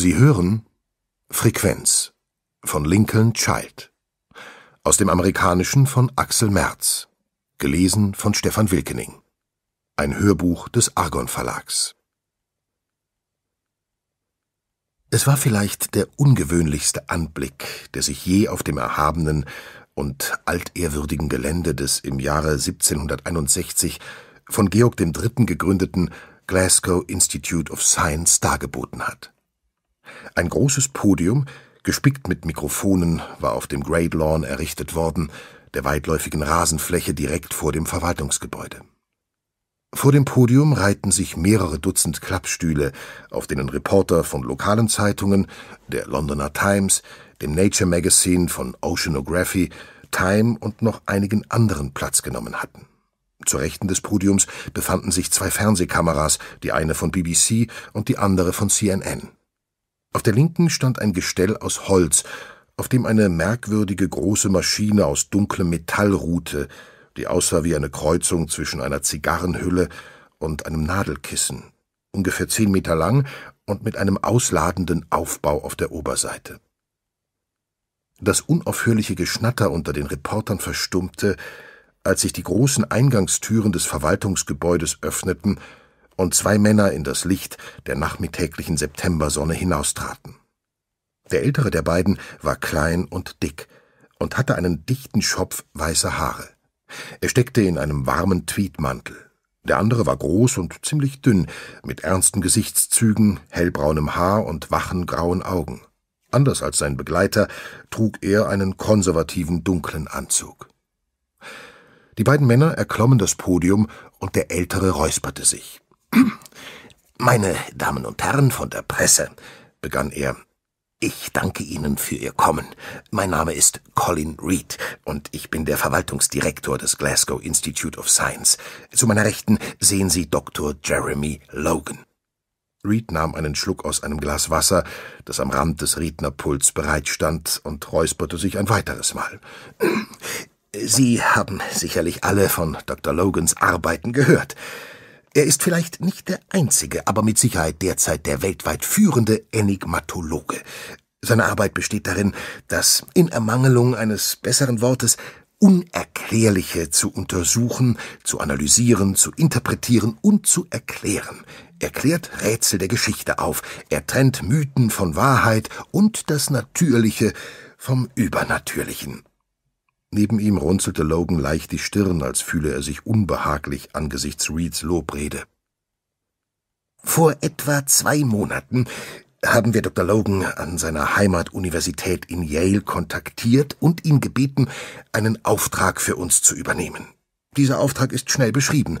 Sie hören Frequenz von Lincoln Child aus dem Amerikanischen von Axel Merz, gelesen von Stefan Wilkening. Ein Hörbuch des Argon Verlags. Es war vielleicht der ungewöhnlichste Anblick, der sich je auf dem erhabenen und altehrwürdigen Gelände des im Jahre 1761 von Georg III. gegründeten Glasgow Institute of Science dargeboten hat. Ein großes Podium, gespickt mit Mikrofonen, war auf dem Great Lawn errichtet worden, der weitläufigen Rasenfläche direkt vor dem Verwaltungsgebäude. Vor dem Podium reihten sich mehrere Dutzend Klappstühle, auf denen Reporter von lokalen Zeitungen, der Londoner Times, dem Nature Magazine von Oceanography, Time und noch einigen anderen Platz genommen hatten. Zur Rechten des Podiums befanden sich zwei Fernsehkameras, die eine von BBC und die andere von CNN. Auf der linken stand ein Gestell aus Holz, auf dem eine merkwürdige große Maschine aus dunklem Metall ruhte, die aussah wie eine Kreuzung zwischen einer Zigarrenhülle und einem Nadelkissen, ungefähr zehn Meter lang und mit einem ausladenden Aufbau auf der Oberseite. Das unaufhörliche Geschnatter unter den Reportern verstummte, als sich die großen Eingangstüren des Verwaltungsgebäudes öffneten und zwei Männer in das Licht der nachmittäglichen Septembersonne hinaustraten. Der ältere der beiden war klein und dick und hatte einen dichten Schopf weißer Haare. Er steckte in einem warmen Tweedmantel. Der andere war groß und ziemlich dünn, mit ernsten Gesichtszügen, hellbraunem Haar und wachen grauen Augen. Anders als sein Begleiter trug er einen konservativen dunklen Anzug. Die beiden Männer erklommen das Podium und der Ältere räusperte sich. Meine Damen und Herren von der Presse, begann er, ich danke Ihnen für Ihr Kommen. Mein Name ist Colin Reed und ich bin der Verwaltungsdirektor des Glasgow Institute of Science. Zu meiner Rechten sehen Sie Dr. Jeremy Logan. Reed nahm einen Schluck aus einem Glas Wasser, das am Rand des Rednerpults bereitstand, und räusperte sich ein weiteres Mal. Sie haben sicherlich alle von Dr. Logans Arbeiten gehört. Er ist vielleicht nicht der einzige, aber mit Sicherheit derzeit der weltweit führende Enigmatologe. Seine Arbeit besteht darin, das in Ermangelung eines besseren Wortes Unerklärliche zu untersuchen, zu analysieren, zu interpretieren und zu erklären. Er klärt Rätsel der Geschichte auf, er trennt Mythen von Wahrheit und das Natürliche vom Übernatürlichen. Neben ihm runzelte Logan leicht die Stirn, als fühle er sich unbehaglich angesichts Reeds Lobrede. Vor etwa zwei Monaten haben wir Dr. Logan an seiner Heimatuniversität in Yale kontaktiert und ihn gebeten, einen Auftrag für uns zu übernehmen. Dieser Auftrag ist schnell beschrieben.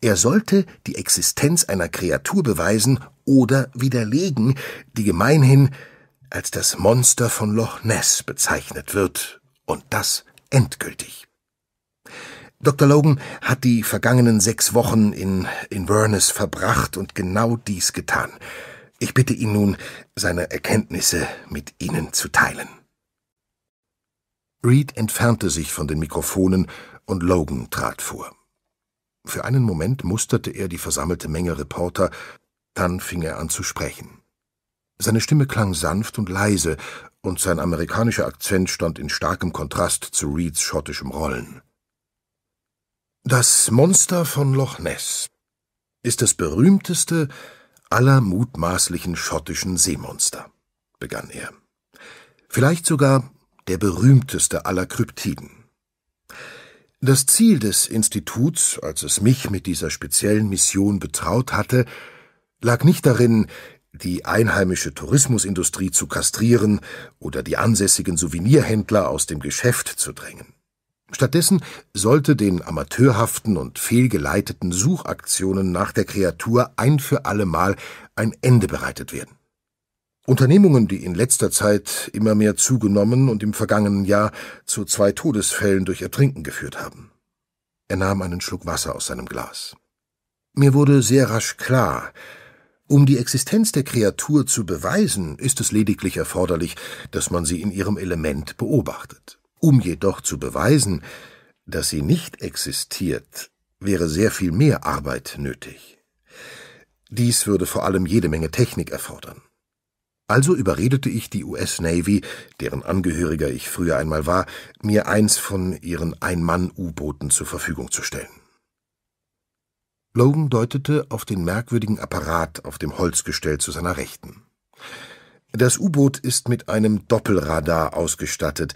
Er sollte die Existenz einer Kreatur beweisen oder widerlegen, die gemeinhin als das Monster von Loch Ness bezeichnet wird, und das endgültig. Dr. Logan hat die vergangenen sechs Wochen in Inverness verbracht und genau dies getan. Ich bitte ihn nun, seine Erkenntnisse mit Ihnen zu teilen. Reed entfernte sich von den Mikrofonen und Logan trat vor. Für einen Moment musterte er die versammelte Menge Reporter, dann fing er an zu sprechen. Seine Stimme klang sanft und leise, und sein amerikanischer Akzent stand in starkem Kontrast zu Reeds schottischem Rollen. Das Monster von Loch Ness ist das berühmteste aller mutmaßlichen schottischen Seemonster, begann er. Vielleicht sogar der berühmteste aller Kryptiden. Das Ziel des Instituts, als es mich mit dieser speziellen Mission betraut hatte, lag nicht darin, die einheimische Tourismusindustrie zu kastrieren oder die ansässigen Souvenirhändler aus dem Geschäft zu drängen. Stattdessen sollte den amateurhaften und fehlgeleiteten Suchaktionen nach der Kreatur ein für allemal ein Ende bereitet werden. Unternehmungen, die in letzter Zeit immer mehr zugenommen und im vergangenen Jahr zu zwei Todesfällen durch Ertrinken geführt haben. Er nahm einen Schluck Wasser aus seinem Glas. Mir wurde sehr rasch klar, um die Existenz der Kreatur zu beweisen, ist es lediglich erforderlich, dass man sie in ihrem Element beobachtet. Um jedoch zu beweisen, dass sie nicht existiert, wäre sehr viel mehr Arbeit nötig. Dies würde vor allem jede Menge Technik erfordern. Also überredete ich die US Navy, deren Angehöriger ich früher einmal war, mir eins von ihren Ein-Mann-U-Booten zur Verfügung zu stellen. Logan deutete auf den merkwürdigen Apparat auf dem Holzgestell zu seiner Rechten. Das U-Boot ist mit einem Doppelradar ausgestattet,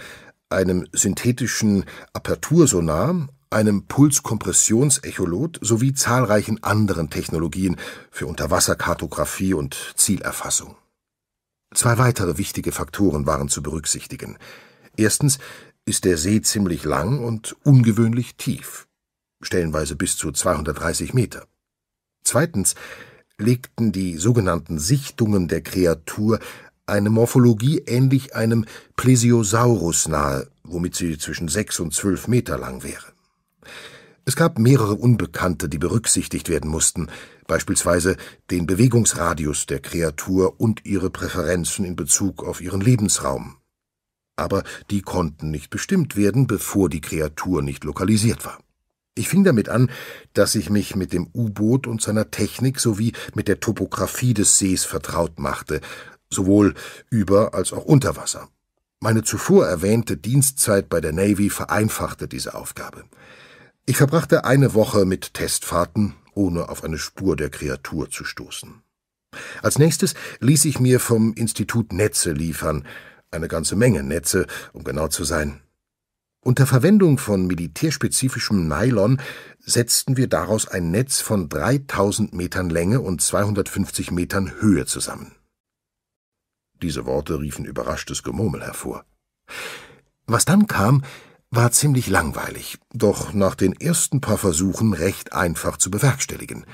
einem synthetischen Apertursonar, einem Pulskompressionsecholot sowie zahlreichen anderen Technologien für Unterwasserkartographie und Zielerfassung. Zwei weitere wichtige Faktoren waren zu berücksichtigen. Erstens ist der See ziemlich lang und ungewöhnlich tief stellenweise bis zu 230 Meter. Zweitens legten die sogenannten Sichtungen der Kreatur eine Morphologie ähnlich einem Plesiosaurus nahe, womit sie zwischen sechs und zwölf Meter lang wäre. Es gab mehrere Unbekannte, die berücksichtigt werden mussten, beispielsweise den Bewegungsradius der Kreatur und ihre Präferenzen in Bezug auf ihren Lebensraum. Aber die konnten nicht bestimmt werden, bevor die Kreatur nicht lokalisiert war. Ich fing damit an, dass ich mich mit dem U-Boot und seiner Technik sowie mit der Topographie des Sees vertraut machte, sowohl über als auch unter Wasser. Meine zuvor erwähnte Dienstzeit bei der Navy vereinfachte diese Aufgabe. Ich verbrachte eine Woche mit Testfahrten, ohne auf eine Spur der Kreatur zu stoßen. Als nächstes ließ ich mir vom Institut Netze liefern, eine ganze Menge Netze, um genau zu sein, unter Verwendung von militärspezifischem Nylon setzten wir daraus ein Netz von 3000 Metern Länge und 250 Metern Höhe zusammen. Diese Worte riefen überraschtes Gemurmel hervor. Was dann kam, war ziemlich langweilig, doch nach den ersten paar Versuchen recht einfach zu bewerkstelligen.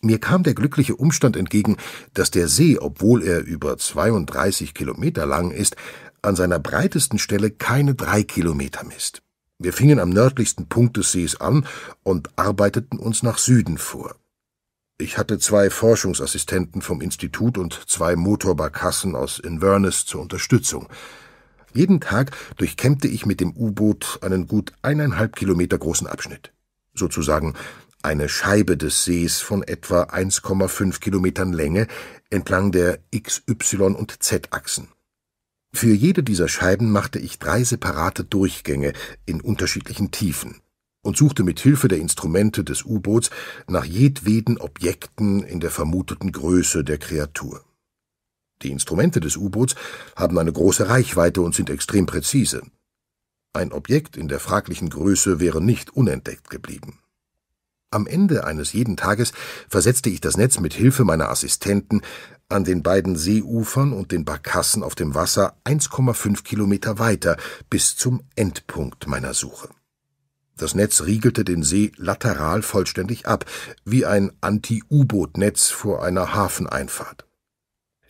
Mir kam der glückliche Umstand entgegen, dass der See, obwohl er über 32 Kilometer lang ist, an seiner breitesten Stelle keine drei Kilometer misst. Wir fingen am nördlichsten Punkt des Sees an und arbeiteten uns nach Süden vor. Ich hatte zwei Forschungsassistenten vom Institut und zwei Motorbarkassen aus Inverness zur Unterstützung. Jeden Tag durchkämmte ich mit dem U-Boot einen gut eineinhalb Kilometer großen Abschnitt. Sozusagen eine Scheibe des Sees von etwa 1,5 Kilometern Länge entlang der XY- und Z-Achsen. Für jede dieser Scheiben machte ich drei separate Durchgänge in unterschiedlichen Tiefen und suchte mit Hilfe der Instrumente des U-Boots nach jedweden Objekten in der vermuteten Größe der Kreatur. Die Instrumente des U-Boots haben eine große Reichweite und sind extrem präzise. Ein Objekt in der fraglichen Größe wäre nicht unentdeckt geblieben. Am Ende eines jeden Tages versetzte ich das Netz mit Hilfe meiner Assistenten an den beiden Seeufern und den Barkassen auf dem Wasser 1,5 Kilometer weiter bis zum Endpunkt meiner Suche. Das Netz riegelte den See lateral vollständig ab, wie ein Anti-U-Boot-Netz vor einer Hafeneinfahrt.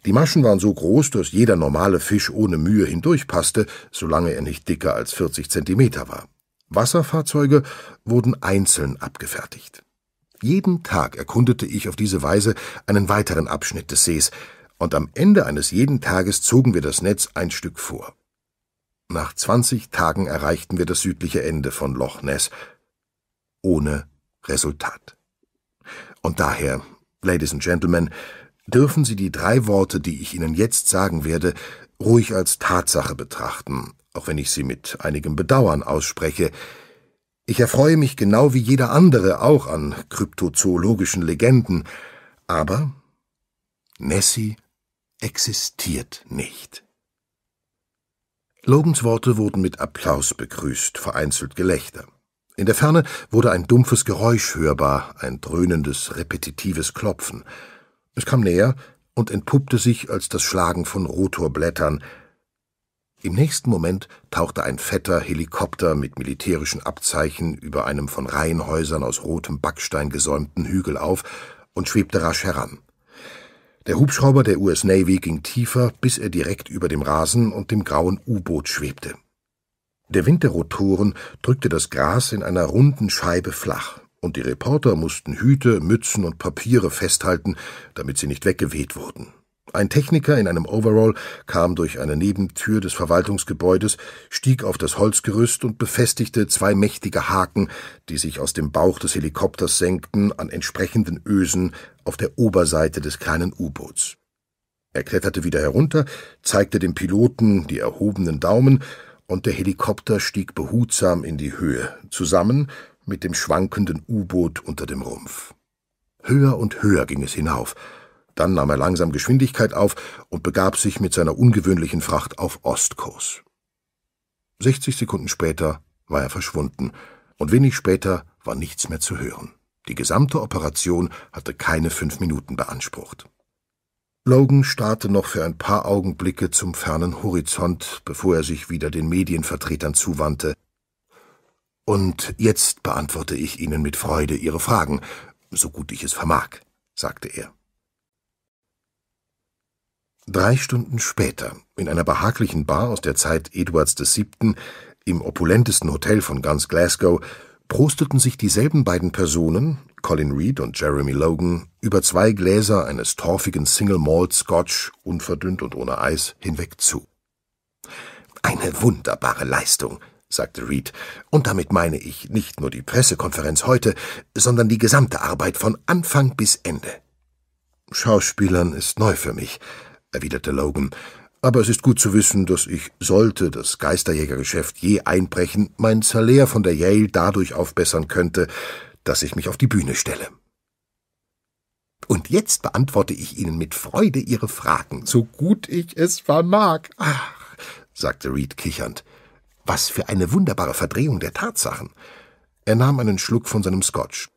Die Maschen waren so groß, dass jeder normale Fisch ohne Mühe hindurchpasste, solange er nicht dicker als 40 Zentimeter war. Wasserfahrzeuge wurden einzeln abgefertigt. Jeden Tag erkundete ich auf diese Weise einen weiteren Abschnitt des Sees, und am Ende eines jeden Tages zogen wir das Netz ein Stück vor. Nach 20 Tagen erreichten wir das südliche Ende von Loch Ness. Ohne Resultat. Und daher, Ladies and Gentlemen, dürfen Sie die drei Worte, die ich Ihnen jetzt sagen werde, ruhig als Tatsache betrachten, auch wenn ich sie mit einigem Bedauern ausspreche, ich erfreue mich genau wie jeder andere auch an kryptozoologischen Legenden, aber Nessie existiert nicht. Logans Worte wurden mit Applaus begrüßt, vereinzelt Gelächter. In der Ferne wurde ein dumpfes Geräusch hörbar, ein dröhnendes, repetitives Klopfen. Es kam näher und entpuppte sich als das Schlagen von Rotorblättern, im nächsten Moment tauchte ein fetter Helikopter mit militärischen Abzeichen über einem von Reihenhäusern aus rotem Backstein gesäumten Hügel auf und schwebte rasch heran. Der Hubschrauber der US Navy ging tiefer, bis er direkt über dem Rasen und dem grauen U-Boot schwebte. Der Wind der Rotoren drückte das Gras in einer runden Scheibe flach, und die Reporter mussten Hüte, Mützen und Papiere festhalten, damit sie nicht weggeweht wurden. Ein Techniker in einem Overall kam durch eine Nebentür des Verwaltungsgebäudes, stieg auf das Holzgerüst und befestigte zwei mächtige Haken, die sich aus dem Bauch des Helikopters senkten, an entsprechenden Ösen auf der Oberseite des kleinen U-Boots. Er kletterte wieder herunter, zeigte dem Piloten die erhobenen Daumen, und der Helikopter stieg behutsam in die Höhe, zusammen mit dem schwankenden U-Boot unter dem Rumpf. Höher und höher ging es hinauf, dann nahm er langsam Geschwindigkeit auf und begab sich mit seiner ungewöhnlichen Fracht auf Ostkurs. 60 Sekunden später war er verschwunden, und wenig später war nichts mehr zu hören. Die gesamte Operation hatte keine fünf Minuten beansprucht. Logan starrte noch für ein paar Augenblicke zum fernen Horizont, bevor er sich wieder den Medienvertretern zuwandte. Und jetzt beantworte ich Ihnen mit Freude Ihre Fragen, so gut ich es vermag, sagte er. Drei Stunden später, in einer behaglichen Bar aus der Zeit Eduards VII. im opulentesten Hotel von ganz Glasgow, prosteten sich dieselben beiden Personen, Colin Reed und Jeremy Logan, über zwei Gläser eines torfigen Single Malt Scotch, unverdünnt und ohne Eis, hinweg zu. Eine wunderbare Leistung, sagte Reed, und damit meine ich nicht nur die Pressekonferenz heute, sondern die gesamte Arbeit von Anfang bis Ende. Schauspielern ist neu für mich, erwiderte Logan, aber es ist gut zu wissen, dass ich, sollte das Geisterjägergeschäft je einbrechen, mein Salär von der Yale dadurch aufbessern könnte, dass ich mich auf die Bühne stelle. Und jetzt beantworte ich Ihnen mit Freude Ihre Fragen. So gut ich es vermag. Ach, sagte Reed kichernd. Was für eine wunderbare Verdrehung der Tatsachen. Er nahm einen Schluck von seinem Scotch.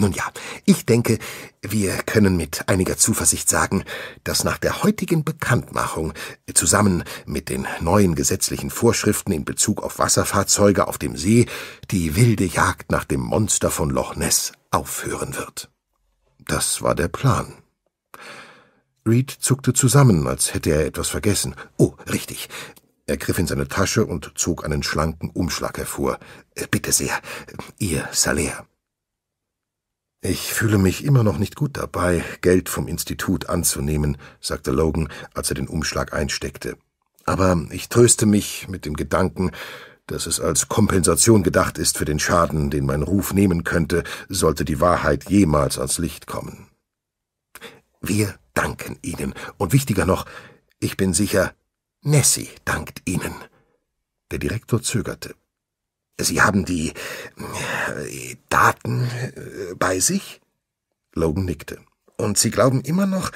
Nun ja, ich denke, wir können mit einiger Zuversicht sagen, dass nach der heutigen Bekanntmachung äh, zusammen mit den neuen gesetzlichen Vorschriften in Bezug auf Wasserfahrzeuge auf dem See die wilde Jagd nach dem Monster von Loch Ness aufhören wird. Das war der Plan. Reed zuckte zusammen, als hätte er etwas vergessen. Oh, richtig. Er griff in seine Tasche und zog einen schlanken Umschlag hervor. Äh, bitte sehr, Ihr Salär. Ich fühle mich immer noch nicht gut dabei, Geld vom Institut anzunehmen, sagte Logan, als er den Umschlag einsteckte. Aber ich tröste mich mit dem Gedanken, dass es als Kompensation gedacht ist für den Schaden, den mein Ruf nehmen könnte, sollte die Wahrheit jemals ans Licht kommen. Wir danken Ihnen, und wichtiger noch, ich bin sicher, Nessie dankt Ihnen. Der Direktor zögerte. Sie haben die äh, Daten äh, bei sich? Logan nickte. Und Sie glauben immer noch,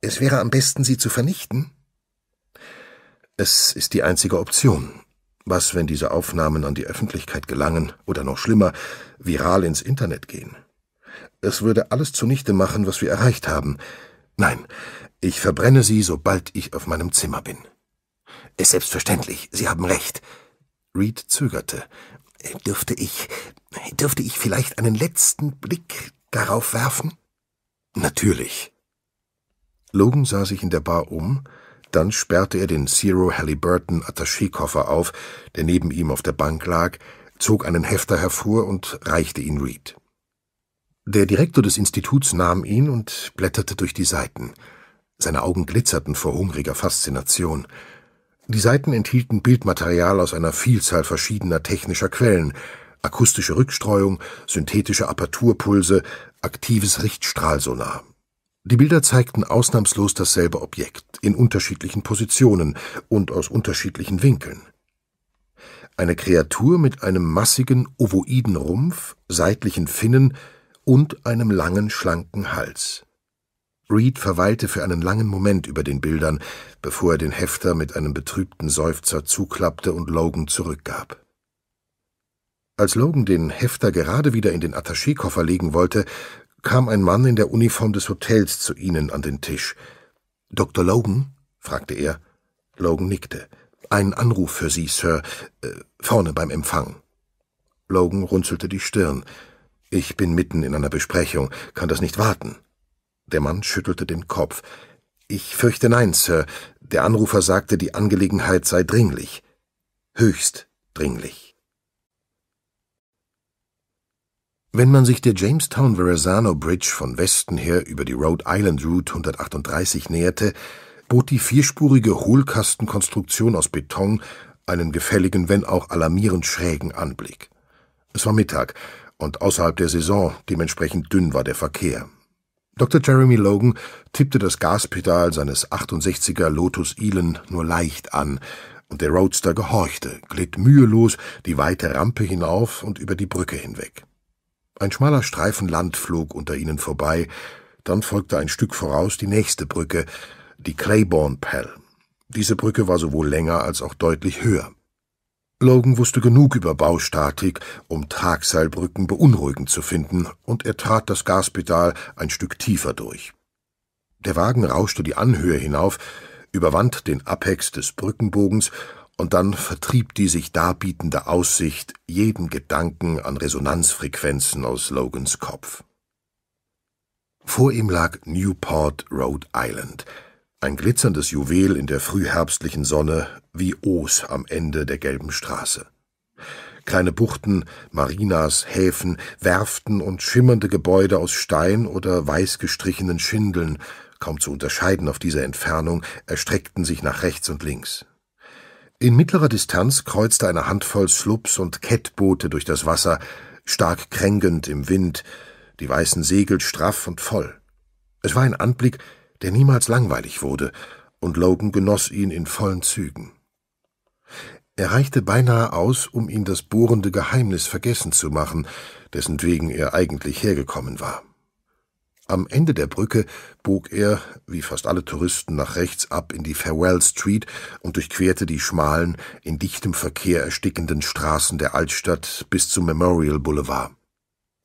es wäre am besten, sie zu vernichten? Es ist die einzige Option. Was, wenn diese Aufnahmen an die Öffentlichkeit gelangen oder noch schlimmer, viral ins Internet gehen? Es würde alles zunichte machen, was wir erreicht haben. Nein, ich verbrenne sie, sobald ich auf meinem Zimmer bin. Ist selbstverständlich, Sie haben recht. Reed zögerte. Dürfte ich, dürfte ich vielleicht einen letzten Blick darauf werfen? Natürlich. Logan sah sich in der Bar um, dann sperrte er den Zero Halliburton Attaché-Koffer auf, der neben ihm auf der Bank lag, zog einen Hefter hervor und reichte ihn Reed. Der Direktor des Instituts nahm ihn und blätterte durch die Seiten. Seine Augen glitzerten vor hungriger Faszination. Die Seiten enthielten Bildmaterial aus einer Vielzahl verschiedener technischer Quellen, akustische Rückstreuung, synthetische Aperturpulse, aktives Richtstrahlsonar. Die Bilder zeigten ausnahmslos dasselbe Objekt in unterschiedlichen Positionen und aus unterschiedlichen Winkeln. Eine Kreatur mit einem massigen, ovoiden Rumpf, seitlichen Finnen und einem langen, schlanken Hals. Reed verweilte für einen langen Moment über den Bildern, bevor er den Hefter mit einem betrübten Seufzer zuklappte und Logan zurückgab. Als Logan den Hefter gerade wieder in den Attachékoffer legen wollte, kam ein Mann in der Uniform des Hotels zu ihnen an den Tisch. Dr. Logan? fragte er. Logan nickte. Ein Anruf für Sie, Sir, äh, vorne beim Empfang. Logan runzelte die Stirn. Ich bin mitten in einer Besprechung, kann das nicht warten. Der Mann schüttelte den Kopf. Ich fürchte nein, Sir. Der Anrufer sagte, die Angelegenheit sei dringlich. Höchst dringlich. Wenn man sich der Jamestown Verrazano Bridge von Westen her über die Rhode Island Route 138 näherte, bot die vierspurige Hohlkastenkonstruktion aus Beton einen gefälligen, wenn auch alarmierend schrägen Anblick. Es war Mittag, und außerhalb der Saison dementsprechend dünn war der Verkehr. Dr. Jeremy Logan tippte das Gaspedal seines 68er Lotus Elan nur leicht an, und der Roadster gehorchte, glitt mühelos die weite Rampe hinauf und über die Brücke hinweg. Ein schmaler Streifen Land flog unter ihnen vorbei, dann folgte ein Stück voraus die nächste Brücke, die Claiborne Pell. Diese Brücke war sowohl länger als auch deutlich höher. Logan wusste genug über Baustatik, um Tragseilbrücken beunruhigend zu finden, und er trat das Gaspedal ein Stück tiefer durch. Der Wagen rauschte die Anhöhe hinauf, überwand den Apex des Brückenbogens und dann vertrieb die sich darbietende Aussicht jeden Gedanken an Resonanzfrequenzen aus Logans Kopf. Vor ihm lag Newport, Rhode Island, ein glitzerndes Juwel in der frühherbstlichen Sonne wie O's am Ende der gelben Straße. Kleine Buchten, Marinas, Häfen, Werften und schimmernde Gebäude aus Stein oder weiß gestrichenen Schindeln, kaum zu unterscheiden auf dieser Entfernung, erstreckten sich nach rechts und links. In mittlerer Distanz kreuzte eine Handvoll Slups und Kettboote durch das Wasser, stark krängend im Wind, die weißen Segel straff und voll. Es war ein Anblick, der niemals langweilig wurde, und Logan genoss ihn in vollen Zügen. Er reichte beinahe aus, um ihm das bohrende Geheimnis vergessen zu machen, dessentwegen er eigentlich hergekommen war. Am Ende der Brücke bog er, wie fast alle Touristen, nach rechts ab in die Farewell Street und durchquerte die schmalen, in dichtem Verkehr erstickenden Straßen der Altstadt bis zum Memorial Boulevard.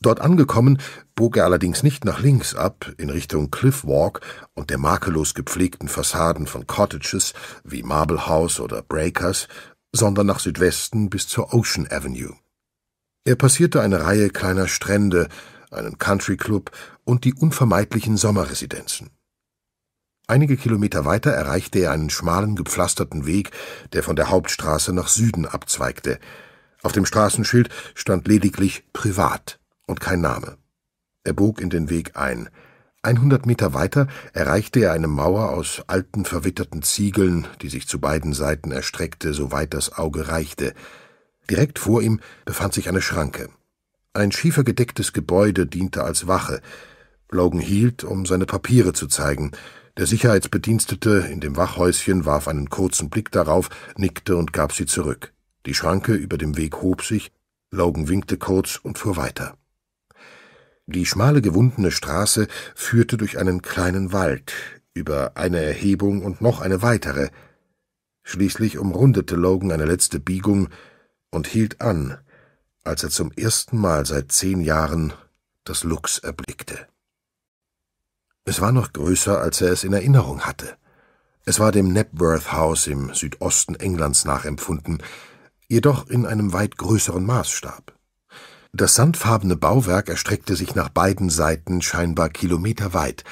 Dort angekommen, bog er allerdings nicht nach links ab, in Richtung Cliff Walk und der makellos gepflegten Fassaden von Cottages wie Marble House oder Breakers, sondern nach Südwesten bis zur Ocean Avenue. Er passierte eine Reihe kleiner Strände, einen Country Club und die unvermeidlichen Sommerresidenzen. Einige Kilometer weiter erreichte er einen schmalen, gepflasterten Weg, der von der Hauptstraße nach Süden abzweigte. Auf dem Straßenschild stand lediglich Privat und kein Name. Er bog in den Weg ein – 100 Meter weiter erreichte er eine Mauer aus alten, verwitterten Ziegeln, die sich zu beiden Seiten erstreckte, soweit das Auge reichte. Direkt vor ihm befand sich eine Schranke. Ein schiefergedecktes Gebäude diente als Wache. Logan hielt, um seine Papiere zu zeigen. Der Sicherheitsbedienstete in dem Wachhäuschen warf einen kurzen Blick darauf, nickte und gab sie zurück. Die Schranke über dem Weg hob sich, Logan winkte kurz und fuhr weiter. Die schmale gewundene Straße führte durch einen kleinen Wald, über eine Erhebung und noch eine weitere. Schließlich umrundete Logan eine letzte Biegung und hielt an, als er zum ersten Mal seit zehn Jahren das Lux erblickte. Es war noch größer, als er es in Erinnerung hatte. Es war dem Knapworth House im Südosten Englands nachempfunden, jedoch in einem weit größeren Maßstab. Das sandfarbene Bauwerk erstreckte sich nach beiden Seiten scheinbar kilometerweit,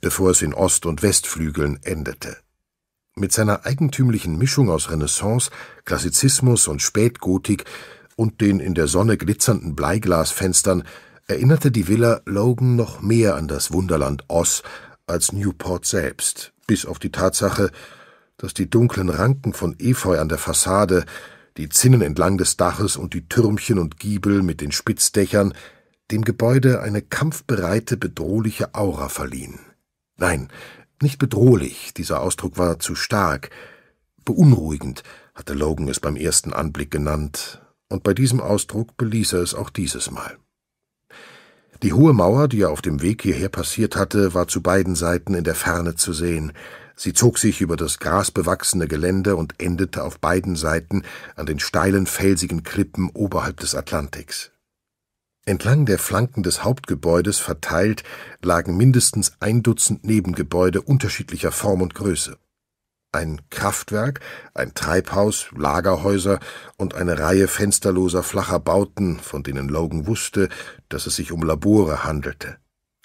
bevor es in Ost- und Westflügeln endete. Mit seiner eigentümlichen Mischung aus Renaissance, Klassizismus und Spätgotik und den in der Sonne glitzernden Bleiglasfenstern erinnerte die Villa Logan noch mehr an das Wunderland Oss als Newport selbst, bis auf die Tatsache, dass die dunklen Ranken von Efeu an der Fassade die Zinnen entlang des Daches und die Türmchen und Giebel mit den Spitzdächern dem Gebäude eine kampfbereite, bedrohliche Aura verliehen. Nein, nicht bedrohlich, dieser Ausdruck war zu stark. Beunruhigend hatte Logan es beim ersten Anblick genannt, und bei diesem Ausdruck beließ er es auch dieses Mal. Die hohe Mauer, die er auf dem Weg hierher passiert hatte, war zu beiden Seiten in der Ferne zu sehen. Sie zog sich über das grasbewachsene Gelände und endete auf beiden Seiten an den steilen, felsigen Klippen oberhalb des Atlantiks. Entlang der Flanken des Hauptgebäudes verteilt lagen mindestens ein Dutzend Nebengebäude unterschiedlicher Form und Größe. Ein Kraftwerk, ein Treibhaus, Lagerhäuser und eine Reihe fensterloser flacher Bauten, von denen Logan wusste, dass es sich um Labore handelte.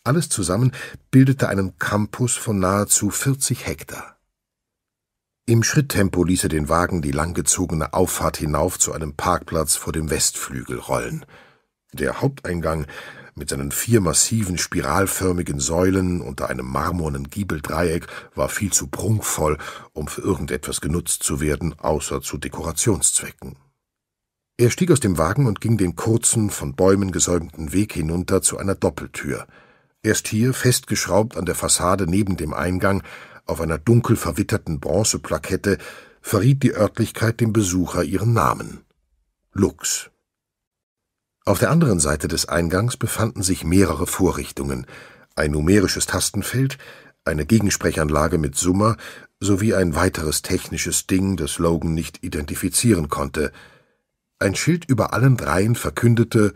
Alles zusammen bildete einen Campus von nahezu 40 Hektar. Im Schritttempo ließ er den Wagen die langgezogene Auffahrt hinauf zu einem Parkplatz vor dem Westflügel rollen. Der Haupteingang mit seinen vier massiven spiralförmigen Säulen unter einem marmornen Giebeldreieck war viel zu prunkvoll, um für irgendetwas genutzt zu werden, außer zu Dekorationszwecken. Er stieg aus dem Wagen und ging den kurzen, von Bäumen gesäumten Weg hinunter zu einer Doppeltür – Erst hier, festgeschraubt an der Fassade neben dem Eingang, auf einer dunkel verwitterten Bronzeplakette, verriet die Örtlichkeit dem Besucher ihren Namen. Lux. Auf der anderen Seite des Eingangs befanden sich mehrere Vorrichtungen, ein numerisches Tastenfeld, eine Gegensprechanlage mit Summer sowie ein weiteres technisches Ding, das Logan nicht identifizieren konnte. Ein Schild über allen dreien verkündete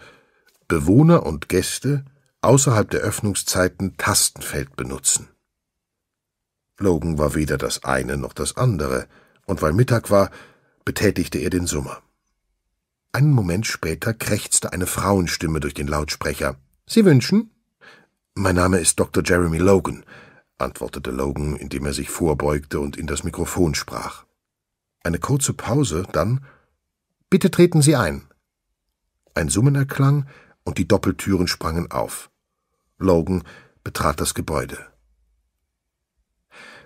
Bewohner und Gäste außerhalb der Öffnungszeiten Tastenfeld benutzen. Logan war weder das eine noch das andere, und weil Mittag war, betätigte er den Summer. Einen Moment später krächzte eine Frauenstimme durch den Lautsprecher. Sie wünschen? Mein Name ist Dr. Jeremy Logan, antwortete Logan, indem er sich vorbeugte und in das Mikrofon sprach. Eine kurze Pause, dann Bitte treten Sie ein. Ein Summen erklang, und die Doppeltüren sprangen auf. Logan betrat das Gebäude.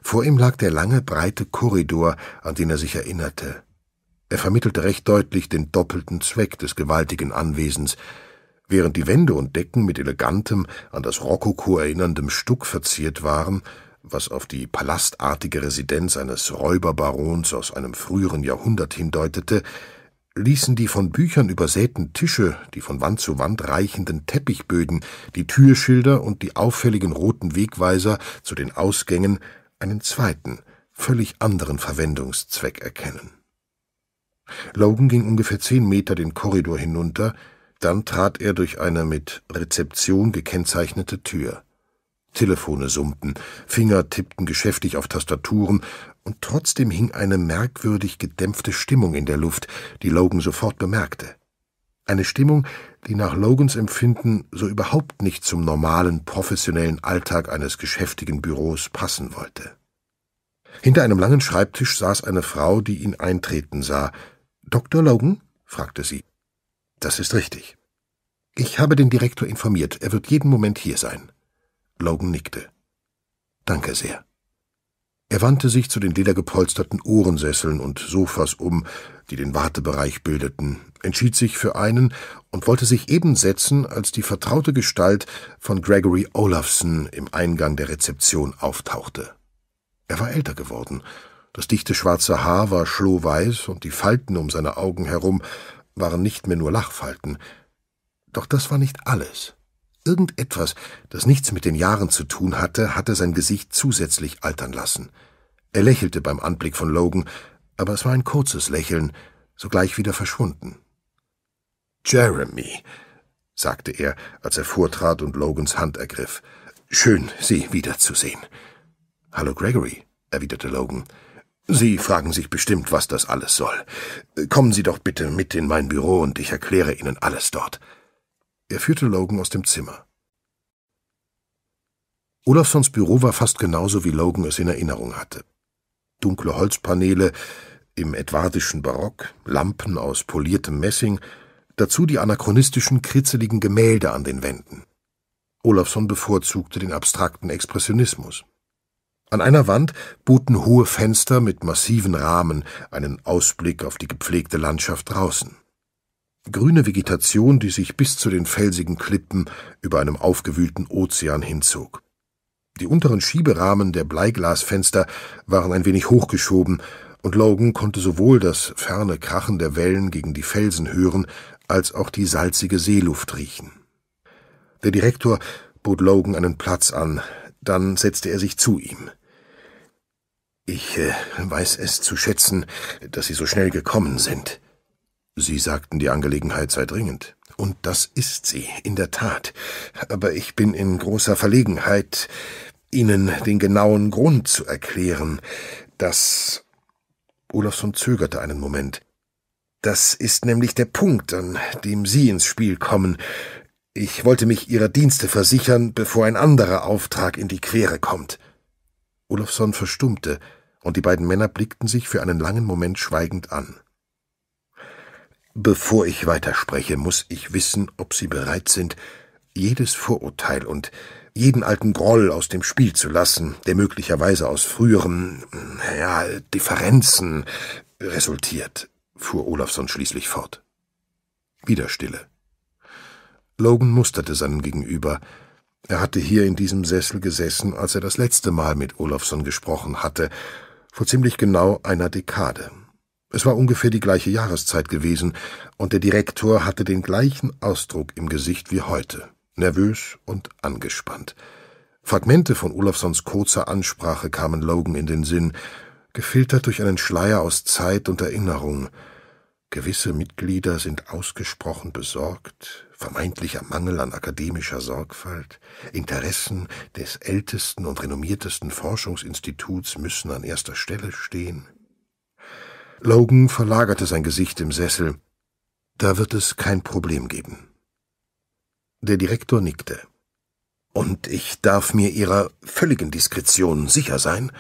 Vor ihm lag der lange, breite Korridor, an den er sich erinnerte. Er vermittelte recht deutlich den doppelten Zweck des gewaltigen Anwesens. Während die Wände und Decken mit elegantem, an das Rokoko erinnerndem Stuck verziert waren, was auf die palastartige Residenz eines Räuberbarons aus einem früheren Jahrhundert hindeutete, ließen die von Büchern übersäten Tische, die von Wand zu Wand reichenden Teppichböden, die Türschilder und die auffälligen roten Wegweiser zu den Ausgängen einen zweiten, völlig anderen Verwendungszweck erkennen. Logan ging ungefähr zehn Meter den Korridor hinunter, dann trat er durch eine mit Rezeption gekennzeichnete Tür. Telefone summten, Finger tippten geschäftig auf Tastaturen, und trotzdem hing eine merkwürdig gedämpfte Stimmung in der Luft, die Logan sofort bemerkte. Eine Stimmung, die nach Logans Empfinden so überhaupt nicht zum normalen professionellen Alltag eines geschäftigen Büros passen wollte. Hinter einem langen Schreibtisch saß eine Frau, die ihn eintreten sah. Dr. Logan? fragte sie. Das ist richtig. Ich habe den Direktor informiert, er wird jeden Moment hier sein. Logan nickte. Danke sehr. Er wandte sich zu den ledergepolsterten Ohrensesseln und Sofas um, die den Wartebereich bildeten, entschied sich für einen und wollte sich eben setzen, als die vertraute Gestalt von Gregory Olafson im Eingang der Rezeption auftauchte. Er war älter geworden. Das dichte schwarze Haar war schlohweiß und die Falten um seine Augen herum waren nicht mehr nur Lachfalten. Doch das war nicht alles. Irgendetwas, das nichts mit den Jahren zu tun hatte, hatte sein Gesicht zusätzlich altern lassen. Er lächelte beim Anblick von Logan, aber es war ein kurzes Lächeln, sogleich wieder verschwunden. Jeremy, sagte er, als er vortrat und Logans Hand ergriff. Schön, Sie wiederzusehen. Hallo, Gregory, erwiderte Logan. Sie fragen sich bestimmt, was das alles soll. Kommen Sie doch bitte mit in mein Büro und ich erkläre Ihnen alles dort. Er führte Logan aus dem Zimmer. Olafsons Büro war fast genauso, wie Logan es in Erinnerung hatte. Dunkle Holzpaneele im edwardischen Barock, Lampen aus poliertem Messing, dazu die anachronistischen, kritzeligen Gemälde an den Wänden. Olafsson bevorzugte den abstrakten Expressionismus. An einer Wand boten hohe Fenster mit massiven Rahmen einen Ausblick auf die gepflegte Landschaft draußen grüne Vegetation, die sich bis zu den felsigen Klippen über einem aufgewühlten Ozean hinzog. Die unteren Schieberahmen der Bleiglasfenster waren ein wenig hochgeschoben, und Logan konnte sowohl das ferne Krachen der Wellen gegen die Felsen hören, als auch die salzige Seeluft riechen. Der Direktor bot Logan einen Platz an, dann setzte er sich zu ihm. Ich äh, weiß es zu schätzen, dass Sie so schnell gekommen sind. Sie sagten, die Angelegenheit sei dringend. Und das ist sie, in der Tat. Aber ich bin in großer Verlegenheit, Ihnen den genauen Grund zu erklären, dass... Olafsson zögerte einen Moment. Das ist nämlich der Punkt, an dem Sie ins Spiel kommen. Ich wollte mich Ihrer Dienste versichern, bevor ein anderer Auftrag in die Quere kommt. Olafsson verstummte, und die beiden Männer blickten sich für einen langen Moment schweigend an. Bevor ich weiterspreche, muss ich wissen, ob Sie bereit sind, jedes Vorurteil und jeden alten Groll aus dem Spiel zu lassen, der möglicherweise aus früheren, ja, Differenzen resultiert, fuhr Olafsson schließlich fort. Wieder Stille. Logan musterte seinen Gegenüber. Er hatte hier in diesem Sessel gesessen, als er das letzte Mal mit Olafsson gesprochen hatte, vor ziemlich genau einer Dekade. Es war ungefähr die gleiche Jahreszeit gewesen, und der Direktor hatte den gleichen Ausdruck im Gesicht wie heute, nervös und angespannt. Fragmente von Olafsons kurzer Ansprache kamen Logan in den Sinn, gefiltert durch einen Schleier aus Zeit und Erinnerung. Gewisse Mitglieder sind ausgesprochen besorgt, vermeintlicher Mangel an akademischer Sorgfalt, Interessen des ältesten und renommiertesten Forschungsinstituts müssen an erster Stelle stehen. Logan verlagerte sein Gesicht im Sessel. Da wird es kein Problem geben. Der Direktor nickte. Und ich darf mir Ihrer völligen Diskretion sicher sein.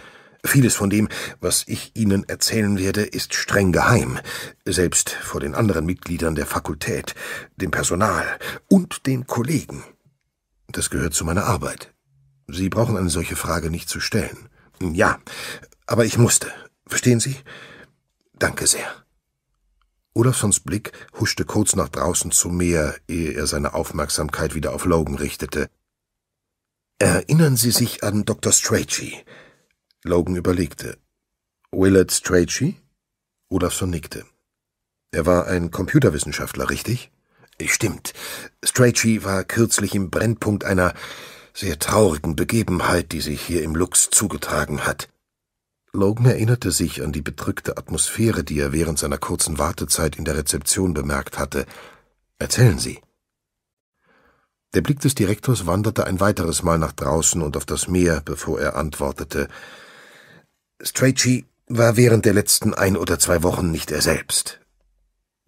Vieles von dem, was ich Ihnen erzählen werde, ist streng geheim, selbst vor den anderen Mitgliedern der Fakultät, dem Personal und den Kollegen. Das gehört zu meiner Arbeit. Sie brauchen eine solche Frage nicht zu stellen. Ja, aber ich musste. Verstehen Sie? Danke sehr. Olafsons Blick huschte kurz nach draußen zum Meer, ehe er seine Aufmerksamkeit wieder auf Logan richtete. Erinnern Sie sich an Dr. Strachey? Logan überlegte. Willard Strachey? Olafson nickte. Er war ein Computerwissenschaftler, richtig? Stimmt. Strachey war kürzlich im Brennpunkt einer sehr traurigen Begebenheit, die sich hier im Lux zugetragen hat. Logan erinnerte sich an die bedrückte Atmosphäre, die er während seiner kurzen Wartezeit in der Rezeption bemerkt hatte. Erzählen Sie. Der Blick des Direktors wanderte ein weiteres Mal nach draußen und auf das Meer, bevor er antwortete. Strachey war während der letzten ein oder zwei Wochen nicht er selbst.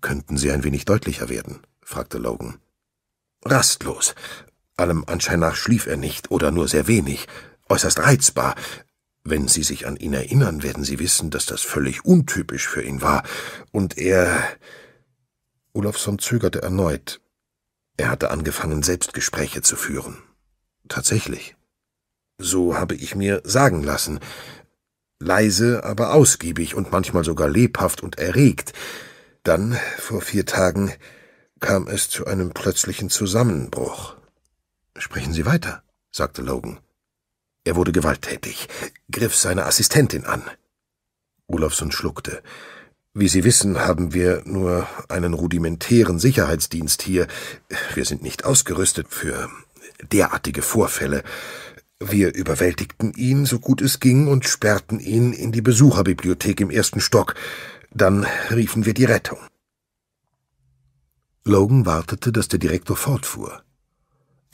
Könnten Sie ein wenig deutlicher werden? fragte Logan. Rastlos. Allem Anschein nach schlief er nicht oder nur sehr wenig, äußerst reizbar, wenn Sie sich an ihn erinnern, werden Sie wissen, dass das völlig untypisch für ihn war, und er. Olafsson zögerte erneut. Er hatte angefangen, Selbstgespräche zu führen. Tatsächlich. So habe ich mir sagen lassen. Leise, aber ausgiebig und manchmal sogar lebhaft und erregt. Dann, vor vier Tagen, kam es zu einem plötzlichen Zusammenbruch. Sprechen Sie weiter, sagte Logan. Er wurde gewalttätig, griff seine Assistentin an. Olafsson schluckte. Wie Sie wissen, haben wir nur einen rudimentären Sicherheitsdienst hier. Wir sind nicht ausgerüstet für derartige Vorfälle. Wir überwältigten ihn, so gut es ging, und sperrten ihn in die Besucherbibliothek im ersten Stock. Dann riefen wir die Rettung. Logan wartete, dass der Direktor fortfuhr.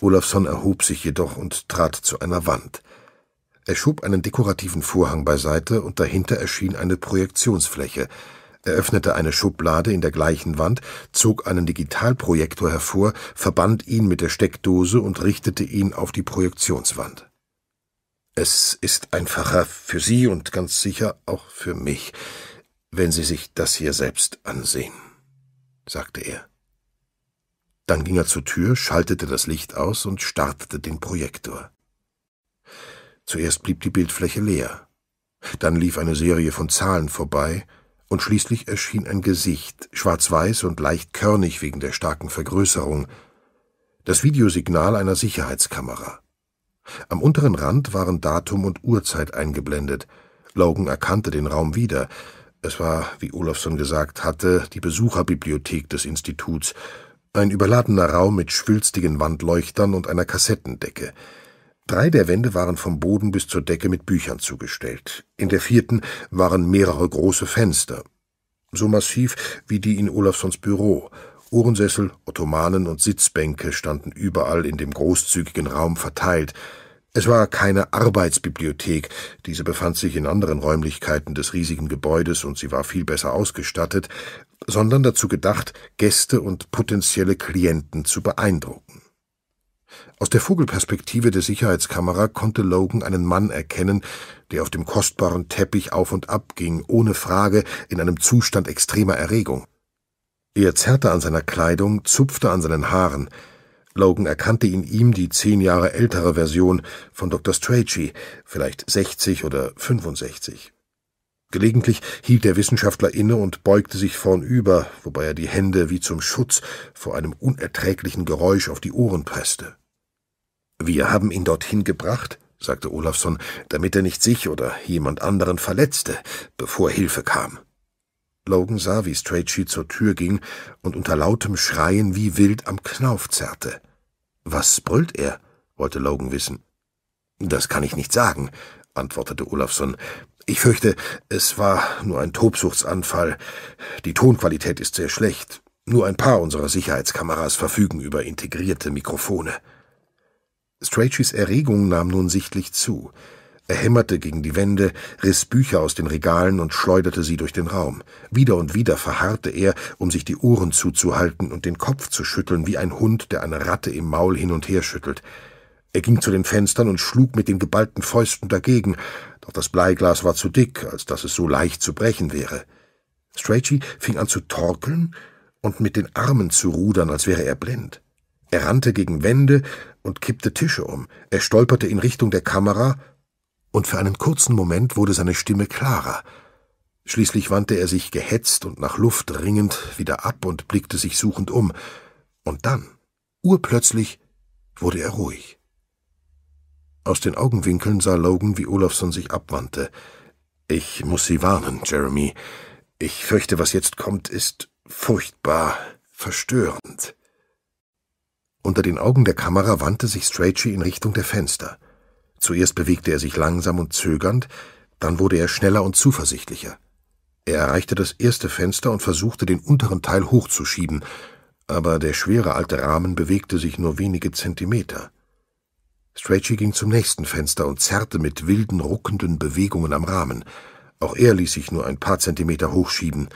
Olafsson erhob sich jedoch und trat zu einer Wand. Er schob einen dekorativen Vorhang beiseite und dahinter erschien eine Projektionsfläche. Er öffnete eine Schublade in der gleichen Wand, zog einen Digitalprojektor hervor, verband ihn mit der Steckdose und richtete ihn auf die Projektionswand. Es ist einfacher für Sie und ganz sicher auch für mich, wenn Sie sich das hier selbst ansehen, sagte er. Dann ging er zur Tür, schaltete das Licht aus und startete den Projektor. Zuerst blieb die Bildfläche leer. Dann lief eine Serie von Zahlen vorbei, und schließlich erschien ein Gesicht, schwarz-weiß und leicht körnig wegen der starken Vergrößerung, das Videosignal einer Sicherheitskamera. Am unteren Rand waren Datum und Uhrzeit eingeblendet. Logan erkannte den Raum wieder. Es war, wie Olafsson gesagt hatte, die Besucherbibliothek des Instituts, ein überladener Raum mit schwülstigen Wandleuchtern und einer Kassettendecke. Drei der Wände waren vom Boden bis zur Decke mit Büchern zugestellt. In der vierten waren mehrere große Fenster. So massiv wie die in Olafsons Büro. Ohrensessel, Ottomanen und Sitzbänke standen überall in dem großzügigen Raum verteilt. Es war keine Arbeitsbibliothek, diese befand sich in anderen Räumlichkeiten des riesigen Gebäudes und sie war viel besser ausgestattet, sondern dazu gedacht, Gäste und potenzielle Klienten zu beeindrucken. Aus der Vogelperspektive der Sicherheitskamera konnte Logan einen Mann erkennen, der auf dem kostbaren Teppich auf und ab ging, ohne Frage in einem Zustand extremer Erregung. Er zerrte an seiner Kleidung, zupfte an seinen Haaren. Logan erkannte in ihm die zehn Jahre ältere Version von Dr. Strachey, vielleicht 60 oder 65. Gelegentlich hielt der Wissenschaftler inne und beugte sich vornüber, wobei er die Hände wie zum Schutz vor einem unerträglichen Geräusch auf die Ohren presste. Wir haben ihn dorthin gebracht, sagte Olafsson, damit er nicht sich oder jemand anderen verletzte, bevor Hilfe kam. Logan sah, wie Strachey zur Tür ging und unter lautem Schreien wie wild am Knauf zerrte. Was brüllt er? wollte Logan wissen. Das kann ich nicht sagen, antwortete Olafsson. Ich fürchte, es war nur ein Tobsuchtsanfall. Die Tonqualität ist sehr schlecht. Nur ein paar unserer Sicherheitskameras verfügen über integrierte Mikrofone. Stracheys Erregung nahm nun sichtlich zu. Er hämmerte gegen die Wände, riss Bücher aus den Regalen und schleuderte sie durch den Raum. Wieder und wieder verharrte er, um sich die Ohren zuzuhalten und den Kopf zu schütteln, wie ein Hund, der eine Ratte im Maul hin und her schüttelt. Er ging zu den Fenstern und schlug mit den geballten Fäusten dagegen, doch das Bleiglas war zu dick, als dass es so leicht zu brechen wäre. Strachey fing an zu torkeln und mit den Armen zu rudern, als wäre er blind. Er rannte gegen Wände, und kippte Tische um. Er stolperte in Richtung der Kamera, und für einen kurzen Moment wurde seine Stimme klarer. Schließlich wandte er sich gehetzt und nach Luft ringend wieder ab und blickte sich suchend um. Und dann, urplötzlich, wurde er ruhig. Aus den Augenwinkeln sah Logan, wie Olafson sich abwandte. Ich muss Sie warnen, Jeremy. Ich fürchte, was jetzt kommt, ist furchtbar verstörend. Unter den Augen der Kamera wandte sich Strachey in Richtung der Fenster. Zuerst bewegte er sich langsam und zögernd, dann wurde er schneller und zuversichtlicher. Er erreichte das erste Fenster und versuchte, den unteren Teil hochzuschieben, aber der schwere alte Rahmen bewegte sich nur wenige Zentimeter. Strachey ging zum nächsten Fenster und zerrte mit wilden, ruckenden Bewegungen am Rahmen. Auch er ließ sich nur ein paar Zentimeter hochschieben.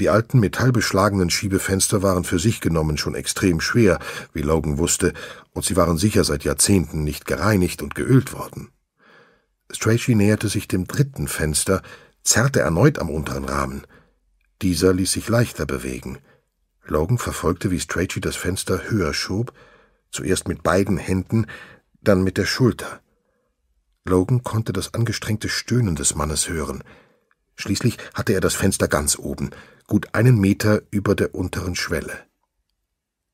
Die alten metallbeschlagenen Schiebefenster waren für sich genommen schon extrem schwer, wie Logan wusste, und sie waren sicher seit Jahrzehnten nicht gereinigt und geölt worden. Strachey näherte sich dem dritten Fenster, zerrte erneut am unteren Rahmen. Dieser ließ sich leichter bewegen. Logan verfolgte, wie Strachey das Fenster höher schob, zuerst mit beiden Händen, dann mit der Schulter. Logan konnte das angestrengte Stöhnen des Mannes hören. Schließlich hatte er das Fenster ganz oben – gut einen Meter über der unteren Schwelle.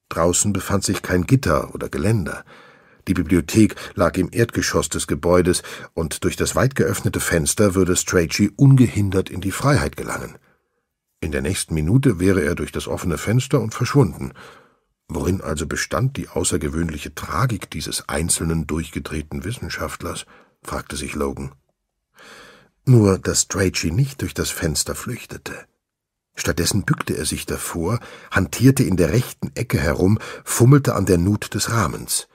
Draußen befand sich kein Gitter oder Geländer. Die Bibliothek lag im Erdgeschoss des Gebäudes, und durch das weit geöffnete Fenster würde Strachey ungehindert in die Freiheit gelangen. In der nächsten Minute wäre er durch das offene Fenster und verschwunden. Worin also bestand die außergewöhnliche Tragik dieses einzelnen durchgedrehten Wissenschaftlers? fragte sich Logan. Nur, dass Strachey nicht durch das Fenster flüchtete. Stattdessen bückte er sich davor, hantierte in der rechten Ecke herum, fummelte an der Nut des Rahmens.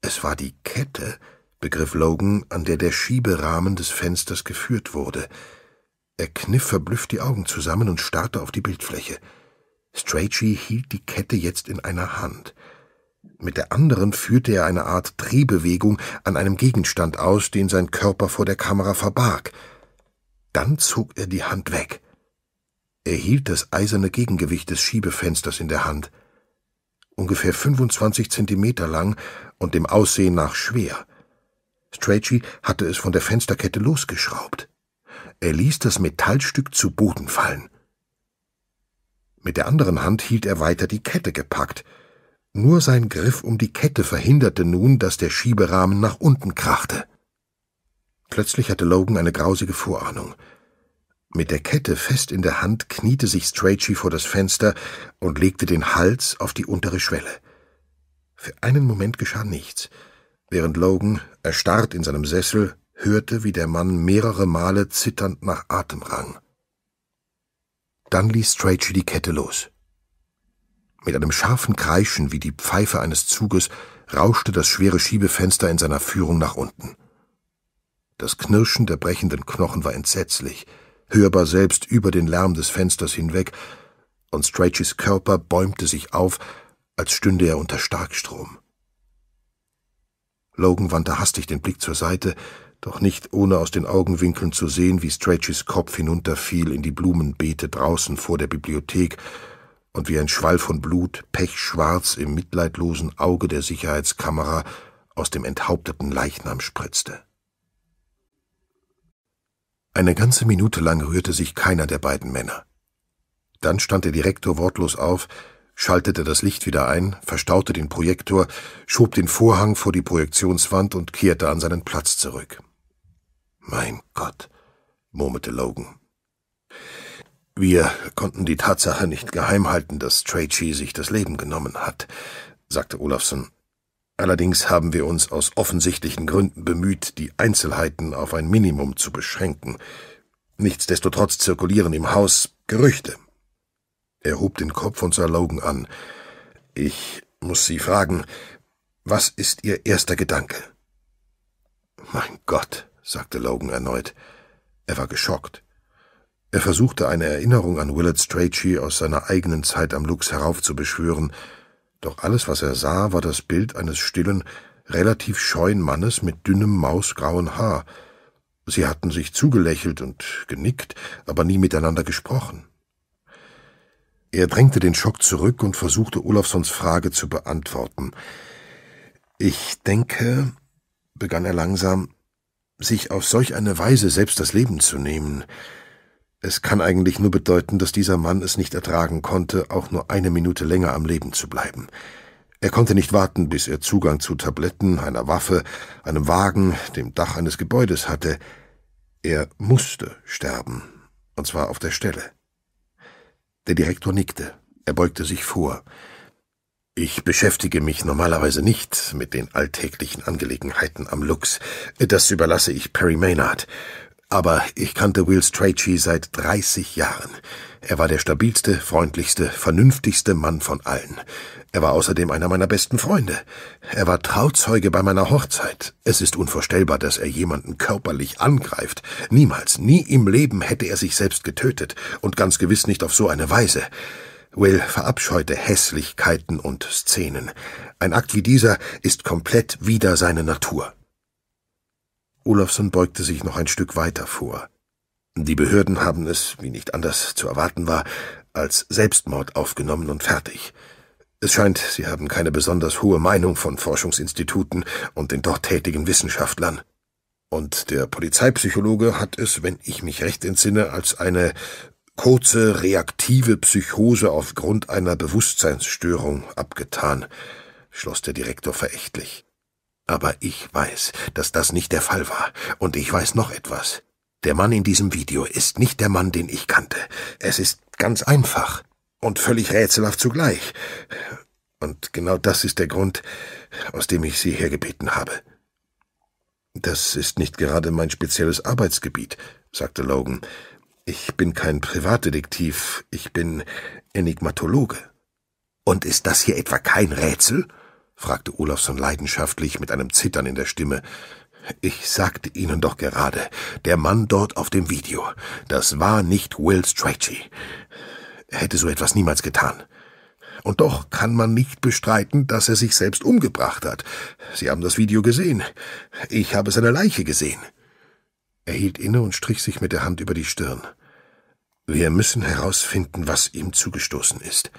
Es war die Kette, begriff Logan, an der der Schieberahmen des Fensters geführt wurde. Er kniff verblüfft die Augen zusammen und starrte auf die Bildfläche. Strachey hielt die Kette jetzt in einer Hand. Mit der anderen führte er eine Art Drehbewegung an einem Gegenstand aus, den sein Körper vor der Kamera verbarg. Dann zog er die Hand weg. Er hielt das eiserne Gegengewicht des Schiebefensters in der Hand. Ungefähr 25 Zentimeter lang und dem Aussehen nach schwer. Strachey hatte es von der Fensterkette losgeschraubt. Er ließ das Metallstück zu Boden fallen. Mit der anderen Hand hielt er weiter die Kette gepackt. Nur sein Griff um die Kette verhinderte nun, dass der Schieberahmen nach unten krachte. Plötzlich hatte Logan eine grausige Vorahnung – mit der Kette fest in der Hand kniete sich Strachey vor das Fenster und legte den Hals auf die untere Schwelle. Für einen Moment geschah nichts, während Logan, erstarrt in seinem Sessel, hörte, wie der Mann mehrere Male zitternd nach Atem rang. Dann ließ Strachey die Kette los. Mit einem scharfen Kreischen wie die Pfeife eines Zuges rauschte das schwere Schiebefenster in seiner Führung nach unten. Das Knirschen der brechenden Knochen war entsetzlich – hörbar selbst über den Lärm des Fensters hinweg, und Strachys Körper bäumte sich auf, als stünde er unter Starkstrom. Logan wandte hastig den Blick zur Seite, doch nicht ohne aus den Augenwinkeln zu sehen, wie Strachys Kopf hinunterfiel in die Blumenbeete draußen vor der Bibliothek und wie ein Schwall von Blut pechschwarz im mitleidlosen Auge der Sicherheitskamera aus dem enthaupteten Leichnam spritzte. Eine ganze Minute lang rührte sich keiner der beiden Männer. Dann stand der Direktor wortlos auf, schaltete das Licht wieder ein, verstaute den Projektor, schob den Vorhang vor die Projektionswand und kehrte an seinen Platz zurück. Mein Gott, murmelte Logan. Wir konnten die Tatsache nicht geheim halten, dass Tracy sich das Leben genommen hat, sagte Olafsson Allerdings haben wir uns aus offensichtlichen Gründen bemüht, die Einzelheiten auf ein Minimum zu beschränken. Nichtsdestotrotz zirkulieren im Haus Gerüchte. Er hob den Kopf und sah Logan an. Ich muss Sie fragen, was ist Ihr erster Gedanke? Mein Gott, sagte Logan erneut. Er war geschockt. Er versuchte eine Erinnerung an Willard Strachey aus seiner eigenen Zeit am Lux heraufzubeschwören, doch alles, was er sah, war das Bild eines stillen, relativ scheuen Mannes mit dünnem, mausgrauen Haar. Sie hatten sich zugelächelt und genickt, aber nie miteinander gesprochen. Er drängte den Schock zurück und versuchte Olafsons Frage zu beantworten. Ich denke, begann er langsam, sich auf solch eine Weise selbst das Leben zu nehmen, es kann eigentlich nur bedeuten, dass dieser Mann es nicht ertragen konnte, auch nur eine Minute länger am Leben zu bleiben. Er konnte nicht warten, bis er Zugang zu Tabletten, einer Waffe, einem Wagen, dem Dach eines Gebäudes hatte. Er musste sterben, und zwar auf der Stelle. Der Direktor nickte. Er beugte sich vor. Ich beschäftige mich normalerweise nicht mit den alltäglichen Angelegenheiten am Lux. Das überlasse ich Perry Maynard. Aber ich kannte Will Strachey seit 30 Jahren. Er war der stabilste, freundlichste, vernünftigste Mann von allen. Er war außerdem einer meiner besten Freunde. Er war Trauzeuge bei meiner Hochzeit. Es ist unvorstellbar, dass er jemanden körperlich angreift. Niemals, nie im Leben hätte er sich selbst getötet und ganz gewiss nicht auf so eine Weise. Will verabscheute Hässlichkeiten und Szenen. Ein Akt wie dieser ist komplett wider seine Natur. Olafsson beugte sich noch ein Stück weiter vor. Die Behörden haben es, wie nicht anders zu erwarten war, als Selbstmord aufgenommen und fertig. Es scheint, Sie haben keine besonders hohe Meinung von Forschungsinstituten und den dort tätigen Wissenschaftlern. Und der Polizeipsychologe hat es, wenn ich mich recht entsinne, als eine kurze reaktive Psychose aufgrund einer Bewusstseinsstörung abgetan, schloss der Direktor verächtlich. Aber ich weiß, dass das nicht der Fall war. Und ich weiß noch etwas. Der Mann in diesem Video ist nicht der Mann, den ich kannte. Es ist ganz einfach und völlig rätselhaft zugleich. Und genau das ist der Grund, aus dem ich Sie hergebeten habe. Das ist nicht gerade mein spezielles Arbeitsgebiet, sagte Logan. Ich bin kein Privatdetektiv, ich bin Enigmatologe. Und ist das hier etwa kein Rätsel? fragte Olafsson leidenschaftlich mit einem Zittern in der Stimme. Ich sagte Ihnen doch gerade, der Mann dort auf dem Video, das war nicht Will Strachey. Er hätte so etwas niemals getan. Und doch kann man nicht bestreiten, dass er sich selbst umgebracht hat. Sie haben das Video gesehen. Ich habe seine Leiche gesehen. Er hielt inne und strich sich mit der Hand über die Stirn. Wir müssen herausfinden, was ihm zugestoßen ist.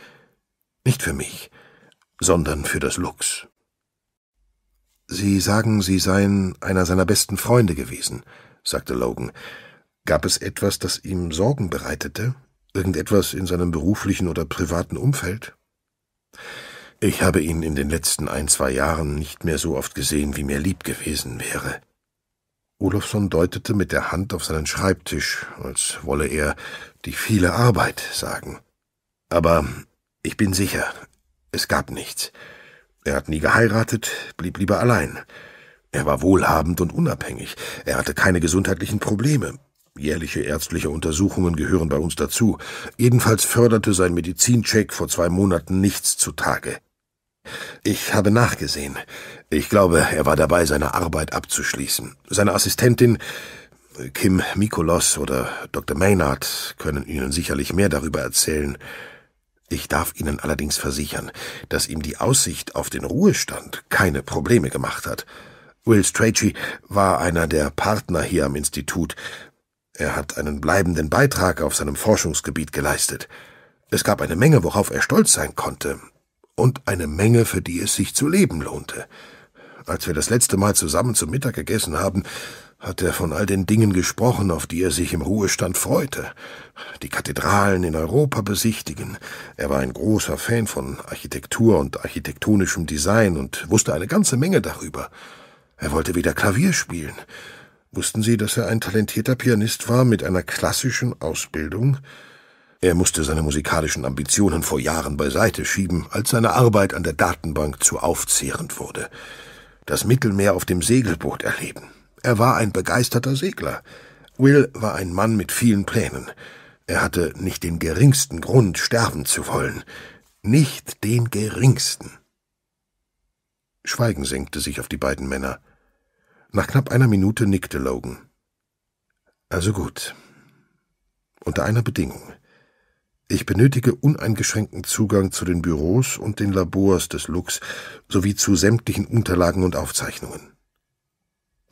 Nicht für mich, sondern für das Lux. Sie sagen, Sie seien einer seiner besten Freunde gewesen, sagte Logan. Gab es etwas, das ihm Sorgen bereitete? Irgendetwas in seinem beruflichen oder privaten Umfeld? Ich habe ihn in den letzten ein, zwei Jahren nicht mehr so oft gesehen, wie mir lieb gewesen wäre. Olofsson deutete mit der Hand auf seinen Schreibtisch, als wolle er die viele Arbeit sagen. Aber ich bin sicher, es gab nichts. Er hat nie geheiratet, blieb lieber allein. Er war wohlhabend und unabhängig. Er hatte keine gesundheitlichen Probleme. Jährliche ärztliche Untersuchungen gehören bei uns dazu. Jedenfalls förderte sein Medizincheck vor zwei Monaten nichts zutage. Ich habe nachgesehen. Ich glaube, er war dabei, seine Arbeit abzuschließen. Seine Assistentin Kim Mikolos oder Dr. Maynard können Ihnen sicherlich mehr darüber erzählen. Ich darf Ihnen allerdings versichern, dass ihm die Aussicht auf den Ruhestand keine Probleme gemacht hat. Will Strachey war einer der Partner hier am Institut. Er hat einen bleibenden Beitrag auf seinem Forschungsgebiet geleistet. Es gab eine Menge, worauf er stolz sein konnte, und eine Menge, für die es sich zu leben lohnte. Als wir das letzte Mal zusammen zum Mittag gegessen haben, hat er von all den Dingen gesprochen, auf die er sich im Ruhestand freute. Die Kathedralen in Europa besichtigen. Er war ein großer Fan von Architektur und architektonischem Design und wusste eine ganze Menge darüber. Er wollte wieder Klavier spielen. Wussten Sie, dass er ein talentierter Pianist war mit einer klassischen Ausbildung? Er musste seine musikalischen Ambitionen vor Jahren beiseite schieben, als seine Arbeit an der Datenbank zu aufzehrend wurde. Das Mittelmeer auf dem Segelboot erleben er war ein begeisterter Segler. Will war ein Mann mit vielen Plänen. Er hatte nicht den geringsten Grund, sterben zu wollen. Nicht den geringsten. Schweigen senkte sich auf die beiden Männer. Nach knapp einer Minute nickte Logan. Also gut. Unter einer Bedingung. Ich benötige uneingeschränkten Zugang zu den Büros und den Labors des Lux sowie zu sämtlichen Unterlagen und Aufzeichnungen.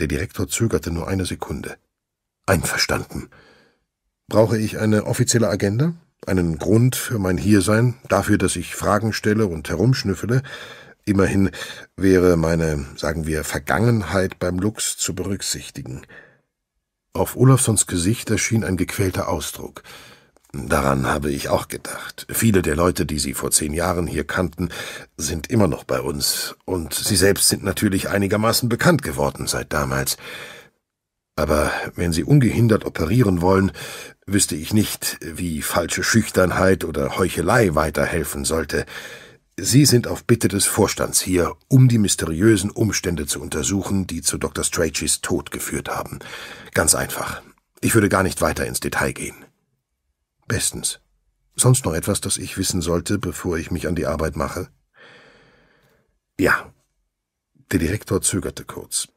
Der Direktor zögerte nur eine Sekunde. Einverstanden. Brauche ich eine offizielle Agenda? Einen Grund für mein Hiersein, dafür, dass ich Fragen stelle und herumschnüffele? Immerhin wäre meine, sagen wir, Vergangenheit beim Lux zu berücksichtigen. Auf Olafsons Gesicht erschien ein gequälter Ausdruck. Daran habe ich auch gedacht. Viele der Leute, die Sie vor zehn Jahren hier kannten, sind immer noch bei uns, und Sie selbst sind natürlich einigermaßen bekannt geworden seit damals. Aber wenn Sie ungehindert operieren wollen, wüsste ich nicht, wie falsche Schüchternheit oder Heuchelei weiterhelfen sollte. Sie sind auf Bitte des Vorstands hier, um die mysteriösen Umstände zu untersuchen, die zu Dr. Strachys Tod geführt haben. Ganz einfach. Ich würde gar nicht weiter ins Detail gehen. Bestens. Sonst noch etwas, das ich wissen sollte, bevor ich mich an die Arbeit mache? Ja. Der Direktor zögerte kurz.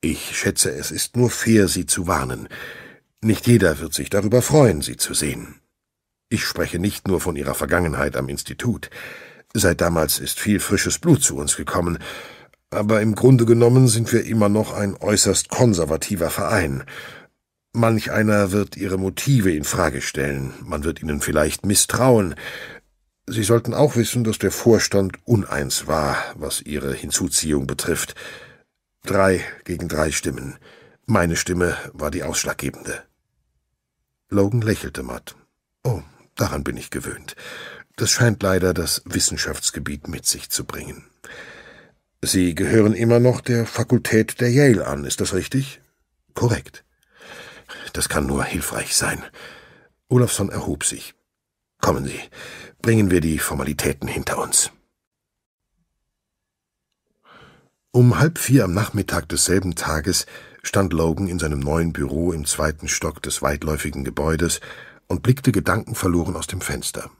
Ich schätze, es ist nur fair, Sie zu warnen. Nicht jeder wird sich darüber freuen, Sie zu sehen. Ich spreche nicht nur von Ihrer Vergangenheit am Institut. Seit damals ist viel frisches Blut zu uns gekommen, aber im Grunde genommen sind wir immer noch ein äußerst konservativer Verein, Manch einer wird ihre Motive in Frage stellen, man wird ihnen vielleicht misstrauen. Sie sollten auch wissen, dass der Vorstand uneins war, was ihre Hinzuziehung betrifft. Drei gegen drei Stimmen. Meine Stimme war die ausschlaggebende. Logan lächelte matt. Oh, daran bin ich gewöhnt. Das scheint leider das Wissenschaftsgebiet mit sich zu bringen. Sie gehören immer noch der Fakultät der Yale an, ist das richtig? Korrekt. Das kann nur hilfreich sein. Olafsson erhob sich. Kommen Sie, bringen wir die Formalitäten hinter uns. Um halb vier am Nachmittag desselben Tages stand Logan in seinem neuen Büro im zweiten Stock des weitläufigen Gebäudes und blickte gedankenverloren aus dem Fenster.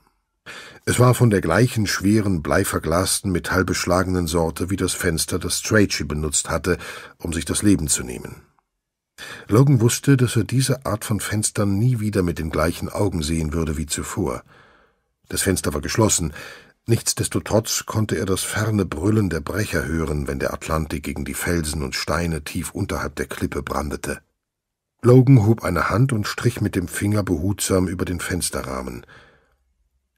Es war von der gleichen schweren, bleiverglasten, metallbeschlagenen Sorte wie das Fenster, das Strachey benutzt hatte, um sich das Leben zu nehmen. Logan wusste, dass er diese Art von Fenstern nie wieder mit den gleichen Augen sehen würde wie zuvor. Das Fenster war geschlossen, nichtsdestotrotz konnte er das ferne Brüllen der Brecher hören, wenn der Atlantik gegen die Felsen und Steine tief unterhalb der Klippe brandete. Logan hob eine Hand und strich mit dem Finger behutsam über den Fensterrahmen.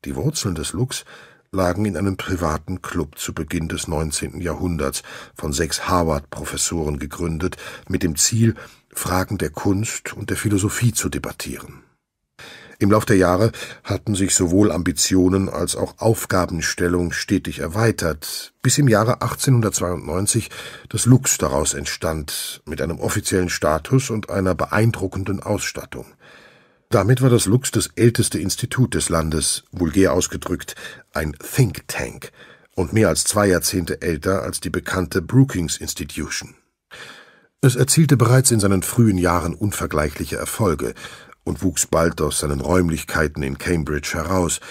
Die Wurzeln des Luchs lagen in einem privaten Club zu Beginn des 19. Jahrhunderts von sechs Harvard-Professoren gegründet, mit dem Ziel, Fragen der Kunst und der Philosophie zu debattieren. Im Lauf der Jahre hatten sich sowohl Ambitionen als auch Aufgabenstellung stetig erweitert, bis im Jahre 1892 das Lux daraus entstand, mit einem offiziellen Status und einer beeindruckenden Ausstattung. Damit war das Lux das älteste Institut des Landes, vulgär ausgedrückt ein Think Tank und mehr als zwei Jahrzehnte älter als die bekannte Brookings Institution. Es erzielte bereits in seinen frühen Jahren unvergleichliche Erfolge und wuchs bald aus seinen Räumlichkeiten in Cambridge heraus,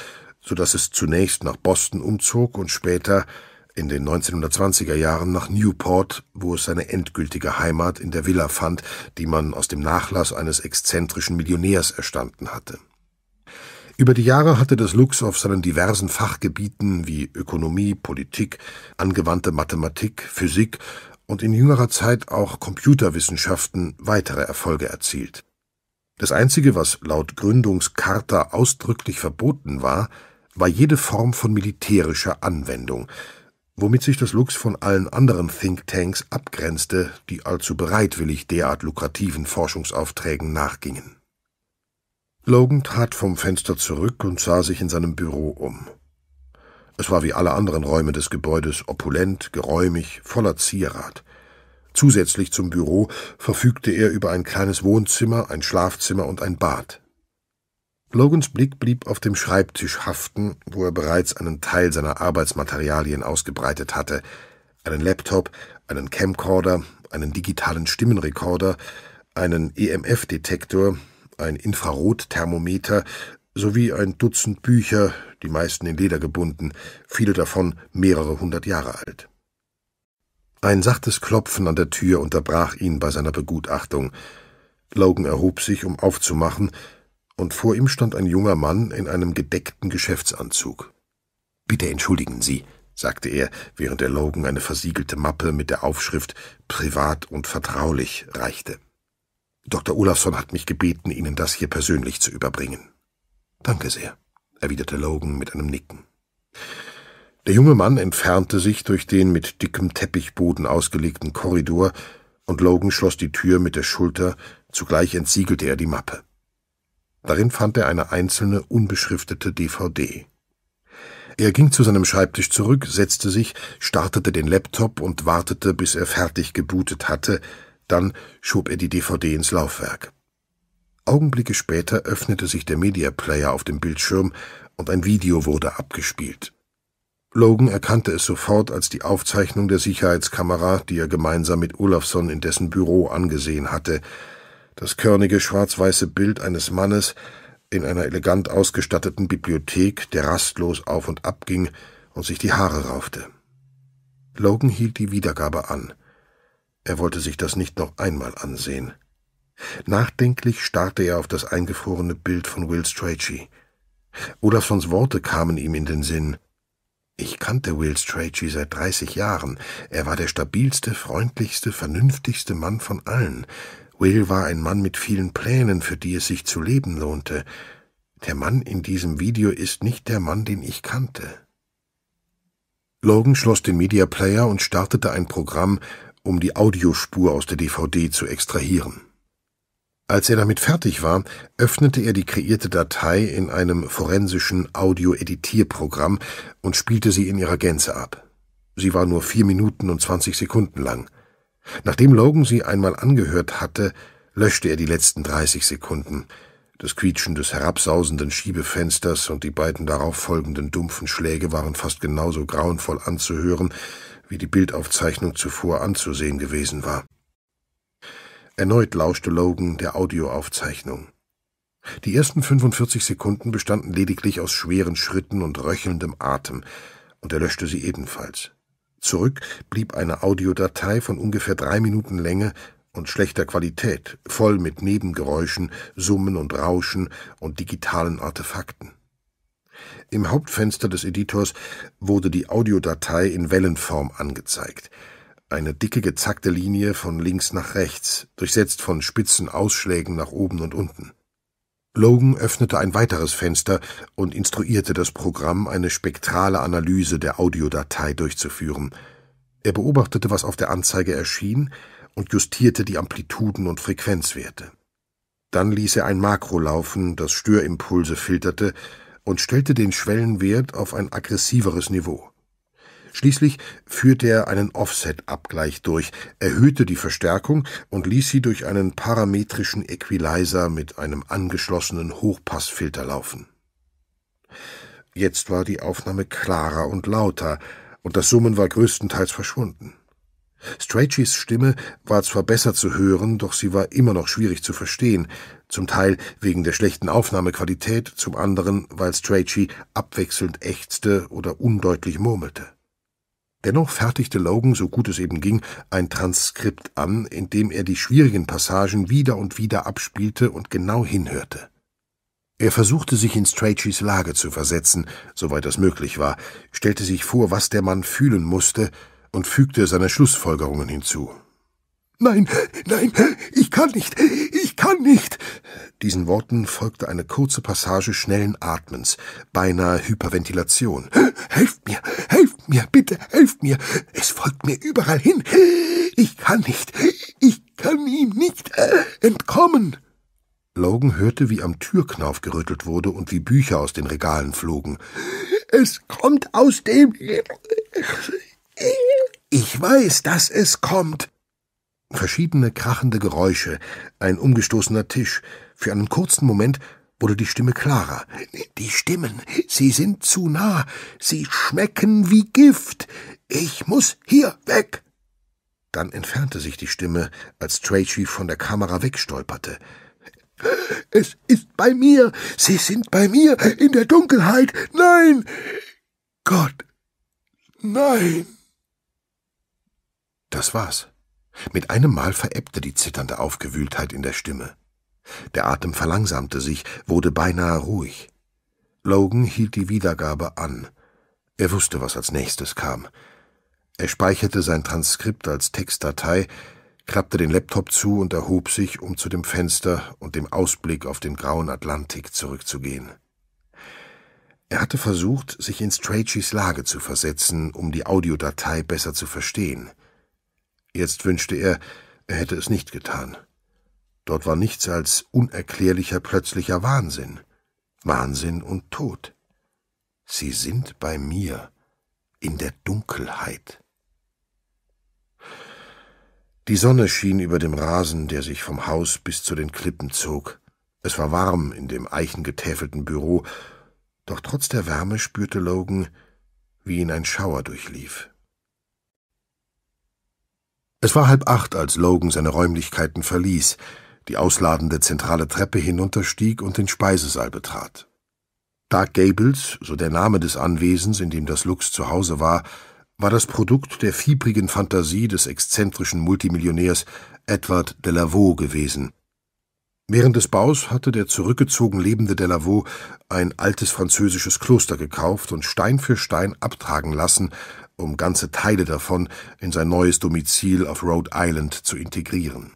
so dass es zunächst nach Boston umzog und später in den 1920er Jahren nach Newport, wo es seine endgültige Heimat in der Villa fand, die man aus dem Nachlass eines exzentrischen Millionärs erstanden hatte. Über die Jahre hatte das Lux auf seinen diversen Fachgebieten wie Ökonomie, Politik, angewandte Mathematik, Physik und in jüngerer Zeit auch Computerwissenschaften weitere Erfolge erzielt. Das Einzige, was laut Gründungscharta ausdrücklich verboten war, war jede Form von militärischer Anwendung, womit sich das Lux von allen anderen Thinktanks abgrenzte, die allzu bereitwillig derart lukrativen Forschungsaufträgen nachgingen. Logan trat vom Fenster zurück und sah sich in seinem Büro um. Es war wie alle anderen Räume des Gebäudes opulent, geräumig, voller Zierat. Zusätzlich zum Büro verfügte er über ein kleines Wohnzimmer, ein Schlafzimmer und ein Bad. Logans Blick blieb auf dem Schreibtisch haften, wo er bereits einen Teil seiner Arbeitsmaterialien ausgebreitet hatte. Einen Laptop, einen Camcorder, einen digitalen Stimmenrekorder, einen EMF-Detektor, ein Infrarotthermometer sowie ein Dutzend Bücher, die meisten in Leder gebunden, viele davon mehrere hundert Jahre alt. Ein sachtes Klopfen an der Tür unterbrach ihn bei seiner Begutachtung. Logan erhob sich, um aufzumachen, und vor ihm stand ein junger Mann in einem gedeckten Geschäftsanzug. Bitte entschuldigen Sie, sagte er, während er Logan eine versiegelte Mappe mit der Aufschrift Privat und vertraulich reichte. Dr. Olafsson hat mich gebeten, Ihnen das hier persönlich zu überbringen. Danke sehr erwiderte Logan mit einem Nicken. Der junge Mann entfernte sich durch den mit dickem Teppichboden ausgelegten Korridor, und Logan schloss die Tür mit der Schulter, zugleich entsiegelte er die Mappe. Darin fand er eine einzelne, unbeschriftete DVD. Er ging zu seinem Schreibtisch zurück, setzte sich, startete den Laptop und wartete, bis er fertig gebootet hatte, dann schob er die DVD ins Laufwerk. Augenblicke später öffnete sich der Media Player auf dem Bildschirm und ein Video wurde abgespielt. Logan erkannte es sofort als die Aufzeichnung der Sicherheitskamera, die er gemeinsam mit Olafsson in dessen Büro angesehen hatte. Das körnige schwarz-weiße Bild eines Mannes in einer elegant ausgestatteten Bibliothek, der rastlos auf und ab ging und sich die Haare raufte. Logan hielt die Wiedergabe an. Er wollte sich das nicht noch einmal ansehen. Nachdenklich starrte er auf das eingefrorene Bild von Will Strachey. Olafsons Worte kamen ihm in den Sinn. Ich kannte Will Strachey seit dreißig Jahren. Er war der stabilste, freundlichste, vernünftigste Mann von allen. Will war ein Mann mit vielen Plänen, für die es sich zu leben lohnte. Der Mann in diesem Video ist nicht der Mann, den ich kannte. Logan schloss den Media Player und startete ein Programm, um die Audiospur aus der DVD zu extrahieren. Als er damit fertig war, öffnete er die kreierte Datei in einem forensischen Audio-Editierprogramm und spielte sie in ihrer Gänze ab. Sie war nur vier Minuten und zwanzig Sekunden lang. Nachdem Logan sie einmal angehört hatte, löschte er die letzten dreißig Sekunden. Das Quietschen des herabsausenden Schiebefensters und die beiden darauf folgenden dumpfen Schläge waren fast genauso grauenvoll anzuhören, wie die Bildaufzeichnung zuvor anzusehen gewesen war. Erneut lauschte Logan der Audioaufzeichnung. Die ersten 45 Sekunden bestanden lediglich aus schweren Schritten und röchelndem Atem, und er löschte sie ebenfalls. Zurück blieb eine Audiodatei von ungefähr drei Minuten Länge und schlechter Qualität, voll mit Nebengeräuschen, Summen und Rauschen und digitalen Artefakten. Im Hauptfenster des Editors wurde die Audiodatei in Wellenform angezeigt – eine dicke gezackte Linie von links nach rechts, durchsetzt von spitzen Ausschlägen nach oben und unten. Logan öffnete ein weiteres Fenster und instruierte das Programm, eine spektrale Analyse der Audiodatei durchzuführen. Er beobachtete, was auf der Anzeige erschien, und justierte die Amplituden- und Frequenzwerte. Dann ließ er ein Makro laufen, das Störimpulse filterte, und stellte den Schwellenwert auf ein aggressiveres Niveau. Schließlich führte er einen Offset-Abgleich durch, erhöhte die Verstärkung und ließ sie durch einen parametrischen Equalizer mit einem angeschlossenen Hochpassfilter laufen. Jetzt war die Aufnahme klarer und lauter, und das Summen war größtenteils verschwunden. Strachys Stimme war zwar besser zu hören, doch sie war immer noch schwierig zu verstehen, zum Teil wegen der schlechten Aufnahmequalität, zum anderen, weil Strachey abwechselnd ächzte oder undeutlich murmelte. Dennoch fertigte Logan, so gut es eben ging, ein Transkript an, in dem er die schwierigen Passagen wieder und wieder abspielte und genau hinhörte. Er versuchte sich in Strachys Lage zu versetzen, soweit das möglich war, stellte sich vor, was der Mann fühlen musste und fügte seine Schlussfolgerungen hinzu. Nein, nein, ich kann nicht, ich kann nicht. Diesen Worten folgte eine kurze Passage schnellen Atmens, beinahe Hyperventilation. Helft mir, helft mir, bitte helft mir. Es folgt mir überall hin. Ich kann nicht, ich kann ihm nicht entkommen. Logan hörte, wie am Türknauf gerüttelt wurde und wie Bücher aus den Regalen flogen. Es kommt aus dem. Ich weiß, dass es kommt. Verschiedene krachende Geräusche, ein umgestoßener Tisch. Für einen kurzen Moment wurde die Stimme klarer. Die Stimmen, sie sind zu nah, sie schmecken wie Gift. Ich muss hier weg. Dann entfernte sich die Stimme, als Tracy von der Kamera wegstolperte. Es ist bei mir, sie sind bei mir, in der Dunkelheit. Nein. Gott. Nein. Das war's. Mit einem Mal verebbte die zitternde Aufgewühltheit in der Stimme. Der Atem verlangsamte sich, wurde beinahe ruhig. Logan hielt die Wiedergabe an. Er wusste, was als nächstes kam. Er speicherte sein Transkript als Textdatei, klappte den Laptop zu und erhob sich, um zu dem Fenster und dem Ausblick auf den grauen Atlantik zurückzugehen. Er hatte versucht, sich in Strachys Lage zu versetzen, um die Audiodatei besser zu verstehen – Jetzt wünschte er, er hätte es nicht getan. Dort war nichts als unerklärlicher plötzlicher Wahnsinn. Wahnsinn und Tod. Sie sind bei mir in der Dunkelheit. Die Sonne schien über dem Rasen, der sich vom Haus bis zu den Klippen zog. Es war warm in dem eichengetäfelten Büro, doch trotz der Wärme spürte Logan, wie ihn ein Schauer durchlief. Es war halb acht, als Logan seine Räumlichkeiten verließ, die ausladende zentrale Treppe hinunterstieg und den Speisesaal betrat. Dark Gables, so der Name des Anwesens, in dem das Lux zu Hause war, war das Produkt der fiebrigen Fantasie des exzentrischen Multimillionärs Edward Delavaux gewesen. Während des Baus hatte der zurückgezogen lebende Delavaux ein altes französisches Kloster gekauft und Stein für Stein abtragen lassen, um ganze Teile davon in sein neues Domizil auf Rhode Island zu integrieren.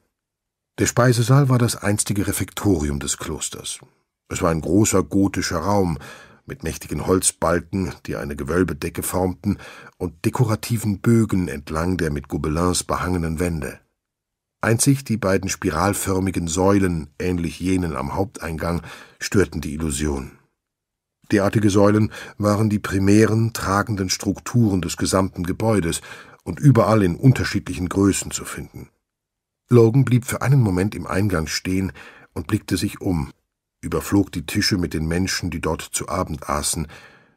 Der Speisesaal war das einstige Refektorium des Klosters. Es war ein großer gotischer Raum mit mächtigen Holzbalken, die eine Gewölbedecke formten, und dekorativen Bögen entlang der mit Gobelins behangenen Wände. Einzig die beiden spiralförmigen Säulen, ähnlich jenen am Haupteingang, störten die Illusion. Derartige Säulen waren die primären tragenden Strukturen des gesamten Gebäudes und überall in unterschiedlichen Größen zu finden. Logan blieb für einen Moment im Eingang stehen und blickte sich um, überflog die Tische mit den Menschen, die dort zu Abend aßen,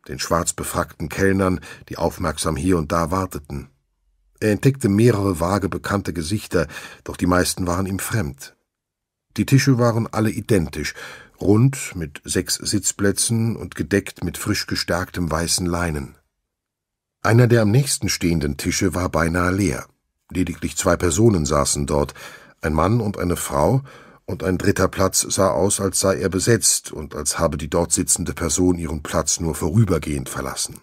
den schwarz befrackten Kellnern, die aufmerksam hier und da warteten. Er entdeckte mehrere vage bekannte Gesichter, doch die meisten waren ihm fremd. Die Tische waren alle identisch, rund mit sechs Sitzplätzen und gedeckt mit frisch gestärktem weißen Leinen. Einer der am nächsten stehenden Tische war beinahe leer. Lediglich zwei Personen saßen dort, ein Mann und eine Frau, und ein dritter Platz sah aus, als sei er besetzt und als habe die dort sitzende Person ihren Platz nur vorübergehend verlassen.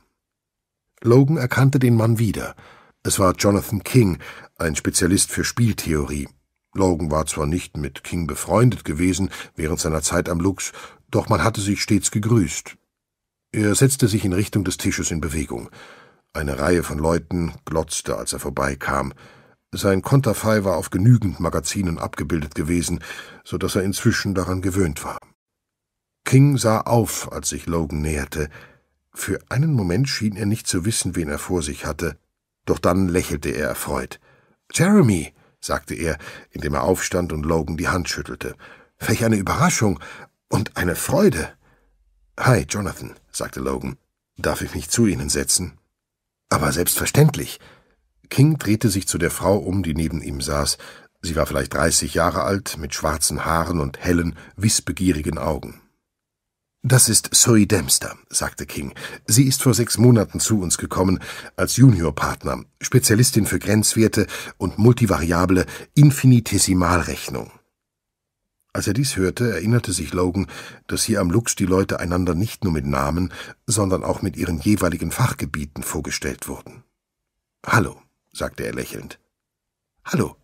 Logan erkannte den Mann wieder. Es war Jonathan King, ein Spezialist für Spieltheorie, Logan war zwar nicht mit King befreundet gewesen während seiner Zeit am Lux, doch man hatte sich stets gegrüßt. Er setzte sich in Richtung des Tisches in Bewegung. Eine Reihe von Leuten glotzte, als er vorbeikam. Sein Konterfei war auf genügend Magazinen abgebildet gewesen, so dass er inzwischen daran gewöhnt war. King sah auf, als sich Logan näherte. Für einen Moment schien er nicht zu wissen, wen er vor sich hatte, doch dann lächelte er erfreut. Jeremy, sagte er, indem er aufstand und Logan die Hand schüttelte. Welch eine Überraschung und eine Freude. Hi, Jonathan, sagte Logan. Darf ich mich zu Ihnen setzen? Aber selbstverständlich. King drehte sich zu der Frau um, die neben ihm saß. Sie war vielleicht dreißig Jahre alt, mit schwarzen Haaren und hellen, wissbegierigen Augen. Das ist Zoe Dempster, sagte King. Sie ist vor sechs Monaten zu uns gekommen, als Juniorpartner, Spezialistin für Grenzwerte und multivariable Infinitesimalrechnung. Als er dies hörte, erinnerte sich Logan, dass hier am Lux die Leute einander nicht nur mit Namen, sondern auch mit ihren jeweiligen Fachgebieten vorgestellt wurden. Hallo, sagte er lächelnd. Hallo.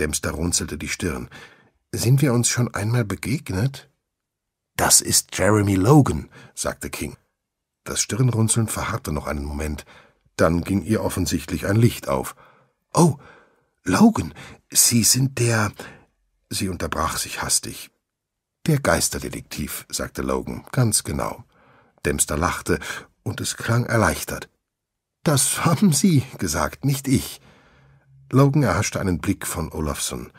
Dempster runzelte die Stirn. Sind wir uns schon einmal begegnet? Das ist Jeremy Logan, sagte King. Das Stirnrunzeln verharrte noch einen Moment. Dann ging ihr offensichtlich ein Licht auf. Oh, Logan, Sie sind der. Sie unterbrach sich hastig. Der Geisterdetektiv, sagte Logan, ganz genau. Dempster lachte, und es klang erleichtert. Das haben Sie gesagt, nicht ich. Logan erhaschte einen Blick von Olafson.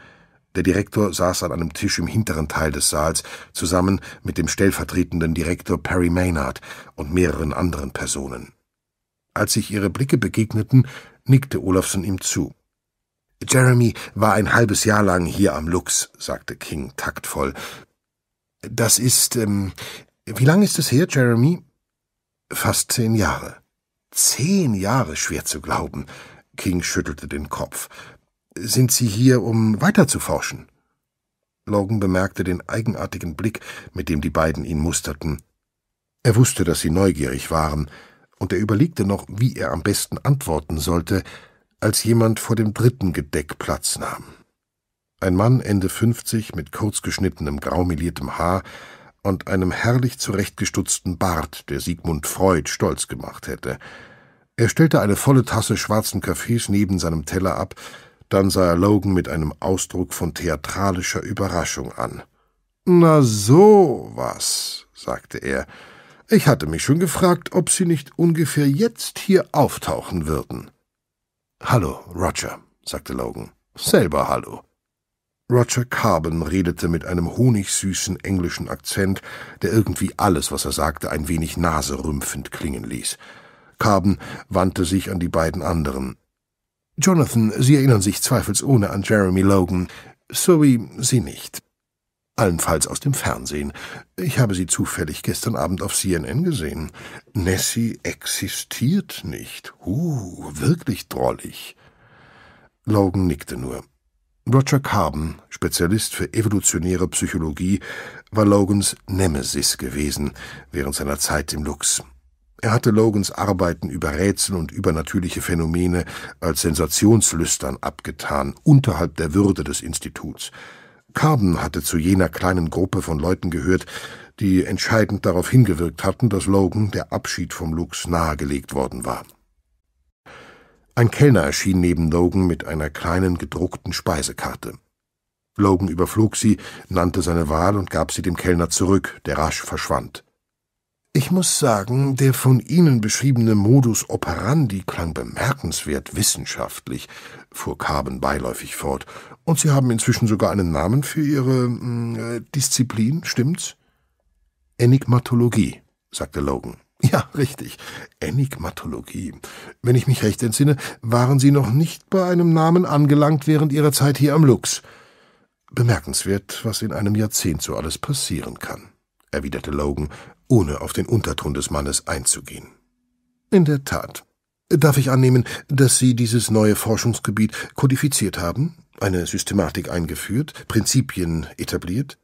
Der Direktor saß an einem Tisch im hinteren Teil des Saals zusammen mit dem stellvertretenden Direktor Perry Maynard und mehreren anderen Personen. Als sich ihre Blicke begegneten, nickte Olafson ihm zu. Jeremy war ein halbes Jahr lang hier am Lux, sagte King taktvoll. Das ist, ähm, wie lange ist es her, Jeremy? Fast zehn Jahre. Zehn Jahre, schwer zu glauben. King schüttelte den Kopf. Sind Sie hier, um weiterzuforschen? Logan bemerkte den eigenartigen Blick, mit dem die beiden ihn musterten. Er wusste, dass sie neugierig waren, und er überlegte noch, wie er am besten antworten sollte, als jemand vor dem dritten Gedeck Platz nahm. Ein Mann Ende fünfzig mit kurzgeschnittenem graumeliertem Haar und einem herrlich zurechtgestutzten Bart, der Sigmund Freud stolz gemacht hätte. Er stellte eine volle Tasse schwarzen Kaffees neben seinem Teller ab, dann sah er Logan mit einem Ausdruck von theatralischer Überraschung an. Na so was, sagte er. Ich hatte mich schon gefragt, ob Sie nicht ungefähr jetzt hier auftauchen würden. Hallo, Roger, sagte Logan. Selber hallo. Roger Carbon redete mit einem honigsüßen englischen Akzent, der irgendwie alles, was er sagte, ein wenig naserümpfend klingen ließ. Carbon wandte sich an die beiden anderen. Jonathan, Sie erinnern sich zweifelsohne an Jeremy Logan. Sorry, Sie nicht. Allenfalls aus dem Fernsehen. Ich habe sie zufällig gestern Abend auf CNN gesehen. Nessie existiert nicht. Uh, wirklich drollig. Logan nickte nur. Roger Carben, Spezialist für evolutionäre Psychologie, war Logans Nemesis gewesen während seiner Zeit im Lux. Er hatte Logans Arbeiten über Rätsel und übernatürliche Phänomene als Sensationslüstern abgetan, unterhalb der Würde des Instituts. Carbon hatte zu jener kleinen Gruppe von Leuten gehört, die entscheidend darauf hingewirkt hatten, dass Logan der Abschied vom Lux nahegelegt worden war. Ein Kellner erschien neben Logan mit einer kleinen gedruckten Speisekarte. Logan überflog sie, nannte seine Wahl und gab sie dem Kellner zurück, der rasch verschwand. Ich muss sagen, der von Ihnen beschriebene Modus operandi klang bemerkenswert wissenschaftlich, fuhr Carben beiläufig fort, und Sie haben inzwischen sogar einen Namen für Ihre hm, äh, Disziplin, stimmt's? Enigmatologie, sagte Logan. Ja, richtig. Enigmatologie. Wenn ich mich recht entsinne, waren Sie noch nicht bei einem Namen angelangt während Ihrer Zeit hier am Lux. Bemerkenswert, was in einem Jahrzehnt so alles passieren kann, erwiderte Logan, ohne auf den Unterton des Mannes einzugehen. In der Tat. Darf ich annehmen, dass Sie dieses neue Forschungsgebiet kodifiziert haben, eine Systematik eingeführt, Prinzipien etabliert?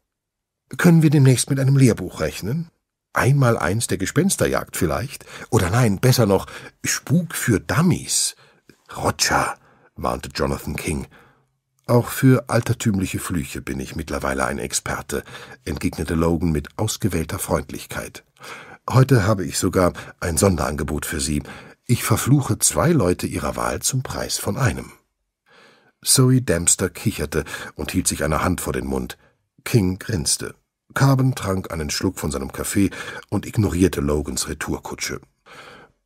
Können wir demnächst mit einem Lehrbuch rechnen? Einmal eins der Gespensterjagd vielleicht? Oder nein, besser noch, Spuk für Dummies. Roger, warnte Jonathan King, auch für altertümliche Flüche bin ich mittlerweile ein Experte, entgegnete Logan mit ausgewählter Freundlichkeit. Heute habe ich sogar ein Sonderangebot für Sie. Ich verfluche zwei Leute Ihrer Wahl zum Preis von einem. Zoe Dempster kicherte und hielt sich eine Hand vor den Mund. King grinste. Carbon trank einen Schluck von seinem Kaffee und ignorierte Logans Retourkutsche.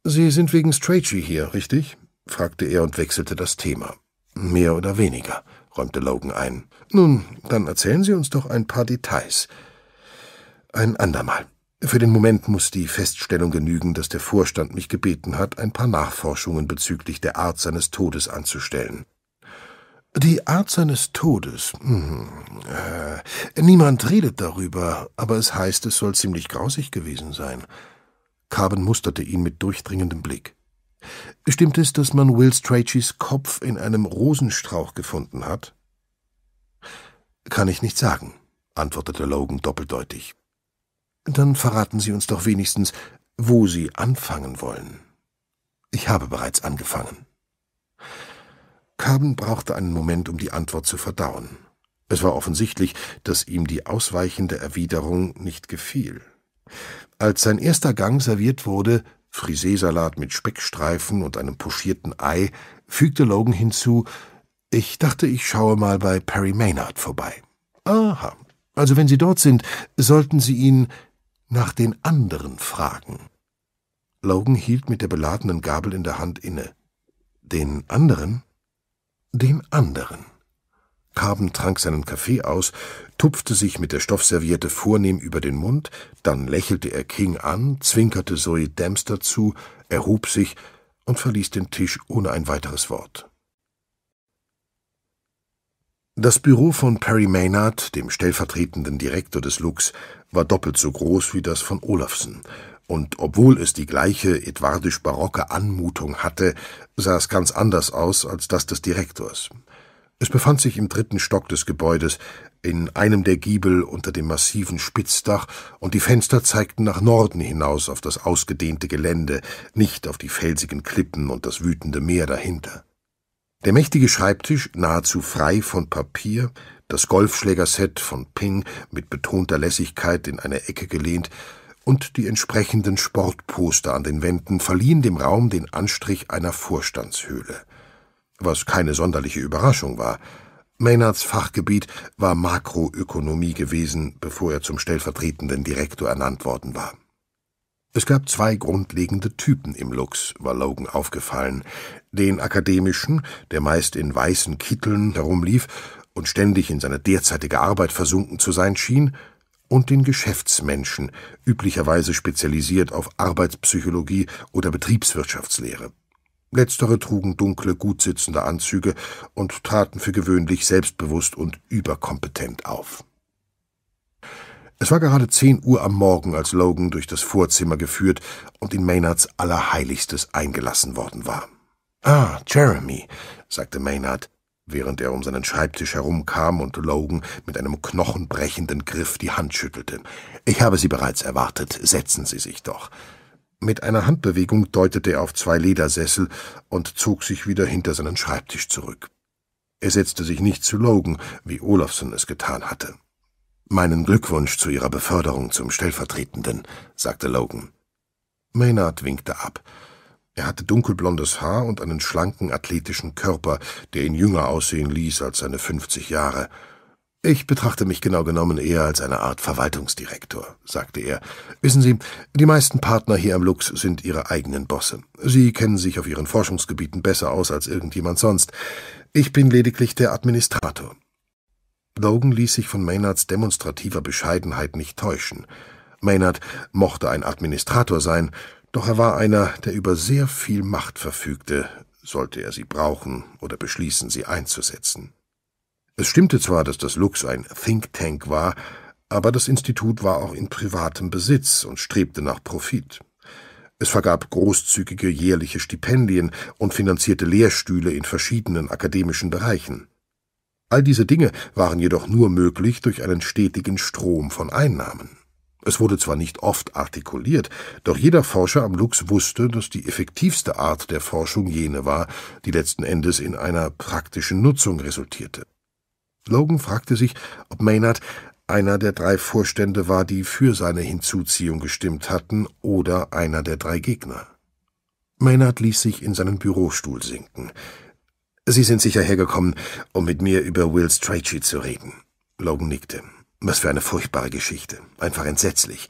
Sie sind wegen Strachey hier, richtig? fragte er und wechselte das Thema. Mehr oder weniger räumte Logan ein. Nun, dann erzählen Sie uns doch ein paar Details. Ein andermal. Für den Moment muss die Feststellung genügen, dass der Vorstand mich gebeten hat, ein paar Nachforschungen bezüglich der Art seines Todes anzustellen. Die Art seines Todes. Hm, äh, niemand redet darüber, aber es heißt, es soll ziemlich grausig gewesen sein. Carbon musterte ihn mit durchdringendem Blick. Stimmt es, dass man Will Stracheys Kopf in einem Rosenstrauch gefunden hat? Kann ich nicht sagen, antwortete Logan doppeldeutig. Dann verraten Sie uns doch wenigstens, wo Sie anfangen wollen. Ich habe bereits angefangen. Carbon brauchte einen Moment, um die Antwort zu verdauen. Es war offensichtlich, dass ihm die ausweichende Erwiderung nicht gefiel. Als sein erster Gang serviert wurde, Friseesalat mit Speckstreifen und einem pochierten Ei, fügte Logan hinzu, ich dachte, ich schaue mal bei Perry Maynard vorbei. Aha, also wenn Sie dort sind, sollten Sie ihn nach den anderen fragen. Logan hielt mit der beladenen Gabel in der Hand inne. Den anderen? Den anderen. Karben trank seinen Kaffee aus, tupfte sich mit der Stoffserviette vornehm über den Mund, dann lächelte er King an, zwinkerte Zoe Dempster zu, erhob sich und verließ den Tisch ohne ein weiteres Wort. Das Büro von Perry Maynard, dem stellvertretenden Direktor des Lux, war doppelt so groß wie das von Olafsen. und obwohl es die gleiche edwardisch barocke Anmutung hatte, sah es ganz anders aus als das des Direktors. Es befand sich im dritten Stock des Gebäudes, in einem der Giebel unter dem massiven Spitzdach, und die Fenster zeigten nach Norden hinaus auf das ausgedehnte Gelände, nicht auf die felsigen Klippen und das wütende Meer dahinter. Der mächtige Schreibtisch, nahezu frei von Papier, das Golfschlägerset von Ping mit betonter Lässigkeit in eine Ecke gelehnt, und die entsprechenden Sportposter an den Wänden verliehen dem Raum den Anstrich einer Vorstandshöhle was keine sonderliche Überraschung war. Maynards Fachgebiet war Makroökonomie gewesen, bevor er zum stellvertretenden Direktor ernannt worden war. Es gab zwei grundlegende Typen im Lux, war Logan aufgefallen. Den akademischen, der meist in weißen Kitteln herumlief und ständig in seine derzeitige Arbeit versunken zu sein schien, und den Geschäftsmenschen, üblicherweise spezialisiert auf Arbeitspsychologie oder Betriebswirtschaftslehre. Letztere trugen dunkle, gut sitzende Anzüge und traten für gewöhnlich selbstbewusst und überkompetent auf. Es war gerade zehn Uhr am Morgen, als Logan durch das Vorzimmer geführt und in Maynards Allerheiligstes eingelassen worden war. Ah, Jeremy, sagte Maynard, während er um seinen Schreibtisch herumkam und Logan mit einem knochenbrechenden Griff die Hand schüttelte. Ich habe Sie bereits erwartet. Setzen Sie sich doch. Mit einer Handbewegung deutete er auf zwei Ledersessel und zog sich wieder hinter seinen Schreibtisch zurück. Er setzte sich nicht zu Logan, wie Olafson es getan hatte. Meinen Glückwunsch zu Ihrer Beförderung zum Stellvertretenden, sagte Logan. Maynard winkte ab. Er hatte dunkelblondes Haar und einen schlanken, athletischen Körper, der ihn jünger aussehen ließ als seine fünfzig Jahre. Ich betrachte mich genau genommen eher als eine Art Verwaltungsdirektor, sagte er. Wissen Sie, die meisten Partner hier am Lux sind ihre eigenen Bosse. Sie kennen sich auf ihren Forschungsgebieten besser aus als irgendjemand sonst. Ich bin lediglich der Administrator. Logan ließ sich von Maynards demonstrativer Bescheidenheit nicht täuschen. Maynard mochte ein Administrator sein, doch er war einer, der über sehr viel Macht verfügte, sollte er sie brauchen oder beschließen, sie einzusetzen. Es stimmte zwar, dass das Lux ein Think Tank war, aber das Institut war auch in privatem Besitz und strebte nach Profit. Es vergab großzügige jährliche Stipendien und finanzierte Lehrstühle in verschiedenen akademischen Bereichen. All diese Dinge waren jedoch nur möglich durch einen stetigen Strom von Einnahmen. Es wurde zwar nicht oft artikuliert, doch jeder Forscher am Lux wusste, dass die effektivste Art der Forschung jene war, die letzten Endes in einer praktischen Nutzung resultierte. Logan fragte sich, ob Maynard einer der drei Vorstände war, die für seine Hinzuziehung gestimmt hatten, oder einer der drei Gegner. Maynard ließ sich in seinen Bürostuhl sinken. Sie sind sicher hergekommen, um mit mir über Will Strachey zu reden. Logan nickte. Was für eine furchtbare Geschichte. Einfach entsetzlich.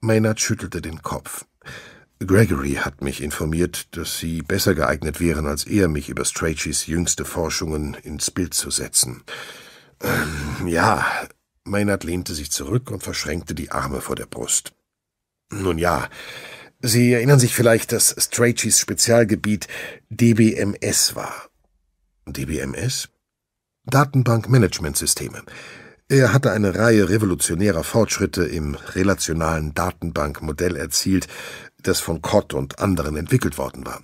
Maynard schüttelte den Kopf. Gregory hat mich informiert, dass Sie besser geeignet wären als er, mich über Strachys jüngste Forschungen ins Bild zu setzen. Ähm, ja, Maynard lehnte sich zurück und verschränkte die Arme vor der Brust. Nun ja, Sie erinnern sich vielleicht, dass Strachys Spezialgebiet DBMS war. DBMS? Datenbankmanagementsysteme. Er hatte eine Reihe revolutionärer Fortschritte im relationalen Datenbankmodell erzielt, das von Cott und anderen entwickelt worden war.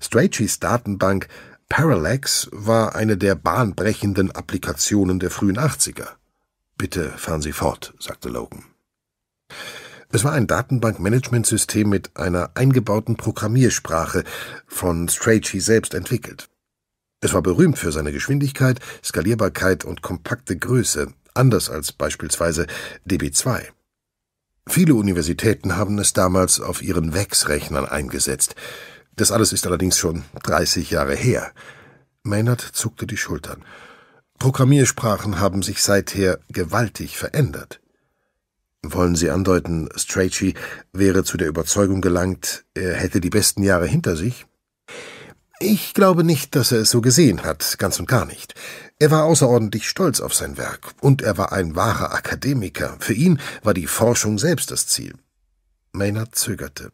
Strachys Datenbank Parallax war eine der bahnbrechenden Applikationen der frühen 80er. Bitte fahren Sie fort, sagte Logan. Es war ein Datenbankmanagementsystem mit einer eingebauten Programmiersprache von Strachey selbst entwickelt. Es war berühmt für seine Geschwindigkeit, Skalierbarkeit und kompakte Größe, anders als beispielsweise DB2. Viele Universitäten haben es damals auf ihren VEX-Rechnern eingesetzt. Das alles ist allerdings schon 30 Jahre her. Maynard zuckte die Schultern. Programmiersprachen haben sich seither gewaltig verändert. Wollen Sie andeuten, Strachey wäre zu der Überzeugung gelangt, er hätte die besten Jahre hinter sich? Ich glaube nicht, dass er es so gesehen hat, ganz und gar nicht. Er war außerordentlich stolz auf sein Werk und er war ein wahrer Akademiker. Für ihn war die Forschung selbst das Ziel. Maynard zögerte.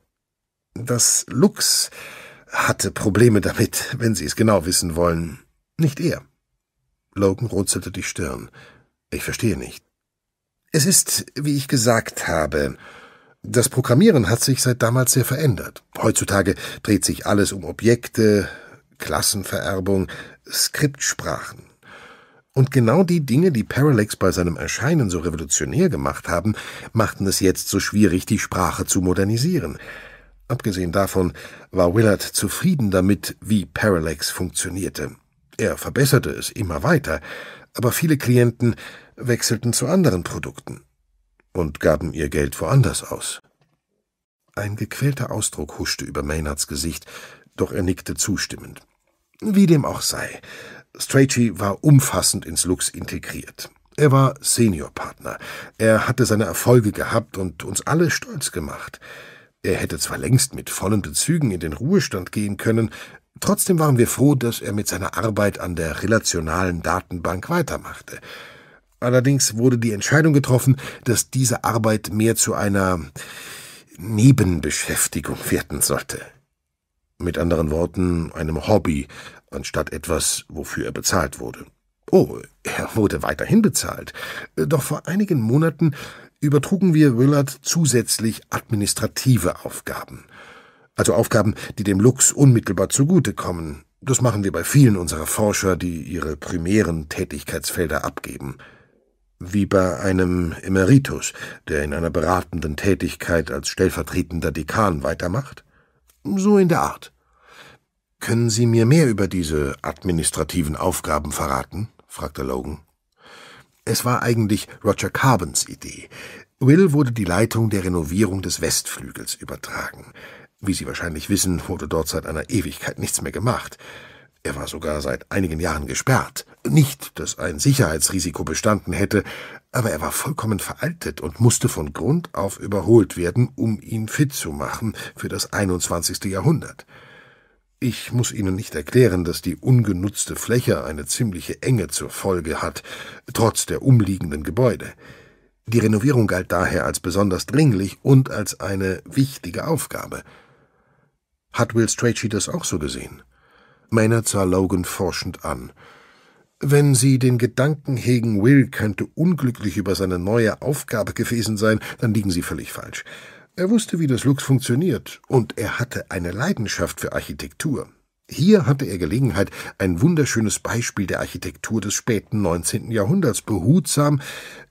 Das Lux hatte Probleme damit, wenn Sie es genau wissen wollen. Nicht er. Logan runzelte die Stirn. Ich verstehe nicht. Es ist, wie ich gesagt habe, das Programmieren hat sich seit damals sehr verändert. Heutzutage dreht sich alles um Objekte, Klassenvererbung, Skriptsprachen. Und genau die Dinge, die Parallax bei seinem Erscheinen so revolutionär gemacht haben, machten es jetzt so schwierig, die Sprache zu modernisieren. Abgesehen davon war Willard zufrieden damit, wie Parallax funktionierte. Er verbesserte es immer weiter, aber viele Klienten wechselten zu anderen Produkten und gaben ihr Geld woanders aus. Ein gequälter Ausdruck huschte über Maynards Gesicht, doch er nickte zustimmend. Wie dem auch sei, Strachey war umfassend ins Lux integriert. Er war Seniorpartner. Er hatte seine Erfolge gehabt und uns alle stolz gemacht. Er hätte zwar längst mit vollen Bezügen in den Ruhestand gehen können, trotzdem waren wir froh, dass er mit seiner Arbeit an der relationalen Datenbank weitermachte. Allerdings wurde die Entscheidung getroffen, dass diese Arbeit mehr zu einer Nebenbeschäftigung werden sollte. Mit anderen Worten, einem Hobby, anstatt etwas, wofür er bezahlt wurde. Oh, er wurde weiterhin bezahlt. Doch vor einigen Monaten übertrugen wir Willard zusätzlich administrative Aufgaben. Also Aufgaben, die dem Lux unmittelbar zugutekommen. Das machen wir bei vielen unserer Forscher, die ihre primären Tätigkeitsfelder abgeben. Wie bei einem Emeritus, der in einer beratenden Tätigkeit als stellvertretender Dekan weitermacht? So in der Art. Können Sie mir mehr über diese administrativen Aufgaben verraten? fragte Logan. Es war eigentlich Roger Carbons Idee. Will wurde die Leitung der Renovierung des Westflügels übertragen. Wie Sie wahrscheinlich wissen, wurde dort seit einer Ewigkeit nichts mehr gemacht. Er war sogar seit einigen Jahren gesperrt. Nicht, dass ein Sicherheitsrisiko bestanden hätte, aber er war vollkommen veraltet und musste von Grund auf überholt werden, um ihn fit zu machen für das 21. Jahrhundert. Ich muss Ihnen nicht erklären, dass die ungenutzte Fläche eine ziemliche Enge zur Folge hat, trotz der umliegenden Gebäude. Die Renovierung galt daher als besonders dringlich und als eine wichtige Aufgabe. Hat Will Strachey das auch so gesehen? Maynard sah Logan forschend an. Wenn Sie den Gedanken hegen, Will könnte unglücklich über seine neue Aufgabe gewesen sein, dann liegen Sie völlig falsch. Er wusste, wie das Lux funktioniert, und er hatte eine Leidenschaft für Architektur. Hier hatte er Gelegenheit, ein wunderschönes Beispiel der Architektur des späten 19. Jahrhunderts behutsam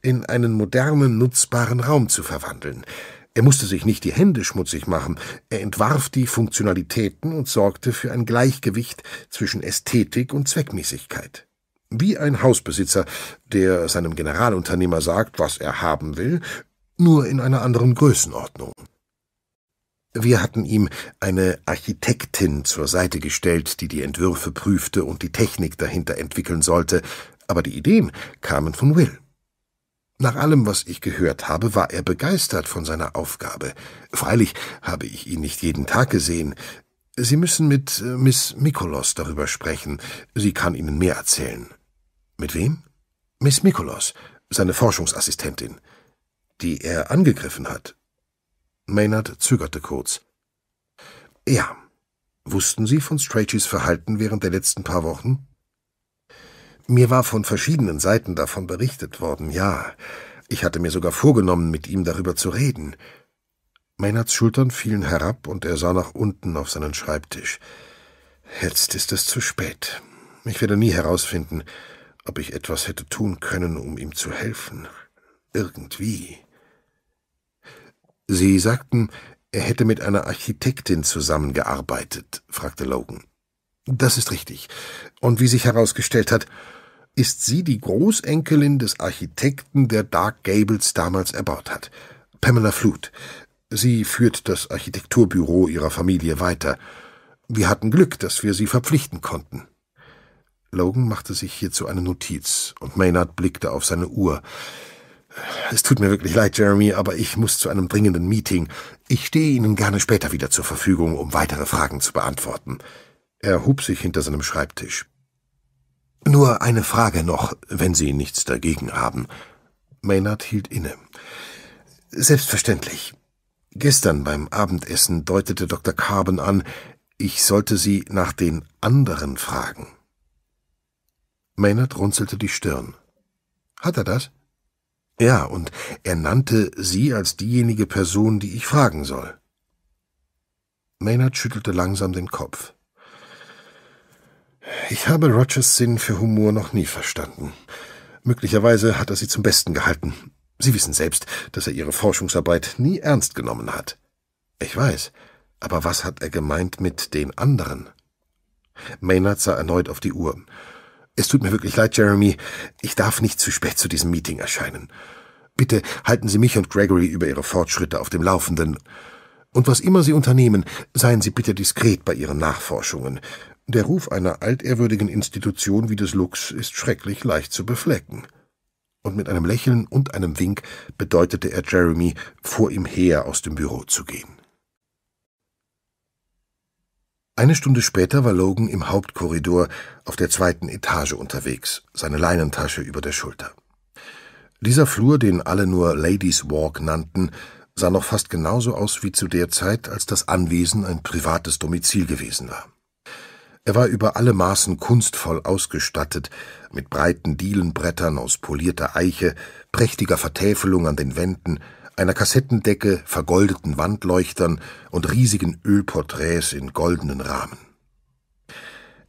in einen modernen, nutzbaren Raum zu verwandeln. Er musste sich nicht die Hände schmutzig machen, er entwarf die Funktionalitäten und sorgte für ein Gleichgewicht zwischen Ästhetik und Zweckmäßigkeit. Wie ein Hausbesitzer, der seinem Generalunternehmer sagt, was er haben will, nur in einer anderen Größenordnung. Wir hatten ihm eine Architektin zur Seite gestellt, die die Entwürfe prüfte und die Technik dahinter entwickeln sollte, aber die Ideen kamen von Will. Nach allem, was ich gehört habe, war er begeistert von seiner Aufgabe. Freilich habe ich ihn nicht jeden Tag gesehen. Sie müssen mit äh, Miss Mikolos darüber sprechen. Sie kann Ihnen mehr erzählen. Mit wem? Miss Mikolos, seine Forschungsassistentin die er angegriffen hat? Maynard zögerte kurz. Ja. Wussten Sie von Stracheys Verhalten während der letzten paar Wochen? Mir war von verschiedenen Seiten davon berichtet worden, ja. Ich hatte mir sogar vorgenommen, mit ihm darüber zu reden. Maynards Schultern fielen herab und er sah nach unten auf seinen Schreibtisch. Jetzt ist es zu spät. Ich werde nie herausfinden, ob ich etwas hätte tun können, um ihm zu helfen. Irgendwie. Sie sagten, er hätte mit einer Architektin zusammengearbeitet, fragte Logan. Das ist richtig. Und wie sich herausgestellt hat, ist sie die Großenkelin des Architekten, der Dark Gables damals erbaut hat, Pamela Flood. Sie führt das Architekturbüro ihrer Familie weiter. Wir hatten Glück, dass wir sie verpflichten konnten. Logan machte sich hierzu eine Notiz, und Maynard blickte auf seine Uhr. Es tut mir wirklich leid, Jeremy, aber ich muss zu einem dringenden Meeting. Ich stehe Ihnen gerne später wieder zur Verfügung, um weitere Fragen zu beantworten. Er hob sich hinter seinem Schreibtisch. Nur eine Frage noch, wenn Sie nichts dagegen haben. Maynard hielt inne. Selbstverständlich. Gestern beim Abendessen deutete Dr. Carbon an, ich sollte Sie nach den anderen fragen. Maynard runzelte die Stirn. Hat er das? Ja, und er nannte Sie als diejenige Person, die ich fragen soll. Maynard schüttelte langsam den Kopf. Ich habe Rogers Sinn für Humor noch nie verstanden. Möglicherweise hat er sie zum Besten gehalten. Sie wissen selbst, dass er Ihre Forschungsarbeit nie ernst genommen hat. Ich weiß, aber was hat er gemeint mit den anderen? Maynard sah erneut auf die Uhr. Es tut mir wirklich leid, Jeremy. Ich darf nicht zu spät zu diesem Meeting erscheinen. Bitte halten Sie mich und Gregory über Ihre Fortschritte auf dem Laufenden. Und was immer Sie unternehmen, seien Sie bitte diskret bei Ihren Nachforschungen. Der Ruf einer altehrwürdigen Institution wie des Lux ist schrecklich leicht zu beflecken. Und mit einem Lächeln und einem Wink bedeutete er Jeremy, vor ihm her aus dem Büro zu gehen. Eine Stunde später war Logan im Hauptkorridor auf der zweiten Etage unterwegs, seine Leinentasche über der Schulter. Dieser Flur, den alle nur Ladies Walk nannten, sah noch fast genauso aus wie zu der Zeit, als das Anwesen ein privates Domizil gewesen war. Er war über alle Maßen kunstvoll ausgestattet, mit breiten Dielenbrettern aus polierter Eiche, prächtiger Vertäfelung an den Wänden einer Kassettendecke, vergoldeten Wandleuchtern und riesigen Ölporträts in goldenen Rahmen.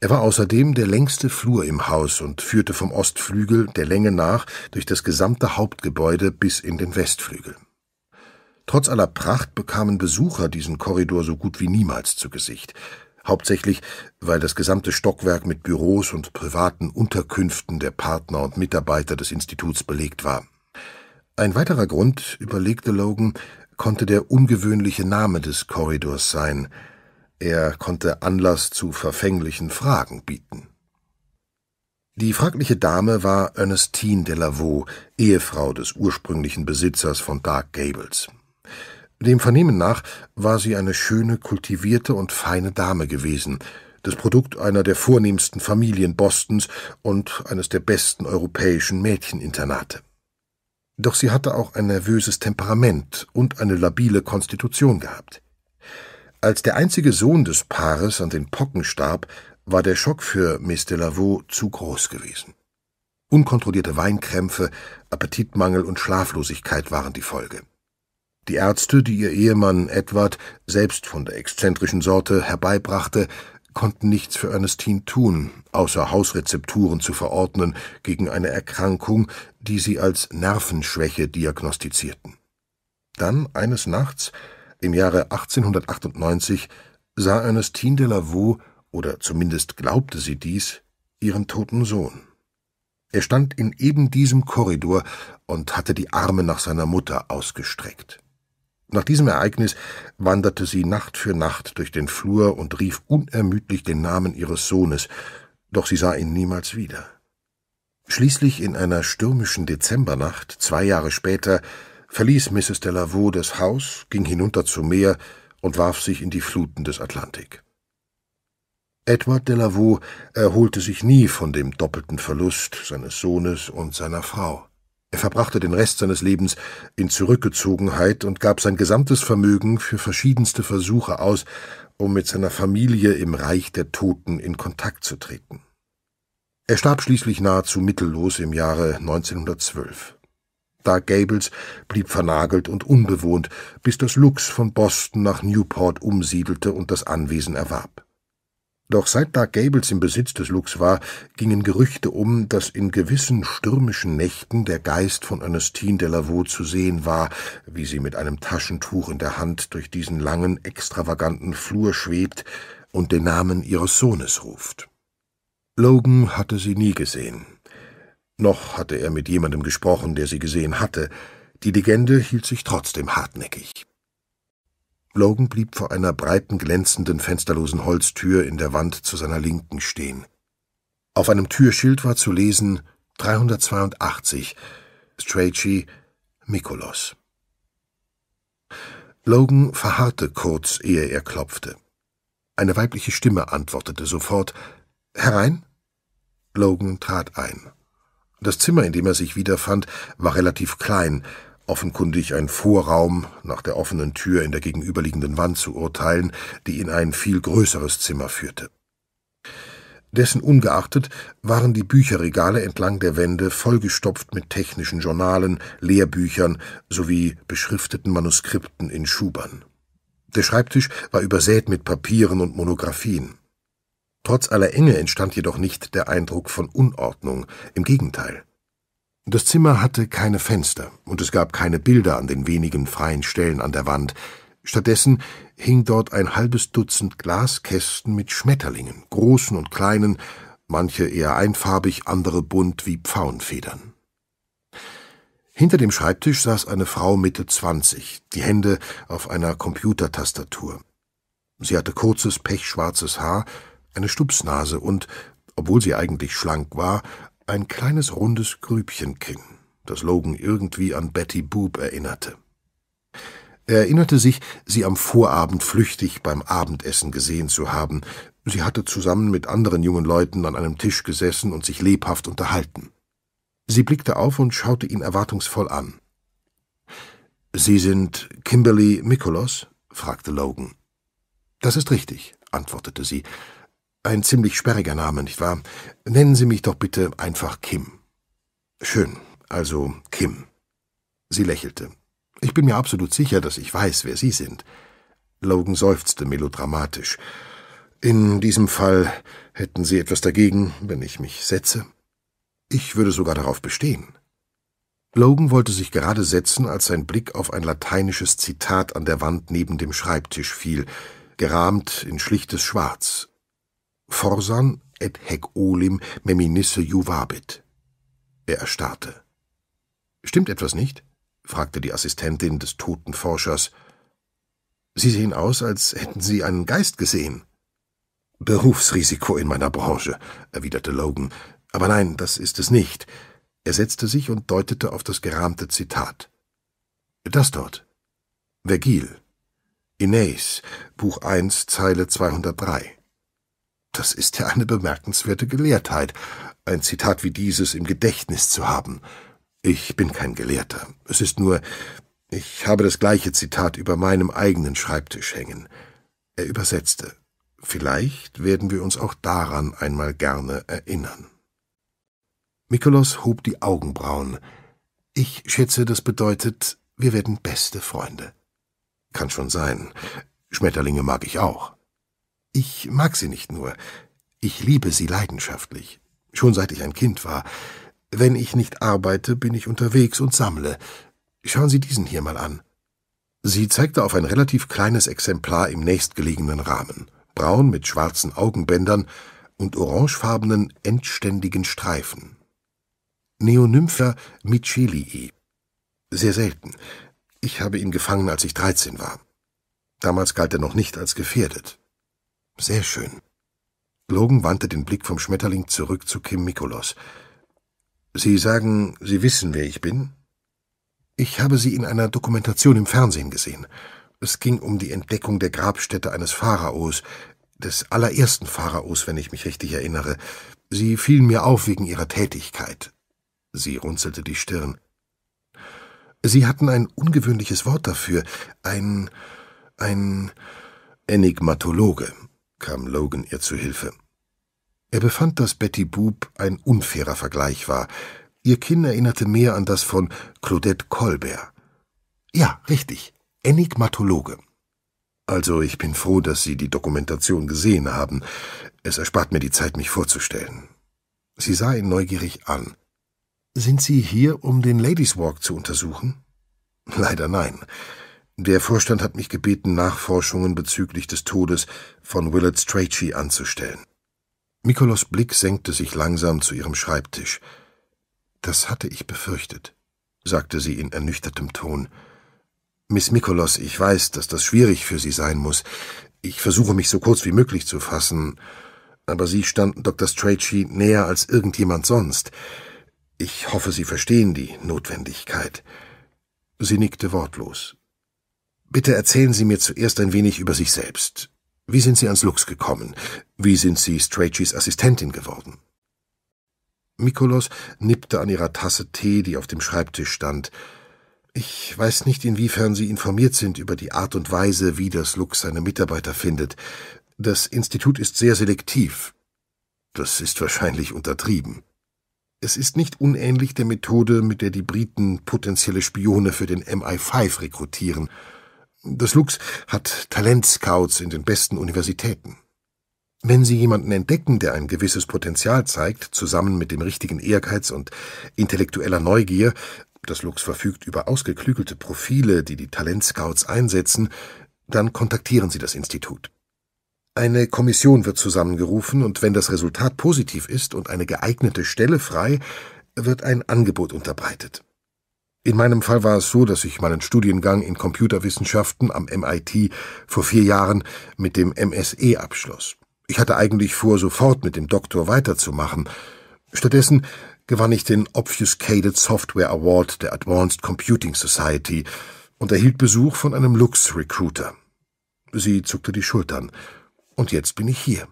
Er war außerdem der längste Flur im Haus und führte vom Ostflügel der Länge nach durch das gesamte Hauptgebäude bis in den Westflügel. Trotz aller Pracht bekamen Besucher diesen Korridor so gut wie niemals zu Gesicht, hauptsächlich weil das gesamte Stockwerk mit Büros und privaten Unterkünften der Partner und Mitarbeiter des Instituts belegt war. Ein weiterer Grund, überlegte Logan, konnte der ungewöhnliche Name des Korridors sein. Er konnte Anlass zu verfänglichen Fragen bieten. Die fragliche Dame war Ernestine Delavaux, Ehefrau des ursprünglichen Besitzers von Dark Gables. Dem Vernehmen nach war sie eine schöne, kultivierte und feine Dame gewesen, das Produkt einer der vornehmsten Familien Bostons und eines der besten europäischen Mädcheninternate. Doch sie hatte auch ein nervöses Temperament und eine labile Konstitution gehabt. Als der einzige Sohn des Paares an den Pocken starb, war der Schock für Miss Delavaux zu groß gewesen. Unkontrollierte Weinkrämpfe, Appetitmangel und Schlaflosigkeit waren die Folge. Die Ärzte, die ihr Ehemann Edward, selbst von der exzentrischen Sorte, herbeibrachte, konnten nichts für Ernestine tun, außer Hausrezepturen zu verordnen gegen eine Erkrankung, die sie als Nervenschwäche diagnostizierten. Dann, eines Nachts, im Jahre 1898, sah Ernestine de Lavaux, oder zumindest glaubte sie dies, ihren toten Sohn. Er stand in eben diesem Korridor und hatte die Arme nach seiner Mutter ausgestreckt. Nach diesem Ereignis wanderte sie Nacht für Nacht durch den Flur und rief unermüdlich den Namen ihres Sohnes, doch sie sah ihn niemals wieder. Schließlich in einer stürmischen Dezembernacht, zwei Jahre später, verließ Mrs. Delavaux das Haus, ging hinunter zum Meer und warf sich in die Fluten des Atlantik. Edward Delavaux erholte sich nie von dem doppelten Verlust seines Sohnes und seiner Frau. Er verbrachte den Rest seines Lebens in Zurückgezogenheit und gab sein gesamtes Vermögen für verschiedenste Versuche aus, um mit seiner Familie im Reich der Toten in Kontakt zu treten. Er starb schließlich nahezu mittellos im Jahre 1912. Dark Gables blieb vernagelt und unbewohnt, bis das Lux von Boston nach Newport umsiedelte und das Anwesen erwarb. Doch seit Dark Gables im Besitz des Lux war, gingen Gerüchte um, dass in gewissen stürmischen Nächten der Geist von Ernestine Delavaux zu sehen war, wie sie mit einem Taschentuch in der Hand durch diesen langen, extravaganten Flur schwebt und den Namen ihres Sohnes ruft. Logan hatte sie nie gesehen. Noch hatte er mit jemandem gesprochen, der sie gesehen hatte. Die Legende hielt sich trotzdem hartnäckig. Logan blieb vor einer breiten, glänzenden, fensterlosen Holztür in der Wand zu seiner Linken stehen. Auf einem Türschild war zu lesen 382 Strachey Mikolos. Logan verharrte kurz, ehe er klopfte. Eine weibliche Stimme antwortete sofort Herein? Logan trat ein. Das Zimmer, in dem er sich wiederfand, war relativ klein, offenkundig ein Vorraum nach der offenen Tür in der gegenüberliegenden Wand zu urteilen, die in ein viel größeres Zimmer führte. Dessen ungeachtet waren die Bücherregale entlang der Wände vollgestopft mit technischen Journalen, Lehrbüchern sowie beschrifteten Manuskripten in Schubern. Der Schreibtisch war übersät mit Papieren und Monographien. Trotz aller Enge entstand jedoch nicht der Eindruck von Unordnung, im Gegenteil. Das Zimmer hatte keine Fenster und es gab keine Bilder an den wenigen freien Stellen an der Wand. Stattdessen hing dort ein halbes Dutzend Glaskästen mit Schmetterlingen, großen und kleinen, manche eher einfarbig, andere bunt wie Pfauenfedern. Hinter dem Schreibtisch saß eine Frau Mitte zwanzig, die Hände auf einer Computertastatur. Sie hatte kurzes, pechschwarzes Haar, eine Stupsnase und, obwohl sie eigentlich schlank war, ein kleines rundes Grübchenkinn, das Logan irgendwie an Betty Boop erinnerte. Er erinnerte sich, sie am Vorabend flüchtig beim Abendessen gesehen zu haben. Sie hatte zusammen mit anderen jungen Leuten an einem Tisch gesessen und sich lebhaft unterhalten. Sie blickte auf und schaute ihn erwartungsvoll an. Sie sind Kimberly Mikolos? fragte Logan. Das ist richtig, antwortete sie. Ein ziemlich sperriger Name, nicht wahr? Nennen Sie mich doch bitte einfach Kim. Schön, also Kim. Sie lächelte. Ich bin mir absolut sicher, dass ich weiß, wer Sie sind. Logan seufzte melodramatisch. In diesem Fall hätten Sie etwas dagegen, wenn ich mich setze? Ich würde sogar darauf bestehen. Logan wollte sich gerade setzen, als sein Blick auf ein lateinisches Zitat an der Wand neben dem Schreibtisch fiel, gerahmt in schlichtes Schwarz, Forsan et hec olim meminisse juvabit. Er erstarrte. Stimmt etwas nicht? fragte die Assistentin des toten Forschers. Sie sehen aus, als hätten Sie einen Geist gesehen. Berufsrisiko in meiner Branche, erwiderte Logan. Aber nein, das ist es nicht. Er setzte sich und deutete auf das gerahmte Zitat. Das dort. Vergil. Ineis, Buch 1, Zeile 203. Das ist ja eine bemerkenswerte Gelehrtheit, ein Zitat wie dieses im Gedächtnis zu haben. Ich bin kein Gelehrter. Es ist nur, ich habe das gleiche Zitat über meinem eigenen Schreibtisch hängen. Er übersetzte. Vielleicht werden wir uns auch daran einmal gerne erinnern. Mikolos hob die Augenbrauen. Ich schätze, das bedeutet, wir werden beste Freunde. Kann schon sein. Schmetterlinge mag ich auch. Ich mag sie nicht nur, ich liebe sie leidenschaftlich, schon seit ich ein Kind war. Wenn ich nicht arbeite, bin ich unterwegs und sammle. Schauen Sie diesen hier mal an. Sie zeigte auf ein relativ kleines Exemplar im nächstgelegenen Rahmen, braun mit schwarzen Augenbändern und orangefarbenen, endständigen Streifen. Neonympha michelii. Sehr selten. Ich habe ihn gefangen, als ich dreizehn war. Damals galt er noch nicht als gefährdet. Sehr schön. Logan wandte den Blick vom Schmetterling zurück zu Kim Mikolos. Sie sagen, Sie wissen, wer ich bin? Ich habe Sie in einer Dokumentation im Fernsehen gesehen. Es ging um die Entdeckung der Grabstätte eines Pharaos, des allerersten Pharaos, wenn ich mich richtig erinnere. Sie fielen mir auf wegen Ihrer Tätigkeit. Sie runzelte die Stirn. Sie hatten ein ungewöhnliches Wort dafür, ein ein Enigmatologe kam Logan ihr zu Hilfe. Er befand, dass Betty Boop ein unfairer Vergleich war. Ihr Kinn erinnerte mehr an das von Claudette Colbert. Ja, richtig, Enigmatologe. Also, ich bin froh, dass Sie die Dokumentation gesehen haben. Es erspart mir die Zeit, mich vorzustellen. Sie sah ihn neugierig an. Sind Sie hier, um den Ladies Walk zu untersuchen? Leider nein. Der Vorstand hat mich gebeten, Nachforschungen bezüglich des Todes von Willard Strachey anzustellen. Mikolos Blick senkte sich langsam zu ihrem Schreibtisch. Das hatte ich befürchtet, sagte sie in ernüchtertem Ton. Miss Mikolos, ich weiß, dass das schwierig für Sie sein muss. Ich versuche mich so kurz wie möglich zu fassen, aber Sie standen Dr. Strachey näher als irgendjemand sonst. Ich hoffe, Sie verstehen die Notwendigkeit. Sie nickte wortlos. Bitte erzählen Sie mir zuerst ein wenig über sich selbst. Wie sind Sie ans Lux gekommen? Wie sind Sie Strachys Assistentin geworden? Mikolos nippte an ihrer Tasse Tee, die auf dem Schreibtisch stand. Ich weiß nicht, inwiefern Sie informiert sind über die Art und Weise, wie das Lux seine Mitarbeiter findet. Das Institut ist sehr selektiv. Das ist wahrscheinlich untertrieben. Es ist nicht unähnlich der Methode, mit der die Briten potenzielle Spione für den MI5 rekrutieren – das Lux hat Talentscouts in den besten Universitäten. Wenn Sie jemanden entdecken, der ein gewisses Potenzial zeigt, zusammen mit dem richtigen Ehrgeiz und intellektueller Neugier, das Lux verfügt über ausgeklügelte Profile, die die Talentscouts einsetzen, dann kontaktieren Sie das Institut. Eine Kommission wird zusammengerufen und wenn das Resultat positiv ist und eine geeignete Stelle frei, wird ein Angebot unterbreitet. In meinem Fall war es so, dass ich meinen Studiengang in Computerwissenschaften am MIT vor vier Jahren mit dem MSE abschloss. Ich hatte eigentlich vor, sofort mit dem Doktor weiterzumachen. Stattdessen gewann ich den Obfuscated Software Award der Advanced Computing Society und erhielt Besuch von einem Lux-Recruiter. Sie zuckte die Schultern. Und jetzt bin ich hier.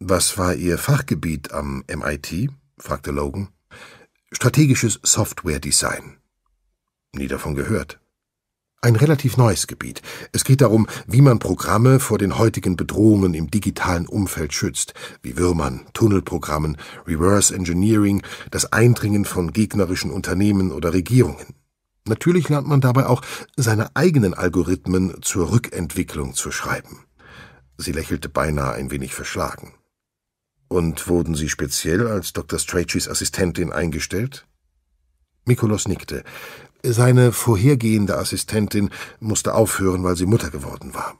Was war Ihr Fachgebiet am MIT? fragte Logan. Strategisches Software-Design. Nie davon gehört. Ein relativ neues Gebiet. Es geht darum, wie man Programme vor den heutigen Bedrohungen im digitalen Umfeld schützt, wie Würmern, Tunnelprogrammen, Reverse Engineering, das Eindringen von gegnerischen Unternehmen oder Regierungen. Natürlich lernt man dabei auch, seine eigenen Algorithmen zur Rückentwicklung zu schreiben. Sie lächelte beinahe ein wenig verschlagen. Und wurden Sie speziell als Dr. Strachys Assistentin eingestellt? Mikolos nickte. Seine vorhergehende Assistentin musste aufhören, weil sie Mutter geworden war.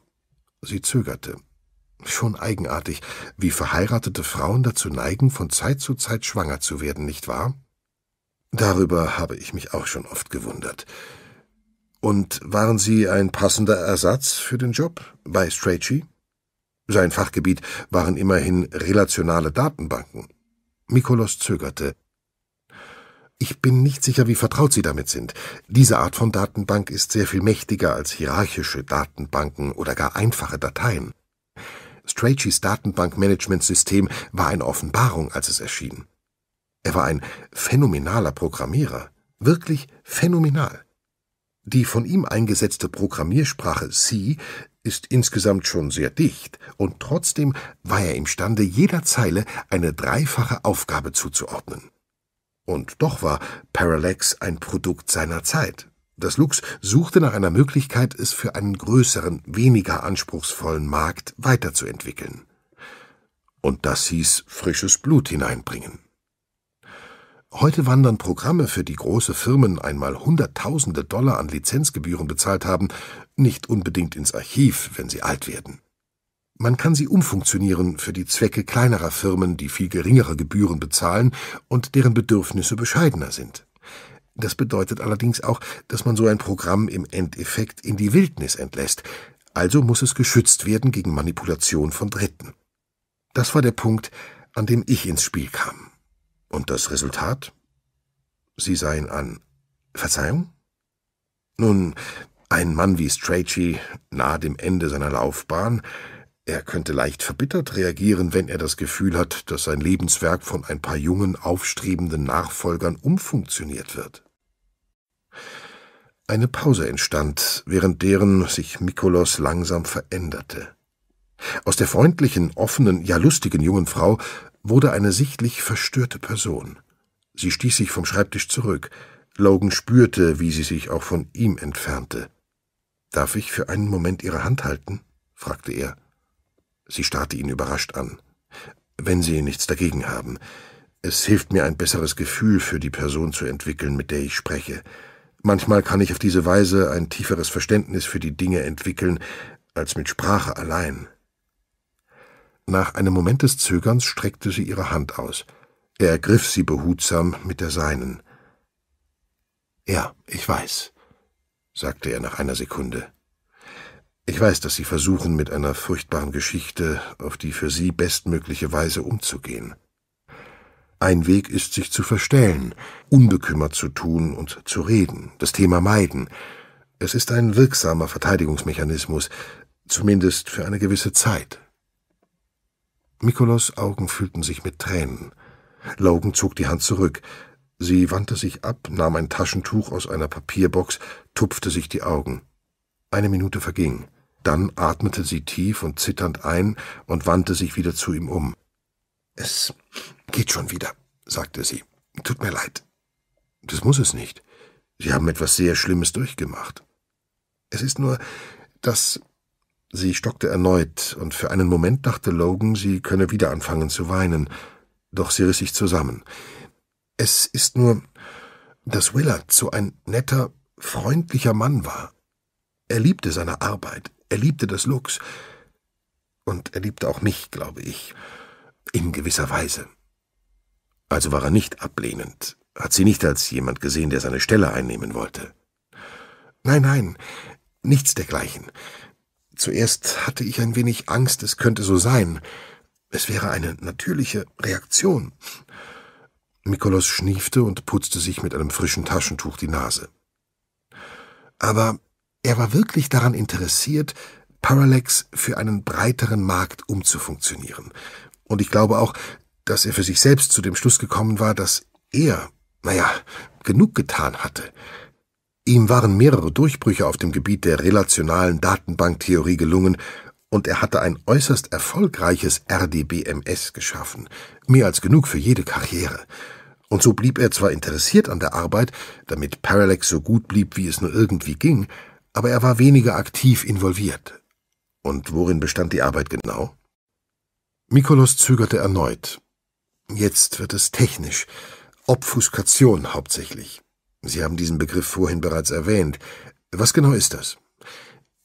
Sie zögerte. Schon eigenartig, wie verheiratete Frauen dazu neigen, von Zeit zu Zeit schwanger zu werden, nicht wahr? Darüber habe ich mich auch schon oft gewundert. Und waren Sie ein passender Ersatz für den Job bei Strachey? Sein Fachgebiet waren immerhin relationale Datenbanken. Mikolos zögerte. Ich bin nicht sicher, wie vertraut Sie damit sind. Diese Art von Datenbank ist sehr viel mächtiger als hierarchische Datenbanken oder gar einfache Dateien. Strachys Datenbankmanagementsystem war eine Offenbarung, als es erschien. Er war ein phänomenaler Programmierer, wirklich phänomenal. Die von ihm eingesetzte Programmiersprache C ist insgesamt schon sehr dicht, und trotzdem war er imstande, jeder Zeile eine dreifache Aufgabe zuzuordnen. Und doch war Parallax ein Produkt seiner Zeit. Das Lux suchte nach einer Möglichkeit, es für einen größeren, weniger anspruchsvollen Markt weiterzuentwickeln. Und das hieß frisches Blut hineinbringen. Heute wandern Programme, für die große Firmen einmal Hunderttausende Dollar an Lizenzgebühren bezahlt haben, nicht unbedingt ins Archiv, wenn sie alt werden. Man kann sie umfunktionieren für die Zwecke kleinerer Firmen, die viel geringere Gebühren bezahlen und deren Bedürfnisse bescheidener sind. Das bedeutet allerdings auch, dass man so ein Programm im Endeffekt in die Wildnis entlässt, also muss es geschützt werden gegen Manipulation von Dritten. Das war der Punkt, an dem ich ins Spiel kam. Und das Resultat? Sie seien an Verzeihung? Nun, ein Mann wie Strachey, nahe dem Ende seiner Laufbahn, er könnte leicht verbittert reagieren, wenn er das Gefühl hat, dass sein Lebenswerk von ein paar jungen, aufstrebenden Nachfolgern umfunktioniert wird. Eine Pause entstand, während deren sich Mikolos langsam veränderte. Aus der freundlichen, offenen, ja lustigen jungen Frau wurde eine sichtlich verstörte Person. Sie stieß sich vom Schreibtisch zurück. Logan spürte, wie sie sich auch von ihm entfernte. Darf ich für einen Moment Ihre Hand halten? fragte er. Sie starrte ihn überrascht an. Wenn Sie nichts dagegen haben. Es hilft mir, ein besseres Gefühl für die Person zu entwickeln, mit der ich spreche. Manchmal kann ich auf diese Weise ein tieferes Verständnis für die Dinge entwickeln, als mit Sprache allein. Nach einem Moment des Zögerns streckte sie ihre Hand aus. Er ergriff sie behutsam mit der seinen. Ja, ich weiß sagte er nach einer Sekunde. Ich weiß, dass Sie versuchen, mit einer furchtbaren Geschichte auf die für Sie bestmögliche Weise umzugehen. Ein Weg ist, sich zu verstellen, unbekümmert zu tun und zu reden, das Thema meiden. Es ist ein wirksamer Verteidigungsmechanismus, zumindest für eine gewisse Zeit. Mikolos Augen füllten sich mit Tränen. Logan zog die Hand zurück. Sie wandte sich ab, nahm ein Taschentuch aus einer Papierbox, tupfte sich die Augen. Eine Minute verging. Dann atmete sie tief und zitternd ein und wandte sich wieder zu ihm um. Es geht schon wieder, sagte sie. Tut mir leid. Das muss es nicht. Sie haben etwas sehr Schlimmes durchgemacht. Es ist nur, dass. Sie stockte erneut, und für einen Moment dachte Logan, sie könne wieder anfangen zu weinen, doch sie riss sich zusammen. Es ist nur, dass Willard so ein netter, freundlicher Mann war. Er liebte seine Arbeit, er liebte das Lux. Und er liebte auch mich, glaube ich, in gewisser Weise. Also war er nicht ablehnend, hat sie nicht als jemand gesehen, der seine Stelle einnehmen wollte. Nein, nein, nichts dergleichen. Zuerst hatte ich ein wenig Angst, es könnte so sein. Es wäre eine natürliche Reaktion, Nikolaus schniefte und putzte sich mit einem frischen Taschentuch die Nase. Aber er war wirklich daran interessiert, Parallax für einen breiteren Markt umzufunktionieren. Und ich glaube auch, dass er für sich selbst zu dem Schluss gekommen war, dass er, naja, genug getan hatte. Ihm waren mehrere Durchbrüche auf dem Gebiet der relationalen Datenbanktheorie gelungen, und er hatte ein äußerst erfolgreiches RDBMS geschaffen, mehr als genug für jede Karriere. Und so blieb er zwar interessiert an der Arbeit, damit Parallax so gut blieb, wie es nur irgendwie ging, aber er war weniger aktiv involviert. Und worin bestand die Arbeit genau? Mikolos zögerte erneut. Jetzt wird es technisch. Obfuskation hauptsächlich. Sie haben diesen Begriff vorhin bereits erwähnt. Was genau ist das?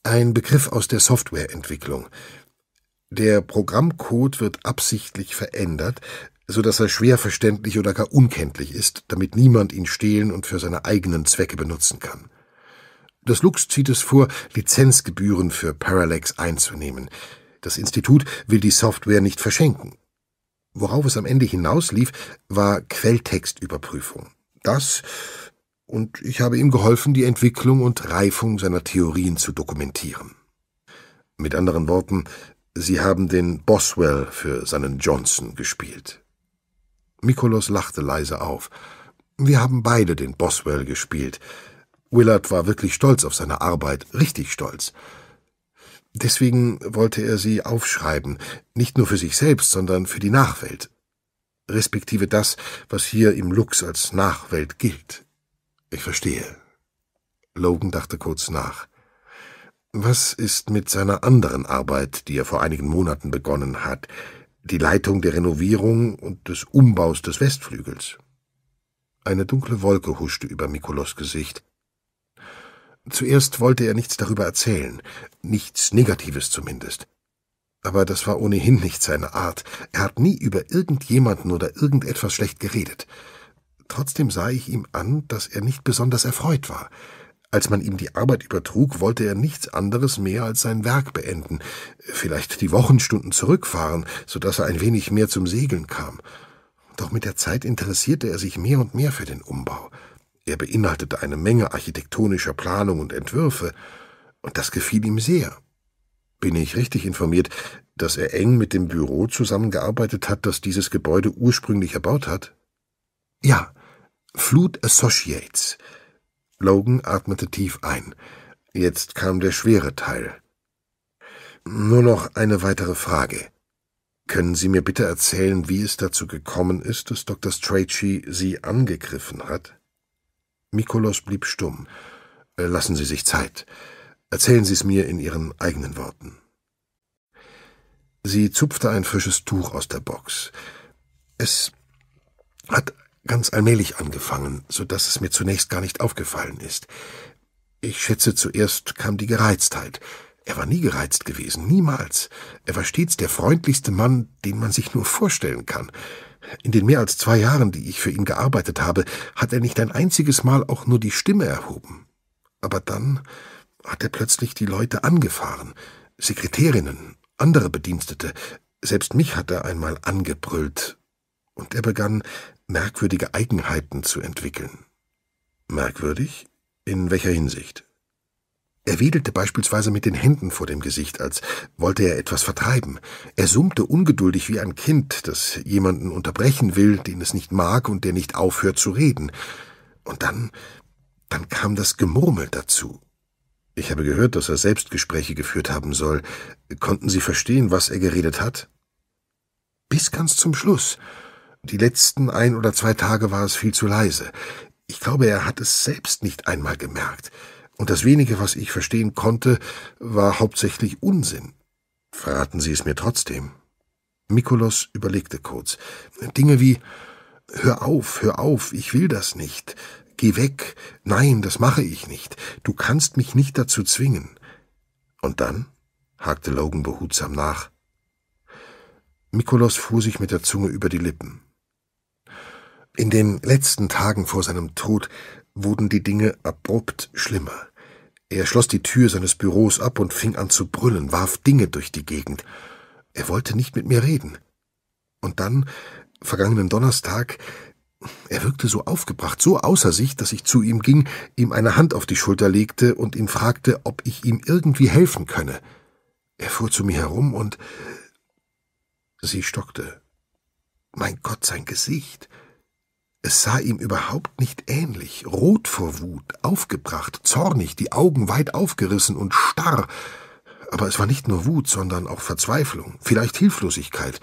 ein Begriff aus der Softwareentwicklung. Der Programmcode wird absichtlich verändert, so dass er schwer verständlich oder gar unkenntlich ist, damit niemand ihn stehlen und für seine eigenen Zwecke benutzen kann. Das Lux zieht es vor, Lizenzgebühren für Parallax einzunehmen. Das Institut will die Software nicht verschenken. Worauf es am Ende hinauslief, war Quelltextüberprüfung. Das und ich habe ihm geholfen, die Entwicklung und Reifung seiner Theorien zu dokumentieren. Mit anderen Worten, Sie haben den Boswell für seinen Johnson gespielt. Mikolos lachte leise auf. Wir haben beide den Boswell gespielt. Willard war wirklich stolz auf seine Arbeit, richtig stolz. Deswegen wollte er sie aufschreiben, nicht nur für sich selbst, sondern für die Nachwelt, respektive das, was hier im Lux als Nachwelt gilt. Ich verstehe. Logan dachte kurz nach. Was ist mit seiner anderen Arbeit, die er vor einigen Monaten begonnen hat, die Leitung der Renovierung und des Umbaus des Westflügels? Eine dunkle Wolke huschte über Mikolos Gesicht. Zuerst wollte er nichts darüber erzählen, nichts Negatives zumindest. Aber das war ohnehin nicht seine Art. Er hat nie über irgendjemanden oder irgendetwas schlecht geredet. Trotzdem sah ich ihm an, dass er nicht besonders erfreut war. Als man ihm die Arbeit übertrug, wollte er nichts anderes mehr als sein Werk beenden, vielleicht die Wochenstunden zurückfahren, so dass er ein wenig mehr zum Segeln kam. Doch mit der Zeit interessierte er sich mehr und mehr für den Umbau. Er beinhaltete eine Menge architektonischer Planung und Entwürfe, und das gefiel ihm sehr. Bin ich richtig informiert, dass er eng mit dem Büro zusammengearbeitet hat, das dieses Gebäude ursprünglich erbaut hat? Ja, Flut Associates. Logan atmete tief ein. Jetzt kam der schwere Teil. Nur noch eine weitere Frage. Können Sie mir bitte erzählen, wie es dazu gekommen ist, dass Dr. Strachey Sie angegriffen hat? Mikolos blieb stumm. Äh, lassen Sie sich Zeit. Erzählen Sie es mir in Ihren eigenen Worten. Sie zupfte ein frisches Tuch aus der Box. Es hat ganz allmählich angefangen, so dass es mir zunächst gar nicht aufgefallen ist. Ich schätze, zuerst kam die Gereiztheit. Er war nie gereizt gewesen, niemals. Er war stets der freundlichste Mann, den man sich nur vorstellen kann. In den mehr als zwei Jahren, die ich für ihn gearbeitet habe, hat er nicht ein einziges Mal auch nur die Stimme erhoben. Aber dann hat er plötzlich die Leute angefahren, Sekretärinnen, andere Bedienstete, selbst mich hat er einmal angebrüllt, und er begann merkwürdige Eigenheiten zu entwickeln. Merkwürdig? In welcher Hinsicht? Er wedelte beispielsweise mit den Händen vor dem Gesicht, als wollte er etwas vertreiben. Er summte ungeduldig wie ein Kind, das jemanden unterbrechen will, den es nicht mag und der nicht aufhört zu reden. Und dann, dann kam das Gemurmel dazu. Ich habe gehört, dass er Selbstgespräche geführt haben soll. Konnten Sie verstehen, was er geredet hat? Bis ganz zum Schluss. Die letzten ein oder zwei Tage war es viel zu leise. Ich glaube, er hat es selbst nicht einmal gemerkt. Und das wenige, was ich verstehen konnte, war hauptsächlich Unsinn. Verraten Sie es mir trotzdem. Mikolos überlegte kurz. Dinge wie Hör auf, hör auf, ich will das nicht. Geh weg. Nein, das mache ich nicht. Du kannst mich nicht dazu zwingen. Und dann? hakte Logan behutsam nach. Mikolos fuhr sich mit der Zunge über die Lippen. In den letzten Tagen vor seinem Tod wurden die Dinge abrupt schlimmer. Er schloss die Tür seines Büros ab und fing an zu brüllen, warf Dinge durch die Gegend. Er wollte nicht mit mir reden. Und dann, vergangenen Donnerstag, er wirkte so aufgebracht, so außer sich, dass ich zu ihm ging, ihm eine Hand auf die Schulter legte und ihn fragte, ob ich ihm irgendwie helfen könne. Er fuhr zu mir herum und sie stockte. Mein Gott, sein Gesicht. Es sah ihm überhaupt nicht ähnlich, rot vor Wut, aufgebracht, zornig, die Augen weit aufgerissen und starr. Aber es war nicht nur Wut, sondern auch Verzweiflung, vielleicht Hilflosigkeit.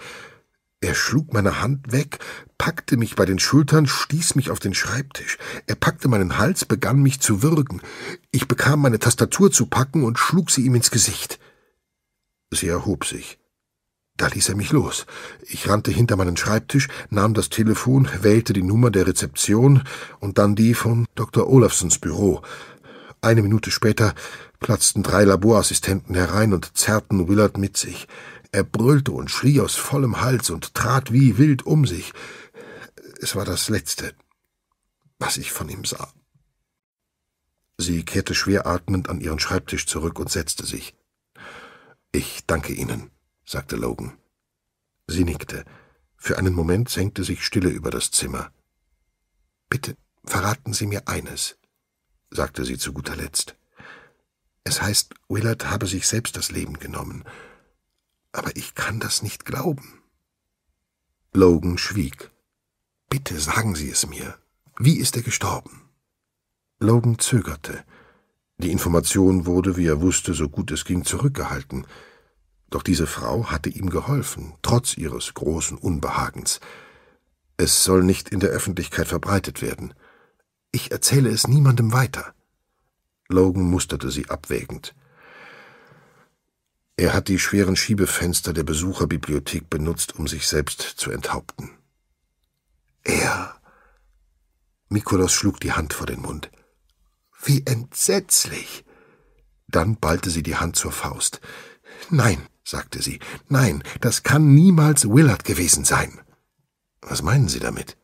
Er schlug meine Hand weg, packte mich bei den Schultern, stieß mich auf den Schreibtisch. Er packte meinen Hals, begann mich zu würgen. Ich bekam meine Tastatur zu packen und schlug sie ihm ins Gesicht. Sie erhob sich. Da ließ er mich los. Ich rannte hinter meinen Schreibtisch, nahm das Telefon, wählte die Nummer der Rezeption und dann die von Dr. Olafsons Büro. Eine Minute später platzten drei Laborassistenten herein und zerrten Willard mit sich. Er brüllte und schrie aus vollem Hals und trat wie wild um sich. Es war das Letzte, was ich von ihm sah. Sie kehrte schwer atmend an ihren Schreibtisch zurück und setzte sich. Ich danke Ihnen, sagte Logan. Sie nickte. Für einen Moment senkte sich Stille über das Zimmer. Bitte verraten Sie mir eines, sagte sie zu guter Letzt. Es heißt, Willard habe sich selbst das Leben genommen. Aber ich kann das nicht glauben. Logan schwieg. Bitte sagen Sie es mir. Wie ist er gestorben? Logan zögerte. Die Information wurde, wie er wusste, so gut es ging, zurückgehalten. Doch diese Frau hatte ihm geholfen, trotz ihres großen Unbehagens. Es soll nicht in der Öffentlichkeit verbreitet werden. Ich erzähle es niemandem weiter. Logan musterte sie abwägend. Er hat die schweren Schiebefenster der Besucherbibliothek benutzt, um sich selbst zu enthaupten. Er. Mikolas schlug die Hand vor den Mund. Wie entsetzlich. Dann ballte sie die Hand zur Faust. Nein, sagte sie. Nein, das kann niemals Willard gewesen sein. Was meinen Sie damit?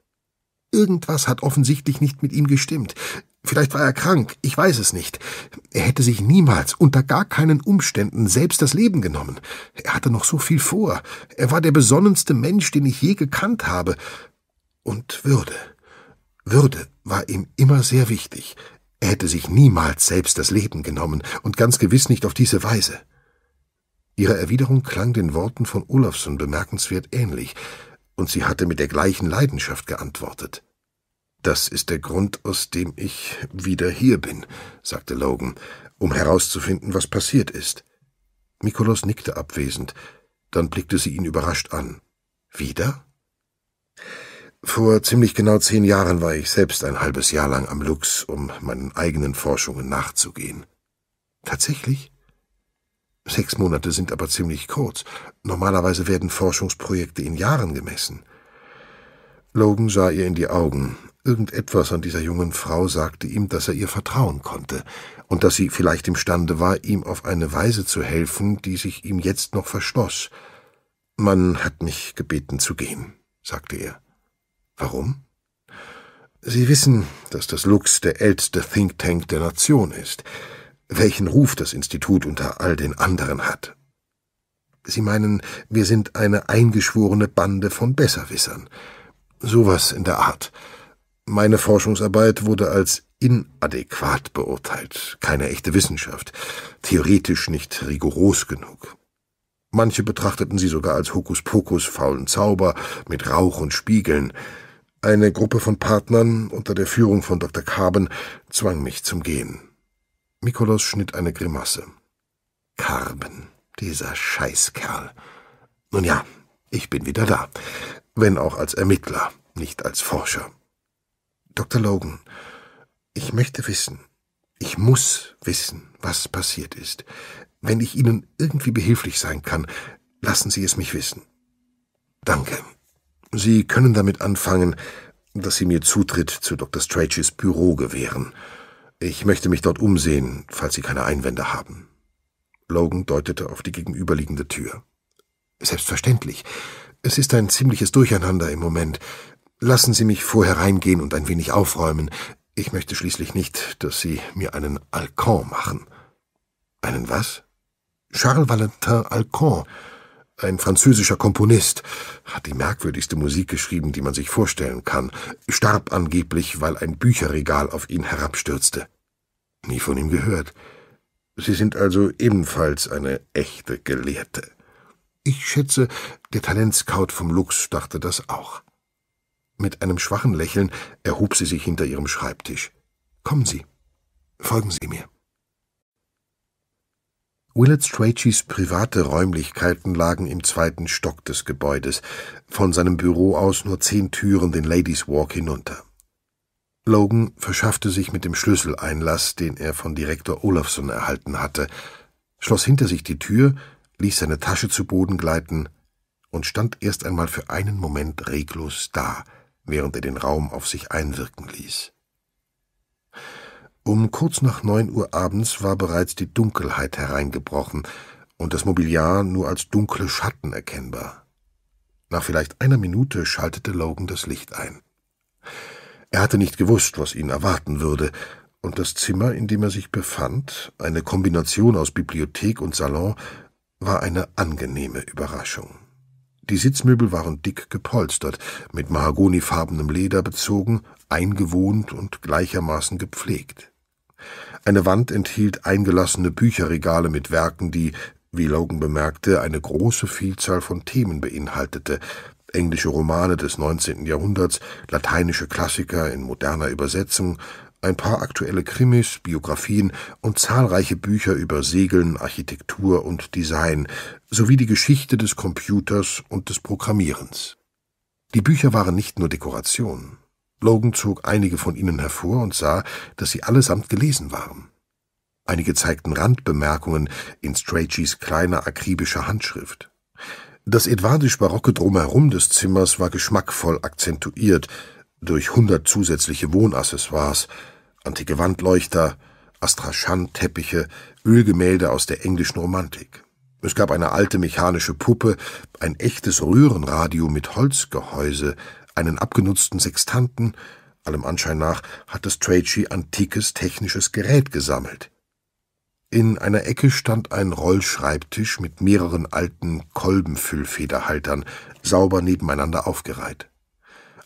Irgendwas hat offensichtlich nicht mit ihm gestimmt. Vielleicht war er krank, ich weiß es nicht. Er hätte sich niemals unter gar keinen Umständen selbst das Leben genommen. Er hatte noch so viel vor. Er war der besonnenste Mensch, den ich je gekannt habe. Und Würde. Würde war ihm immer sehr wichtig. Er hätte sich niemals selbst das Leben genommen und ganz gewiss nicht auf diese Weise. Ihre Erwiderung klang den Worten von Olafsson bemerkenswert ähnlich, und sie hatte mit der gleichen Leidenschaft geantwortet. »Das ist der Grund, aus dem ich wieder hier bin«, sagte Logan, »um herauszufinden, was passiert ist.« Mikolos nickte abwesend, dann blickte sie ihn überrascht an. »Wieder?« vor ziemlich genau zehn Jahren war ich selbst ein halbes Jahr lang am Lux, um meinen eigenen Forschungen nachzugehen. Tatsächlich? Sechs Monate sind aber ziemlich kurz. Normalerweise werden Forschungsprojekte in Jahren gemessen. Logan sah ihr in die Augen. Irgendetwas an dieser jungen Frau sagte ihm, dass er ihr vertrauen konnte und dass sie vielleicht imstande war, ihm auf eine Weise zu helfen, die sich ihm jetzt noch verschloss. Man hat mich gebeten zu gehen, sagte er. Warum? Sie wissen, dass das Lux der älteste Think Tank der Nation ist welchen Ruf das Institut unter all den anderen hat. Sie meinen, wir sind eine eingeschworene Bande von Besserwissern. Sowas in der Art. Meine Forschungsarbeit wurde als inadäquat beurteilt, keine echte Wissenschaft, theoretisch nicht rigoros genug. Manche betrachteten sie sogar als Hokuspokus, faulen Zauber mit Rauch und Spiegeln. Eine Gruppe von Partnern unter der Führung von Dr. Carben zwang mich zum Gehen. Mikolos schnitt eine Grimasse. Carmen, dieser Scheißkerl. Nun ja, ich bin wieder da, wenn auch als Ermittler, nicht als Forscher. Dr. Logan, ich möchte wissen, ich muss wissen, was passiert ist. Wenn ich Ihnen irgendwie behilflich sein kann, lassen Sie es mich wissen. Danke. Sie können damit anfangen, dass Sie mir Zutritt zu Dr. Strachys Büro gewähren. Ich möchte mich dort umsehen, falls Sie keine Einwände haben. Logan deutete auf die gegenüberliegende Tür. Selbstverständlich. Es ist ein ziemliches Durcheinander im Moment. Lassen Sie mich vorher reingehen und ein wenig aufräumen. Ich möchte schließlich nicht, dass Sie mir einen Alcon machen. Einen was? Charles Valentin Alcon, ein französischer Komponist hat die merkwürdigste Musik geschrieben, die man sich vorstellen kann, starb angeblich, weil ein Bücherregal auf ihn herabstürzte. Nie von ihm gehört. Sie sind also ebenfalls eine echte Gelehrte. Ich schätze, der Talentscout vom Lux dachte das auch. Mit einem schwachen Lächeln erhob sie sich hinter ihrem Schreibtisch. Kommen Sie, folgen Sie mir. Willard Stracheys private Räumlichkeiten lagen im zweiten Stock des Gebäudes, von seinem Büro aus nur zehn Türen den Ladies Walk hinunter. Logan verschaffte sich mit dem Schlüssel Einlass, den er von Direktor Olafson erhalten hatte, schloss hinter sich die Tür, ließ seine Tasche zu Boden gleiten und stand erst einmal für einen Moment reglos da, während er den Raum auf sich einwirken ließ. Um kurz nach neun Uhr abends war bereits die Dunkelheit hereingebrochen und das Mobiliar nur als dunkle Schatten erkennbar. Nach vielleicht einer Minute schaltete Logan das Licht ein. Er hatte nicht gewusst, was ihn erwarten würde, und das Zimmer, in dem er sich befand, eine Kombination aus Bibliothek und Salon, war eine angenehme Überraschung. Die Sitzmöbel waren dick gepolstert, mit mahagonifarbenem Leder bezogen, eingewohnt und gleichermaßen gepflegt. Eine Wand enthielt eingelassene Bücherregale mit Werken, die, wie Logan bemerkte, eine große Vielzahl von Themen beinhaltete. Englische Romane des 19. Jahrhunderts, lateinische Klassiker in moderner Übersetzung, ein paar aktuelle Krimis, Biografien und zahlreiche Bücher über Segeln, Architektur und Design, sowie die Geschichte des Computers und des Programmierens. Die Bücher waren nicht nur Dekoration. Logan zog einige von ihnen hervor und sah, dass sie allesamt gelesen waren. Einige zeigten Randbemerkungen in Strachys kleiner akribischer Handschrift. Das edwardisch-barocke Drumherum des Zimmers war geschmackvoll akzentuiert durch hundert zusätzliche Wohnaccessoires, antike Wandleuchter, Astrachan-Teppiche, Ölgemälde aus der englischen Romantik. Es gab eine alte mechanische Puppe, ein echtes Röhrenradio mit Holzgehäuse, einen abgenutzten Sextanten, allem Anschein nach hatte Strachey antikes technisches Gerät gesammelt. In einer Ecke stand ein Rollschreibtisch mit mehreren alten Kolbenfüllfederhaltern, sauber nebeneinander aufgereiht.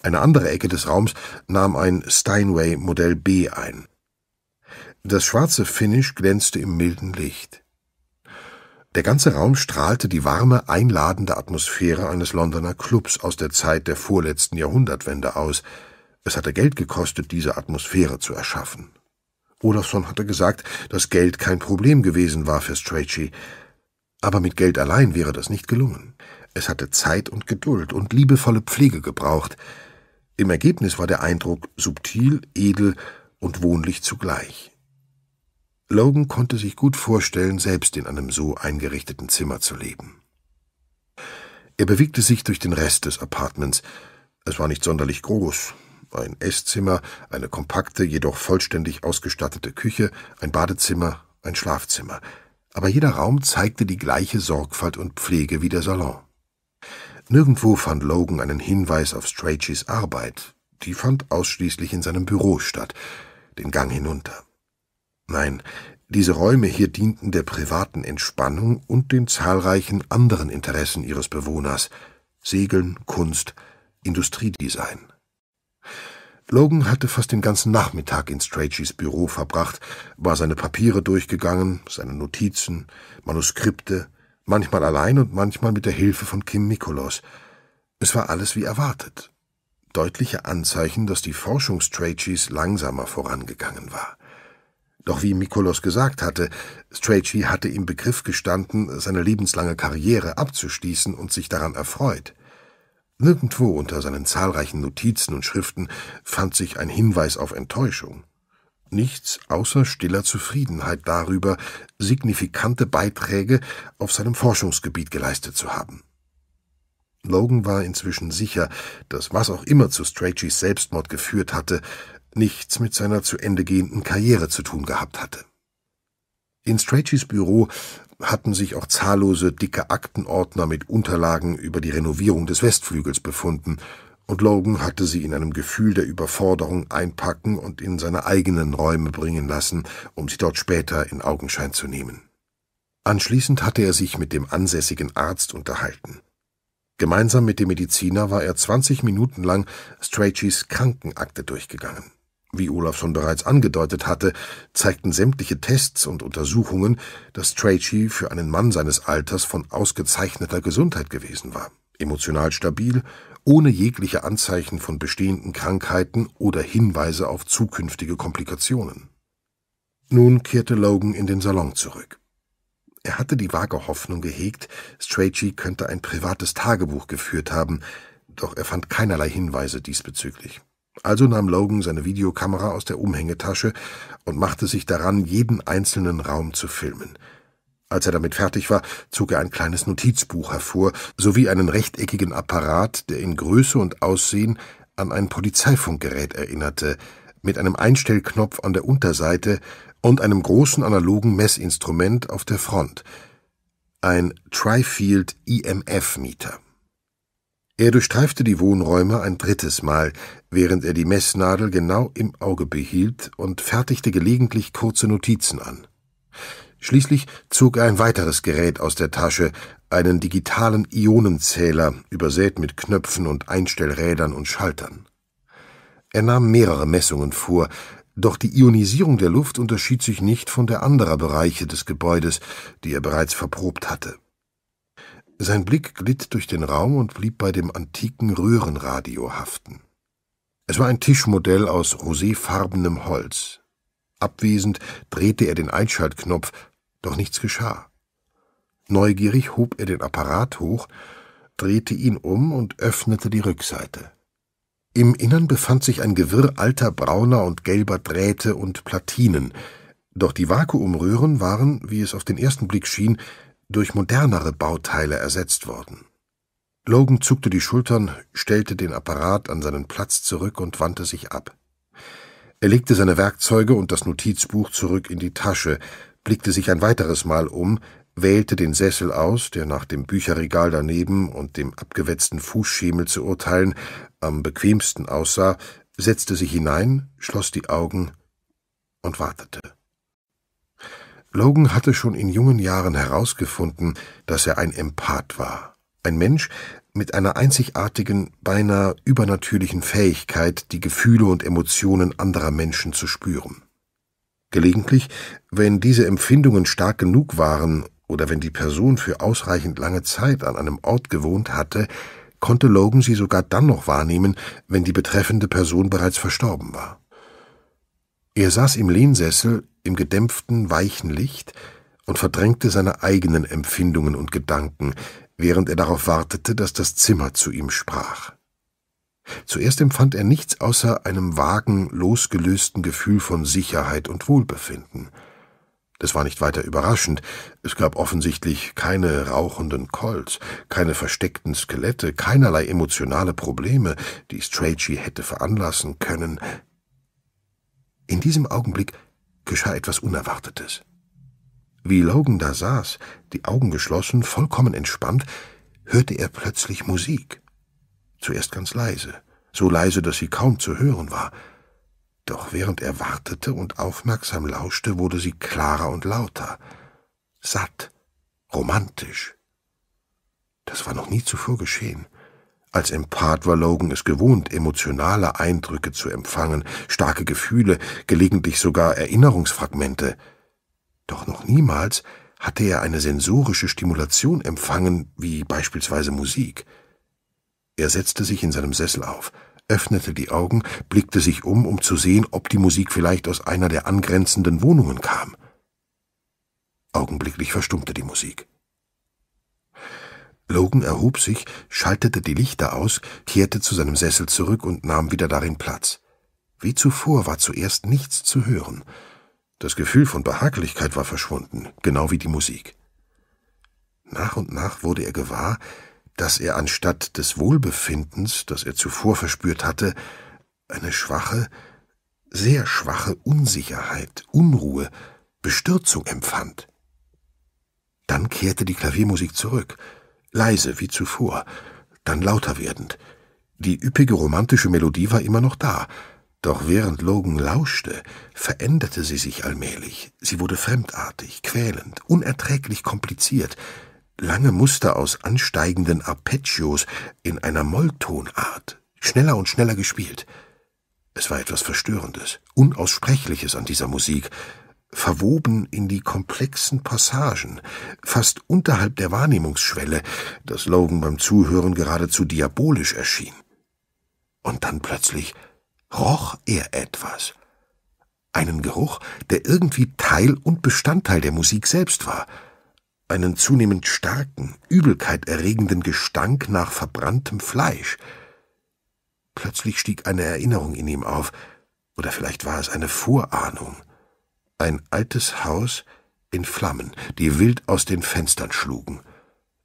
Eine andere Ecke des Raums nahm ein Steinway Modell B ein. Das schwarze Finish glänzte im milden Licht. Der ganze Raum strahlte die warme, einladende Atmosphäre eines Londoner Clubs aus der Zeit der vorletzten Jahrhundertwende aus. Es hatte Geld gekostet, diese Atmosphäre zu erschaffen. Olafsson hatte gesagt, dass Geld kein Problem gewesen war für Strachey. Aber mit Geld allein wäre das nicht gelungen. Es hatte Zeit und Geduld und liebevolle Pflege gebraucht. Im Ergebnis war der Eindruck subtil, edel und wohnlich zugleich. Logan konnte sich gut vorstellen, selbst in einem so eingerichteten Zimmer zu leben. Er bewegte sich durch den Rest des Apartments. Es war nicht sonderlich groß. Ein Esszimmer, eine kompakte, jedoch vollständig ausgestattete Küche, ein Badezimmer, ein Schlafzimmer. Aber jeder Raum zeigte die gleiche Sorgfalt und Pflege wie der Salon. Nirgendwo fand Logan einen Hinweis auf Strachys Arbeit. Die fand ausschließlich in seinem Büro statt, den Gang hinunter. Nein, diese Räume hier dienten der privaten Entspannung und den zahlreichen anderen Interessen ihres Bewohners Segeln, Kunst, Industriedesign. Logan hatte fast den ganzen Nachmittag in Stracheys Büro verbracht, war seine Papiere durchgegangen, seine Notizen, Manuskripte, manchmal allein und manchmal mit der Hilfe von Kim Mikolos. Es war alles wie erwartet. Deutliche Anzeichen, dass die Forschung Stracheys langsamer vorangegangen war. Doch wie Mikolos gesagt hatte, Strachey hatte im Begriff gestanden, seine lebenslange Karriere abzuschließen und sich daran erfreut. Nirgendwo unter seinen zahlreichen Notizen und Schriften fand sich ein Hinweis auf Enttäuschung. Nichts außer stiller Zufriedenheit darüber, signifikante Beiträge auf seinem Forschungsgebiet geleistet zu haben. Logan war inzwischen sicher, dass was auch immer zu Stracheys Selbstmord geführt hatte, nichts mit seiner zu Ende gehenden Karriere zu tun gehabt hatte. In Strachys Büro hatten sich auch zahllose dicke Aktenordner mit Unterlagen über die Renovierung des Westflügels befunden, und Logan hatte sie in einem Gefühl der Überforderung einpacken und in seine eigenen Räume bringen lassen, um sie dort später in Augenschein zu nehmen. Anschließend hatte er sich mit dem ansässigen Arzt unterhalten. Gemeinsam mit dem Mediziner war er 20 Minuten lang Strachys Krankenakte durchgegangen. Wie Olaf schon bereits angedeutet hatte, zeigten sämtliche Tests und Untersuchungen, dass Tracy für einen Mann seines Alters von ausgezeichneter Gesundheit gewesen war, emotional stabil, ohne jegliche Anzeichen von bestehenden Krankheiten oder Hinweise auf zukünftige Komplikationen. Nun kehrte Logan in den Salon zurück. Er hatte die vage Hoffnung gehegt, Strachey könnte ein privates Tagebuch geführt haben, doch er fand keinerlei Hinweise diesbezüglich. Also nahm Logan seine Videokamera aus der Umhängetasche und machte sich daran, jeden einzelnen Raum zu filmen. Als er damit fertig war, zog er ein kleines Notizbuch hervor, sowie einen rechteckigen Apparat, der in Größe und Aussehen an ein Polizeifunkgerät erinnerte, mit einem Einstellknopf an der Unterseite und einem großen analogen Messinstrument auf der Front. Ein Trifield IMF-Mieter. E er durchstreifte die Wohnräume ein drittes Mal, während er die Messnadel genau im Auge behielt und fertigte gelegentlich kurze Notizen an. Schließlich zog er ein weiteres Gerät aus der Tasche, einen digitalen Ionenzähler, übersät mit Knöpfen und Einstellrädern und Schaltern. Er nahm mehrere Messungen vor, doch die Ionisierung der Luft unterschied sich nicht von der anderer Bereiche des Gebäudes, die er bereits verprobt hatte. Sein Blick glitt durch den Raum und blieb bei dem antiken Röhrenradio haften. Es war ein Tischmodell aus roséfarbenem Holz. Abwesend drehte er den Einschaltknopf, doch nichts geschah. Neugierig hob er den Apparat hoch, drehte ihn um und öffnete die Rückseite. Im Innern befand sich ein Gewirr alter brauner und gelber Drähte und Platinen, doch die Vakuumröhren waren, wie es auf den ersten Blick schien, durch modernere Bauteile ersetzt worden. Logan zuckte die Schultern, stellte den Apparat an seinen Platz zurück und wandte sich ab. Er legte seine Werkzeuge und das Notizbuch zurück in die Tasche, blickte sich ein weiteres Mal um, wählte den Sessel aus, der nach dem Bücherregal daneben und dem abgewetzten Fußschemel zu urteilen am bequemsten aussah, setzte sich hinein, schloss die Augen und wartete. Logan hatte schon in jungen Jahren herausgefunden, dass er ein Empath war. Ein Mensch mit einer einzigartigen, beinahe übernatürlichen Fähigkeit, die Gefühle und Emotionen anderer Menschen zu spüren. Gelegentlich, wenn diese Empfindungen stark genug waren oder wenn die Person für ausreichend lange Zeit an einem Ort gewohnt hatte, konnte Logan sie sogar dann noch wahrnehmen, wenn die betreffende Person bereits verstorben war. Er saß im Lehnsessel im gedämpften, weichen Licht und verdrängte seine eigenen Empfindungen und Gedanken, während er darauf wartete, dass das Zimmer zu ihm sprach. Zuerst empfand er nichts außer einem vagen, losgelösten Gefühl von Sicherheit und Wohlbefinden. Das war nicht weiter überraschend. Es gab offensichtlich keine rauchenden Colts, keine versteckten Skelette, keinerlei emotionale Probleme, die Strachey hätte veranlassen können. In diesem Augenblick geschah etwas Unerwartetes. Wie Logan da saß, die Augen geschlossen, vollkommen entspannt, hörte er plötzlich Musik. Zuerst ganz leise, so leise, dass sie kaum zu hören war. Doch während er wartete und aufmerksam lauschte, wurde sie klarer und lauter, satt, romantisch. Das war noch nie zuvor geschehen als Empath war Logan es gewohnt, emotionale Eindrücke zu empfangen, starke Gefühle, gelegentlich sogar Erinnerungsfragmente. Doch noch niemals hatte er eine sensorische Stimulation empfangen, wie beispielsweise Musik. Er setzte sich in seinem Sessel auf, öffnete die Augen, blickte sich um, um zu sehen, ob die Musik vielleicht aus einer der angrenzenden Wohnungen kam. Augenblicklich verstummte die Musik. Logan erhob sich, schaltete die Lichter aus, kehrte zu seinem Sessel zurück und nahm wieder darin Platz. Wie zuvor war zuerst nichts zu hören. Das Gefühl von Behaglichkeit war verschwunden, genau wie die Musik. Nach und nach wurde er gewahr, dass er anstatt des Wohlbefindens, das er zuvor verspürt hatte, eine schwache, sehr schwache Unsicherheit, Unruhe, Bestürzung empfand. Dann kehrte die Klaviermusik zurück, leise wie zuvor, dann lauter werdend. Die üppige romantische Melodie war immer noch da, doch während Logan lauschte, veränderte sie sich allmählich. Sie wurde fremdartig, quälend, unerträglich kompliziert. Lange Muster aus ansteigenden Arpeggios in einer Molltonart, schneller und schneller gespielt. Es war etwas Verstörendes, Unaussprechliches an dieser Musik, verwoben in die komplexen Passagen, fast unterhalb der Wahrnehmungsschwelle, das Logan beim Zuhören geradezu diabolisch erschien. Und dann plötzlich roch er etwas. Einen Geruch, der irgendwie Teil und Bestandteil der Musik selbst war. Einen zunehmend starken, Übelkeit erregenden Gestank nach verbranntem Fleisch. Plötzlich stieg eine Erinnerung in ihm auf, oder vielleicht war es eine Vorahnung – ein altes Haus in Flammen, die wild aus den Fenstern schlugen.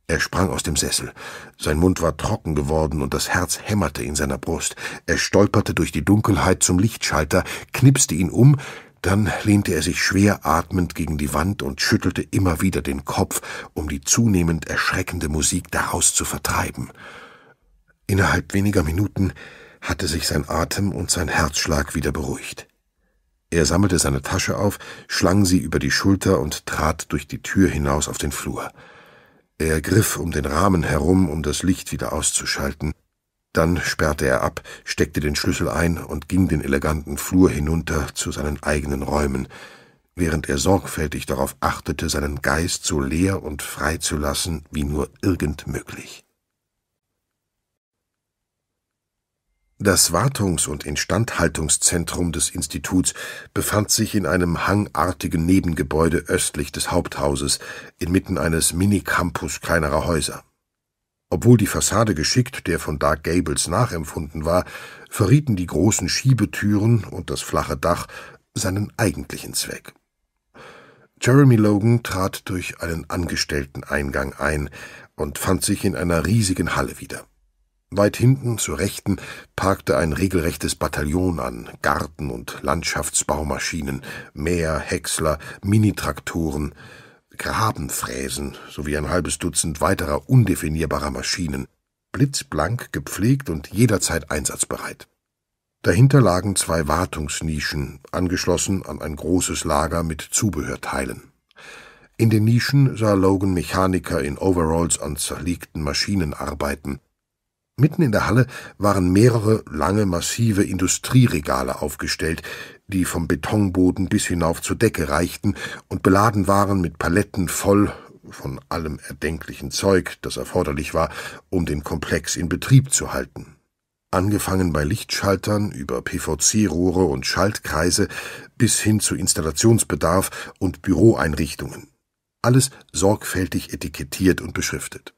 Er sprang aus dem Sessel. Sein Mund war trocken geworden und das Herz hämmerte in seiner Brust. Er stolperte durch die Dunkelheit zum Lichtschalter, knipste ihn um, dann lehnte er sich schwer atmend gegen die Wand und schüttelte immer wieder den Kopf, um die zunehmend erschreckende Musik daraus zu vertreiben. Innerhalb weniger Minuten hatte sich sein Atem und sein Herzschlag wieder beruhigt. Er sammelte seine Tasche auf, schlang sie über die Schulter und trat durch die Tür hinaus auf den Flur. Er griff um den Rahmen herum, um das Licht wieder auszuschalten. Dann sperrte er ab, steckte den Schlüssel ein und ging den eleganten Flur hinunter zu seinen eigenen Räumen, während er sorgfältig darauf achtete, seinen Geist so leer und frei zu lassen wie nur irgend möglich. Das Wartungs- und Instandhaltungszentrum des Instituts befand sich in einem hangartigen Nebengebäude östlich des Haupthauses, inmitten eines Minicampus kleinerer Häuser. Obwohl die Fassade geschickt der von Dark Gables nachempfunden war, verrieten die großen Schiebetüren und das flache Dach seinen eigentlichen Zweck. Jeremy Logan trat durch einen Angestellten-Eingang ein und fand sich in einer riesigen Halle wieder. Weit hinten, zur Rechten, parkte ein regelrechtes Bataillon an Garten- und Landschaftsbaumaschinen, Mäher, Häcksler, Minitraktoren, Grabenfräsen sowie ein halbes Dutzend weiterer undefinierbarer Maschinen, blitzblank gepflegt und jederzeit einsatzbereit. Dahinter lagen zwei Wartungsnischen, angeschlossen an ein großes Lager mit Zubehörteilen. In den Nischen sah Logan Mechaniker in Overalls an zerlegten Maschinen arbeiten, Mitten in der Halle waren mehrere lange, massive Industrieregale aufgestellt, die vom Betonboden bis hinauf zur Decke reichten und beladen waren mit Paletten voll von allem erdenklichen Zeug, das erforderlich war, um den Komplex in Betrieb zu halten. Angefangen bei Lichtschaltern über PVC-Rohre und Schaltkreise bis hin zu Installationsbedarf und Büroeinrichtungen. Alles sorgfältig etikettiert und beschriftet.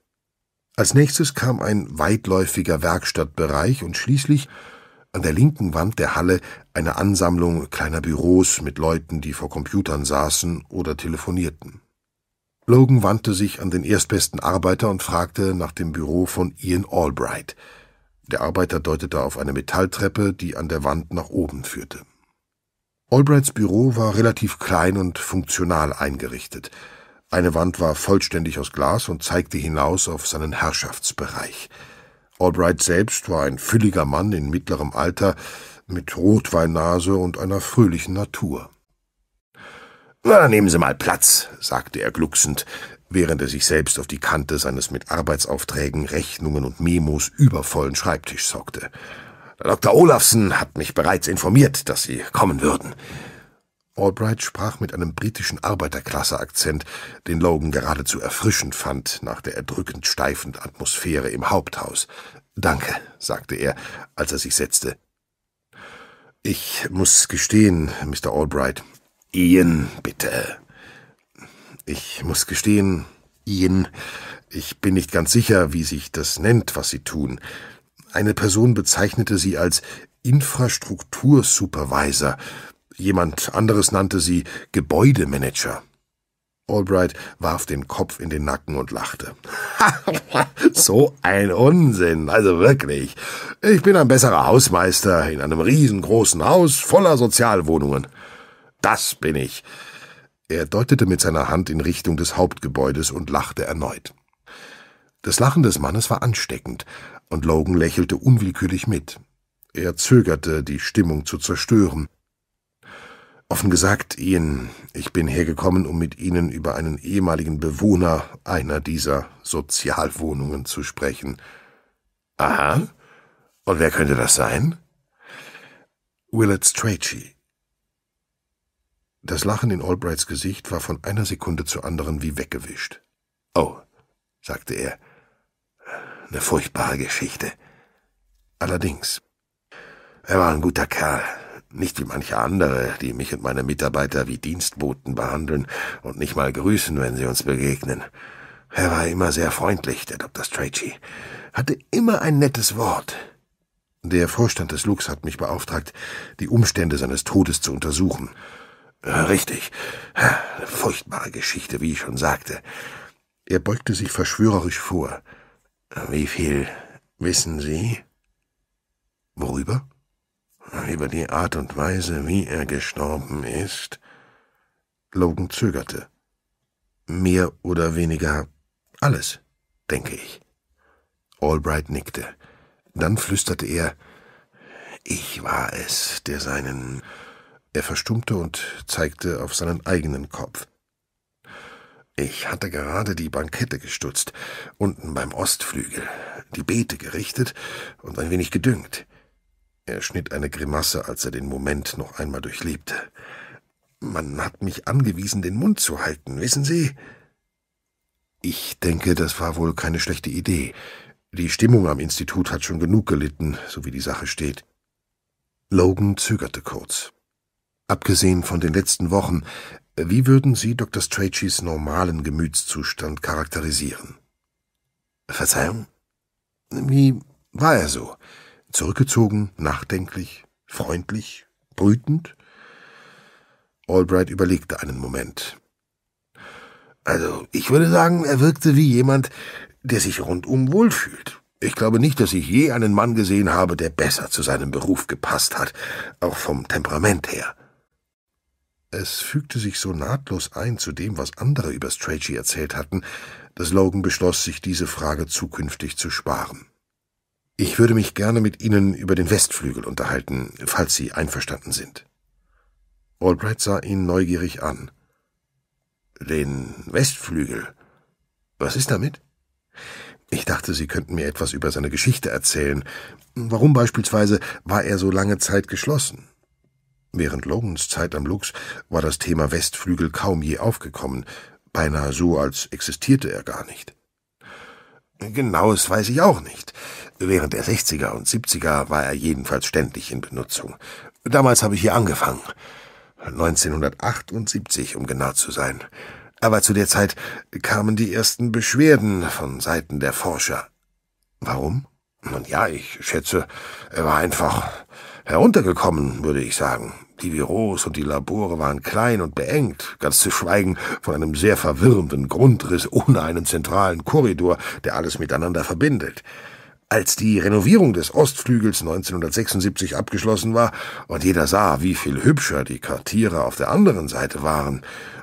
Als nächstes kam ein weitläufiger Werkstattbereich und schließlich an der linken Wand der Halle eine Ansammlung kleiner Büros mit Leuten, die vor Computern saßen oder telefonierten. Logan wandte sich an den erstbesten Arbeiter und fragte nach dem Büro von Ian Albright. Der Arbeiter deutete auf eine Metalltreppe, die an der Wand nach oben führte. Albrights Büro war relativ klein und funktional eingerichtet. Eine Wand war vollständig aus Glas und zeigte hinaus auf seinen Herrschaftsbereich. Albright selbst war ein fülliger Mann in mittlerem Alter, mit Rotweinnase und einer fröhlichen Natur. Na, nehmen Sie mal Platz, sagte er glucksend, während er sich selbst auf die Kante seines mit Arbeitsaufträgen, Rechnungen und Memos übervollen Schreibtisch sorgte. Dr. Olafsen hat mich bereits informiert, dass Sie kommen würden. Albright sprach mit einem britischen Arbeiterklasse-Akzent, den Logan geradezu erfrischend fand nach der erdrückend steifen Atmosphäre im Haupthaus. Danke, sagte er, als er sich setzte. Ich muss gestehen, Mr. Albright. Ian, bitte. Ich muss gestehen, Ian, ich bin nicht ganz sicher, wie sich das nennt, was Sie tun. Eine Person bezeichnete Sie als Infrastruktursupervisor, Jemand anderes nannte sie Gebäudemanager. Albright warf den Kopf in den Nacken und lachte. so ein Unsinn, also wirklich. Ich bin ein besserer Hausmeister in einem riesengroßen Haus voller Sozialwohnungen. Das bin ich. Er deutete mit seiner Hand in Richtung des Hauptgebäudes und lachte erneut. Das Lachen des Mannes war ansteckend, und Logan lächelte unwillkürlich mit. Er zögerte, die Stimmung zu zerstören. Offen gesagt, Ian, ich bin hergekommen, um mit Ihnen über einen ehemaligen Bewohner einer dieser Sozialwohnungen zu sprechen. Aha. Und wer könnte das sein? Willard Strachey. Das Lachen in Albrights Gesicht war von einer Sekunde zur anderen wie weggewischt. Oh, sagte er, eine furchtbare Geschichte. Allerdings. Er war ein guter Kerl, nicht wie manche andere, die mich und meine Mitarbeiter wie Dienstboten behandeln und nicht mal grüßen, wenn sie uns begegnen. Er war immer sehr freundlich, der Dr. Strachey, hatte immer ein nettes Wort. Der Vorstand des Lux hat mich beauftragt, die Umstände seines Todes zu untersuchen. Richtig. Eine furchtbare Geschichte, wie ich schon sagte. Er beugte sich verschwörerisch vor. Wie viel wissen Sie? Worüber? über die Art und Weise, wie er gestorben ist? Logan zögerte. Mehr oder weniger alles, denke ich. Albright nickte. Dann flüsterte er, ich war es, der seinen... Er verstummte und zeigte auf seinen eigenen Kopf. Ich hatte gerade die Bankette gestutzt, unten beim Ostflügel, die Beete gerichtet und ein wenig gedüngt. Er schnitt eine Grimasse, als er den Moment noch einmal durchlebte. Man hat mich angewiesen, den Mund zu halten, wissen Sie? Ich denke, das war wohl keine schlechte Idee. Die Stimmung am Institut hat schon genug gelitten, so wie die Sache steht. Logan zögerte kurz. Abgesehen von den letzten Wochen, wie würden Sie Dr. Strachys normalen Gemütszustand charakterisieren? Verzeihung? Wie war er so? Zurückgezogen, nachdenklich, freundlich, brütend? Albright überlegte einen Moment. Also, ich würde sagen, er wirkte wie jemand, der sich rundum wohlfühlt. Ich glaube nicht, dass ich je einen Mann gesehen habe, der besser zu seinem Beruf gepasst hat, auch vom Temperament her. Es fügte sich so nahtlos ein zu dem, was andere über Strachey erzählt hatten, dass Logan beschloss, sich diese Frage zukünftig zu sparen. Ich würde mich gerne mit Ihnen über den Westflügel unterhalten, falls Sie einverstanden sind. Albright sah ihn neugierig an. Den Westflügel? Was ist damit? Ich dachte, Sie könnten mir etwas über seine Geschichte erzählen. Warum beispielsweise war er so lange Zeit geschlossen? Während Logans Zeit am Lux war das Thema Westflügel kaum je aufgekommen, beinahe so, als existierte er gar nicht. Genaues weiß ich auch nicht. Während der 60er und 70er war er jedenfalls ständig in Benutzung. Damals habe ich hier angefangen. 1978, um genau zu sein. Aber zu der Zeit kamen die ersten Beschwerden von Seiten der Forscher. Warum? Nun ja, ich schätze, er war einfach heruntergekommen, würde ich sagen. Die Büros und die Labore waren klein und beengt, ganz zu schweigen von einem sehr verwirrenden Grundriss ohne einen zentralen Korridor, der alles miteinander verbindet. Als die Renovierung des Ostflügels 1976 abgeschlossen war und jeder sah, wie viel hübscher die Quartiere auf der anderen Seite waren,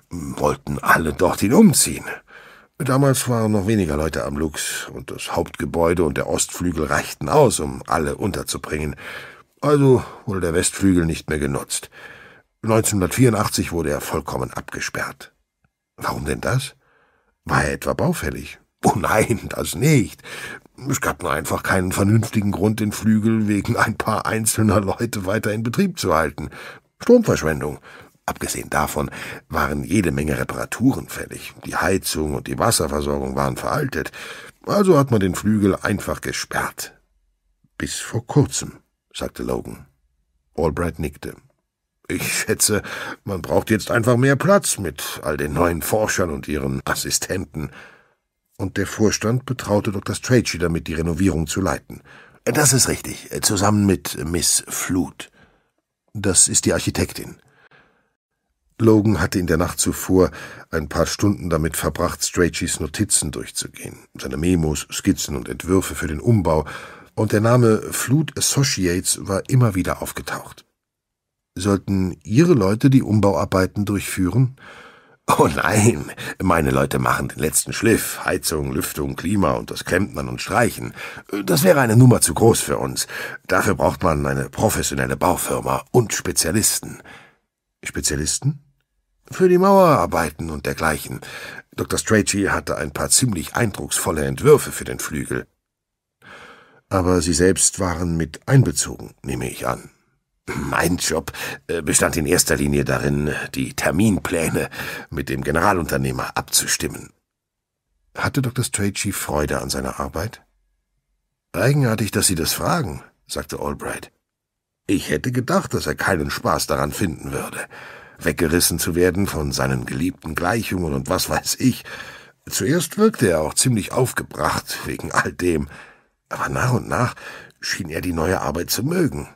wollten alle dorthin umziehen. Damals waren noch weniger Leute am Lux, und das Hauptgebäude und der Ostflügel reichten aus, um alle unterzubringen. Also wurde der Westflügel nicht mehr genutzt. 1984 wurde er vollkommen abgesperrt. Warum denn das? War er etwa baufällig? Oh nein, das nicht. Es gab nur einfach keinen vernünftigen Grund, den Flügel wegen ein paar einzelner Leute weiter in Betrieb zu halten. Stromverschwendung. Abgesehen davon waren jede Menge Reparaturen fällig. Die Heizung und die Wasserversorgung waren veraltet. Also hat man den Flügel einfach gesperrt. Bis vor kurzem sagte Logan. Albright nickte. Ich schätze, man braucht jetzt einfach mehr Platz mit all den neuen Forschern und ihren Assistenten. Und der Vorstand betraute Dr. Strachey damit, die Renovierung zu leiten. Das ist richtig, zusammen mit Miss Flood. Das ist die Architektin. Logan hatte in der Nacht zuvor ein paar Stunden damit verbracht, Stracheys Notizen durchzugehen, seine Memos, Skizzen und Entwürfe für den Umbau und der Name Flut Associates war immer wieder aufgetaucht. Sollten Ihre Leute die Umbauarbeiten durchführen? Oh nein, meine Leute machen den letzten Schliff, Heizung, Lüftung, Klima und das Klempnern und Streichen. Das wäre eine Nummer zu groß für uns. Dafür braucht man eine professionelle Baufirma und Spezialisten. Spezialisten? Für die Mauerarbeiten und dergleichen. Dr. Strachey hatte ein paar ziemlich eindrucksvolle Entwürfe für den Flügel aber Sie selbst waren mit einbezogen, nehme ich an. Mein Job äh, bestand in erster Linie darin, die Terminpläne mit dem Generalunternehmer abzustimmen. Hatte Dr. Strachey Freude an seiner Arbeit? Eigenartig, dass Sie das fragen, sagte Albright. Ich hätte gedacht, dass er keinen Spaß daran finden würde, weggerissen zu werden von seinen geliebten Gleichungen und was weiß ich. Zuerst wirkte er auch ziemlich aufgebracht wegen all dem, aber nach und nach schien er die neue Arbeit zu mögen.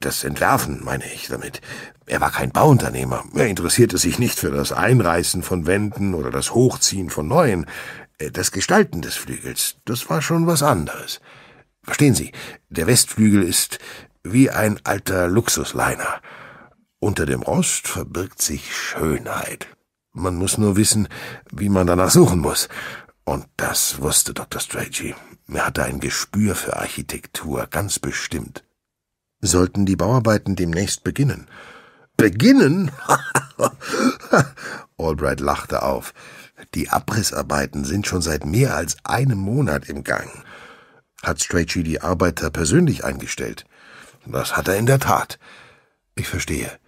Das Entwerfen, meine ich damit. Er war kein Bauunternehmer. Er interessierte sich nicht für das Einreißen von Wänden oder das Hochziehen von neuen. Äh, das Gestalten des Flügels, das war schon was anderes. Verstehen Sie, der Westflügel ist wie ein alter Luxusliner. Unter dem Rost verbirgt sich Schönheit. Man muss nur wissen, wie man danach suchen muss. Und das wusste Dr. Strachey. Er hatte ein Gespür für Architektur, ganz bestimmt. Sollten die Bauarbeiten demnächst beginnen? Beginnen? Albright lachte auf. Die Abrissarbeiten sind schon seit mehr als einem Monat im Gang. Hat Strachey die Arbeiter persönlich eingestellt? Das hat er in der Tat. Ich verstehe.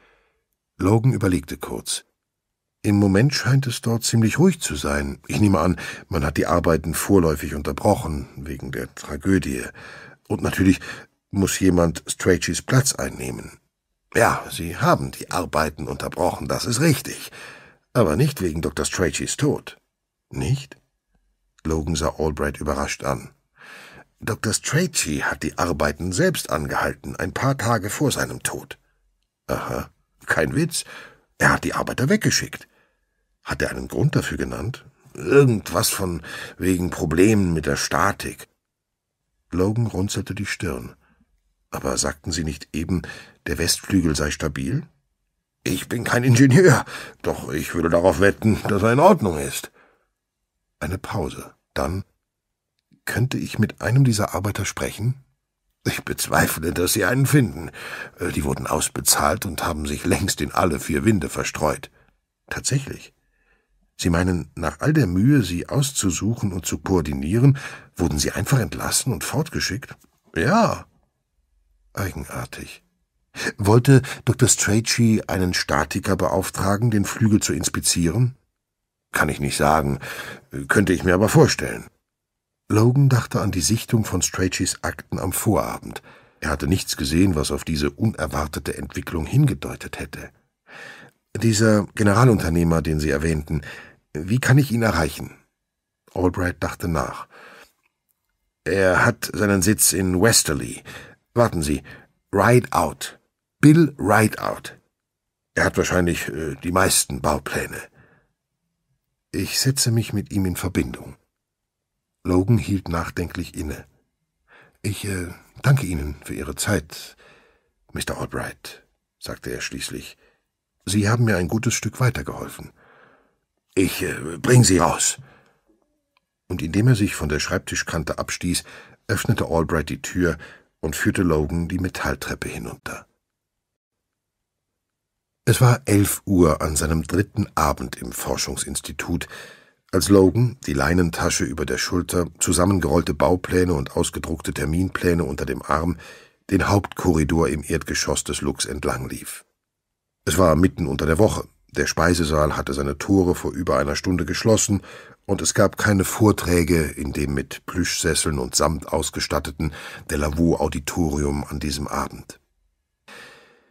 Logan überlegte kurz. Im Moment scheint es dort ziemlich ruhig zu sein. Ich nehme an, man hat die Arbeiten vorläufig unterbrochen, wegen der Tragödie. Und natürlich muss jemand Strachys Platz einnehmen. Ja, sie haben die Arbeiten unterbrochen, das ist richtig. Aber nicht wegen Dr. Strachys Tod. Nicht? Logan sah Albright überrascht an. Dr. Strachey hat die Arbeiten selbst angehalten, ein paar Tage vor seinem Tod. Aha, kein Witz. Er hat die Arbeiter weggeschickt. Hat er einen Grund dafür genannt? Irgendwas von wegen Problemen mit der Statik. Logan runzelte die Stirn. Aber sagten Sie nicht eben, der Westflügel sei stabil? Ich bin kein Ingenieur, doch ich würde darauf wetten, dass er in Ordnung ist. Eine Pause. Dann könnte ich mit einem dieser Arbeiter sprechen? Ich bezweifle, dass Sie einen finden. Äh, die wurden ausbezahlt und haben sich längst in alle vier Winde verstreut. Tatsächlich. Sie meinen, nach all der Mühe, sie auszusuchen und zu koordinieren, wurden sie einfach entlassen und fortgeschickt? Ja. Eigenartig. Wollte Dr. Strachey einen Statiker beauftragen, den Flügel zu inspizieren? Kann ich nicht sagen, könnte ich mir aber vorstellen. Logan dachte an die Sichtung von Stracheys Akten am Vorabend. Er hatte nichts gesehen, was auf diese unerwartete Entwicklung hingedeutet hätte. Dieser Generalunternehmer, den Sie erwähnten, wie kann ich ihn erreichen? Albright dachte nach. Er hat seinen Sitz in Westerly. Warten Sie. Ride Out. Bill Ride Out. Er hat wahrscheinlich äh, die meisten Baupläne. Ich setze mich mit ihm in Verbindung. Logan hielt nachdenklich inne. Ich äh, danke Ihnen für Ihre Zeit, Mr. Albright, sagte er schließlich. Sie haben mir ein gutes Stück weitergeholfen. Ich äh, bring Sie raus. Und indem er sich von der Schreibtischkante abstieß, öffnete Albright die Tür und führte Logan die Metalltreppe hinunter. Es war elf Uhr an seinem dritten Abend im Forschungsinstitut, als Logan, die Leinentasche über der Schulter, zusammengerollte Baupläne und ausgedruckte Terminpläne unter dem Arm, den Hauptkorridor im Erdgeschoss des Lux entlang lief. Es war mitten unter der Woche. Der Speisesaal hatte seine Tore vor über einer Stunde geschlossen, und es gab keine Vorträge in dem mit Plüschsesseln und Samt ausgestatteten Delavaux-Auditorium an diesem Abend.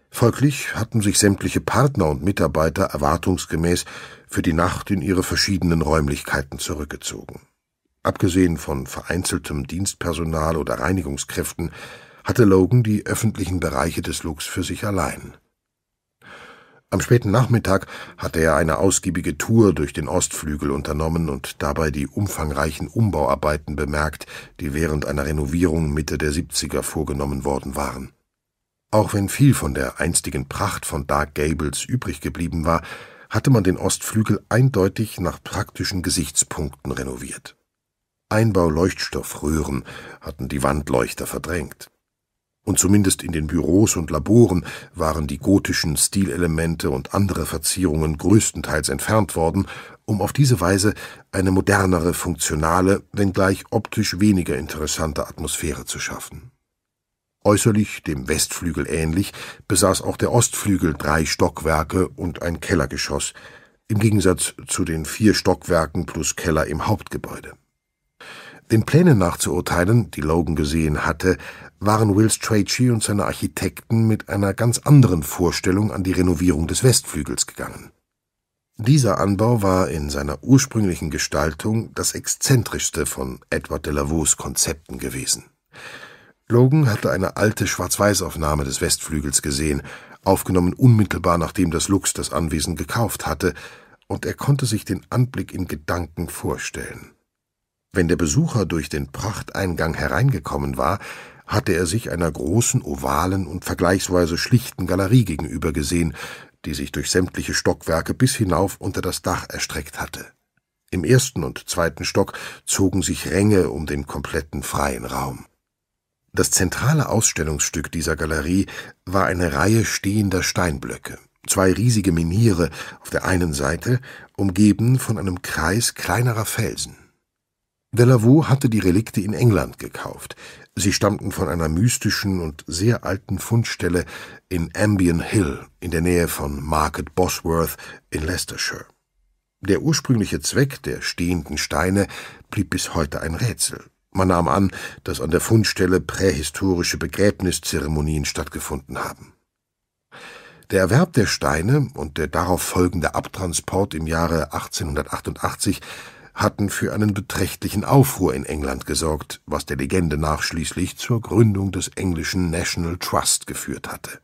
Folglich hatten sich sämtliche Partner und Mitarbeiter erwartungsgemäß für die Nacht in ihre verschiedenen Räumlichkeiten zurückgezogen. Abgesehen von vereinzeltem Dienstpersonal oder Reinigungskräften hatte Logan die öffentlichen Bereiche des Lux für sich allein. Am späten Nachmittag hatte er eine ausgiebige Tour durch den Ostflügel unternommen und dabei die umfangreichen Umbauarbeiten bemerkt, die während einer Renovierung Mitte der 70er vorgenommen worden waren. Auch wenn viel von der einstigen Pracht von Dark Gables übrig geblieben war, hatte man den Ostflügel eindeutig nach praktischen Gesichtspunkten renoviert. Einbauleuchtstoffröhren hatten die Wandleuchter verdrängt und zumindest in den Büros und Laboren waren die gotischen Stilelemente und andere Verzierungen größtenteils entfernt worden, um auf diese Weise eine modernere, funktionale, wenngleich optisch weniger interessante Atmosphäre zu schaffen. Äußerlich dem Westflügel ähnlich besaß auch der Ostflügel drei Stockwerke und ein Kellergeschoss, im Gegensatz zu den vier Stockwerken plus Keller im Hauptgebäude. Den Plänen nachzuurteilen, die Logan gesehen hatte, waren Will Strachey und seine Architekten mit einer ganz anderen Vorstellung an die Renovierung des Westflügels gegangen. Dieser Anbau war in seiner ursprünglichen Gestaltung das exzentrischste von Edward Delavaux Konzepten gewesen. Logan hatte eine alte Schwarz-Weiß-Aufnahme des Westflügels gesehen, aufgenommen unmittelbar nachdem das Lux das Anwesen gekauft hatte, und er konnte sich den Anblick in Gedanken vorstellen. Wenn der Besucher durch den Prachteingang hereingekommen war, hatte er sich einer großen, ovalen und vergleichsweise schlichten Galerie gegenüber gesehen, die sich durch sämtliche Stockwerke bis hinauf unter das Dach erstreckt hatte. Im ersten und zweiten Stock zogen sich Ränge um den kompletten freien Raum. Das zentrale Ausstellungsstück dieser Galerie war eine Reihe stehender Steinblöcke, zwei riesige Miniere auf der einen Seite, umgeben von einem Kreis kleinerer Felsen. Delavaux hatte die Relikte in England gekauft. Sie stammten von einer mystischen und sehr alten Fundstelle in Ambion Hill in der Nähe von Market Bosworth in Leicestershire. Der ursprüngliche Zweck der stehenden Steine blieb bis heute ein Rätsel. Man nahm an, dass an der Fundstelle prähistorische Begräbniszeremonien stattgefunden haben. Der Erwerb der Steine und der darauf folgende Abtransport im Jahre 1888 hatten für einen beträchtlichen Aufruhr in England gesorgt, was der Legende nach schließlich zur Gründung des englischen National Trust geführt hatte.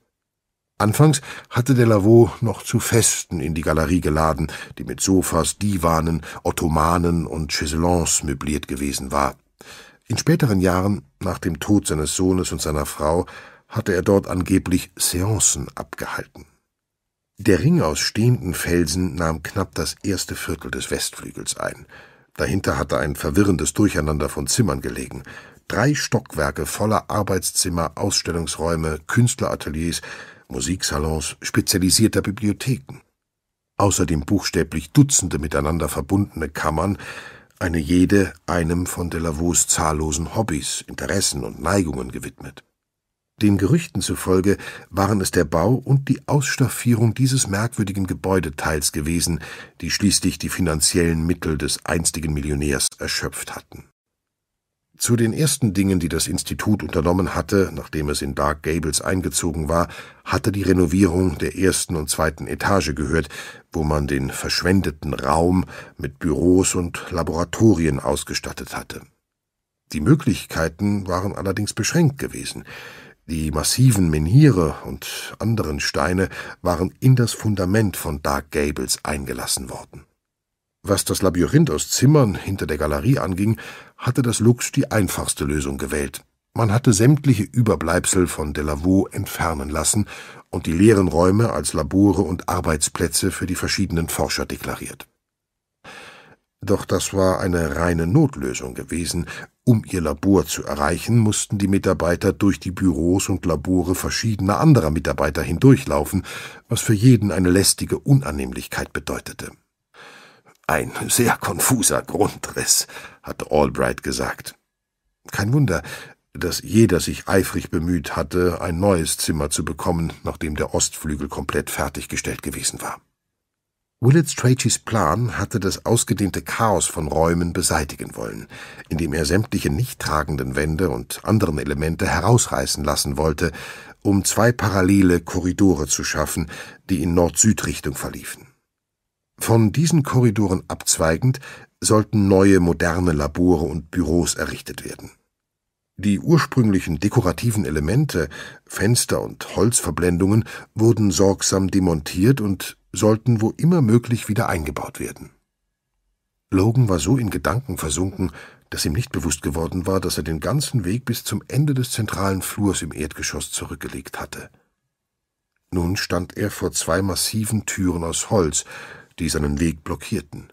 Anfangs hatte Delavaux noch zu Festen in die Galerie geladen, die mit Sofas, Divanen, Ottomanen und Chaiselons möbliert gewesen war. In späteren Jahren, nach dem Tod seines Sohnes und seiner Frau, hatte er dort angeblich Seancen abgehalten. Der Ring aus stehenden Felsen nahm knapp das erste Viertel des Westflügels ein. Dahinter hatte ein verwirrendes Durcheinander von Zimmern gelegen. Drei Stockwerke voller Arbeitszimmer, Ausstellungsräume, Künstlerateliers, Musiksalons, spezialisierter Bibliotheken. Außerdem buchstäblich Dutzende miteinander verbundene Kammern, eine jede einem von Delavaux zahllosen Hobbys, Interessen und Neigungen gewidmet. Den Gerüchten zufolge waren es der Bau und die Ausstaffierung dieses merkwürdigen Gebäudeteils gewesen, die schließlich die finanziellen Mittel des einstigen Millionärs erschöpft hatten. Zu den ersten Dingen, die das Institut unternommen hatte, nachdem es in Dark Gables eingezogen war, hatte die Renovierung der ersten und zweiten Etage gehört, wo man den verschwendeten Raum mit Büros und Laboratorien ausgestattet hatte. Die Möglichkeiten waren allerdings beschränkt gewesen. Die massiven Menhire und anderen Steine waren in das Fundament von Dark Gables eingelassen worden. Was das Labyrinth aus Zimmern hinter der Galerie anging, hatte das Lux die einfachste Lösung gewählt. Man hatte sämtliche Überbleibsel von Delavaux entfernen lassen und die leeren Räume als Labore und Arbeitsplätze für die verschiedenen Forscher deklariert. Doch das war eine reine Notlösung gewesen. Um ihr Labor zu erreichen, mussten die Mitarbeiter durch die Büros und Labore verschiedener anderer Mitarbeiter hindurchlaufen, was für jeden eine lästige Unannehmlichkeit bedeutete. Ein sehr konfuser Grundriss, hatte Albright gesagt. Kein Wunder, dass jeder sich eifrig bemüht hatte, ein neues Zimmer zu bekommen, nachdem der Ostflügel komplett fertiggestellt gewesen war. Willett Stracheys Plan hatte das ausgedehnte Chaos von Räumen beseitigen wollen, indem er sämtliche nicht tragenden Wände und anderen Elemente herausreißen lassen wollte, um zwei parallele Korridore zu schaffen, die in Nord-Süd-Richtung verliefen. Von diesen Korridoren abzweigend sollten neue moderne Labore und Büros errichtet werden. Die ursprünglichen dekorativen Elemente, Fenster und Holzverblendungen wurden sorgsam demontiert und sollten wo immer möglich wieder eingebaut werden. Logan war so in Gedanken versunken, dass ihm nicht bewusst geworden war, dass er den ganzen Weg bis zum Ende des zentralen Flurs im Erdgeschoss zurückgelegt hatte. Nun stand er vor zwei massiven Türen aus Holz, die seinen Weg blockierten.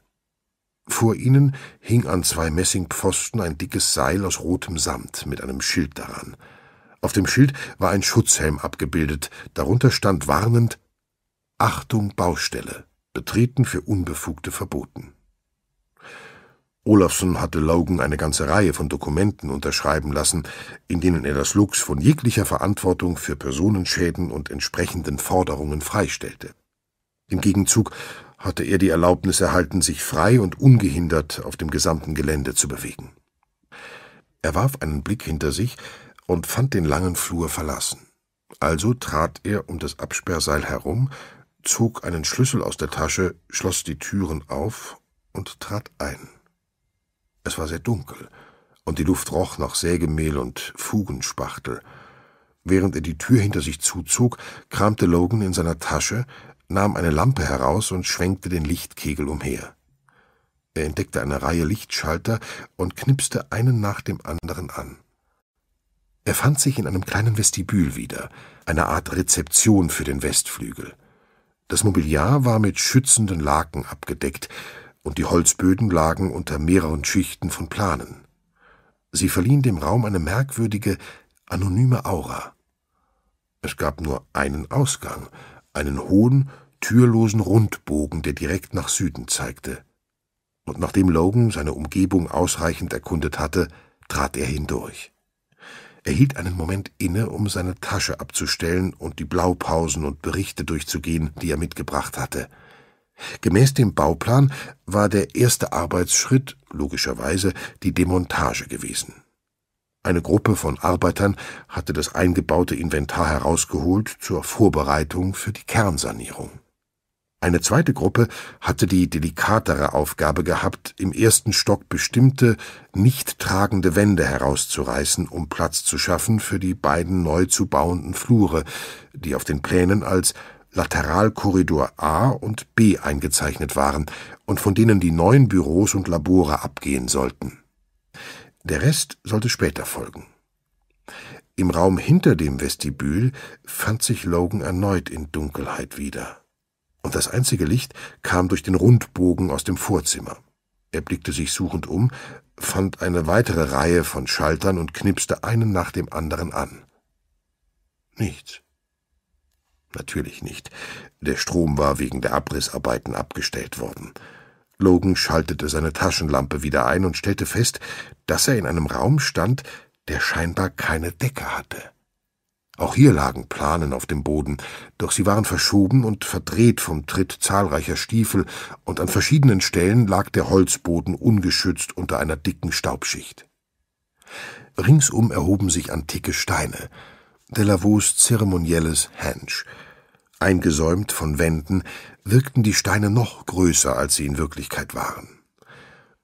Vor ihnen hing an zwei Messingpfosten ein dickes Seil aus rotem Samt mit einem Schild daran. Auf dem Schild war ein Schutzhelm abgebildet, darunter stand warnend Achtung Baustelle, Betreten für Unbefugte verboten. Olafsson hatte Logan eine ganze Reihe von Dokumenten unterschreiben lassen, in denen er das Lux von jeglicher Verantwortung für Personenschäden und entsprechenden Forderungen freistellte. Im Gegenzug hatte er die Erlaubnis erhalten, sich frei und ungehindert auf dem gesamten Gelände zu bewegen. Er warf einen Blick hinter sich und fand den langen Flur verlassen. Also trat er um das Absperrseil herum zog einen Schlüssel aus der Tasche, schloss die Türen auf und trat ein. Es war sehr dunkel, und die Luft roch nach Sägemehl und Fugenspachtel. Während er die Tür hinter sich zuzog, kramte Logan in seiner Tasche, nahm eine Lampe heraus und schwenkte den Lichtkegel umher. Er entdeckte eine Reihe Lichtschalter und knipste einen nach dem anderen an. Er fand sich in einem kleinen Vestibül wieder, eine Art Rezeption für den Westflügel. Das Mobiliar war mit schützenden Laken abgedeckt, und die Holzböden lagen unter mehreren Schichten von Planen. Sie verliehen dem Raum eine merkwürdige, anonyme Aura. Es gab nur einen Ausgang, einen hohen, türlosen Rundbogen, der direkt nach Süden zeigte. Und nachdem Logan seine Umgebung ausreichend erkundet hatte, trat er hindurch. Er hielt einen Moment inne, um seine Tasche abzustellen und die Blaupausen und Berichte durchzugehen, die er mitgebracht hatte. Gemäß dem Bauplan war der erste Arbeitsschritt, logischerweise, die Demontage gewesen. Eine Gruppe von Arbeitern hatte das eingebaute Inventar herausgeholt zur Vorbereitung für die Kernsanierung. Eine zweite Gruppe hatte die delikatere Aufgabe gehabt, im ersten Stock bestimmte, nicht tragende Wände herauszureißen, um Platz zu schaffen für die beiden neu zu bauenden Flure, die auf den Plänen als Lateralkorridor A und B eingezeichnet waren und von denen die neuen Büros und Labore abgehen sollten. Der Rest sollte später folgen. Im Raum hinter dem Vestibül fand sich Logan erneut in Dunkelheit wieder und das einzige Licht kam durch den Rundbogen aus dem Vorzimmer. Er blickte sich suchend um, fand eine weitere Reihe von Schaltern und knipste einen nach dem anderen an. Nichts. Natürlich nicht. Der Strom war wegen der Abrissarbeiten abgestellt worden. Logan schaltete seine Taschenlampe wieder ein und stellte fest, dass er in einem Raum stand, der scheinbar keine Decke hatte. Auch hier lagen Planen auf dem Boden, doch sie waren verschoben und verdreht vom Tritt zahlreicher Stiefel, und an verschiedenen Stellen lag der Holzboden ungeschützt unter einer dicken Staubschicht. Ringsum erhoben sich antike Steine, Delavaux zeremonielles Hench. Eingesäumt von Wänden wirkten die Steine noch größer, als sie in Wirklichkeit waren.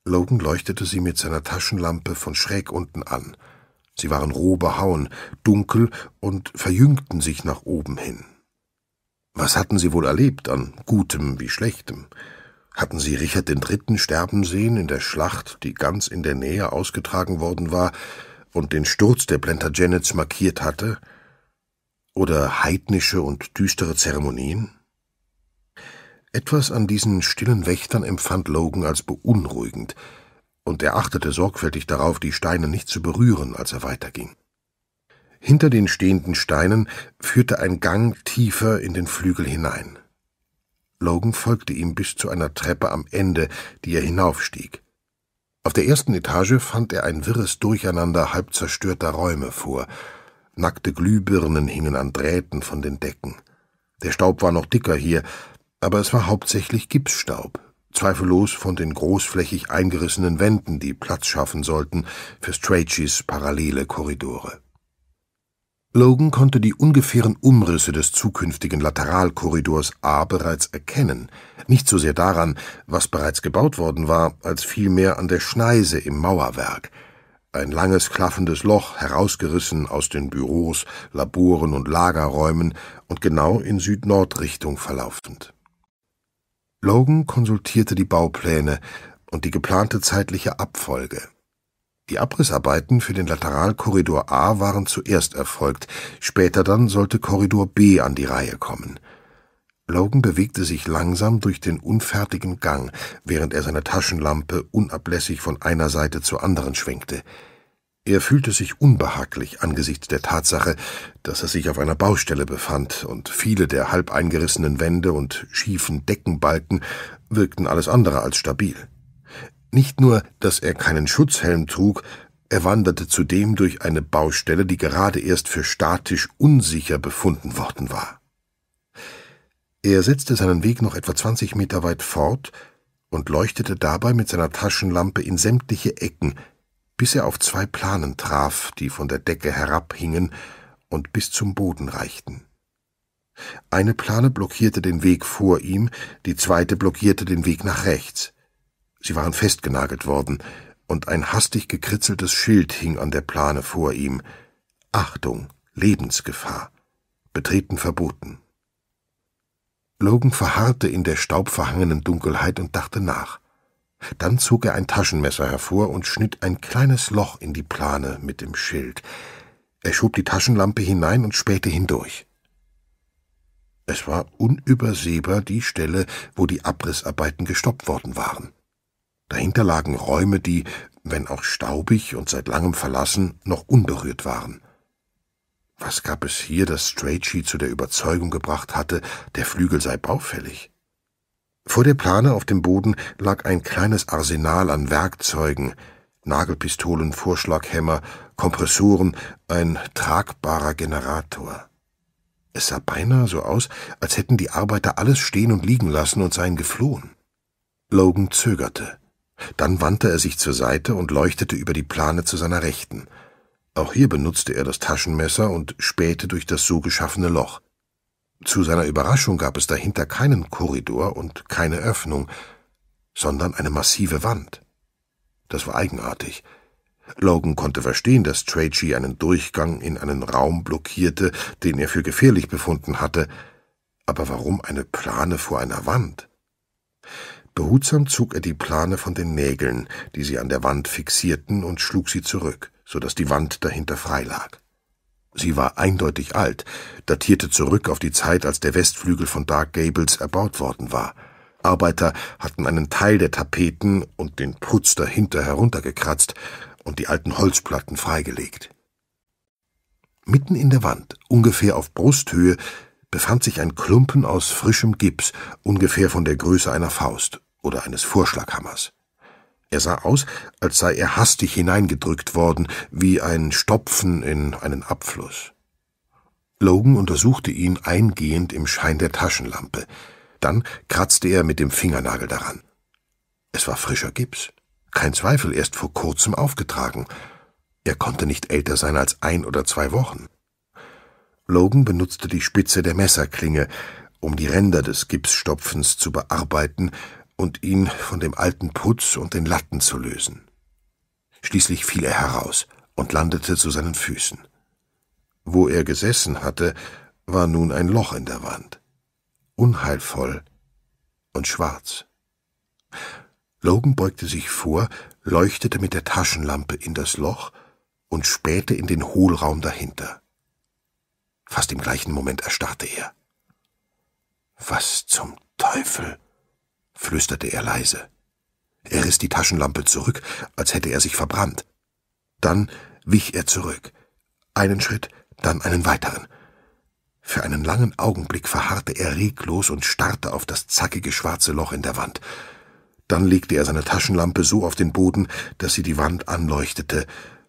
Logan leuchtete sie mit seiner Taschenlampe von schräg unten an. Sie waren roh behauen, dunkel und verjüngten sich nach oben hin. Was hatten sie wohl erlebt, an Gutem wie Schlechtem? Hatten sie Richard III. sterben sehen in der Schlacht, die ganz in der Nähe ausgetragen worden war und den Sturz der Plantagenets markiert hatte? Oder heidnische und düstere Zeremonien? Etwas an diesen stillen Wächtern empfand Logan als beunruhigend, und er achtete sorgfältig darauf, die Steine nicht zu berühren, als er weiterging. Hinter den stehenden Steinen führte ein Gang tiefer in den Flügel hinein. Logan folgte ihm bis zu einer Treppe am Ende, die er hinaufstieg. Auf der ersten Etage fand er ein wirres Durcheinander halb zerstörter Räume vor. Nackte Glühbirnen hingen an Drähten von den Decken. Der Staub war noch dicker hier, aber es war hauptsächlich Gipsstaub, zweifellos von den großflächig eingerissenen Wänden, die Platz schaffen sollten für Strachys parallele Korridore. Logan konnte die ungefähren Umrisse des zukünftigen Lateralkorridors A bereits erkennen, nicht so sehr daran, was bereits gebaut worden war, als vielmehr an der Schneise im Mauerwerk, ein langes klaffendes Loch herausgerissen aus den Büros, Laboren und Lagerräumen und genau in Süd-Nord-Richtung verlaufend. Logan konsultierte die Baupläne und die geplante zeitliche Abfolge. Die Abrissarbeiten für den Lateralkorridor A waren zuerst erfolgt, später dann sollte Korridor B an die Reihe kommen. Logan bewegte sich langsam durch den unfertigen Gang, während er seine Taschenlampe unablässig von einer Seite zur anderen schwenkte. Er fühlte sich unbehaglich angesichts der Tatsache, dass er sich auf einer Baustelle befand, und viele der halb eingerissenen Wände und schiefen Deckenbalken wirkten alles andere als stabil. Nicht nur, dass er keinen Schutzhelm trug, er wanderte zudem durch eine Baustelle, die gerade erst für statisch unsicher befunden worden war. Er setzte seinen Weg noch etwa 20 Meter weit fort und leuchtete dabei mit seiner Taschenlampe in sämtliche Ecken, bis er auf zwei Planen traf, die von der Decke herabhingen und bis zum Boden reichten. Eine Plane blockierte den Weg vor ihm, die zweite blockierte den Weg nach rechts. Sie waren festgenagelt worden, und ein hastig gekritzeltes Schild hing an der Plane vor ihm. Achtung, Lebensgefahr. Betreten verboten. Logan verharrte in der staubverhangenen Dunkelheit und dachte nach. Dann zog er ein Taschenmesser hervor und schnitt ein kleines Loch in die Plane mit dem Schild. Er schob die Taschenlampe hinein und spähte hindurch. Es war unübersehbar die Stelle, wo die Abrissarbeiten gestoppt worden waren. Dahinter lagen Räume, die, wenn auch staubig und seit langem verlassen, noch unberührt waren. Was gab es hier, das Strachey zu der Überzeugung gebracht hatte, der Flügel sei baufällig? Vor der Plane auf dem Boden lag ein kleines Arsenal an Werkzeugen, Nagelpistolen, Vorschlaghämmer, Kompressoren, ein tragbarer Generator. Es sah beinahe so aus, als hätten die Arbeiter alles stehen und liegen lassen und seien geflohen. Logan zögerte. Dann wandte er sich zur Seite und leuchtete über die Plane zu seiner Rechten. Auch hier benutzte er das Taschenmesser und spähte durch das so geschaffene Loch. Zu seiner Überraschung gab es dahinter keinen Korridor und keine Öffnung, sondern eine massive Wand. Das war eigenartig. Logan konnte verstehen, dass Tracy einen Durchgang in einen Raum blockierte, den er für gefährlich befunden hatte, aber warum eine Plane vor einer Wand? Behutsam zog er die Plane von den Nägeln, die sie an der Wand fixierten, und schlug sie zurück, so dass die Wand dahinter frei lag. Sie war eindeutig alt, datierte zurück auf die Zeit, als der Westflügel von Dark Gables erbaut worden war. Arbeiter hatten einen Teil der Tapeten und den Putz dahinter heruntergekratzt und die alten Holzplatten freigelegt. Mitten in der Wand, ungefähr auf Brusthöhe, befand sich ein Klumpen aus frischem Gips, ungefähr von der Größe einer Faust oder eines Vorschlaghammers. Er sah aus, als sei er hastig hineingedrückt worden, wie ein Stopfen in einen Abfluss. Logan untersuchte ihn eingehend im Schein der Taschenlampe. Dann kratzte er mit dem Fingernagel daran. Es war frischer Gips. Kein Zweifel, erst vor kurzem aufgetragen. Er konnte nicht älter sein als ein oder zwei Wochen. Logan benutzte die Spitze der Messerklinge, um die Ränder des Gipsstopfens zu bearbeiten und ihn von dem alten Putz und den Latten zu lösen. Schließlich fiel er heraus und landete zu seinen Füßen. Wo er gesessen hatte, war nun ein Loch in der Wand, unheilvoll und schwarz. Logan beugte sich vor, leuchtete mit der Taschenlampe in das Loch und spähte in den Hohlraum dahinter. Fast im gleichen Moment erstarrte er. Was zum Teufel? flüsterte er leise. Er riss die Taschenlampe zurück, als hätte er sich verbrannt. Dann wich er zurück. Einen Schritt, dann einen weiteren. Für einen langen Augenblick verharrte er reglos und starrte auf das zackige schwarze Loch in der Wand. Dann legte er seine Taschenlampe so auf den Boden, dass sie die Wand anleuchtete,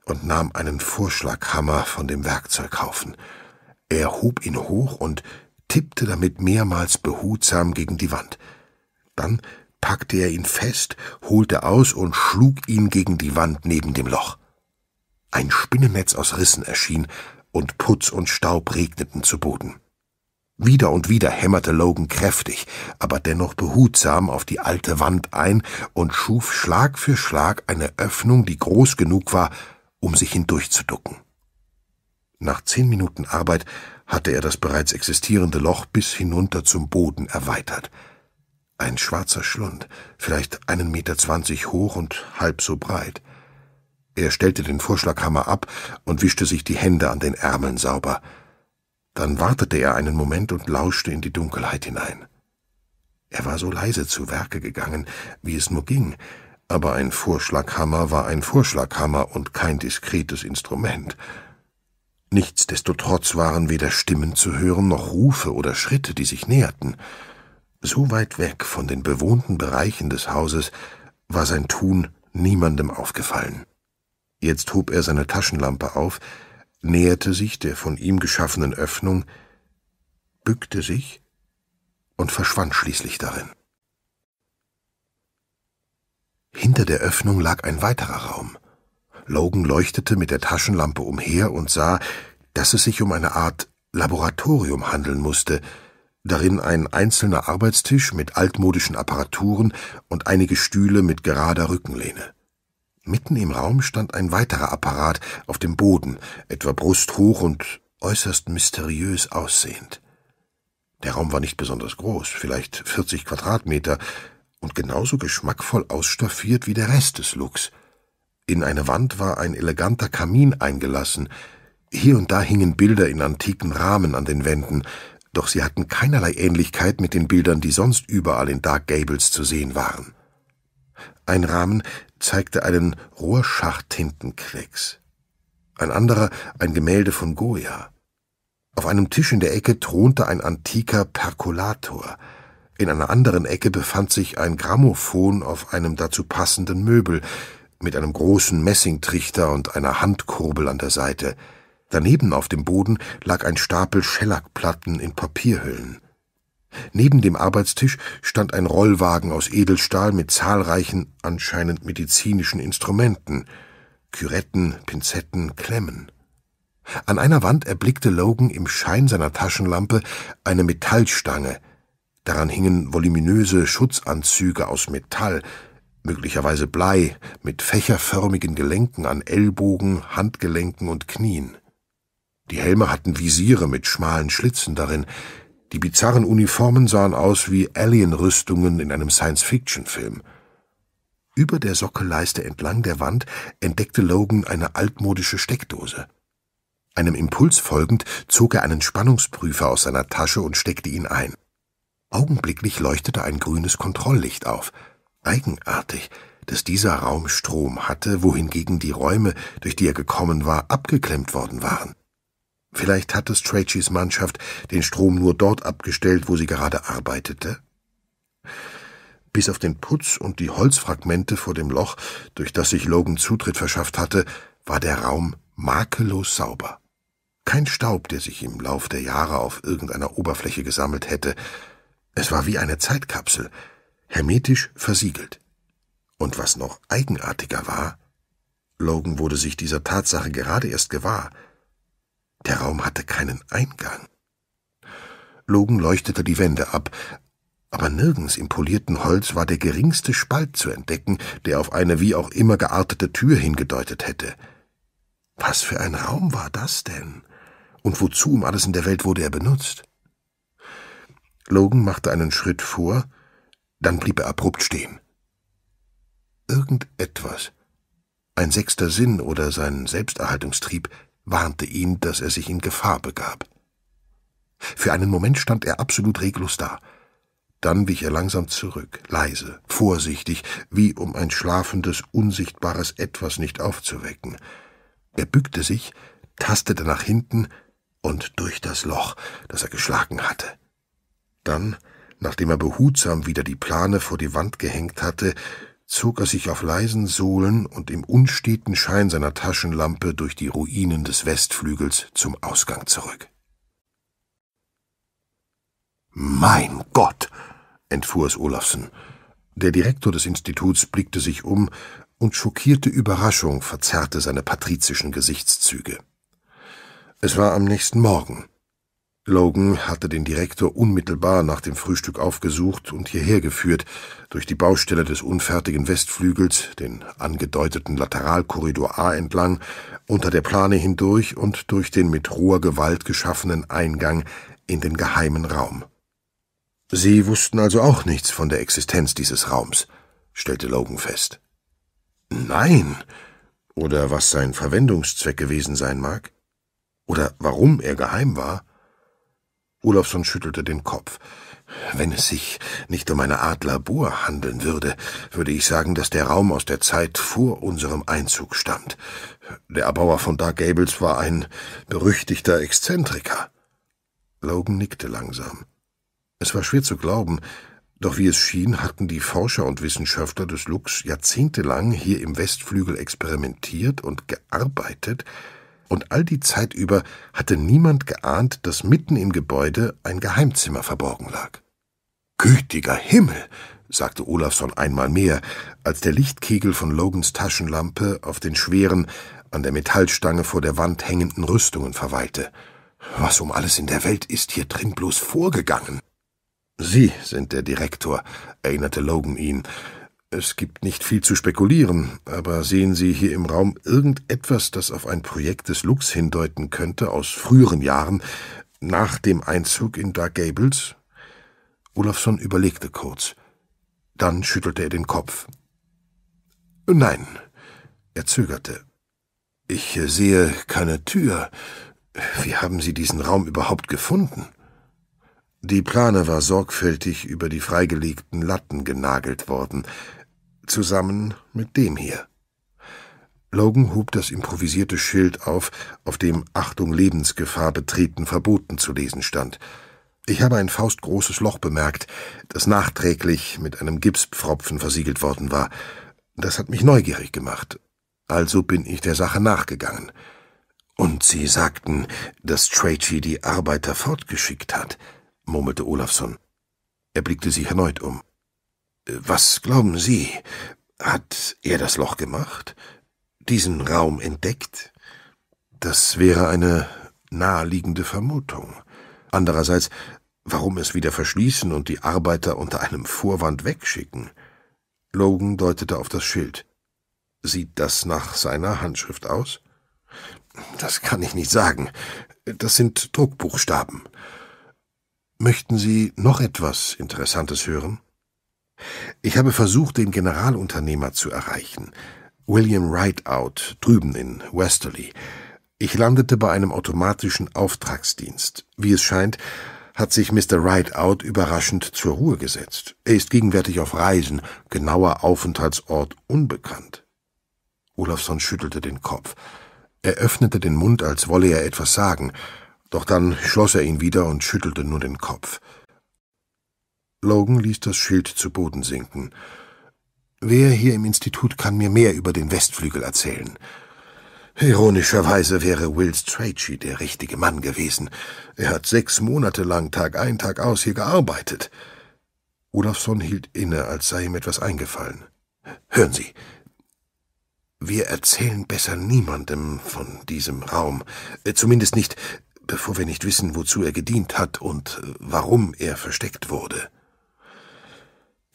und nahm einen Vorschlaghammer von dem Werkzeughaufen. Er hob ihn hoch und tippte damit mehrmals behutsam gegen die Wand – dann packte er ihn fest, holte aus und schlug ihn gegen die Wand neben dem Loch. Ein Spinnennetz aus Rissen erschien, und Putz und Staub regneten zu Boden. Wieder und wieder hämmerte Logan kräftig, aber dennoch behutsam auf die alte Wand ein und schuf Schlag für Schlag eine Öffnung, die groß genug war, um sich hindurchzuducken. Nach zehn Minuten Arbeit hatte er das bereits existierende Loch bis hinunter zum Boden erweitert – ein schwarzer Schlund, vielleicht einen Meter zwanzig hoch und halb so breit. Er stellte den Vorschlaghammer ab und wischte sich die Hände an den Ärmeln sauber. Dann wartete er einen Moment und lauschte in die Dunkelheit hinein. Er war so leise zu Werke gegangen, wie es nur ging, aber ein Vorschlaghammer war ein Vorschlaghammer und kein diskretes Instrument. Nichtsdestotrotz waren weder Stimmen zu hören noch Rufe oder Schritte, die sich näherten. So weit weg von den bewohnten Bereichen des Hauses war sein Tun niemandem aufgefallen. Jetzt hob er seine Taschenlampe auf, näherte sich der von ihm geschaffenen Öffnung, bückte sich und verschwand schließlich darin. Hinter der Öffnung lag ein weiterer Raum. Logan leuchtete mit der Taschenlampe umher und sah, dass es sich um eine Art Laboratorium handeln musste, darin ein einzelner Arbeitstisch mit altmodischen Apparaturen und einige Stühle mit gerader Rückenlehne. Mitten im Raum stand ein weiterer Apparat auf dem Boden, etwa brusthoch und äußerst mysteriös aussehend. Der Raum war nicht besonders groß, vielleicht 40 Quadratmeter, und genauso geschmackvoll ausstaffiert wie der Rest des Lux. In eine Wand war ein eleganter Kamin eingelassen. Hier und da hingen Bilder in antiken Rahmen an den Wänden, doch sie hatten keinerlei Ähnlichkeit mit den Bildern, die sonst überall in Dark Gables zu sehen waren. Ein Rahmen zeigte einen Rohrschachtintenklecks, ein anderer ein Gemälde von Goya. Auf einem Tisch in der Ecke thronte ein antiker Perkulator, in einer anderen Ecke befand sich ein Grammophon auf einem dazu passenden Möbel, mit einem großen Messingtrichter und einer Handkurbel an der Seite – Daneben auf dem Boden lag ein Stapel Schellackplatten in Papierhüllen. Neben dem Arbeitstisch stand ein Rollwagen aus Edelstahl mit zahlreichen, anscheinend medizinischen Instrumenten, Küretten, Pinzetten, Klemmen. An einer Wand erblickte Logan im Schein seiner Taschenlampe eine Metallstange. Daran hingen voluminöse Schutzanzüge aus Metall, möglicherweise Blei, mit fächerförmigen Gelenken an Ellbogen, Handgelenken und Knien. Die Helme hatten Visiere mit schmalen Schlitzen darin. Die bizarren Uniformen sahen aus wie Alien-Rüstungen in einem Science-Fiction-Film. Über der Sockelleiste entlang der Wand entdeckte Logan eine altmodische Steckdose. Einem Impuls folgend zog er einen Spannungsprüfer aus seiner Tasche und steckte ihn ein. Augenblicklich leuchtete ein grünes Kontrolllicht auf. Eigenartig, dass dieser Raum Strom hatte, wohingegen die Räume, durch die er gekommen war, abgeklemmt worden waren. Vielleicht hatte Strachys Mannschaft den Strom nur dort abgestellt, wo sie gerade arbeitete? Bis auf den Putz und die Holzfragmente vor dem Loch, durch das sich Logan Zutritt verschafft hatte, war der Raum makellos sauber. Kein Staub, der sich im Lauf der Jahre auf irgendeiner Oberfläche gesammelt hätte. Es war wie eine Zeitkapsel, hermetisch versiegelt. Und was noch eigenartiger war, Logan wurde sich dieser Tatsache gerade erst gewahr – der Raum hatte keinen Eingang. Logan leuchtete die Wände ab, aber nirgends im polierten Holz war der geringste Spalt zu entdecken, der auf eine wie auch immer geartete Tür hingedeutet hätte. Was für ein Raum war das denn? Und wozu um alles in der Welt wurde er benutzt? Logan machte einen Schritt vor, dann blieb er abrupt stehen. Irgendetwas, ein sechster Sinn oder sein Selbsterhaltungstrieb, warnte ihn, dass er sich in Gefahr begab. Für einen Moment stand er absolut reglos da. Dann wich er langsam zurück, leise, vorsichtig, wie um ein schlafendes, unsichtbares Etwas nicht aufzuwecken. Er bückte sich, tastete nach hinten und durch das Loch, das er geschlagen hatte. Dann, nachdem er behutsam wieder die Plane vor die Wand gehängt hatte, zog er sich auf leisen Sohlen und im unsteten Schein seiner Taschenlampe durch die Ruinen des Westflügels zum Ausgang zurück. Mein Gott! entfuhr es Olafsen. Der Direktor des Instituts blickte sich um, und schockierte Überraschung verzerrte seine patrizischen Gesichtszüge. Es war am nächsten Morgen. Logan hatte den Direktor unmittelbar nach dem Frühstück aufgesucht und hierher geführt, durch die Baustelle des unfertigen Westflügels, den angedeuteten Lateralkorridor A entlang, unter der Plane hindurch und durch den mit roher Gewalt geschaffenen Eingang in den geheimen Raum. Sie wussten also auch nichts von der Existenz dieses Raums, stellte Logan fest. Nein. Oder was sein Verwendungszweck gewesen sein mag. Oder warum er geheim war. Olafsson schüttelte den Kopf. Wenn es sich nicht um eine Art Labor handeln würde, würde ich sagen, dass der Raum aus der Zeit vor unserem Einzug stammt. Der Erbauer von Dark Gables war ein berüchtigter Exzentriker. Logan nickte langsam. Es war schwer zu glauben, doch wie es schien, hatten die Forscher und Wissenschaftler des Lux jahrzehntelang hier im Westflügel experimentiert und gearbeitet, und all die Zeit über hatte niemand geahnt, dass mitten im Gebäude ein Geheimzimmer verborgen lag. Gütiger Himmel, sagte Olafsson einmal mehr, als der Lichtkegel von Logans Taschenlampe auf den schweren, an der Metallstange vor der Wand hängenden Rüstungen verweilte. Was um alles in der Welt ist hier drin bloß vorgegangen? Sie sind der Direktor, erinnerte Logan ihn, es gibt nicht viel zu spekulieren, aber sehen Sie hier im Raum irgendetwas, das auf ein Projekt des Lux hindeuten könnte aus früheren Jahren, nach dem Einzug in Dark Gables? Olafsson überlegte kurz. Dann schüttelte er den Kopf. Nein, er zögerte. Ich sehe keine Tür. Wie haben Sie diesen Raum überhaupt gefunden? Die Plane war sorgfältig über die freigelegten Latten genagelt worden zusammen mit dem hier. Logan hob das improvisierte Schild auf, auf dem Achtung Lebensgefahr betreten verboten zu lesen stand. Ich habe ein faustgroßes Loch bemerkt, das nachträglich mit einem Gipspfropfen versiegelt worden war. Das hat mich neugierig gemacht. Also bin ich der Sache nachgegangen. Und Sie sagten, dass Tracy die Arbeiter fortgeschickt hat, murmelte Olafsson. Er blickte sich erneut um. Was glauben Sie? Hat er das Loch gemacht? Diesen Raum entdeckt? Das wäre eine naheliegende Vermutung. Andererseits, warum es wieder verschließen und die Arbeiter unter einem Vorwand wegschicken? Logan deutete auf das Schild. Sieht das nach seiner Handschrift aus? Das kann ich nicht sagen. Das sind Druckbuchstaben. Möchten Sie noch etwas Interessantes hören? Ich habe versucht, den Generalunternehmer zu erreichen, William Rideout, drüben in Westerly. Ich landete bei einem automatischen Auftragsdienst. Wie es scheint, hat sich Mr. Rideout überraschend zur Ruhe gesetzt. Er ist gegenwärtig auf Reisen, genauer Aufenthaltsort unbekannt. Olafsson schüttelte den Kopf. Er öffnete den Mund, als wolle er etwas sagen, doch dann schloss er ihn wieder und schüttelte nur den Kopf. Logan ließ das Schild zu Boden sinken. Wer hier im Institut kann mir mehr über den Westflügel erzählen? Ironischerweise wäre Will Strachey der richtige Mann gewesen. Er hat sechs Monate lang Tag ein, Tag aus hier gearbeitet. Olafsson hielt inne, als sei ihm etwas eingefallen. Hören Sie, wir erzählen besser niemandem von diesem Raum, äh, zumindest nicht, bevor wir nicht wissen, wozu er gedient hat und äh, warum er versteckt wurde.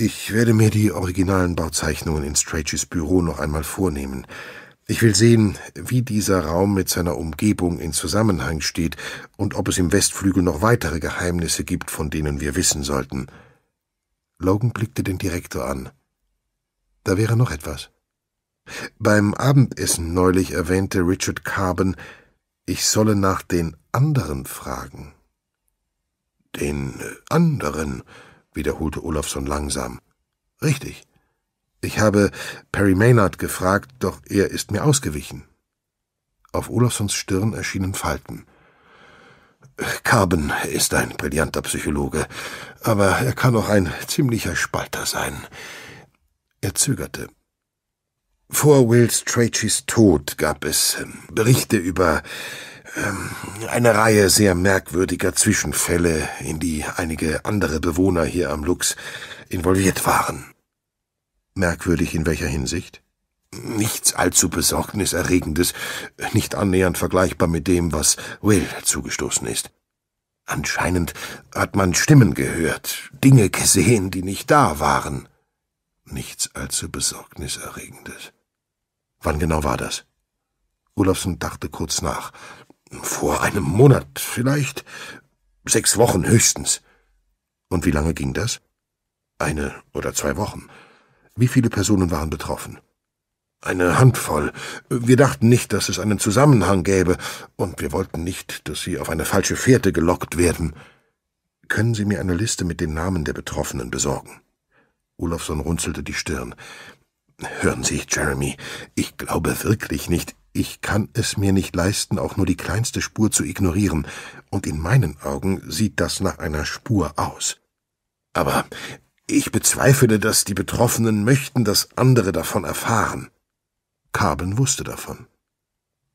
Ich werde mir die originalen Bauzeichnungen in Strachys Büro noch einmal vornehmen. Ich will sehen, wie dieser Raum mit seiner Umgebung in Zusammenhang steht und ob es im Westflügel noch weitere Geheimnisse gibt, von denen wir wissen sollten. Logan blickte den Direktor an. Da wäre noch etwas. Beim Abendessen neulich erwähnte Richard Carbon, ich solle nach den anderen fragen. Den anderen? wiederholte Olafsson langsam. Richtig. Ich habe Perry Maynard gefragt, doch er ist mir ausgewichen. Auf Olafsons Stirn erschienen Falten. Carben ist ein brillanter Psychologe, aber er kann auch ein ziemlicher Spalter sein. Er zögerte. Vor Wills Trachys Tod gab es Berichte über ähm, eine Reihe sehr merkwürdiger Zwischenfälle, in die einige andere Bewohner hier am Lux involviert waren. Merkwürdig in welcher Hinsicht? Nichts allzu besorgniserregendes, nicht annähernd vergleichbar mit dem, was Will zugestoßen ist. Anscheinend hat man Stimmen gehört, Dinge gesehen, die nicht da waren. Nichts allzu besorgniserregendes. Wann genau war das? Olafsson dachte kurz nach. Vor einem Monat, vielleicht sechs Wochen höchstens. Und wie lange ging das? Eine oder zwei Wochen. Wie viele Personen waren betroffen? Eine Handvoll. Wir dachten nicht, dass es einen Zusammenhang gäbe, und wir wollten nicht, dass Sie auf eine falsche Fährte gelockt werden. Können Sie mir eine Liste mit den Namen der Betroffenen besorgen? Olafson runzelte die Stirn. Hören Sie, Jeremy, ich glaube wirklich nicht, ich kann es mir nicht leisten, auch nur die kleinste Spur zu ignorieren, und in meinen Augen sieht das nach einer Spur aus. Aber ich bezweifle, dass die Betroffenen möchten, dass andere davon erfahren. Kabeln wusste davon.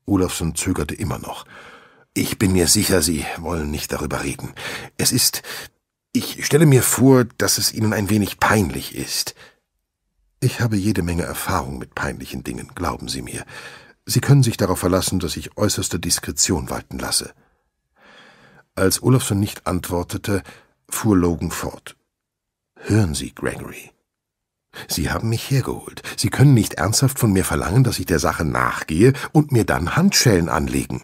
Olafsson zögerte immer noch. Ich bin mir sicher, Sie wollen nicht darüber reden. Es ist. Ich stelle mir vor, dass es Ihnen ein wenig peinlich ist. Ich habe jede Menge Erfahrung mit peinlichen Dingen, glauben Sie mir. Sie können sich darauf verlassen, dass ich äußerste Diskretion walten lasse. Als Olafson nicht antwortete, fuhr Logan fort. Hören Sie, Gregory. Sie haben mich hergeholt. Sie können nicht ernsthaft von mir verlangen, dass ich der Sache nachgehe und mir dann Handschellen anlegen.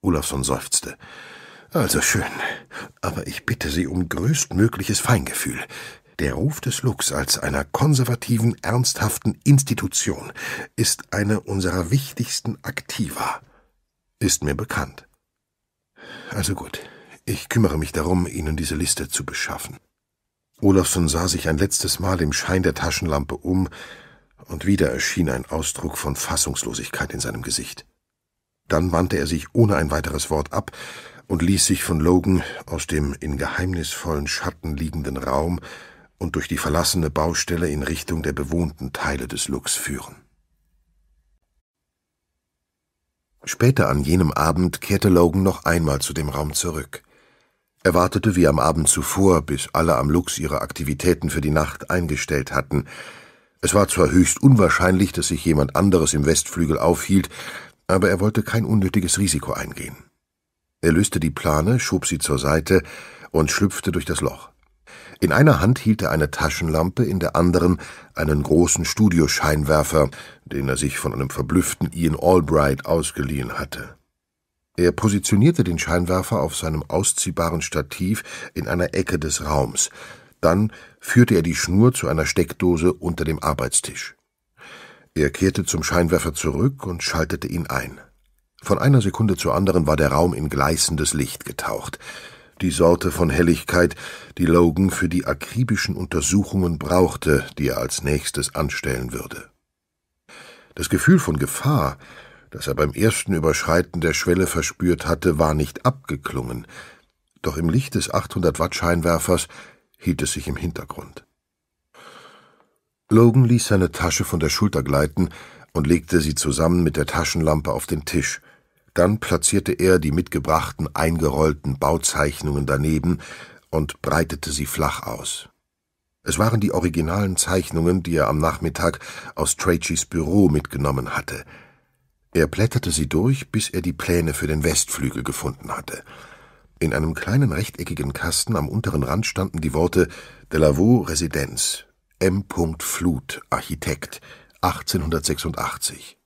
Olafson seufzte. Also schön. Aber ich bitte Sie um größtmögliches Feingefühl. Der Ruf des Lux als einer konservativen, ernsthaften Institution ist eine unserer wichtigsten Aktiva. Ist mir bekannt. Also gut, ich kümmere mich darum, Ihnen diese Liste zu beschaffen. Olafsson sah sich ein letztes Mal im Schein der Taschenlampe um, und wieder erschien ein Ausdruck von Fassungslosigkeit in seinem Gesicht. Dann wandte er sich ohne ein weiteres Wort ab und ließ sich von Logan aus dem in geheimnisvollen Schatten liegenden Raum und durch die verlassene Baustelle in Richtung der bewohnten Teile des Luchs führen. Später an jenem Abend kehrte Logan noch einmal zu dem Raum zurück. Er wartete wie am Abend zuvor, bis alle am Lux ihre Aktivitäten für die Nacht eingestellt hatten. Es war zwar höchst unwahrscheinlich, dass sich jemand anderes im Westflügel aufhielt, aber er wollte kein unnötiges Risiko eingehen. Er löste die Plane, schob sie zur Seite und schlüpfte durch das Loch. In einer Hand hielt er eine Taschenlampe, in der anderen einen großen Studioscheinwerfer, den er sich von einem verblüfften Ian Albright ausgeliehen hatte. Er positionierte den Scheinwerfer auf seinem ausziehbaren Stativ in einer Ecke des Raums. Dann führte er die Schnur zu einer Steckdose unter dem Arbeitstisch. Er kehrte zum Scheinwerfer zurück und schaltete ihn ein. Von einer Sekunde zur anderen war der Raum in gleißendes Licht getaucht die Sorte von Helligkeit, die Logan für die akribischen Untersuchungen brauchte, die er als nächstes anstellen würde. Das Gefühl von Gefahr, das er beim ersten Überschreiten der Schwelle verspürt hatte, war nicht abgeklungen, doch im Licht des 800 Watt Scheinwerfers hielt es sich im Hintergrund. Logan ließ seine Tasche von der Schulter gleiten und legte sie zusammen mit der Taschenlampe auf den Tisch. Dann platzierte er die mitgebrachten eingerollten Bauzeichnungen daneben und breitete sie flach aus. Es waren die originalen Zeichnungen, die er am Nachmittag aus Tracys Büro mitgenommen hatte. Er blätterte sie durch, bis er die Pläne für den Westflügel gefunden hatte. In einem kleinen rechteckigen Kasten am unteren Rand standen die Worte Delavaux Residenz, M. Flut, Architekt, 1886.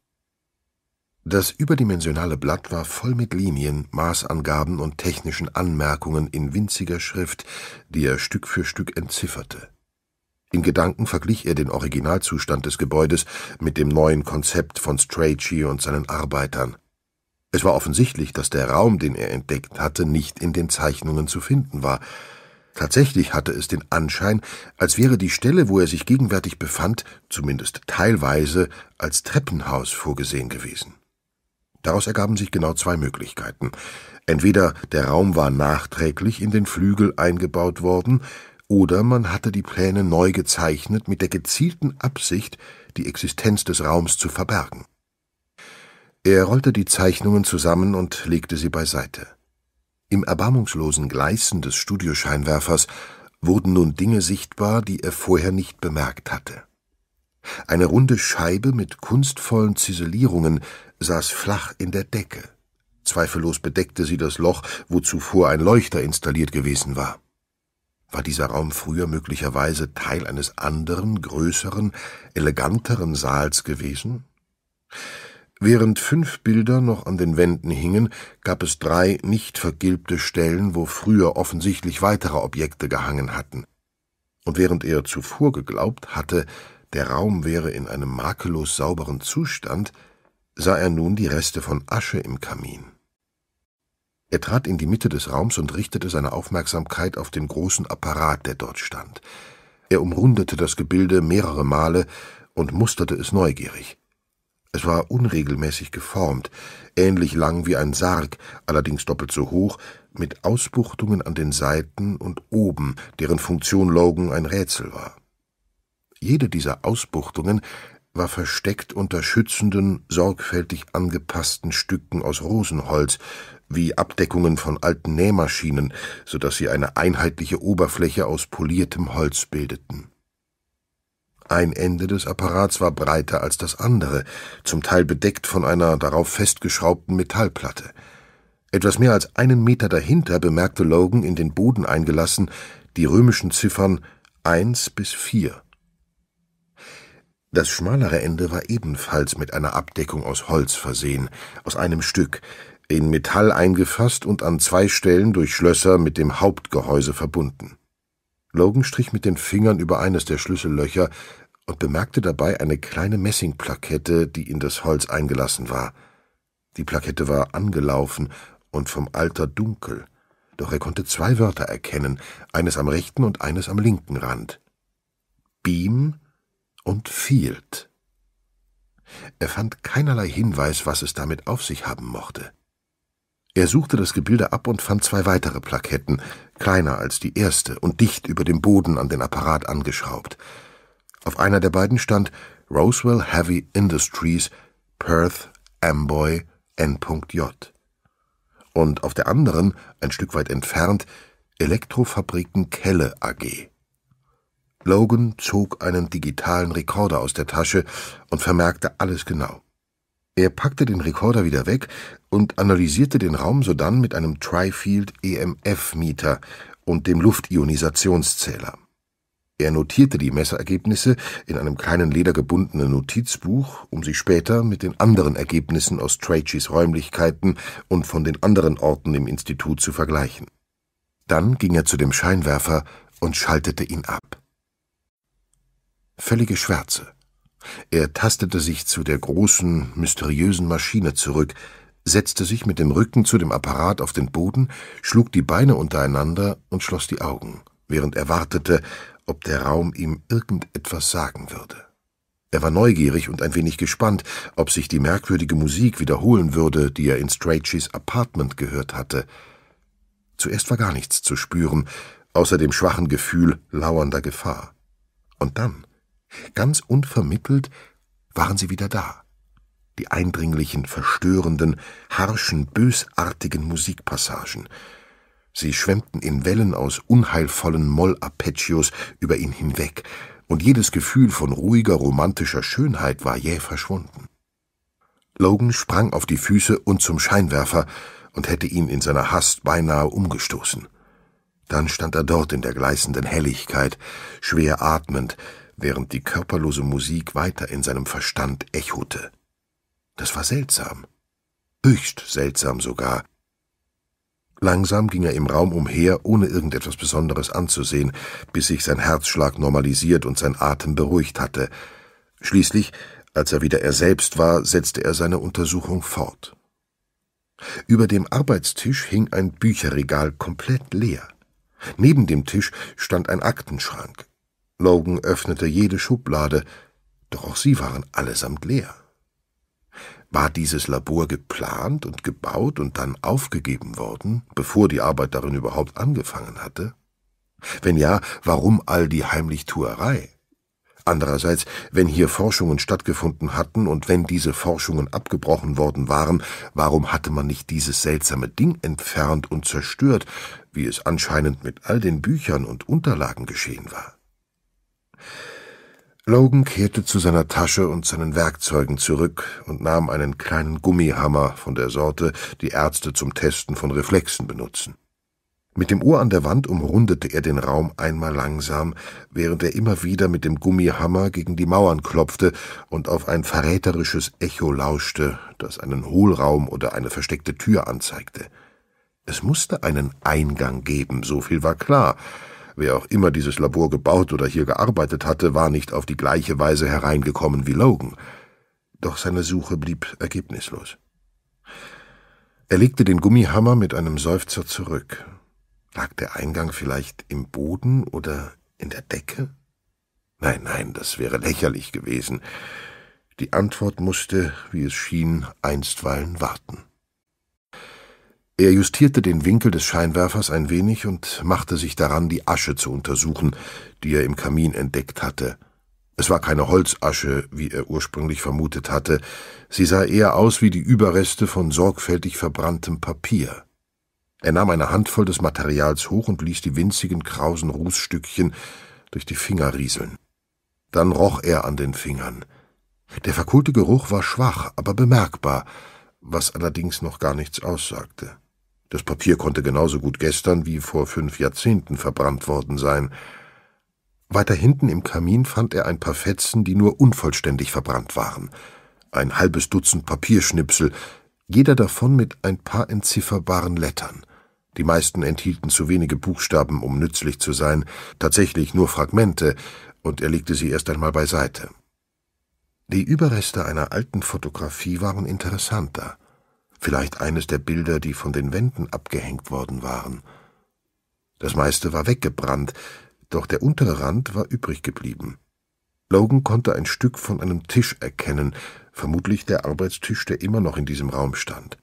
Das überdimensionale Blatt war voll mit Linien, Maßangaben und technischen Anmerkungen in winziger Schrift, die er Stück für Stück entzifferte. In Gedanken verglich er den Originalzustand des Gebäudes mit dem neuen Konzept von Strachey und seinen Arbeitern. Es war offensichtlich, dass der Raum, den er entdeckt hatte, nicht in den Zeichnungen zu finden war. Tatsächlich hatte es den Anschein, als wäre die Stelle, wo er sich gegenwärtig befand, zumindest teilweise als Treppenhaus vorgesehen gewesen. Daraus ergaben sich genau zwei Möglichkeiten. Entweder der Raum war nachträglich in den Flügel eingebaut worden, oder man hatte die Pläne neu gezeichnet mit der gezielten Absicht, die Existenz des Raums zu verbergen. Er rollte die Zeichnungen zusammen und legte sie beiseite. Im erbarmungslosen Gleißen des Studioscheinwerfers wurden nun Dinge sichtbar, die er vorher nicht bemerkt hatte. Eine runde Scheibe mit kunstvollen Ziselierungen, saß flach in der Decke. Zweifellos bedeckte sie das Loch, wo zuvor ein Leuchter installiert gewesen war. War dieser Raum früher möglicherweise Teil eines anderen, größeren, eleganteren Saals gewesen? Während fünf Bilder noch an den Wänden hingen, gab es drei nicht vergilbte Stellen, wo früher offensichtlich weitere Objekte gehangen hatten. Und während er zuvor geglaubt hatte, der Raum wäre in einem makellos sauberen Zustand, sah er nun die Reste von Asche im Kamin. Er trat in die Mitte des Raums und richtete seine Aufmerksamkeit auf den großen Apparat, der dort stand. Er umrundete das Gebilde mehrere Male und musterte es neugierig. Es war unregelmäßig geformt, ähnlich lang wie ein Sarg, allerdings doppelt so hoch, mit Ausbuchtungen an den Seiten und oben, deren Funktion Logan ein Rätsel war. Jede dieser Ausbuchtungen war versteckt unter schützenden, sorgfältig angepassten Stücken aus Rosenholz, wie Abdeckungen von alten Nähmaschinen, so dass sie eine einheitliche Oberfläche aus poliertem Holz bildeten. Ein Ende des Apparats war breiter als das andere, zum Teil bedeckt von einer darauf festgeschraubten Metallplatte. Etwas mehr als einen Meter dahinter bemerkte Logan in den Boden eingelassen die römischen Ziffern 1 bis 4. Das schmalere Ende war ebenfalls mit einer Abdeckung aus Holz versehen, aus einem Stück, in Metall eingefasst und an zwei Stellen durch Schlösser mit dem Hauptgehäuse verbunden. Logan strich mit den Fingern über eines der Schlüssellöcher und bemerkte dabei eine kleine Messingplakette, die in das Holz eingelassen war. Die Plakette war angelaufen und vom Alter dunkel, doch er konnte zwei Wörter erkennen, eines am rechten und eines am linken Rand. Beam und Field. Er fand keinerlei Hinweis, was es damit auf sich haben mochte. Er suchte das Gebilde ab und fand zwei weitere Plaketten, kleiner als die erste und dicht über dem Boden an den Apparat angeschraubt. Auf einer der beiden stand Roswell Heavy Industries, Perth, Amboy, N.J. Und auf der anderen, ein Stück weit entfernt, Elektrofabriken Kelle AG. Logan zog einen digitalen Rekorder aus der Tasche und vermerkte alles genau. Er packte den Rekorder wieder weg und analysierte den Raum sodann mit einem Trifield EMF-Mieter und dem Luftionisationszähler. Er notierte die Messerergebnisse in einem kleinen ledergebundenen Notizbuch, um sie später mit den anderen Ergebnissen aus Trachys Räumlichkeiten und von den anderen Orten im Institut zu vergleichen. Dann ging er zu dem Scheinwerfer und schaltete ihn ab völlige Schwärze. Er tastete sich zu der großen, mysteriösen Maschine zurück, setzte sich mit dem Rücken zu dem Apparat auf den Boden, schlug die Beine untereinander und schloss die Augen, während er wartete, ob der Raum ihm irgendetwas sagen würde. Er war neugierig und ein wenig gespannt, ob sich die merkwürdige Musik wiederholen würde, die er in Strachys Apartment gehört hatte. Zuerst war gar nichts zu spüren, außer dem schwachen Gefühl lauernder Gefahr. Und dann Ganz unvermittelt waren sie wieder da. Die eindringlichen, verstörenden, harschen, bösartigen Musikpassagen. Sie schwemmten in Wellen aus unheilvollen Moll-Arpeggios über ihn hinweg, und jedes Gefühl von ruhiger, romantischer Schönheit war jäh verschwunden. Logan sprang auf die Füße und zum Scheinwerfer und hätte ihn in seiner Hast beinahe umgestoßen. Dann stand er dort in der gleißenden Helligkeit, schwer atmend, während die körperlose Musik weiter in seinem Verstand echote. Das war seltsam, höchst seltsam sogar. Langsam ging er im Raum umher, ohne irgendetwas Besonderes anzusehen, bis sich sein Herzschlag normalisiert und sein Atem beruhigt hatte. Schließlich, als er wieder er selbst war, setzte er seine Untersuchung fort. Über dem Arbeitstisch hing ein Bücherregal komplett leer. Neben dem Tisch stand ein Aktenschrank. Logan öffnete jede Schublade, doch auch sie waren allesamt leer. War dieses Labor geplant und gebaut und dann aufgegeben worden, bevor die Arbeit darin überhaupt angefangen hatte? Wenn ja, warum all die Heimlichtuerei? Andererseits, wenn hier Forschungen stattgefunden hatten und wenn diese Forschungen abgebrochen worden waren, warum hatte man nicht dieses seltsame Ding entfernt und zerstört, wie es anscheinend mit all den Büchern und Unterlagen geschehen war? Logan kehrte zu seiner Tasche und seinen Werkzeugen zurück und nahm einen kleinen Gummihammer von der Sorte, die Ärzte zum Testen von Reflexen benutzen. Mit dem Ohr an der Wand umrundete er den Raum einmal langsam, während er immer wieder mit dem Gummihammer gegen die Mauern klopfte und auf ein verräterisches Echo lauschte, das einen Hohlraum oder eine versteckte Tür anzeigte. Es musste einen Eingang geben, so viel war klar, Wer auch immer dieses Labor gebaut oder hier gearbeitet hatte, war nicht auf die gleiche Weise hereingekommen wie Logan. Doch seine Suche blieb ergebnislos. Er legte den Gummihammer mit einem Seufzer zurück. Lag der Eingang vielleicht im Boden oder in der Decke? Nein, nein, das wäre lächerlich gewesen. Die Antwort musste, wie es schien, einstweilen warten. Er justierte den Winkel des Scheinwerfers ein wenig und machte sich daran, die Asche zu untersuchen, die er im Kamin entdeckt hatte. Es war keine Holzasche, wie er ursprünglich vermutet hatte, sie sah eher aus wie die Überreste von sorgfältig verbranntem Papier. Er nahm eine Handvoll des Materials hoch und ließ die winzigen, krausen Rußstückchen durch die Finger rieseln. Dann roch er an den Fingern. Der verkohlte Geruch war schwach, aber bemerkbar, was allerdings noch gar nichts aussagte. Das Papier konnte genauso gut gestern wie vor fünf Jahrzehnten verbrannt worden sein. Weiter hinten im Kamin fand er ein paar Fetzen, die nur unvollständig verbrannt waren. Ein halbes Dutzend Papierschnipsel, jeder davon mit ein paar entzifferbaren Lettern. Die meisten enthielten zu wenige Buchstaben, um nützlich zu sein, tatsächlich nur Fragmente, und er legte sie erst einmal beiseite. Die Überreste einer alten Fotografie waren interessanter vielleicht eines der Bilder, die von den Wänden abgehängt worden waren. Das meiste war weggebrannt, doch der untere Rand war übrig geblieben. Logan konnte ein Stück von einem Tisch erkennen, vermutlich der Arbeitstisch, der immer noch in diesem Raum stand.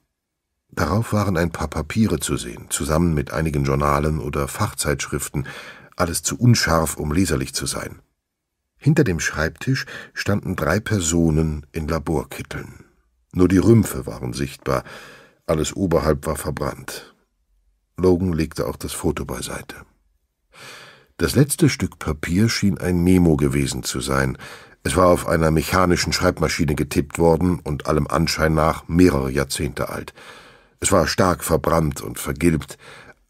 Darauf waren ein paar Papiere zu sehen, zusammen mit einigen Journalen oder Fachzeitschriften, alles zu unscharf, um leserlich zu sein. Hinter dem Schreibtisch standen drei Personen in Laborkitteln. Nur die Rümpfe waren sichtbar, alles oberhalb war verbrannt. Logan legte auch das Foto beiseite. Das letzte Stück Papier schien ein Memo gewesen zu sein. Es war auf einer mechanischen Schreibmaschine getippt worden und allem Anschein nach mehrere Jahrzehnte alt. Es war stark verbrannt und vergilbt,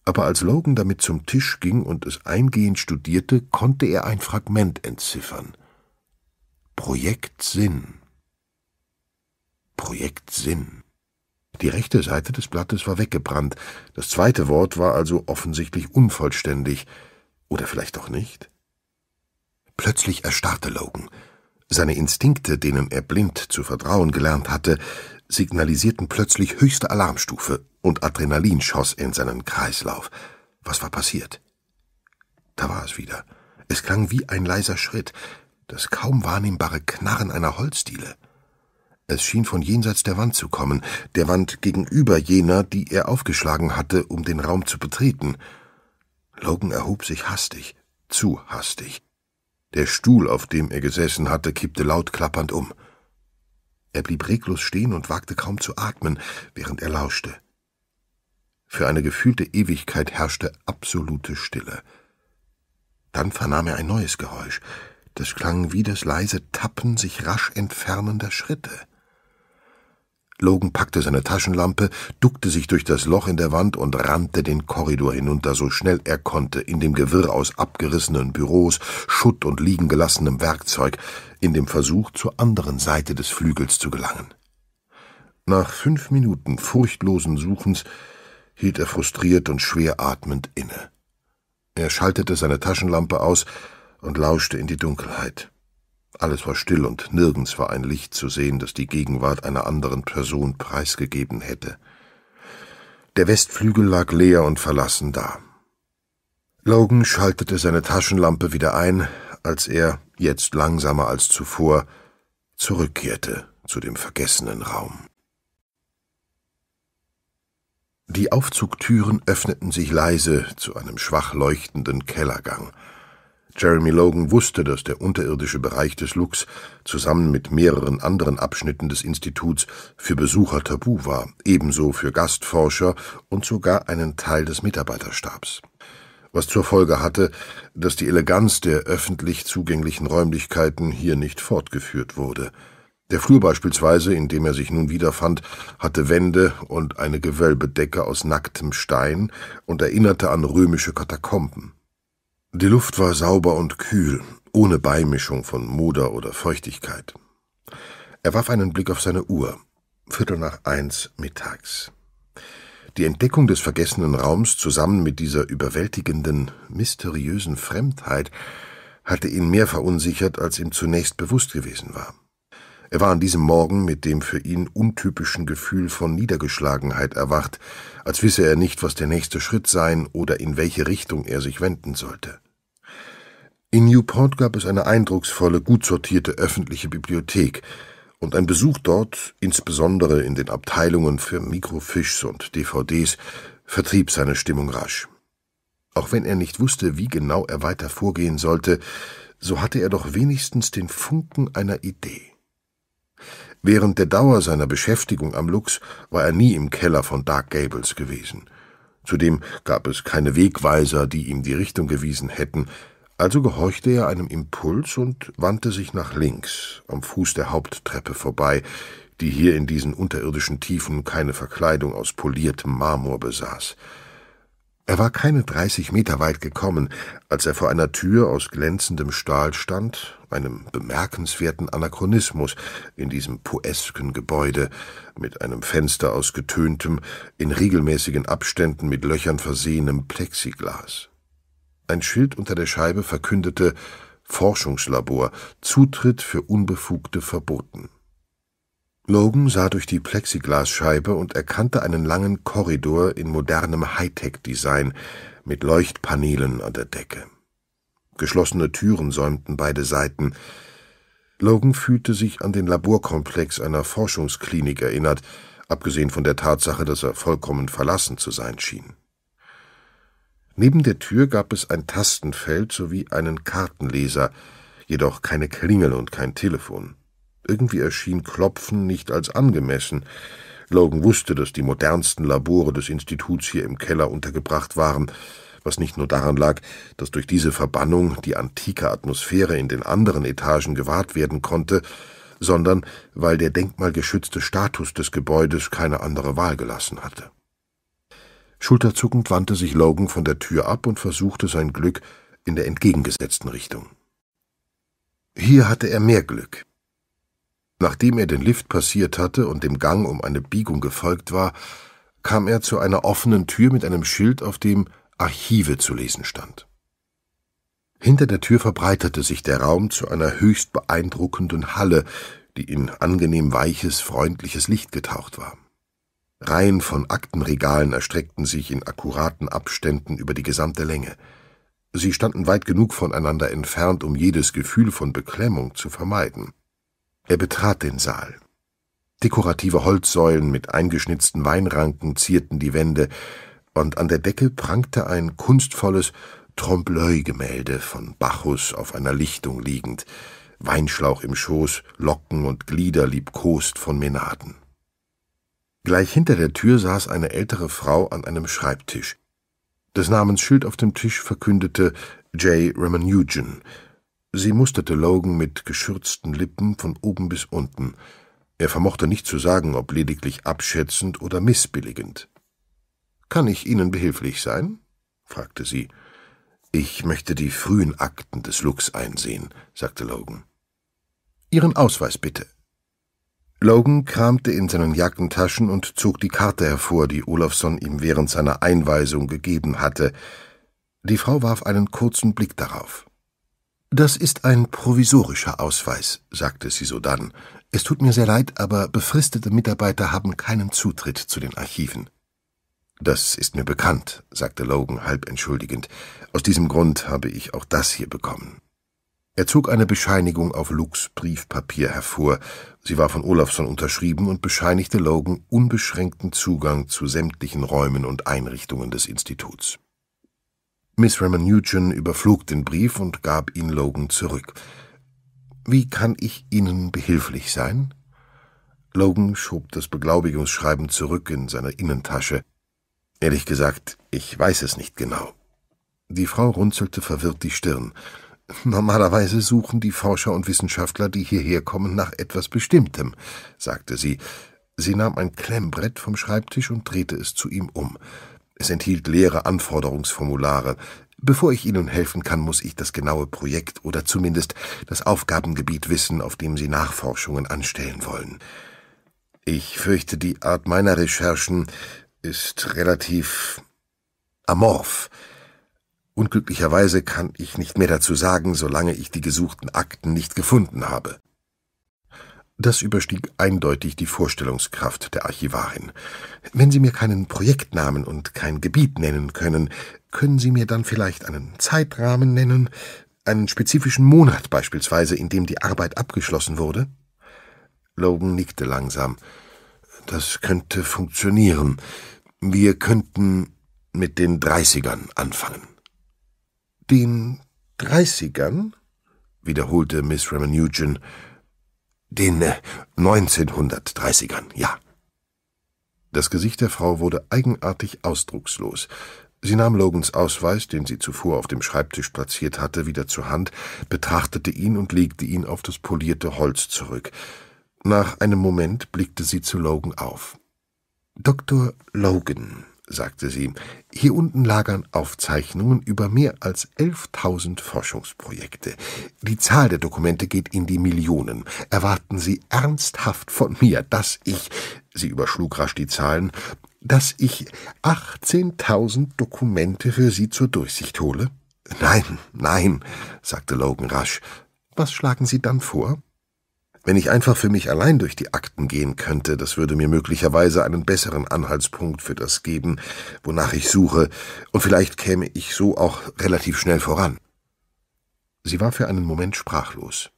aber als Logan damit zum Tisch ging und es eingehend studierte, konnte er ein Fragment entziffern. Projekt Sinn. Projekt Sinn. Die rechte Seite des Blattes war weggebrannt. Das zweite Wort war also offensichtlich unvollständig. Oder vielleicht doch nicht? Plötzlich erstarrte Logan. Seine Instinkte, denen er blind zu vertrauen gelernt hatte, signalisierten plötzlich höchste Alarmstufe und Adrenalin schoss in seinen Kreislauf. Was war passiert? Da war es wieder. Es klang wie ein leiser Schritt, das kaum wahrnehmbare Knarren einer Holzdiele. Es schien von jenseits der Wand zu kommen, der Wand gegenüber jener, die er aufgeschlagen hatte, um den Raum zu betreten. Logan erhob sich hastig, zu hastig. Der Stuhl, auf dem er gesessen hatte, kippte laut klappernd um. Er blieb reglos stehen und wagte kaum zu atmen, während er lauschte. Für eine gefühlte Ewigkeit herrschte absolute Stille. Dann vernahm er ein neues Geräusch. Das klang wie das leise Tappen sich rasch entfernender Schritte. Logan packte seine Taschenlampe, duckte sich durch das Loch in der Wand und rannte den Korridor hinunter, so schnell er konnte, in dem Gewirr aus abgerissenen Büros, Schutt und liegen gelassenem Werkzeug, in dem Versuch, zur anderen Seite des Flügels zu gelangen. Nach fünf Minuten furchtlosen Suchens hielt er frustriert und schwer atmend inne. Er schaltete seine Taschenlampe aus und lauschte in die Dunkelheit. Alles war still und nirgends war ein Licht zu sehen, das die Gegenwart einer anderen Person preisgegeben hätte. Der Westflügel lag leer und verlassen da. Logan schaltete seine Taschenlampe wieder ein, als er, jetzt langsamer als zuvor, zurückkehrte zu dem vergessenen Raum. Die Aufzugtüren öffneten sich leise zu einem schwach leuchtenden Kellergang. Jeremy Logan wusste, dass der unterirdische Bereich des Lux zusammen mit mehreren anderen Abschnitten des Instituts für Besucher tabu war, ebenso für Gastforscher und sogar einen Teil des Mitarbeiterstabs. Was zur Folge hatte, dass die Eleganz der öffentlich zugänglichen Räumlichkeiten hier nicht fortgeführt wurde. Der Flur beispielsweise, in dem er sich nun wiederfand, hatte Wände und eine Gewölbedecke aus nacktem Stein und erinnerte an römische Katakomben. Die Luft war sauber und kühl, ohne Beimischung von Moder oder Feuchtigkeit. Er warf einen Blick auf seine Uhr. Viertel nach eins mittags. Die Entdeckung des vergessenen Raums zusammen mit dieser überwältigenden, mysteriösen Fremdheit hatte ihn mehr verunsichert, als ihm zunächst bewusst gewesen war. Er war an diesem Morgen mit dem für ihn untypischen Gefühl von Niedergeschlagenheit erwacht, als wisse er nicht, was der nächste Schritt sein oder in welche Richtung er sich wenden sollte. In Newport gab es eine eindrucksvolle, gut sortierte öffentliche Bibliothek, und ein Besuch dort, insbesondere in den Abteilungen für Mikrofischs und DVDs, vertrieb seine Stimmung rasch. Auch wenn er nicht wusste, wie genau er weiter vorgehen sollte, so hatte er doch wenigstens den Funken einer Idee. Während der Dauer seiner Beschäftigung am Lux war er nie im Keller von Dark Gables gewesen. Zudem gab es keine Wegweiser, die ihm die Richtung gewiesen hätten, also gehorchte er einem Impuls und wandte sich nach links, am Fuß der Haupttreppe vorbei, die hier in diesen unterirdischen Tiefen keine Verkleidung aus poliertem Marmor besaß. Er war keine dreißig Meter weit gekommen, als er vor einer Tür aus glänzendem Stahl stand, einem bemerkenswerten Anachronismus in diesem poesken Gebäude, mit einem Fenster aus getöntem, in regelmäßigen Abständen mit Löchern versehenem Plexiglas. Ein Schild unter der Scheibe verkündete Forschungslabor, Zutritt für Unbefugte verboten. Logan sah durch die Plexiglasscheibe und erkannte einen langen Korridor in modernem Hightech-Design mit Leuchtpaneelen an der Decke. Geschlossene Türen säumten beide Seiten. Logan fühlte sich an den Laborkomplex einer Forschungsklinik erinnert, abgesehen von der Tatsache, dass er vollkommen verlassen zu sein schien. Neben der Tür gab es ein Tastenfeld sowie einen Kartenleser, jedoch keine Klingel und kein Telefon. Irgendwie erschien Klopfen nicht als angemessen. Logan wusste, dass die modernsten Labore des Instituts hier im Keller untergebracht waren, was nicht nur daran lag, dass durch diese Verbannung die antike Atmosphäre in den anderen Etagen gewahrt werden konnte, sondern weil der denkmalgeschützte Status des Gebäudes keine andere Wahl gelassen hatte. Schulterzuckend wandte sich Logan von der Tür ab und versuchte sein Glück in der entgegengesetzten Richtung. Hier hatte er mehr Glück. Nachdem er den Lift passiert hatte und dem Gang um eine Biegung gefolgt war, kam er zu einer offenen Tür mit einem Schild, auf dem Archive zu lesen stand. Hinter der Tür verbreiterte sich der Raum zu einer höchst beeindruckenden Halle, die in angenehm weiches, freundliches Licht getaucht war. Reihen von Aktenregalen erstreckten sich in akkuraten Abständen über die gesamte Länge. Sie standen weit genug voneinander entfernt, um jedes Gefühl von Beklemmung zu vermeiden. Er betrat den Saal. Dekorative Holzsäulen mit eingeschnitzten Weinranken zierten die Wände, und an der Decke prangte ein kunstvolles Trompe-l'œil-Gemälde von Bacchus auf einer Lichtung liegend, Weinschlauch im Schoß, Locken und Glieder liebkost von Menaden. Gleich hinter der Tür saß eine ältere Frau an einem Schreibtisch. Das Namensschild auf dem Tisch verkündete J. Ramanujan. Sie musterte Logan mit geschürzten Lippen von oben bis unten. Er vermochte nicht zu sagen, ob lediglich abschätzend oder missbilligend. »Kann ich Ihnen behilflich sein?« fragte sie. »Ich möchte die frühen Akten des Lux einsehen«, sagte Logan. »Ihren Ausweis bitte«, Logan kramte in seinen Jackentaschen und zog die Karte hervor, die Olafsson ihm während seiner Einweisung gegeben hatte. Die Frau warf einen kurzen Blick darauf. Das ist ein provisorischer Ausweis, sagte sie sodann. Es tut mir sehr leid, aber befristete Mitarbeiter haben keinen Zutritt zu den Archiven. Das ist mir bekannt, sagte Logan halb entschuldigend. Aus diesem Grund habe ich auch das hier bekommen. Er zog eine Bescheinigung auf Lux Briefpapier hervor. Sie war von Olafsson unterschrieben und bescheinigte Logan unbeschränkten Zugang zu sämtlichen Räumen und Einrichtungen des Instituts. Miss Ramanujan überflog den Brief und gab ihn Logan zurück. »Wie kann ich Ihnen behilflich sein?« Logan schob das Beglaubigungsschreiben zurück in seine Innentasche. »Ehrlich gesagt, ich weiß es nicht genau.« Die Frau runzelte verwirrt die Stirn. Normalerweise suchen die Forscher und Wissenschaftler, die hierher kommen, nach etwas Bestimmtem, sagte sie. Sie nahm ein Klemmbrett vom Schreibtisch und drehte es zu ihm um. Es enthielt leere Anforderungsformulare. Bevor ich Ihnen helfen kann, muss ich das genaue Projekt oder zumindest das Aufgabengebiet wissen, auf dem Sie Nachforschungen anstellen wollen. Ich fürchte, die Art meiner Recherchen ist relativ amorph. Unglücklicherweise kann ich nicht mehr dazu sagen, solange ich die gesuchten Akten nicht gefunden habe. Das überstieg eindeutig die Vorstellungskraft der Archivarin. Wenn Sie mir keinen Projektnamen und kein Gebiet nennen können, können Sie mir dann vielleicht einen Zeitrahmen nennen, einen spezifischen Monat beispielsweise, in dem die Arbeit abgeschlossen wurde? Logan nickte langsam. Das könnte funktionieren. Wir könnten mit den Dreißigern anfangen. Den Dreißigern? wiederholte Miss Ramanujan. Den äh, Neunzehnhundertdreißigern, ern ja. Das Gesicht der Frau wurde eigenartig ausdruckslos. Sie nahm Logans Ausweis, den sie zuvor auf dem Schreibtisch platziert hatte, wieder zur Hand, betrachtete ihn und legte ihn auf das polierte Holz zurück. Nach einem Moment blickte sie zu Logan auf. Dr. Logan, sagte sie, hier unten lagern Aufzeichnungen über mehr als 11.000 Forschungsprojekte. Die Zahl der Dokumente geht in die Millionen. Erwarten Sie ernsthaft von mir, dass ich, sie überschlug rasch die Zahlen, dass ich 18.000 Dokumente für Sie zur Durchsicht hole? Nein, nein, sagte Logan rasch. Was schlagen Sie dann vor? Wenn ich einfach für mich allein durch die Akten gehen könnte, das würde mir möglicherweise einen besseren Anhaltspunkt für das geben, wonach ich suche, und vielleicht käme ich so auch relativ schnell voran. Sie war für einen Moment sprachlos.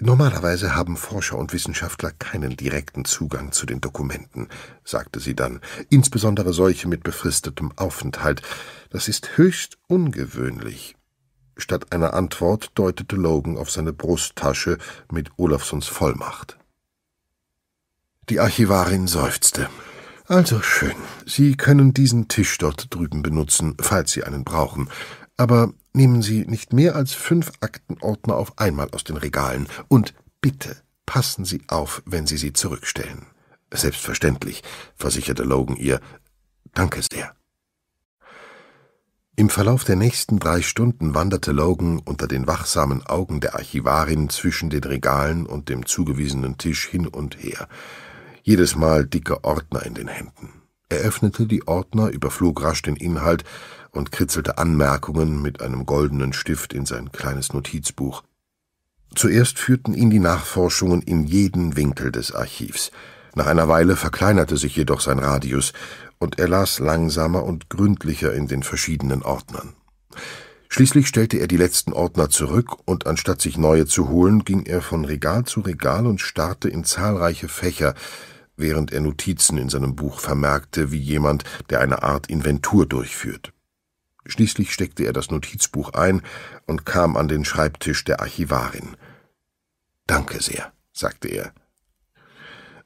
Normalerweise haben Forscher und Wissenschaftler keinen direkten Zugang zu den Dokumenten, sagte sie dann, insbesondere solche mit befristetem Aufenthalt. Das ist höchst ungewöhnlich. Statt einer Antwort deutete Logan auf seine Brusttasche mit Olafsons Vollmacht. Die Archivarin seufzte. Also schön. Sie können diesen Tisch dort drüben benutzen, falls Sie einen brauchen. Aber nehmen Sie nicht mehr als fünf Aktenordner auf einmal aus den Regalen. Und bitte passen Sie auf, wenn Sie sie zurückstellen. Selbstverständlich, versicherte Logan ihr. Danke sehr. Im Verlauf der nächsten drei Stunden wanderte Logan unter den wachsamen Augen der Archivarin zwischen den Regalen und dem zugewiesenen Tisch hin und her, jedes Mal dicke Ordner in den Händen. Er öffnete die Ordner, überflog rasch den Inhalt und kritzelte Anmerkungen mit einem goldenen Stift in sein kleines Notizbuch. Zuerst führten ihn die Nachforschungen in jeden Winkel des Archivs. Nach einer Weile verkleinerte sich jedoch sein Radius, und er las langsamer und gründlicher in den verschiedenen Ordnern. Schließlich stellte er die letzten Ordner zurück, und anstatt sich neue zu holen, ging er von Regal zu Regal und starrte in zahlreiche Fächer, während er Notizen in seinem Buch vermerkte, wie jemand, der eine Art Inventur durchführt. Schließlich steckte er das Notizbuch ein und kam an den Schreibtisch der Archivarin. Danke sehr, sagte er.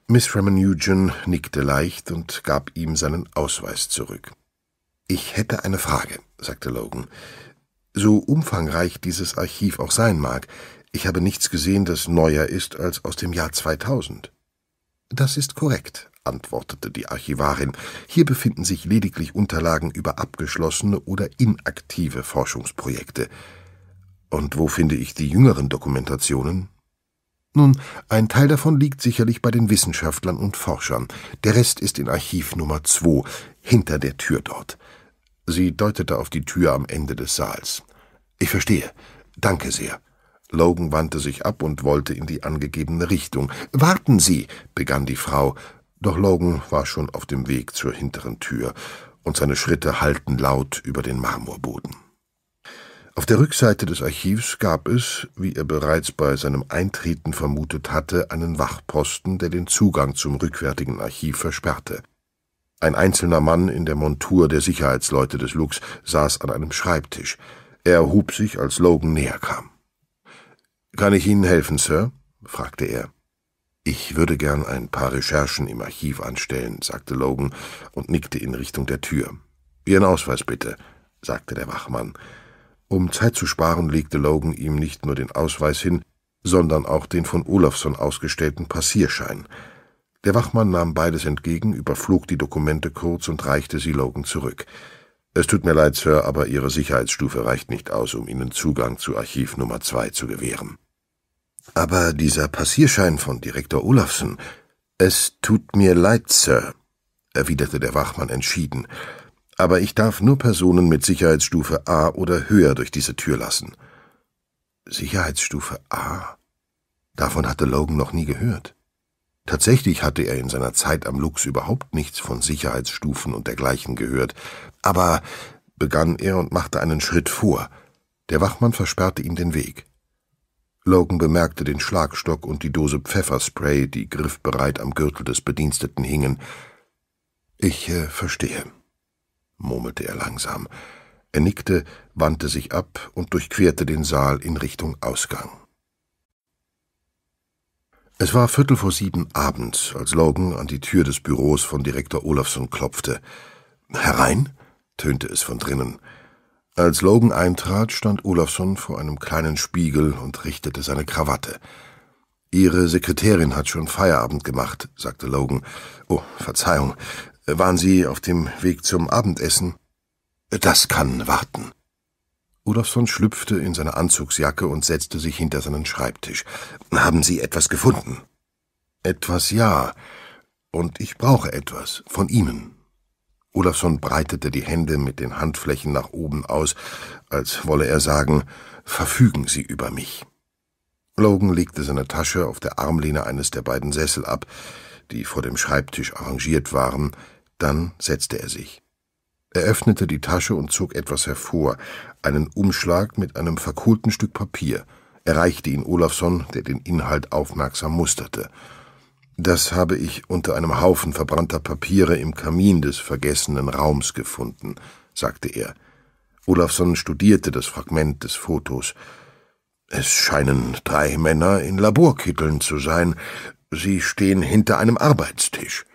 Miss Freeman nickte leicht und gab ihm seinen Ausweis zurück. Ich hätte eine Frage, sagte Logan. So umfangreich dieses Archiv auch sein mag, ich habe nichts gesehen, das neuer ist als aus dem Jahr 2000. Das ist korrekt, antwortete die Archivarin. Hier befinden sich lediglich Unterlagen über abgeschlossene oder inaktive Forschungsprojekte. Und wo finde ich die jüngeren Dokumentationen? Nun, ein Teil davon liegt sicherlich bei den Wissenschaftlern und Forschern. Der Rest ist in Archiv Nummer 2, hinter der Tür dort. Sie deutete auf die Tür am Ende des Saals. Ich verstehe. Danke sehr. Logan wandte sich ab und wollte in die angegebene Richtung. Warten Sie, begann die Frau, doch Logan war schon auf dem Weg zur hinteren Tür, und seine Schritte hallten laut über den Marmorboden. Auf der Rückseite des Archivs gab es, wie er bereits bei seinem Eintreten vermutet hatte, einen Wachposten, der den Zugang zum rückwärtigen Archiv versperrte. Ein einzelner Mann in der Montur der Sicherheitsleute des Lux saß an einem Schreibtisch. Er erhob sich, als Logan näher kam. »Kann ich Ihnen helfen, Sir?« fragte er. »Ich würde gern ein paar Recherchen im Archiv anstellen«, sagte Logan und nickte in Richtung der Tür. »Ihren Ausweis bitte«, sagte der Wachmann. Um Zeit zu sparen, legte Logan ihm nicht nur den Ausweis hin, sondern auch den von Olafsson ausgestellten Passierschein. Der Wachmann nahm beides entgegen, überflog die Dokumente kurz und reichte sie Logan zurück. Es tut mir leid, Sir, aber Ihre Sicherheitsstufe reicht nicht aus, um Ihnen Zugang zu Archiv Nummer zwei zu gewähren. Aber dieser Passierschein von Direktor Olafsson. Es tut mir leid, Sir, erwiderte der Wachmann entschieden aber ich darf nur Personen mit Sicherheitsstufe A oder höher durch diese Tür lassen. Sicherheitsstufe A? Davon hatte Logan noch nie gehört. Tatsächlich hatte er in seiner Zeit am Lux überhaupt nichts von Sicherheitsstufen und dergleichen gehört, aber begann er und machte einen Schritt vor. Der Wachmann versperrte ihm den Weg. Logan bemerkte den Schlagstock und die Dose Pfefferspray, die griffbereit am Gürtel des Bediensteten hingen. Ich äh, verstehe murmelte er langsam. Er nickte, wandte sich ab und durchquerte den Saal in Richtung Ausgang. Es war Viertel vor sieben abends, als Logan an die Tür des Büros von Direktor Olafsson klopfte. Herein? tönte es von drinnen. Als Logan eintrat, stand Olafsson vor einem kleinen Spiegel und richtete seine Krawatte. Ihre Sekretärin hat schon Feierabend gemacht, sagte Logan. Oh, Verzeihung, waren Sie auf dem Weg zum Abendessen? Das kann warten. Olafsson schlüpfte in seine Anzugsjacke und setzte sich hinter seinen Schreibtisch. Haben Sie etwas gefunden? Etwas ja. Und ich brauche etwas von Ihnen. Olafsson breitete die Hände mit den Handflächen nach oben aus, als wolle er sagen, verfügen Sie über mich. Logan legte seine Tasche auf der Armlehne eines der beiden Sessel ab, die vor dem Schreibtisch arrangiert waren, dann setzte er sich. Er öffnete die Tasche und zog etwas hervor, einen Umschlag mit einem verkohlten Stück Papier, erreichte ihn Olafsson, der den Inhalt aufmerksam musterte. Das habe ich unter einem Haufen verbrannter Papiere im Kamin des vergessenen Raums gefunden, sagte er. Olafsson studierte das Fragment des Fotos. Es scheinen drei Männer in Laborkitteln zu sein. Sie stehen hinter einem Arbeitstisch.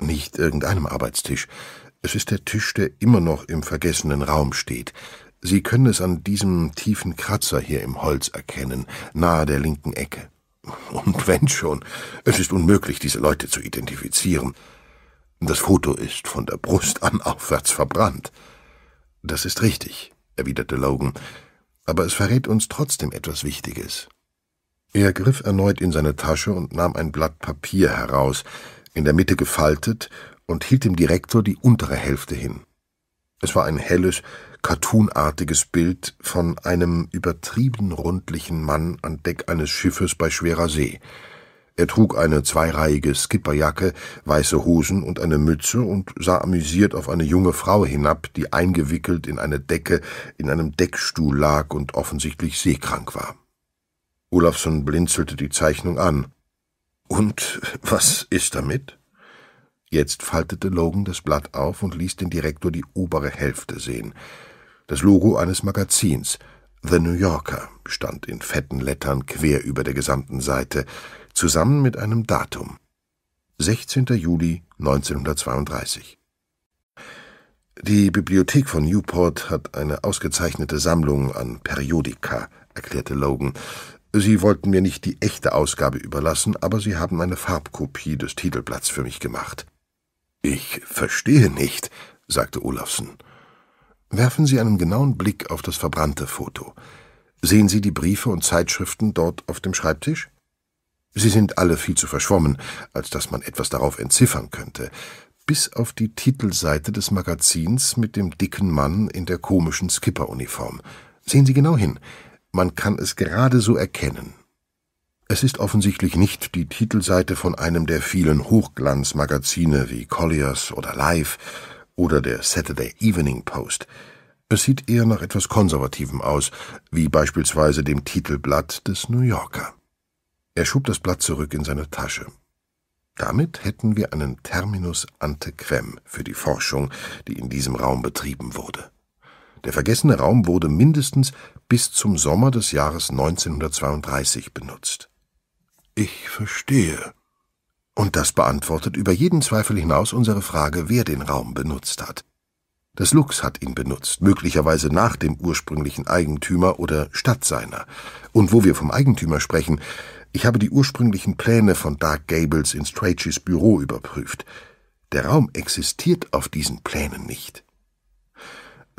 Nicht irgendeinem Arbeitstisch. Es ist der Tisch, der immer noch im vergessenen Raum steht. Sie können es an diesem tiefen Kratzer hier im Holz erkennen, nahe der linken Ecke. Und wenn schon, es ist unmöglich, diese Leute zu identifizieren. Das Foto ist von der Brust an aufwärts verbrannt. Das ist richtig, erwiderte Logan, aber es verrät uns trotzdem etwas Wichtiges. Er griff erneut in seine Tasche und nahm ein Blatt Papier heraus, in der Mitte gefaltet und hielt dem Direktor die untere Hälfte hin. Es war ein helles, cartoonartiges Bild von einem übertrieben rundlichen Mann an Deck eines Schiffes bei schwerer See. Er trug eine zweireihige Skipperjacke, weiße Hosen und eine Mütze und sah amüsiert auf eine junge Frau hinab, die eingewickelt in eine Decke in einem Deckstuhl lag und offensichtlich seekrank war. Olafsson blinzelte die Zeichnung an. Und was ist damit? Jetzt faltete Logan das Blatt auf und ließ den Direktor die obere Hälfte sehen. Das Logo eines Magazins, The New Yorker, stand in fetten Lettern quer über der gesamten Seite, zusammen mit einem Datum. 16. Juli 1932. Die Bibliothek von Newport hat eine ausgezeichnete Sammlung an Periodika, erklärte Logan. Sie wollten mir nicht die echte Ausgabe überlassen, aber Sie haben eine Farbkopie des Titelblatts für mich gemacht. Ich verstehe nicht, sagte Olafsen. Werfen Sie einen genauen Blick auf das verbrannte Foto. Sehen Sie die Briefe und Zeitschriften dort auf dem Schreibtisch? Sie sind alle viel zu verschwommen, als dass man etwas darauf entziffern könnte, bis auf die Titelseite des Magazins mit dem dicken Mann in der komischen Skipperuniform. Sehen Sie genau hin. Man kann es gerade so erkennen. Es ist offensichtlich nicht die Titelseite von einem der vielen Hochglanzmagazine wie Colliers oder Life oder der Saturday Evening Post. Es sieht eher nach etwas Konservativem aus, wie beispielsweise dem Titelblatt des New Yorker. Er schob das Blatt zurück in seine Tasche. Damit hätten wir einen Terminus ante quem für die Forschung, die in diesem Raum betrieben wurde. Der vergessene Raum wurde mindestens bis zum Sommer des Jahres 1932 benutzt. Ich verstehe. Und das beantwortet über jeden Zweifel hinaus unsere Frage, wer den Raum benutzt hat. Das Lux hat ihn benutzt, möglicherweise nach dem ursprünglichen Eigentümer oder statt seiner. Und wo wir vom Eigentümer sprechen, ich habe die ursprünglichen Pläne von Dark Gables in Strachys Büro überprüft. Der Raum existiert auf diesen Plänen nicht.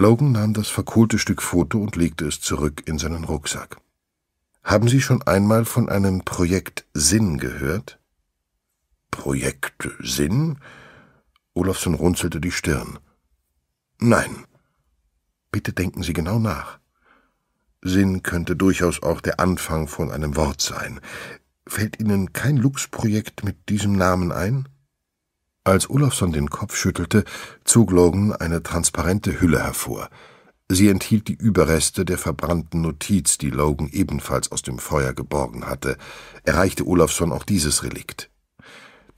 Logan nahm das verkohlte Stück Foto und legte es zurück in seinen Rucksack. Haben Sie schon einmal von einem Projekt Sinn gehört? Projekt Sinn? Olafsson runzelte die Stirn. Nein. Bitte denken Sie genau nach. Sinn könnte durchaus auch der Anfang von einem Wort sein. Fällt Ihnen kein Lux-Projekt mit diesem Namen ein? Als Olafsson den Kopf schüttelte, zog Logan eine transparente Hülle hervor. Sie enthielt die Überreste der verbrannten Notiz, die Logan ebenfalls aus dem Feuer geborgen hatte, erreichte Olafsson auch dieses Relikt.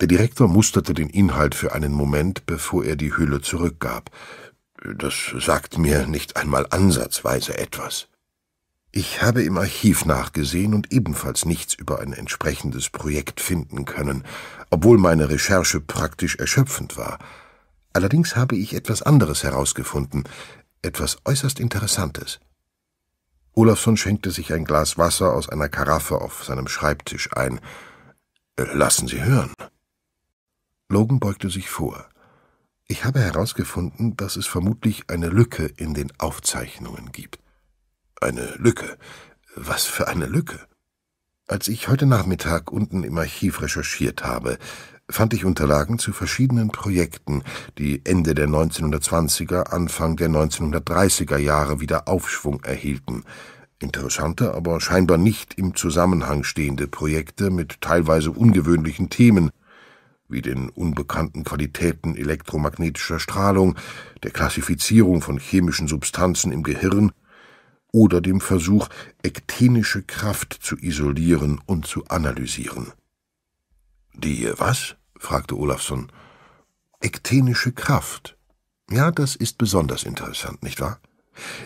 Der Direktor musterte den Inhalt für einen Moment, bevor er die Hülle zurückgab. Das sagt mir nicht einmal ansatzweise etwas. Ich habe im Archiv nachgesehen und ebenfalls nichts über ein entsprechendes Projekt finden können, obwohl meine Recherche praktisch erschöpfend war. Allerdings habe ich etwas anderes herausgefunden, etwas äußerst Interessantes. Olafsson schenkte sich ein Glas Wasser aus einer Karaffe auf seinem Schreibtisch ein. Äh, lassen Sie hören. Logan beugte sich vor. Ich habe herausgefunden, dass es vermutlich eine Lücke in den Aufzeichnungen gibt. Eine Lücke. Was für eine Lücke. Als ich heute Nachmittag unten im Archiv recherchiert habe, fand ich Unterlagen zu verschiedenen Projekten, die Ende der 1920er, Anfang der 1930er Jahre wieder Aufschwung erhielten. Interessante, aber scheinbar nicht im Zusammenhang stehende Projekte mit teilweise ungewöhnlichen Themen, wie den unbekannten Qualitäten elektromagnetischer Strahlung, der Klassifizierung von chemischen Substanzen im Gehirn oder dem Versuch, ektenische Kraft zu isolieren und zu analysieren. Die was? fragte Olafsson. Ektenische Kraft. Ja, das ist besonders interessant, nicht wahr?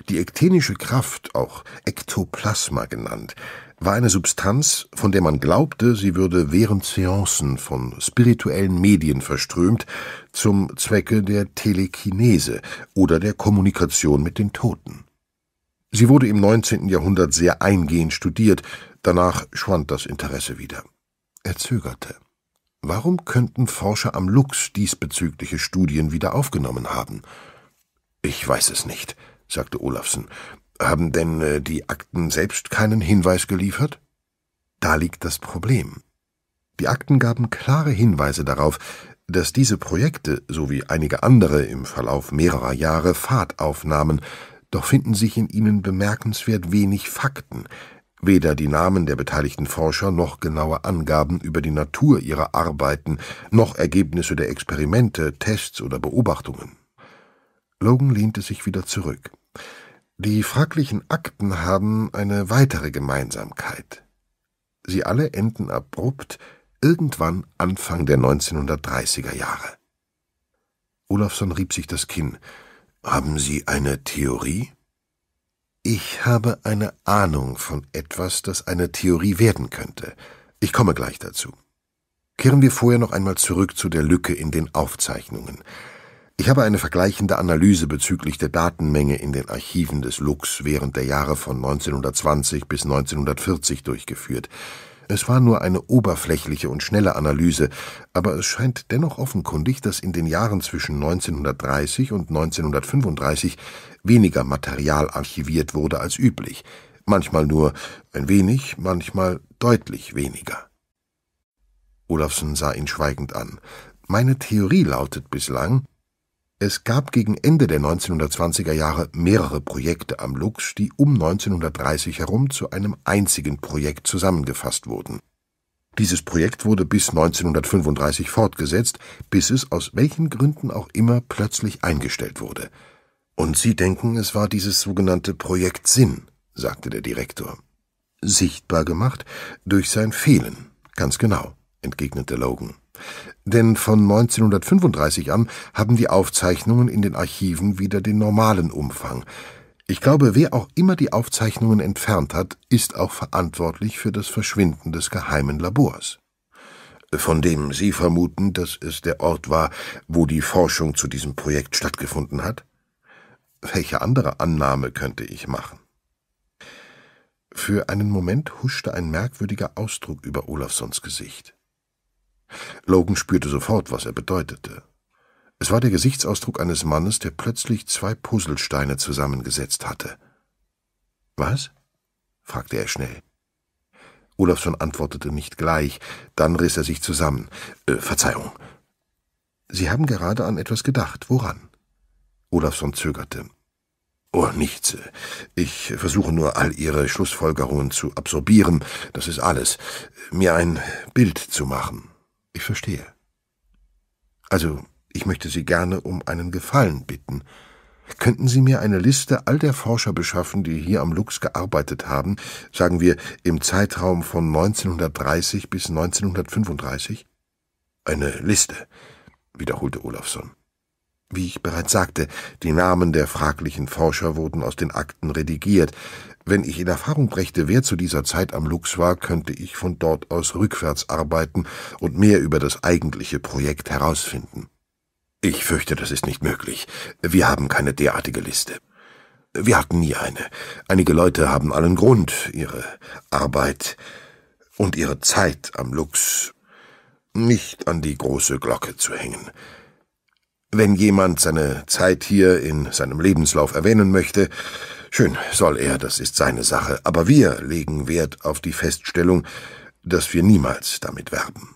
Die ektenische Kraft, auch Ektoplasma genannt, war eine Substanz, von der man glaubte, sie würde während Seancen von spirituellen Medien verströmt, zum Zwecke der Telekinese oder der Kommunikation mit den Toten. Sie wurde im 19. Jahrhundert sehr eingehend studiert, danach schwand das Interesse wieder. Er zögerte. Warum könnten Forscher am Lux diesbezügliche Studien wieder aufgenommen haben? Ich weiß es nicht, sagte Olafsen. Haben denn äh, die Akten selbst keinen Hinweis geliefert? Da liegt das Problem. Die Akten gaben klare Hinweise darauf, dass diese Projekte sowie einige andere im Verlauf mehrerer Jahre Fahrt aufnahmen, doch finden sich in ihnen bemerkenswert wenig Fakten, weder die Namen der beteiligten Forscher noch genaue Angaben über die Natur ihrer Arbeiten, noch Ergebnisse der Experimente, Tests oder Beobachtungen. Logan lehnte sich wieder zurück. Die fraglichen Akten haben eine weitere Gemeinsamkeit. Sie alle enden abrupt irgendwann Anfang der 1930er Jahre. Olafsson rieb sich das Kinn. Haben Sie eine Theorie? Ich habe eine Ahnung von etwas, das eine Theorie werden könnte. Ich komme gleich dazu. Kehren wir vorher noch einmal zurück zu der Lücke in den Aufzeichnungen. Ich habe eine vergleichende Analyse bezüglich der Datenmenge in den Archiven des Lux während der Jahre von 1920 bis 1940 durchgeführt. Es war nur eine oberflächliche und schnelle Analyse, aber es scheint dennoch offenkundig, dass in den Jahren zwischen 1930 und 1935 weniger Material archiviert wurde als üblich, manchmal nur ein wenig, manchmal deutlich weniger. Olafsson sah ihn schweigend an. Meine Theorie lautet bislang, es gab gegen Ende der 1920er Jahre mehrere Projekte am Lux, die um 1930 herum zu einem einzigen Projekt zusammengefasst wurden. Dieses Projekt wurde bis 1935 fortgesetzt, bis es aus welchen Gründen auch immer plötzlich eingestellt wurde. Und Sie denken, es war dieses sogenannte Projekt Sinn, sagte der Direktor. Sichtbar gemacht durch sein Fehlen, ganz genau, entgegnete Logan. Denn von 1935 an haben die Aufzeichnungen in den Archiven wieder den normalen Umfang. Ich glaube, wer auch immer die Aufzeichnungen entfernt hat, ist auch verantwortlich für das Verschwinden des geheimen Labors von dem Sie vermuten, dass es der Ort war, wo die Forschung zu diesem Projekt stattgefunden hat? Welche andere Annahme könnte ich machen? Für einen Moment huschte ein merkwürdiger Ausdruck über Olafsons Gesicht. Logan spürte sofort, was er bedeutete. Es war der Gesichtsausdruck eines Mannes, der plötzlich zwei Puzzlesteine zusammengesetzt hatte. Was? fragte er schnell. Olafsson antwortete nicht gleich, dann riss er sich zusammen. Äh, Verzeihung. Sie haben gerade an etwas gedacht. Woran? Olafsson zögerte. Oh, nichts. Ich versuche nur, all Ihre Schlussfolgerungen zu absorbieren. Das ist alles. Mir ein Bild zu machen. Ich verstehe. Also, ich möchte Sie gerne um einen Gefallen bitten. Könnten Sie mir eine Liste all der Forscher beschaffen, die hier am Lux gearbeitet haben, sagen wir im Zeitraum von 1930 bis 1935? Eine Liste, wiederholte Olafsson. Wie ich bereits sagte, die Namen der fraglichen Forscher wurden aus den Akten redigiert. Wenn ich in Erfahrung brächte, wer zu dieser Zeit am Lux war, könnte ich von dort aus rückwärts arbeiten und mehr über das eigentliche Projekt herausfinden. Ich fürchte, das ist nicht möglich. Wir haben keine derartige Liste. Wir hatten nie eine. Einige Leute haben allen Grund, ihre Arbeit und ihre Zeit am Lux nicht an die große Glocke zu hängen. Wenn jemand seine Zeit hier in seinem Lebenslauf erwähnen möchte, Schön soll er, das ist seine Sache, aber wir legen Wert auf die Feststellung, dass wir niemals damit werben.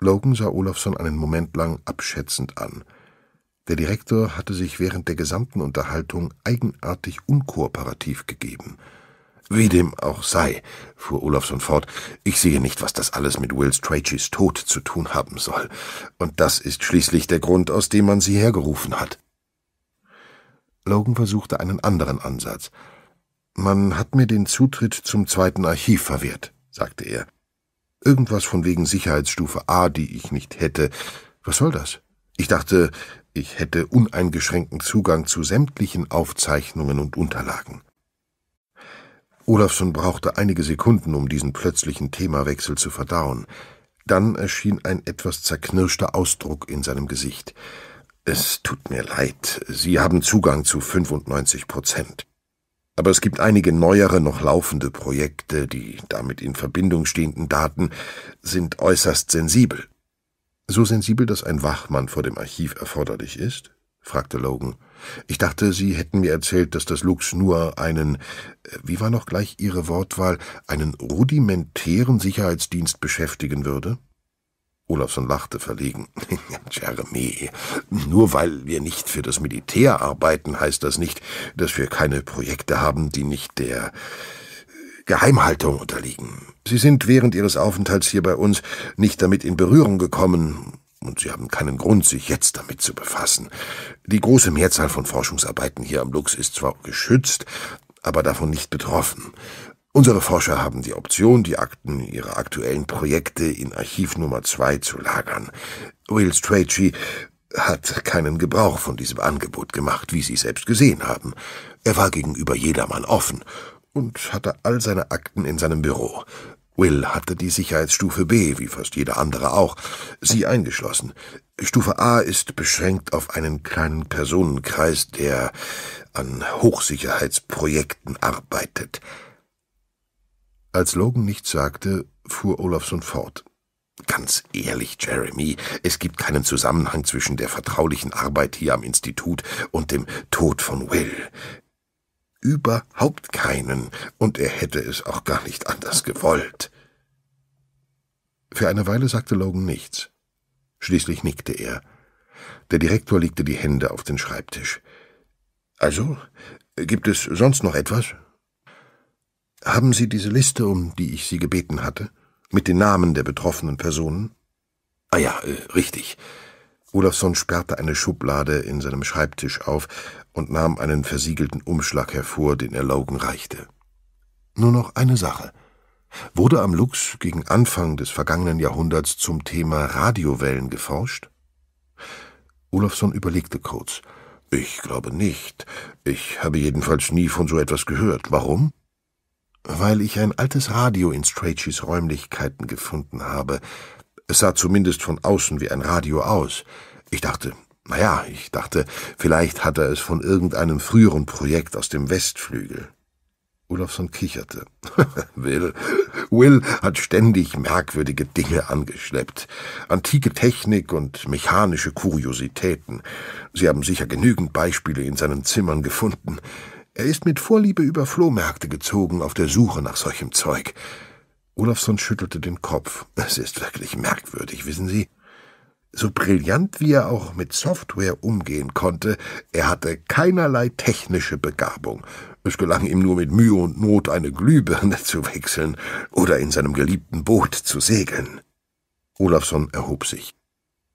Logan sah Olafsson einen Moment lang abschätzend an. Der Direktor hatte sich während der gesamten Unterhaltung eigenartig unkooperativ gegeben. Wie dem auch sei, fuhr Olafsson fort, ich sehe nicht, was das alles mit Wills Trachys Tod zu tun haben soll. Und das ist schließlich der Grund, aus dem man sie hergerufen hat. Logan versuchte einen anderen Ansatz. Man hat mir den Zutritt zum zweiten Archiv verwehrt, sagte er. Irgendwas von wegen Sicherheitsstufe A, die ich nicht hätte. Was soll das? Ich dachte, ich hätte uneingeschränkten Zugang zu sämtlichen Aufzeichnungen und Unterlagen. Olafsson brauchte einige Sekunden, um diesen plötzlichen Themawechsel zu verdauen. Dann erschien ein etwas zerknirschter Ausdruck in seinem Gesicht. Es tut mir leid, Sie haben Zugang zu 95 Prozent. Aber es gibt einige neuere, noch laufende Projekte, die damit in Verbindung stehenden Daten sind äußerst sensibel. So sensibel, dass ein Wachmann vor dem Archiv erforderlich ist? fragte Logan. Ich dachte, Sie hätten mir erzählt, dass das Lux nur einen, äh, wie war noch gleich Ihre Wortwahl, einen rudimentären Sicherheitsdienst beschäftigen würde? Olafsson lachte verlegen. Jeremy, nur weil wir nicht für das Militär arbeiten, heißt das nicht, dass wir keine Projekte haben, die nicht der Geheimhaltung unterliegen. Sie sind während Ihres Aufenthalts hier bei uns nicht damit in Berührung gekommen, und Sie haben keinen Grund, sich jetzt damit zu befassen. Die große Mehrzahl von Forschungsarbeiten hier am Lux ist zwar geschützt, aber davon nicht betroffen. Unsere Forscher haben die Option, die Akten ihrer aktuellen Projekte in Archiv Nummer 2 zu lagern. Will Strachey hat keinen Gebrauch von diesem Angebot gemacht, wie Sie selbst gesehen haben. Er war gegenüber jedermann offen und hatte all seine Akten in seinem Büro. Will hatte die Sicherheitsstufe B, wie fast jeder andere auch, sie eingeschlossen. Stufe A ist beschränkt auf einen kleinen Personenkreis, der an Hochsicherheitsprojekten arbeitet. Als Logan nichts sagte, fuhr Olafson fort. Ganz ehrlich, Jeremy, es gibt keinen Zusammenhang zwischen der vertraulichen Arbeit hier am Institut und dem Tod von Will. Überhaupt keinen, und er hätte es auch gar nicht anders gewollt. Für eine Weile sagte Logan nichts. Schließlich nickte er. Der Direktor legte die Hände auf den Schreibtisch. Also, gibt es sonst noch etwas? Haben Sie diese Liste, um die ich Sie gebeten hatte, mit den Namen der betroffenen Personen? Ah ja, äh, richtig. Olafsson sperrte eine Schublade in seinem Schreibtisch auf und nahm einen versiegelten Umschlag hervor, den er Logan reichte. Nur noch eine Sache. Wurde am Lux gegen Anfang des vergangenen Jahrhunderts zum Thema Radiowellen geforscht? Olafsson überlegte kurz. Ich glaube nicht. Ich habe jedenfalls nie von so etwas gehört. Warum? weil ich ein altes Radio in Stracheys Räumlichkeiten gefunden habe. Es sah zumindest von außen wie ein Radio aus. Ich dachte, na ja, ich dachte, vielleicht hat er es von irgendeinem früheren Projekt aus dem Westflügel. Olafsson kicherte. Will, Will hat ständig merkwürdige Dinge angeschleppt. Antike Technik und mechanische Kuriositäten. Sie haben sicher genügend Beispiele in seinen Zimmern gefunden. Er ist mit Vorliebe über Flohmärkte gezogen, auf der Suche nach solchem Zeug. Olafsson schüttelte den Kopf. Es ist wirklich merkwürdig, wissen Sie? So brillant wie er auch mit Software umgehen konnte, er hatte keinerlei technische Begabung. Es gelang ihm nur mit Mühe und Not, eine Glühbirne zu wechseln oder in seinem geliebten Boot zu segeln. Olafsson erhob sich.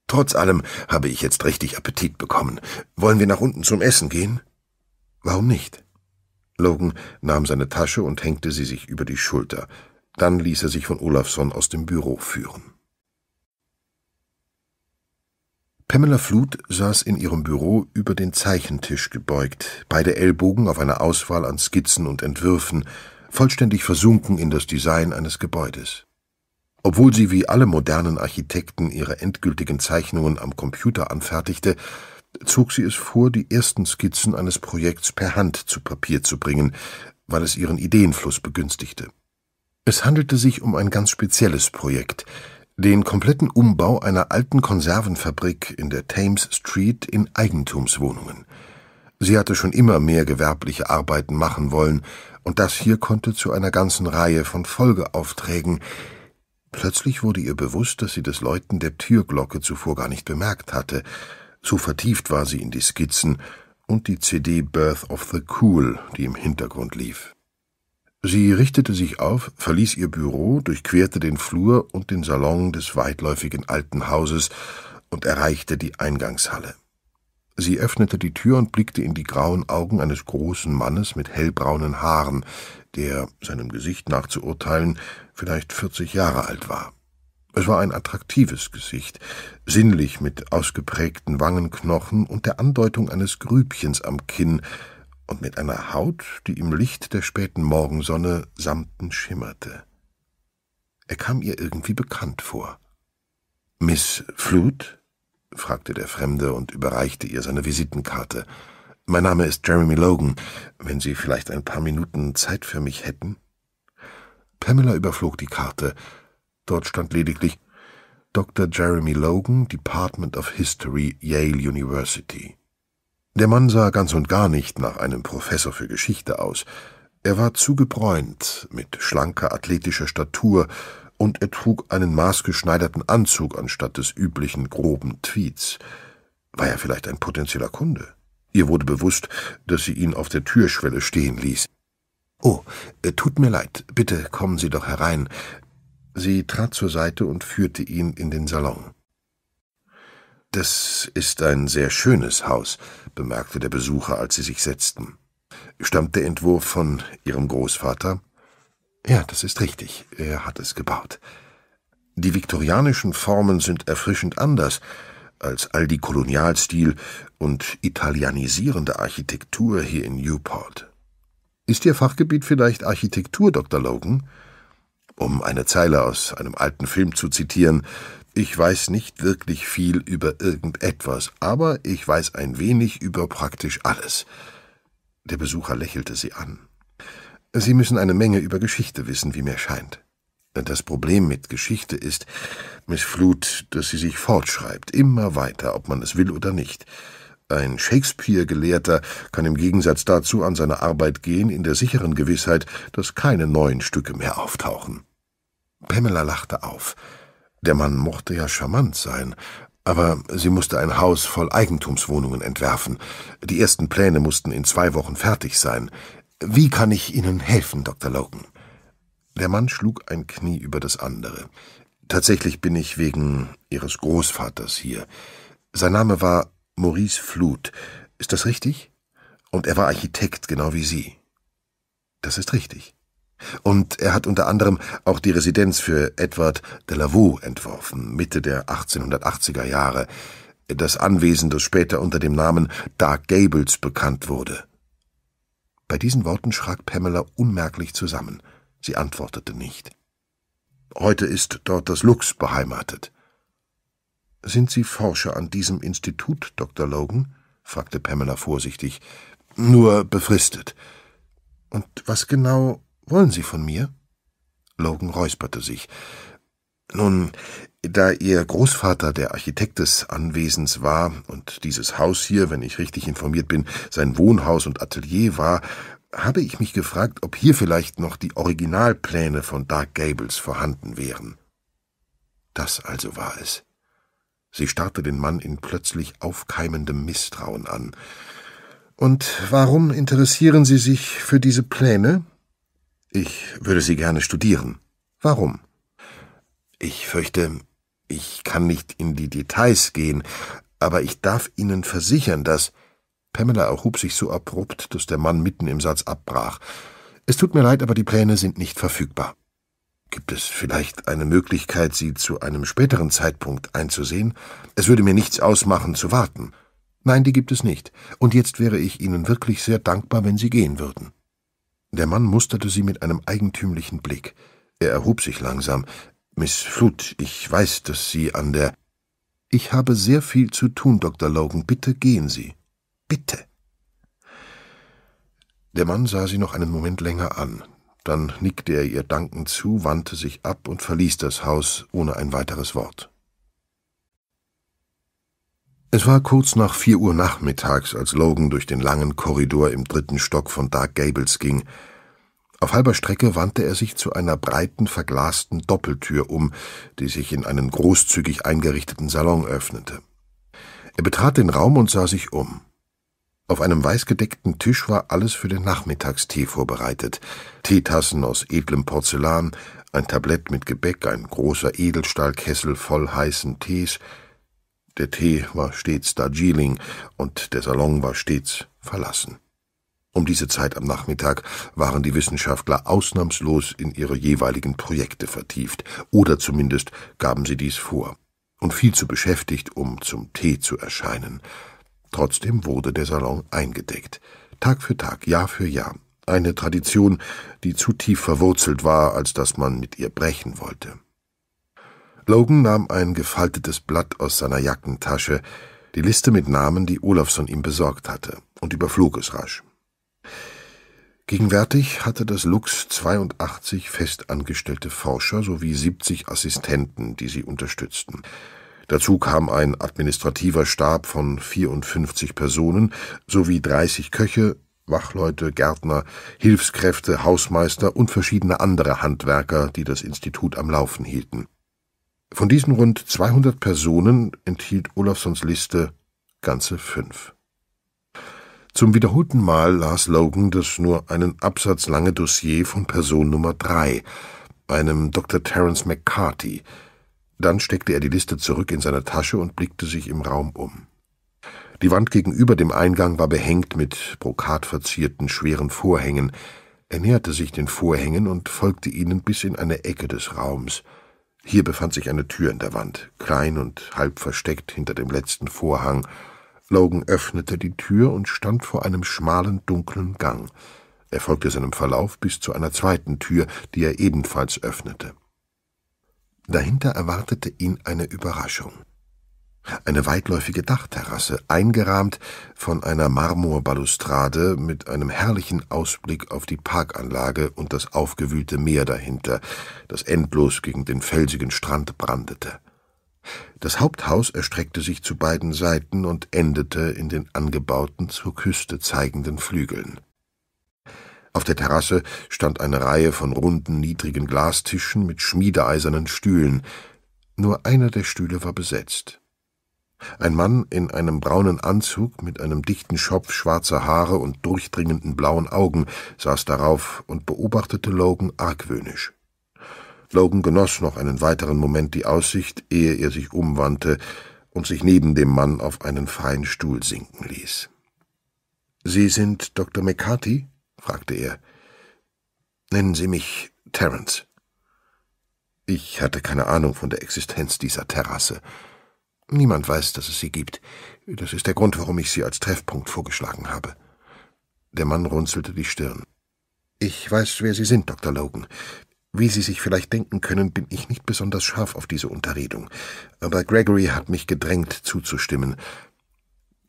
Trotz allem habe ich jetzt richtig Appetit bekommen. Wollen wir nach unten zum Essen gehen? Warum nicht? Logan nahm seine Tasche und hängte sie sich über die Schulter. Dann ließ er sich von Olafsson aus dem Büro führen. Pamela Flut saß in ihrem Büro über den Zeichentisch gebeugt, beide Ellbogen auf einer Auswahl an Skizzen und Entwürfen, vollständig versunken in das Design eines Gebäudes. Obwohl sie wie alle modernen Architekten ihre endgültigen Zeichnungen am Computer anfertigte, zog sie es vor, die ersten Skizzen eines Projekts per Hand zu Papier zu bringen, weil es ihren Ideenfluss begünstigte. Es handelte sich um ein ganz spezielles Projekt, den kompletten Umbau einer alten Konservenfabrik in der Thames Street in Eigentumswohnungen. Sie hatte schon immer mehr gewerbliche Arbeiten machen wollen, und das hier konnte zu einer ganzen Reihe von Folgeaufträgen. Plötzlich wurde ihr bewusst, dass sie das Läuten der Türglocke zuvor gar nicht bemerkt hatte, so vertieft war sie in die Skizzen und die CD Birth of the Cool, die im Hintergrund lief. Sie richtete sich auf, verließ ihr Büro, durchquerte den Flur und den Salon des weitläufigen alten Hauses und erreichte die Eingangshalle. Sie öffnete die Tür und blickte in die grauen Augen eines großen Mannes mit hellbraunen Haaren, der, seinem Gesicht nachzuurteilen, vielleicht vierzig Jahre alt war. Es war ein attraktives Gesicht, sinnlich mit ausgeprägten Wangenknochen und der Andeutung eines Grübchens am Kinn und mit einer Haut, die im Licht der späten Morgensonne samten schimmerte. Er kam ihr irgendwie bekannt vor. Miss Flut? fragte der Fremde und überreichte ihr seine Visitenkarte. Mein Name ist Jeremy Logan. Wenn Sie vielleicht ein paar Minuten Zeit für mich hätten? Pamela überflog die Karte Dort stand lediglich Dr. Jeremy Logan, Department of History, Yale University. Der Mann sah ganz und gar nicht nach einem Professor für Geschichte aus. Er war zugebräunt, mit schlanker athletischer Statur, und er trug einen maßgeschneiderten Anzug anstatt des üblichen groben Tweets. War er vielleicht ein potenzieller Kunde? Ihr wurde bewusst, dass sie ihn auf der Türschwelle stehen ließ. Oh, äh, tut mir leid, bitte kommen Sie doch herein. Sie trat zur Seite und führte ihn in den Salon. Das ist ein sehr schönes Haus, bemerkte der Besucher, als sie sich setzten. Stammt der Entwurf von Ihrem Großvater? Ja, das ist richtig. Er hat es gebaut. Die viktorianischen Formen sind erfrischend anders als all die Kolonialstil und italienisierende Architektur hier in Newport. Ist Ihr Fachgebiet vielleicht Architektur, Dr. Logan? Um eine Zeile aus einem alten Film zu zitieren, ich weiß nicht wirklich viel über irgendetwas, aber ich weiß ein wenig über praktisch alles. Der Besucher lächelte sie an. Sie müssen eine Menge über Geschichte wissen, wie mir scheint. Das Problem mit Geschichte ist, Miss Flut, dass sie sich fortschreibt, immer weiter, ob man es will oder nicht. Ein Shakespeare-Gelehrter kann im Gegensatz dazu an seine Arbeit gehen in der sicheren Gewissheit, dass keine neuen Stücke mehr auftauchen. Pamela lachte auf. Der Mann mochte ja charmant sein, aber sie musste ein Haus voll Eigentumswohnungen entwerfen. Die ersten Pläne mussten in zwei Wochen fertig sein. Wie kann ich Ihnen helfen, Dr. Logan? Der Mann schlug ein Knie über das andere. Tatsächlich bin ich wegen Ihres Großvaters hier. Sein Name war Maurice Flut. Ist das richtig? Und er war Architekt, genau wie Sie. Das ist richtig. Und er hat unter anderem auch die Residenz für Edward de Delavaux entworfen, Mitte der 1880er Jahre, das Anwesen, das später unter dem Namen Dark Gables bekannt wurde. Bei diesen Worten schrak Pamela unmerklich zusammen. Sie antwortete nicht. Heute ist dort das Lux beheimatet. Sind Sie Forscher an diesem Institut, Dr. Logan? fragte Pamela vorsichtig. Nur befristet. Und was genau wollen Sie von mir? Logan räusperte sich. Nun, da Ihr Großvater der Architekt des Anwesens war und dieses Haus hier, wenn ich richtig informiert bin, sein Wohnhaus und Atelier war, habe ich mich gefragt, ob hier vielleicht noch die Originalpläne von Dark Gables vorhanden wären. Das also war es. Sie starrte den Mann in plötzlich aufkeimendem Misstrauen an. Und warum interessieren Sie sich für diese Pläne? Ich würde sie gerne studieren. Warum? Ich fürchte, ich kann nicht in die Details gehen, aber ich darf Ihnen versichern, dass. Pamela erhob sich so abrupt, dass der Mann mitten im Satz abbrach. Es tut mir leid, aber die Pläne sind nicht verfügbar. Gibt es vielleicht eine Möglichkeit, sie zu einem späteren Zeitpunkt einzusehen? Es würde mir nichts ausmachen, zu warten. Nein, die gibt es nicht. Und jetzt wäre ich Ihnen wirklich sehr dankbar, wenn Sie gehen würden. Der Mann musterte sie mit einem eigentümlichen Blick. Er erhob sich langsam. »Miss Flood, ich weiß, dass Sie an der...« »Ich habe sehr viel zu tun, Dr. Logan. Bitte gehen Sie. Bitte.« Der Mann sah sie noch einen Moment länger an. Dann nickte er ihr dankend zu, wandte sich ab und verließ das Haus ohne ein weiteres Wort. Es war kurz nach vier Uhr nachmittags, als Logan durch den langen Korridor im dritten Stock von Dark Gables ging. Auf halber Strecke wandte er sich zu einer breiten, verglasten Doppeltür um, die sich in einen großzügig eingerichteten Salon öffnete. Er betrat den Raum und sah sich um. Auf einem weißgedeckten Tisch war alles für den Nachmittagstee vorbereitet. Teetassen aus edlem Porzellan, ein Tablett mit Gebäck, ein großer Edelstahlkessel voll heißen Tees, der Tee war stets Darjeeling und der Salon war stets verlassen. Um diese Zeit am Nachmittag waren die Wissenschaftler ausnahmslos in ihre jeweiligen Projekte vertieft, oder zumindest gaben sie dies vor, und viel zu beschäftigt, um zum Tee zu erscheinen. Trotzdem wurde der Salon eingedeckt, Tag für Tag, Jahr für Jahr, eine Tradition, die zu tief verwurzelt war, als dass man mit ihr brechen wollte. Logan nahm ein gefaltetes Blatt aus seiner Jackentasche, die Liste mit Namen, die Olafsson ihm besorgt hatte, und überflog es rasch. Gegenwärtig hatte das Lux 82 festangestellte Forscher sowie 70 Assistenten, die sie unterstützten. Dazu kam ein administrativer Stab von 54 Personen sowie 30 Köche, Wachleute, Gärtner, Hilfskräfte, Hausmeister und verschiedene andere Handwerker, die das Institut am Laufen hielten. Von diesen rund 200 Personen enthielt Olafsons Liste ganze fünf. Zum wiederholten Mal las Logan das nur einen Absatz lange Dossier von Person Nummer drei, einem Dr. Terence McCarthy. Dann steckte er die Liste zurück in seine Tasche und blickte sich im Raum um. Die Wand gegenüber dem Eingang war behängt mit brokatverzierten schweren Vorhängen. Er näherte sich den Vorhängen und folgte ihnen bis in eine Ecke des Raums – hier befand sich eine Tür in der Wand, klein und halb versteckt hinter dem letzten Vorhang. Logan öffnete die Tür und stand vor einem schmalen, dunklen Gang. Er folgte seinem Verlauf bis zu einer zweiten Tür, die er ebenfalls öffnete. Dahinter erwartete ihn eine Überraschung eine weitläufige Dachterrasse, eingerahmt von einer Marmorbalustrade mit einem herrlichen Ausblick auf die Parkanlage und das aufgewühlte Meer dahinter, das endlos gegen den felsigen Strand brandete. Das Haupthaus erstreckte sich zu beiden Seiten und endete in den angebauten, zur Küste zeigenden Flügeln. Auf der Terrasse stand eine Reihe von runden, niedrigen Glastischen mit schmiedeeisernen Stühlen. Nur einer der Stühle war besetzt. Ein Mann in einem braunen Anzug mit einem dichten Schopf schwarzer Haare und durchdringenden blauen Augen saß darauf und beobachtete Logan argwöhnisch. Logan genoss noch einen weiteren Moment die Aussicht, ehe er sich umwandte und sich neben dem Mann auf einen freien Stuhl sinken ließ. Sie sind Dr. McCarthy? fragte er. Nennen Sie mich Terence. Ich hatte keine Ahnung von der Existenz dieser Terrasse. Niemand weiß, dass es sie gibt. Das ist der Grund, warum ich sie als Treffpunkt vorgeschlagen habe. Der Mann runzelte die Stirn. Ich weiß, wer Sie sind, Dr. Logan. Wie Sie sich vielleicht denken können, bin ich nicht besonders scharf auf diese Unterredung, aber Gregory hat mich gedrängt, zuzustimmen.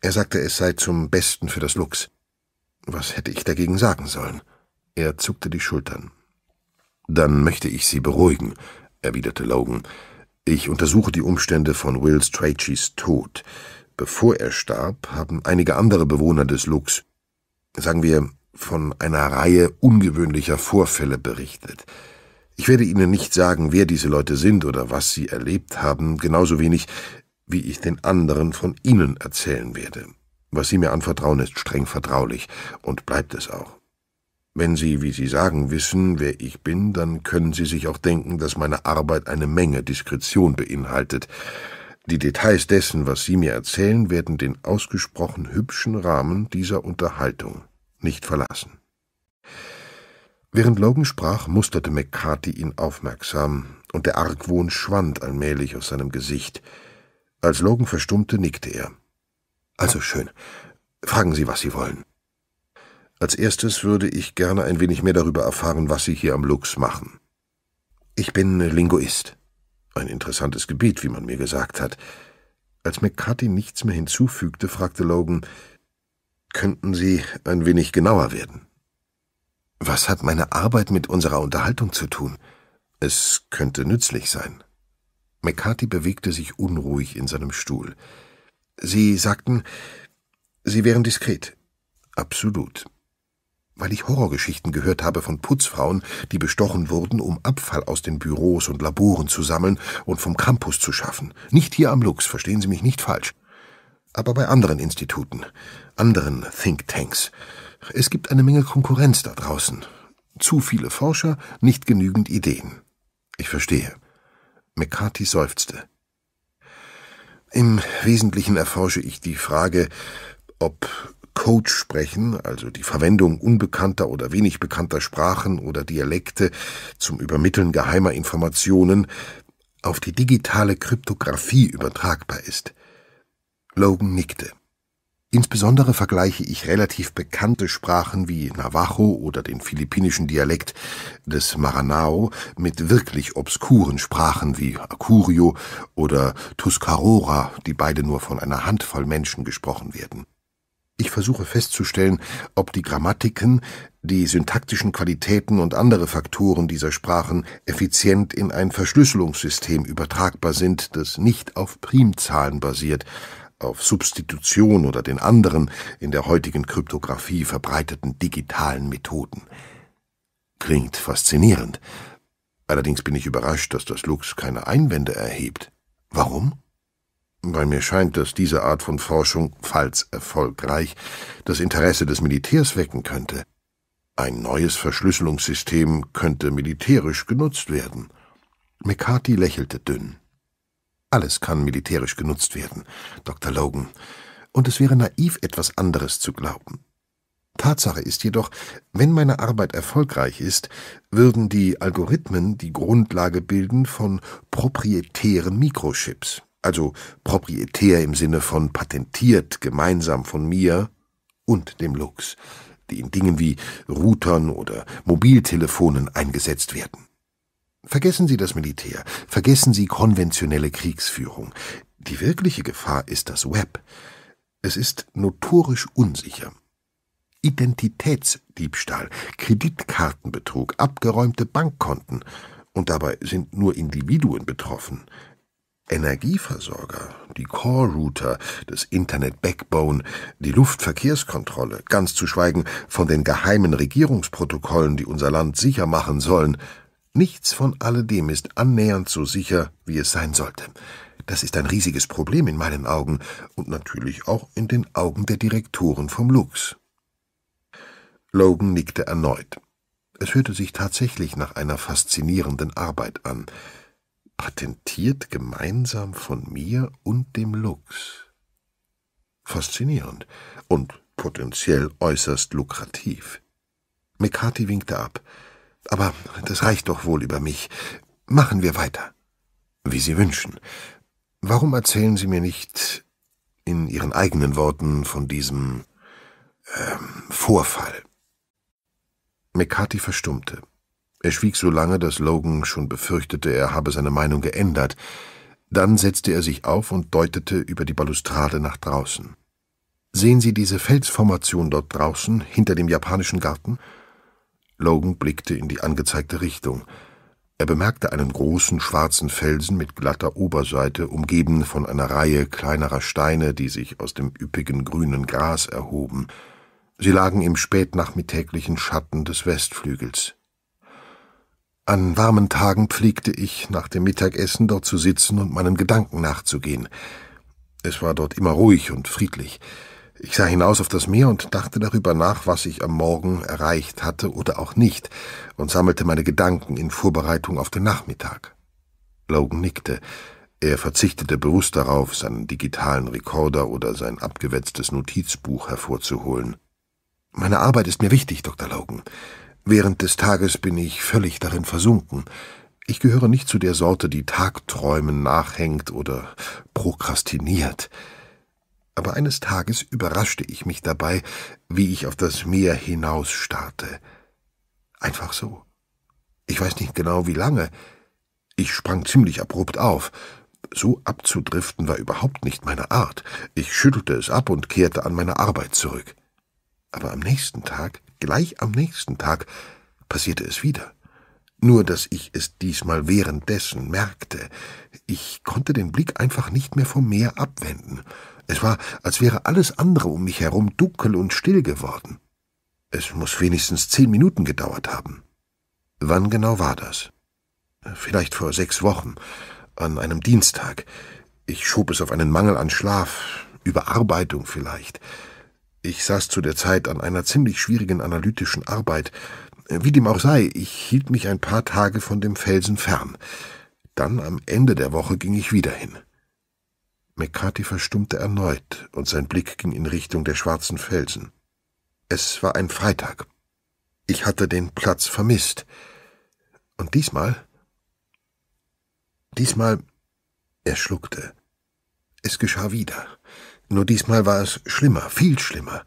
Er sagte, es sei zum Besten für das Lux. Was hätte ich dagegen sagen sollen? Er zuckte die Schultern. Dann möchte ich Sie beruhigen, erwiderte Logan. Ich untersuche die Umstände von Will Stracheys Tod. Bevor er starb, haben einige andere Bewohner des Lux, sagen wir, von einer Reihe ungewöhnlicher Vorfälle berichtet. Ich werde Ihnen nicht sagen, wer diese Leute sind oder was sie erlebt haben, genauso wenig, wie ich den anderen von Ihnen erzählen werde. Was Sie mir anvertrauen, ist streng vertraulich und bleibt es auch. Wenn Sie, wie Sie sagen, wissen, wer ich bin, dann können Sie sich auch denken, dass meine Arbeit eine Menge Diskretion beinhaltet. Die Details dessen, was Sie mir erzählen, werden den ausgesprochen hübschen Rahmen dieser Unterhaltung nicht verlassen. Während Logan sprach, musterte McCarthy ihn aufmerksam, und der Argwohn schwand allmählich aus seinem Gesicht. Als Logan verstummte, nickte er. Also schön. Fragen Sie, was Sie wollen. Als erstes würde ich gerne ein wenig mehr darüber erfahren, was Sie hier am Lux machen. Ich bin Linguist. Ein interessantes Gebiet, wie man mir gesagt hat. Als McCarthy nichts mehr hinzufügte, fragte Logan, könnten Sie ein wenig genauer werden? Was hat meine Arbeit mit unserer Unterhaltung zu tun? Es könnte nützlich sein. McCarthy bewegte sich unruhig in seinem Stuhl. Sie sagten, Sie wären diskret. Absolut weil ich Horrorgeschichten gehört habe von Putzfrauen, die bestochen wurden, um Abfall aus den Büros und Laboren zu sammeln und vom Campus zu schaffen. Nicht hier am Lux, verstehen Sie mich nicht falsch. Aber bei anderen Instituten, anderen Thinktanks. Es gibt eine Menge Konkurrenz da draußen. Zu viele Forscher, nicht genügend Ideen. Ich verstehe. McCarthy seufzte. Im Wesentlichen erforsche ich die Frage, ob Code sprechen, also die Verwendung unbekannter oder wenig bekannter Sprachen oder Dialekte zum Übermitteln geheimer Informationen, auf die digitale Kryptographie übertragbar ist. Logan nickte. Insbesondere vergleiche ich relativ bekannte Sprachen wie Navajo oder den philippinischen Dialekt des Maranao mit wirklich obskuren Sprachen wie Akurio oder Tuscarora, die beide nur von einer Handvoll Menschen gesprochen werden. Ich versuche festzustellen, ob die Grammatiken, die syntaktischen Qualitäten und andere Faktoren dieser Sprachen effizient in ein Verschlüsselungssystem übertragbar sind, das nicht auf Primzahlen basiert, auf Substitution oder den anderen in der heutigen Kryptographie verbreiteten digitalen Methoden. Klingt faszinierend. Allerdings bin ich überrascht, dass das Lux keine Einwände erhebt. Warum? weil mir scheint, dass diese Art von Forschung, falls erfolgreich, das Interesse des Militärs wecken könnte. Ein neues Verschlüsselungssystem könnte militärisch genutzt werden. McCarthy lächelte dünn. Alles kann militärisch genutzt werden, Dr. Logan, und es wäre naiv, etwas anderes zu glauben. Tatsache ist jedoch, wenn meine Arbeit erfolgreich ist, würden die Algorithmen die Grundlage bilden von proprietären Mikrochips also proprietär im Sinne von patentiert, gemeinsam von mir und dem Lux, die in Dingen wie Routern oder Mobiltelefonen eingesetzt werden. Vergessen Sie das Militär, vergessen Sie konventionelle Kriegsführung. Die wirkliche Gefahr ist das Web. Es ist notorisch unsicher. Identitätsdiebstahl, Kreditkartenbetrug, abgeräumte Bankkonten, und dabei sind nur Individuen betroffen, Energieversorger, die Core-Router, das Internet-Backbone, die Luftverkehrskontrolle, ganz zu schweigen von den geheimen Regierungsprotokollen, die unser Land sicher machen sollen, nichts von alledem ist annähernd so sicher, wie es sein sollte. Das ist ein riesiges Problem in meinen Augen und natürlich auch in den Augen der Direktoren vom Lux. Logan nickte erneut. Es hörte sich tatsächlich nach einer faszinierenden Arbeit an patentiert gemeinsam von mir und dem Lux. Faszinierend und potenziell äußerst lukrativ. McCarthy winkte ab. Aber das reicht doch wohl über mich. Machen wir weiter. Wie Sie wünschen. Warum erzählen Sie mir nicht in Ihren eigenen Worten von diesem ähm, Vorfall? McCarthy verstummte. Er schwieg so lange, dass Logan schon befürchtete, er habe seine Meinung geändert. Dann setzte er sich auf und deutete über die Balustrade nach draußen. Sehen Sie diese Felsformation dort draußen, hinter dem japanischen Garten? Logan blickte in die angezeigte Richtung. Er bemerkte einen großen schwarzen Felsen mit glatter Oberseite, umgeben von einer Reihe kleinerer Steine, die sich aus dem üppigen grünen Gras erhoben. Sie lagen im spätnachmittäglichen Schatten des Westflügels. An warmen Tagen pflegte ich, nach dem Mittagessen dort zu sitzen und meinen Gedanken nachzugehen. Es war dort immer ruhig und friedlich. Ich sah hinaus auf das Meer und dachte darüber nach, was ich am Morgen erreicht hatte oder auch nicht, und sammelte meine Gedanken in Vorbereitung auf den Nachmittag. Logan nickte. Er verzichtete bewusst darauf, seinen digitalen Rekorder oder sein abgewetztes Notizbuch hervorzuholen. Meine Arbeit ist mir wichtig, Dr. Logan. Während des Tages bin ich völlig darin versunken. Ich gehöre nicht zu der Sorte, die Tagträumen nachhängt oder prokrastiniert. Aber eines Tages überraschte ich mich dabei, wie ich auf das Meer hinausstarrte. Einfach so. Ich weiß nicht genau, wie lange. Ich sprang ziemlich abrupt auf. So abzudriften war überhaupt nicht meine Art. Ich schüttelte es ab und kehrte an meine Arbeit zurück. Aber am nächsten Tag Gleich am nächsten Tag passierte es wieder. Nur, dass ich es diesmal währenddessen merkte. Ich konnte den Blick einfach nicht mehr vom Meer abwenden. Es war, als wäre alles andere um mich herum dunkel und still geworden. Es muss wenigstens zehn Minuten gedauert haben. Wann genau war das? Vielleicht vor sechs Wochen, an einem Dienstag. Ich schob es auf einen Mangel an Schlaf, Überarbeitung vielleicht. Ich saß zu der Zeit an einer ziemlich schwierigen analytischen Arbeit. Wie dem auch sei, ich hielt mich ein paar Tage von dem Felsen fern. Dann am Ende der Woche ging ich wieder hin. McCarthy verstummte erneut, und sein Blick ging in Richtung der schwarzen Felsen. Es war ein Freitag. Ich hatte den Platz vermisst. Und diesmal Diesmal er schluckte. Es geschah wieder. Nur diesmal war es schlimmer, viel schlimmer.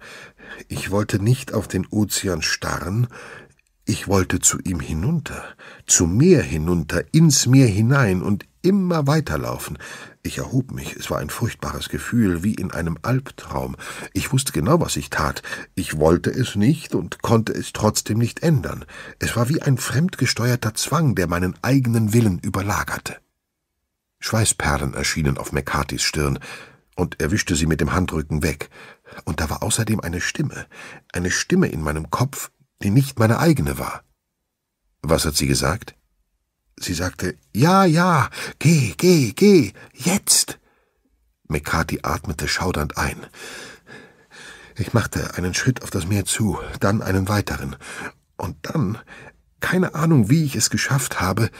Ich wollte nicht auf den Ozean starren, ich wollte zu ihm hinunter, zu mir hinunter, ins Meer hinein und immer weiterlaufen. Ich erhob mich, es war ein furchtbares Gefühl, wie in einem Albtraum. Ich wusste genau, was ich tat. Ich wollte es nicht und konnte es trotzdem nicht ändern. Es war wie ein fremdgesteuerter Zwang, der meinen eigenen Willen überlagerte. Schweißperlen erschienen auf McCartys Stirn und er wischte sie mit dem Handrücken weg. Und da war außerdem eine Stimme, eine Stimme in meinem Kopf, die nicht meine eigene war. Was hat sie gesagt? Sie sagte, ja, ja, geh, geh, geh, jetzt! McCarthy atmete schaudernd ein. Ich machte einen Schritt auf das Meer zu, dann einen weiteren. Und dann, keine Ahnung, wie ich es geschafft habe,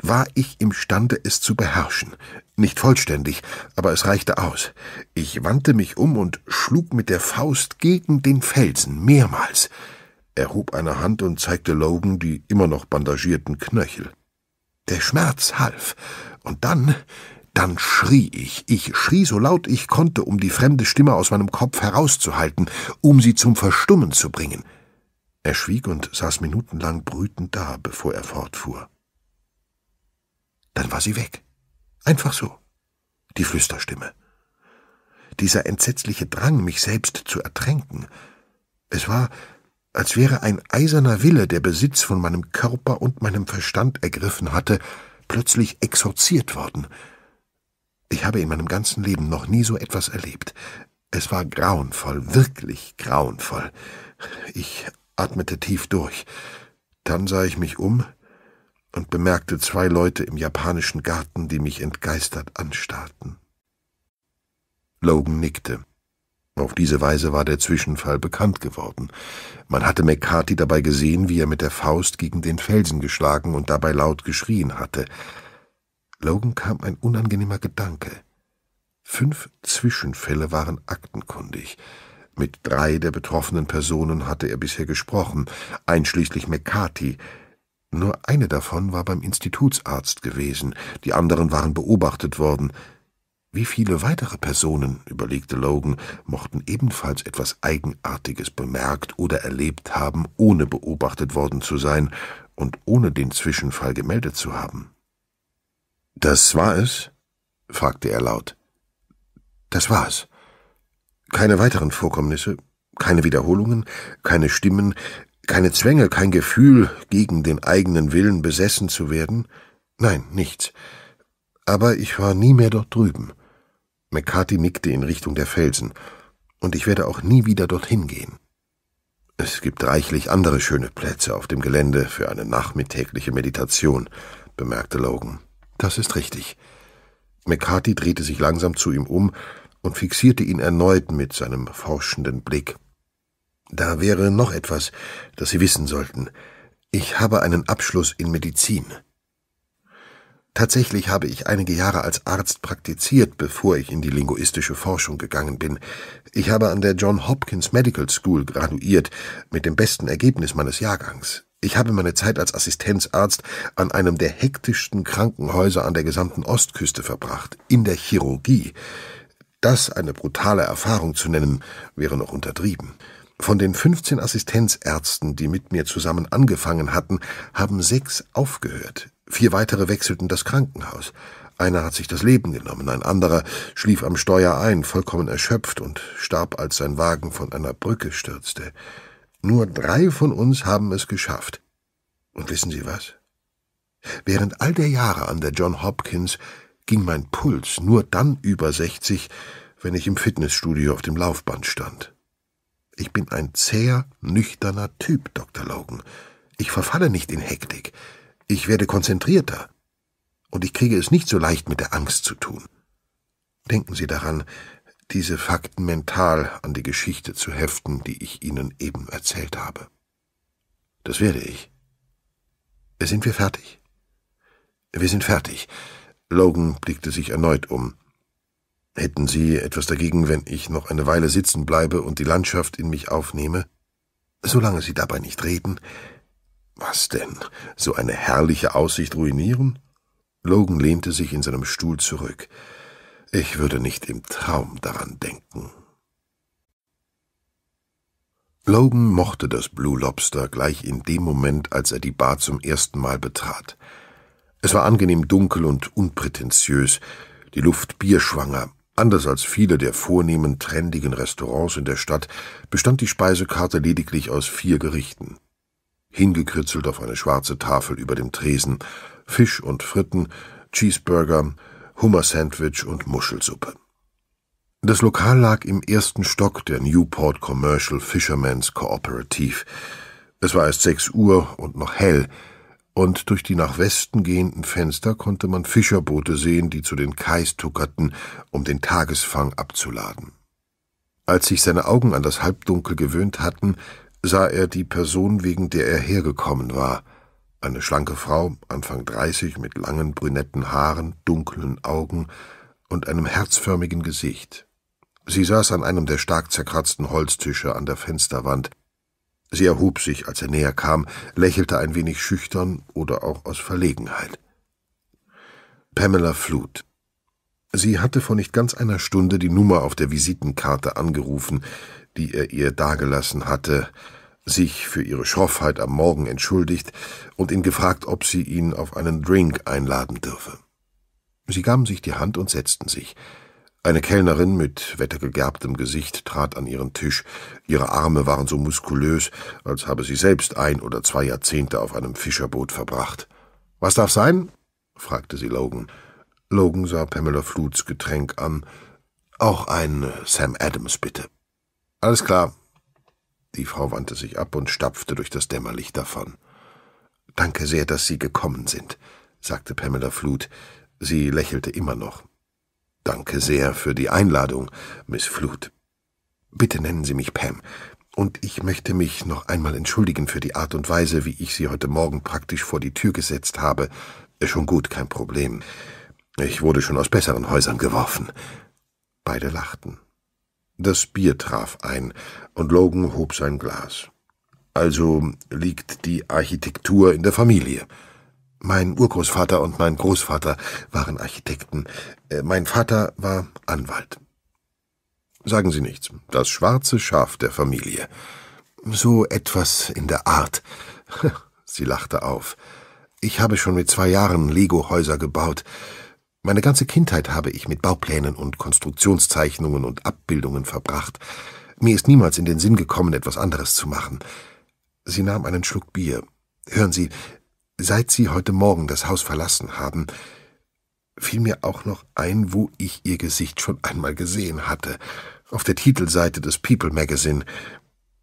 war ich imstande, es zu beherrschen. Nicht vollständig, aber es reichte aus. Ich wandte mich um und schlug mit der Faust gegen den Felsen mehrmals. Er hob eine Hand und zeigte Logan die immer noch bandagierten Knöchel. Der Schmerz half, und dann, dann schrie ich, ich schrie so laut ich konnte, um die fremde Stimme aus meinem Kopf herauszuhalten, um sie zum Verstummen zu bringen. Er schwieg und saß minutenlang brütend da, bevor er fortfuhr. Dann war sie weg. Einfach so. Die Flüsterstimme. Dieser entsetzliche Drang, mich selbst zu ertränken. Es war, als wäre ein eiserner Wille, der Besitz von meinem Körper und meinem Verstand ergriffen hatte, plötzlich exorziert worden. Ich habe in meinem ganzen Leben noch nie so etwas erlebt. Es war grauenvoll, wirklich grauenvoll. Ich atmete tief durch. Dann sah ich mich um, und bemerkte zwei Leute im japanischen Garten, die mich entgeistert anstarrten. Logan nickte. Auf diese Weise war der Zwischenfall bekannt geworden. Man hatte McCarthy dabei gesehen, wie er mit der Faust gegen den Felsen geschlagen und dabei laut geschrien hatte. Logan kam ein unangenehmer Gedanke. Fünf Zwischenfälle waren aktenkundig. Mit drei der betroffenen Personen hatte er bisher gesprochen, einschließlich McCarthy, nur eine davon war beim Institutsarzt gewesen, die anderen waren beobachtet worden. Wie viele weitere Personen, überlegte Logan, mochten ebenfalls etwas Eigenartiges bemerkt oder erlebt haben, ohne beobachtet worden zu sein und ohne den Zwischenfall gemeldet zu haben? Das war es? fragte er laut. Das war es. Keine weiteren Vorkommnisse, keine Wiederholungen, keine Stimmen, keine Zwänge, kein Gefühl, gegen den eigenen Willen besessen zu werden. Nein, nichts. Aber ich war nie mehr dort drüben. McCarthy nickte in Richtung der Felsen. Und ich werde auch nie wieder dorthin gehen. Es gibt reichlich andere schöne Plätze auf dem Gelände für eine nachmittägliche Meditation, bemerkte Logan. Das ist richtig. McCarthy drehte sich langsam zu ihm um und fixierte ihn erneut mit seinem forschenden Blick. Da wäre noch etwas, das Sie wissen sollten. Ich habe einen Abschluss in Medizin. Tatsächlich habe ich einige Jahre als Arzt praktiziert, bevor ich in die linguistische Forschung gegangen bin. Ich habe an der John Hopkins Medical School graduiert, mit dem besten Ergebnis meines Jahrgangs. Ich habe meine Zeit als Assistenzarzt an einem der hektischsten Krankenhäuser an der gesamten Ostküste verbracht, in der Chirurgie. Das eine brutale Erfahrung zu nennen, wäre noch untertrieben. Von den 15 Assistenzärzten, die mit mir zusammen angefangen hatten, haben sechs aufgehört. Vier weitere wechselten das Krankenhaus. Einer hat sich das Leben genommen, ein anderer schlief am Steuer ein, vollkommen erschöpft und starb, als sein Wagen von einer Brücke stürzte. Nur drei von uns haben es geschafft. Und wissen Sie was? Während all der Jahre an der John Hopkins ging mein Puls nur dann über 60, wenn ich im Fitnessstudio auf dem Laufband stand. Ich bin ein zäher, nüchterner Typ, Dr. Logan. Ich verfalle nicht in Hektik. Ich werde konzentrierter. Und ich kriege es nicht so leicht mit der Angst zu tun. Denken Sie daran, diese Fakten mental an die Geschichte zu heften, die ich Ihnen eben erzählt habe. Das werde ich. Sind wir fertig? Wir sind fertig. Logan blickte sich erneut um. Hätten Sie etwas dagegen, wenn ich noch eine Weile sitzen bleibe und die Landschaft in mich aufnehme? Solange Sie dabei nicht reden. Was denn? So eine herrliche Aussicht ruinieren? Logan lehnte sich in seinem Stuhl zurück. Ich würde nicht im Traum daran denken. Logan mochte das Blue Lobster gleich in dem Moment, als er die Bar zum ersten Mal betrat. Es war angenehm dunkel und unprätentiös, die Luft bierschwanger, Anders als viele der vornehmen, trendigen Restaurants in der Stadt bestand die Speisekarte lediglich aus vier Gerichten. Hingekritzelt auf eine schwarze Tafel über dem Tresen Fisch und Fritten, Cheeseburger, Hummersandwich und Muschelsuppe. Das Lokal lag im ersten Stock der Newport Commercial Fishermen's Cooperative. Es war erst sechs Uhr und noch hell, und durch die nach Westen gehenden Fenster konnte man Fischerboote sehen, die zu den Kais tuckerten, um den Tagesfang abzuladen. Als sich seine Augen an das Halbdunkel gewöhnt hatten, sah er die Person, wegen der er hergekommen war. Eine schlanke Frau, Anfang dreißig, mit langen brünetten Haaren, dunklen Augen und einem herzförmigen Gesicht. Sie saß an einem der stark zerkratzten Holztische an der Fensterwand, Sie erhob sich, als er näher kam, lächelte ein wenig schüchtern oder auch aus Verlegenheit. Pamela Flood. Sie hatte vor nicht ganz einer Stunde die Nummer auf der Visitenkarte angerufen, die er ihr dagelassen hatte, sich für ihre Schroffheit am Morgen entschuldigt und ihn gefragt, ob sie ihn auf einen Drink einladen dürfe. Sie gaben sich die Hand und setzten sich. Eine Kellnerin mit wettergegerbtem Gesicht trat an ihren Tisch. Ihre Arme waren so muskulös, als habe sie selbst ein oder zwei Jahrzehnte auf einem Fischerboot verbracht. Was darf sein? fragte sie Logan. Logan sah Pamela Fluts Getränk an. Auch ein äh, Sam Adams, bitte. Alles klar. Die Frau wandte sich ab und stapfte durch das Dämmerlicht davon. Danke sehr, dass Sie gekommen sind, sagte Pamela Flut. Sie lächelte immer noch. Danke sehr für die Einladung, Miss Flood. Bitte nennen Sie mich Pam. Und ich möchte mich noch einmal entschuldigen für die Art und Weise, wie ich Sie heute Morgen praktisch vor die Tür gesetzt habe. Schon gut, kein Problem. Ich wurde schon aus besseren Häusern geworfen. Beide lachten. Das Bier traf ein, und Logan hob sein Glas. Also liegt die Architektur in der Familie. Mein Urgroßvater und mein Großvater waren Architekten. Äh, mein Vater war Anwalt. Sagen Sie nichts. Das schwarze Schaf der Familie. So etwas in der Art. Sie lachte auf. Ich habe schon mit zwei Jahren Lego-Häuser gebaut. Meine ganze Kindheit habe ich mit Bauplänen und Konstruktionszeichnungen und Abbildungen verbracht. Mir ist niemals in den Sinn gekommen, etwas anderes zu machen. Sie nahm einen Schluck Bier. Hören Sie, seit Sie heute Morgen das Haus verlassen haben, fiel mir auch noch ein, wo ich ihr Gesicht schon einmal gesehen hatte. Auf der Titelseite des People Magazine.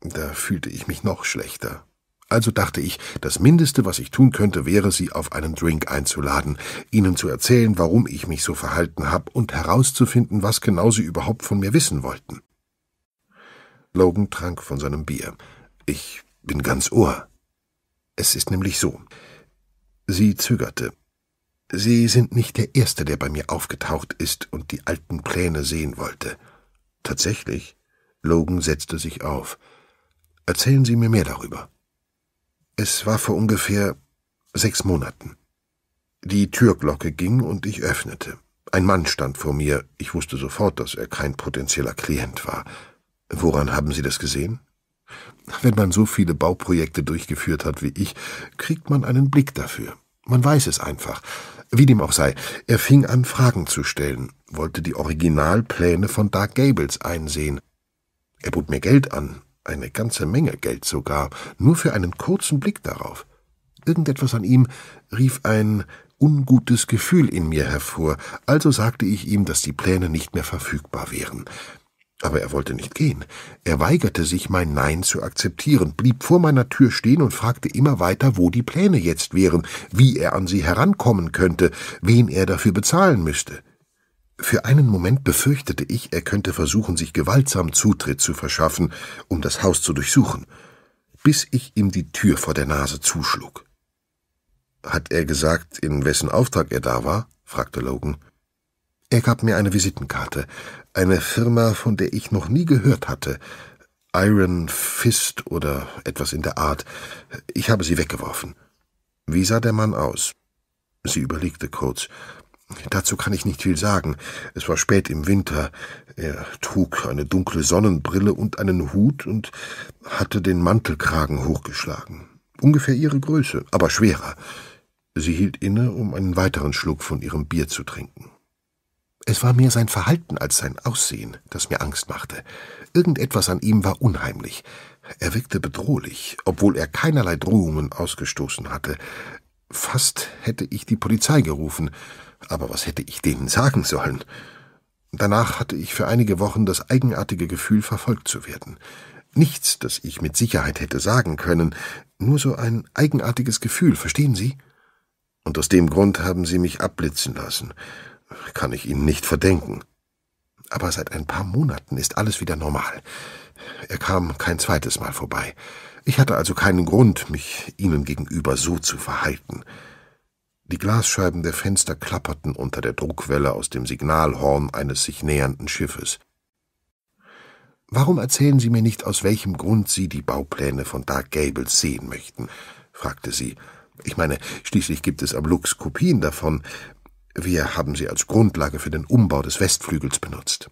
Da fühlte ich mich noch schlechter. Also dachte ich, das Mindeste, was ich tun könnte, wäre, sie auf einen Drink einzuladen, ihnen zu erzählen, warum ich mich so verhalten habe und herauszufinden, was genau sie überhaupt von mir wissen wollten. Logan trank von seinem Bier. Ich bin ganz Ohr. Es ist nämlich so. Sie zögerte. Sie sind nicht der Erste, der bei mir aufgetaucht ist und die alten Pläne sehen wollte. Tatsächlich? Logan setzte sich auf. Erzählen Sie mir mehr darüber. Es war vor ungefähr sechs Monaten. Die Türglocke ging und ich öffnete. Ein Mann stand vor mir. Ich wusste sofort, dass er kein potenzieller Klient war. Woran haben Sie das gesehen? Wenn man so viele Bauprojekte durchgeführt hat wie ich, kriegt man einen Blick dafür. Man weiß es einfach. Wie dem auch sei, er fing an, Fragen zu stellen, wollte die Originalpläne von Dark Gables einsehen. Er bot mir Geld an, eine ganze Menge Geld sogar, nur für einen kurzen Blick darauf. Irgendetwas an ihm rief ein ungutes Gefühl in mir hervor, also sagte ich ihm, dass die Pläne nicht mehr verfügbar wären. Aber er wollte nicht gehen. Er weigerte sich, mein Nein zu akzeptieren, blieb vor meiner Tür stehen und fragte immer weiter, wo die Pläne jetzt wären, wie er an sie herankommen könnte, wen er dafür bezahlen müsste. Für einen Moment befürchtete ich, er könnte versuchen, sich gewaltsam Zutritt zu verschaffen, um das Haus zu durchsuchen, bis ich ihm die Tür vor der Nase zuschlug. Hat er gesagt, in wessen Auftrag er da war? fragte Logan. Er gab mir eine Visitenkarte, eine Firma, von der ich noch nie gehört hatte. Iron Fist oder etwas in der Art. Ich habe sie weggeworfen. Wie sah der Mann aus? Sie überlegte kurz. Dazu kann ich nicht viel sagen. Es war spät im Winter. Er trug eine dunkle Sonnenbrille und einen Hut und hatte den Mantelkragen hochgeschlagen. Ungefähr ihre Größe, aber schwerer. Sie hielt inne, um einen weiteren Schluck von ihrem Bier zu trinken. Es war mehr sein Verhalten als sein Aussehen, das mir Angst machte. Irgendetwas an ihm war unheimlich. Er wirkte bedrohlich, obwohl er keinerlei Drohungen ausgestoßen hatte. Fast hätte ich die Polizei gerufen, aber was hätte ich denen sagen sollen? Danach hatte ich für einige Wochen das eigenartige Gefühl, verfolgt zu werden. Nichts, das ich mit Sicherheit hätte sagen können, nur so ein eigenartiges Gefühl, verstehen Sie? Und aus dem Grund haben Sie mich abblitzen lassen kann ich Ihnen nicht verdenken. Aber seit ein paar Monaten ist alles wieder normal. Er kam kein zweites Mal vorbei. Ich hatte also keinen Grund, mich Ihnen gegenüber so zu verhalten. Die Glasscheiben der Fenster klapperten unter der Druckwelle aus dem Signalhorn eines sich nähernden Schiffes. Warum erzählen Sie mir nicht, aus welchem Grund Sie die Baupläne von Dark Gables sehen möchten? fragte sie. Ich meine, schließlich gibt es am Lux Kopien davon, wir haben sie als Grundlage für den Umbau des Westflügels benutzt.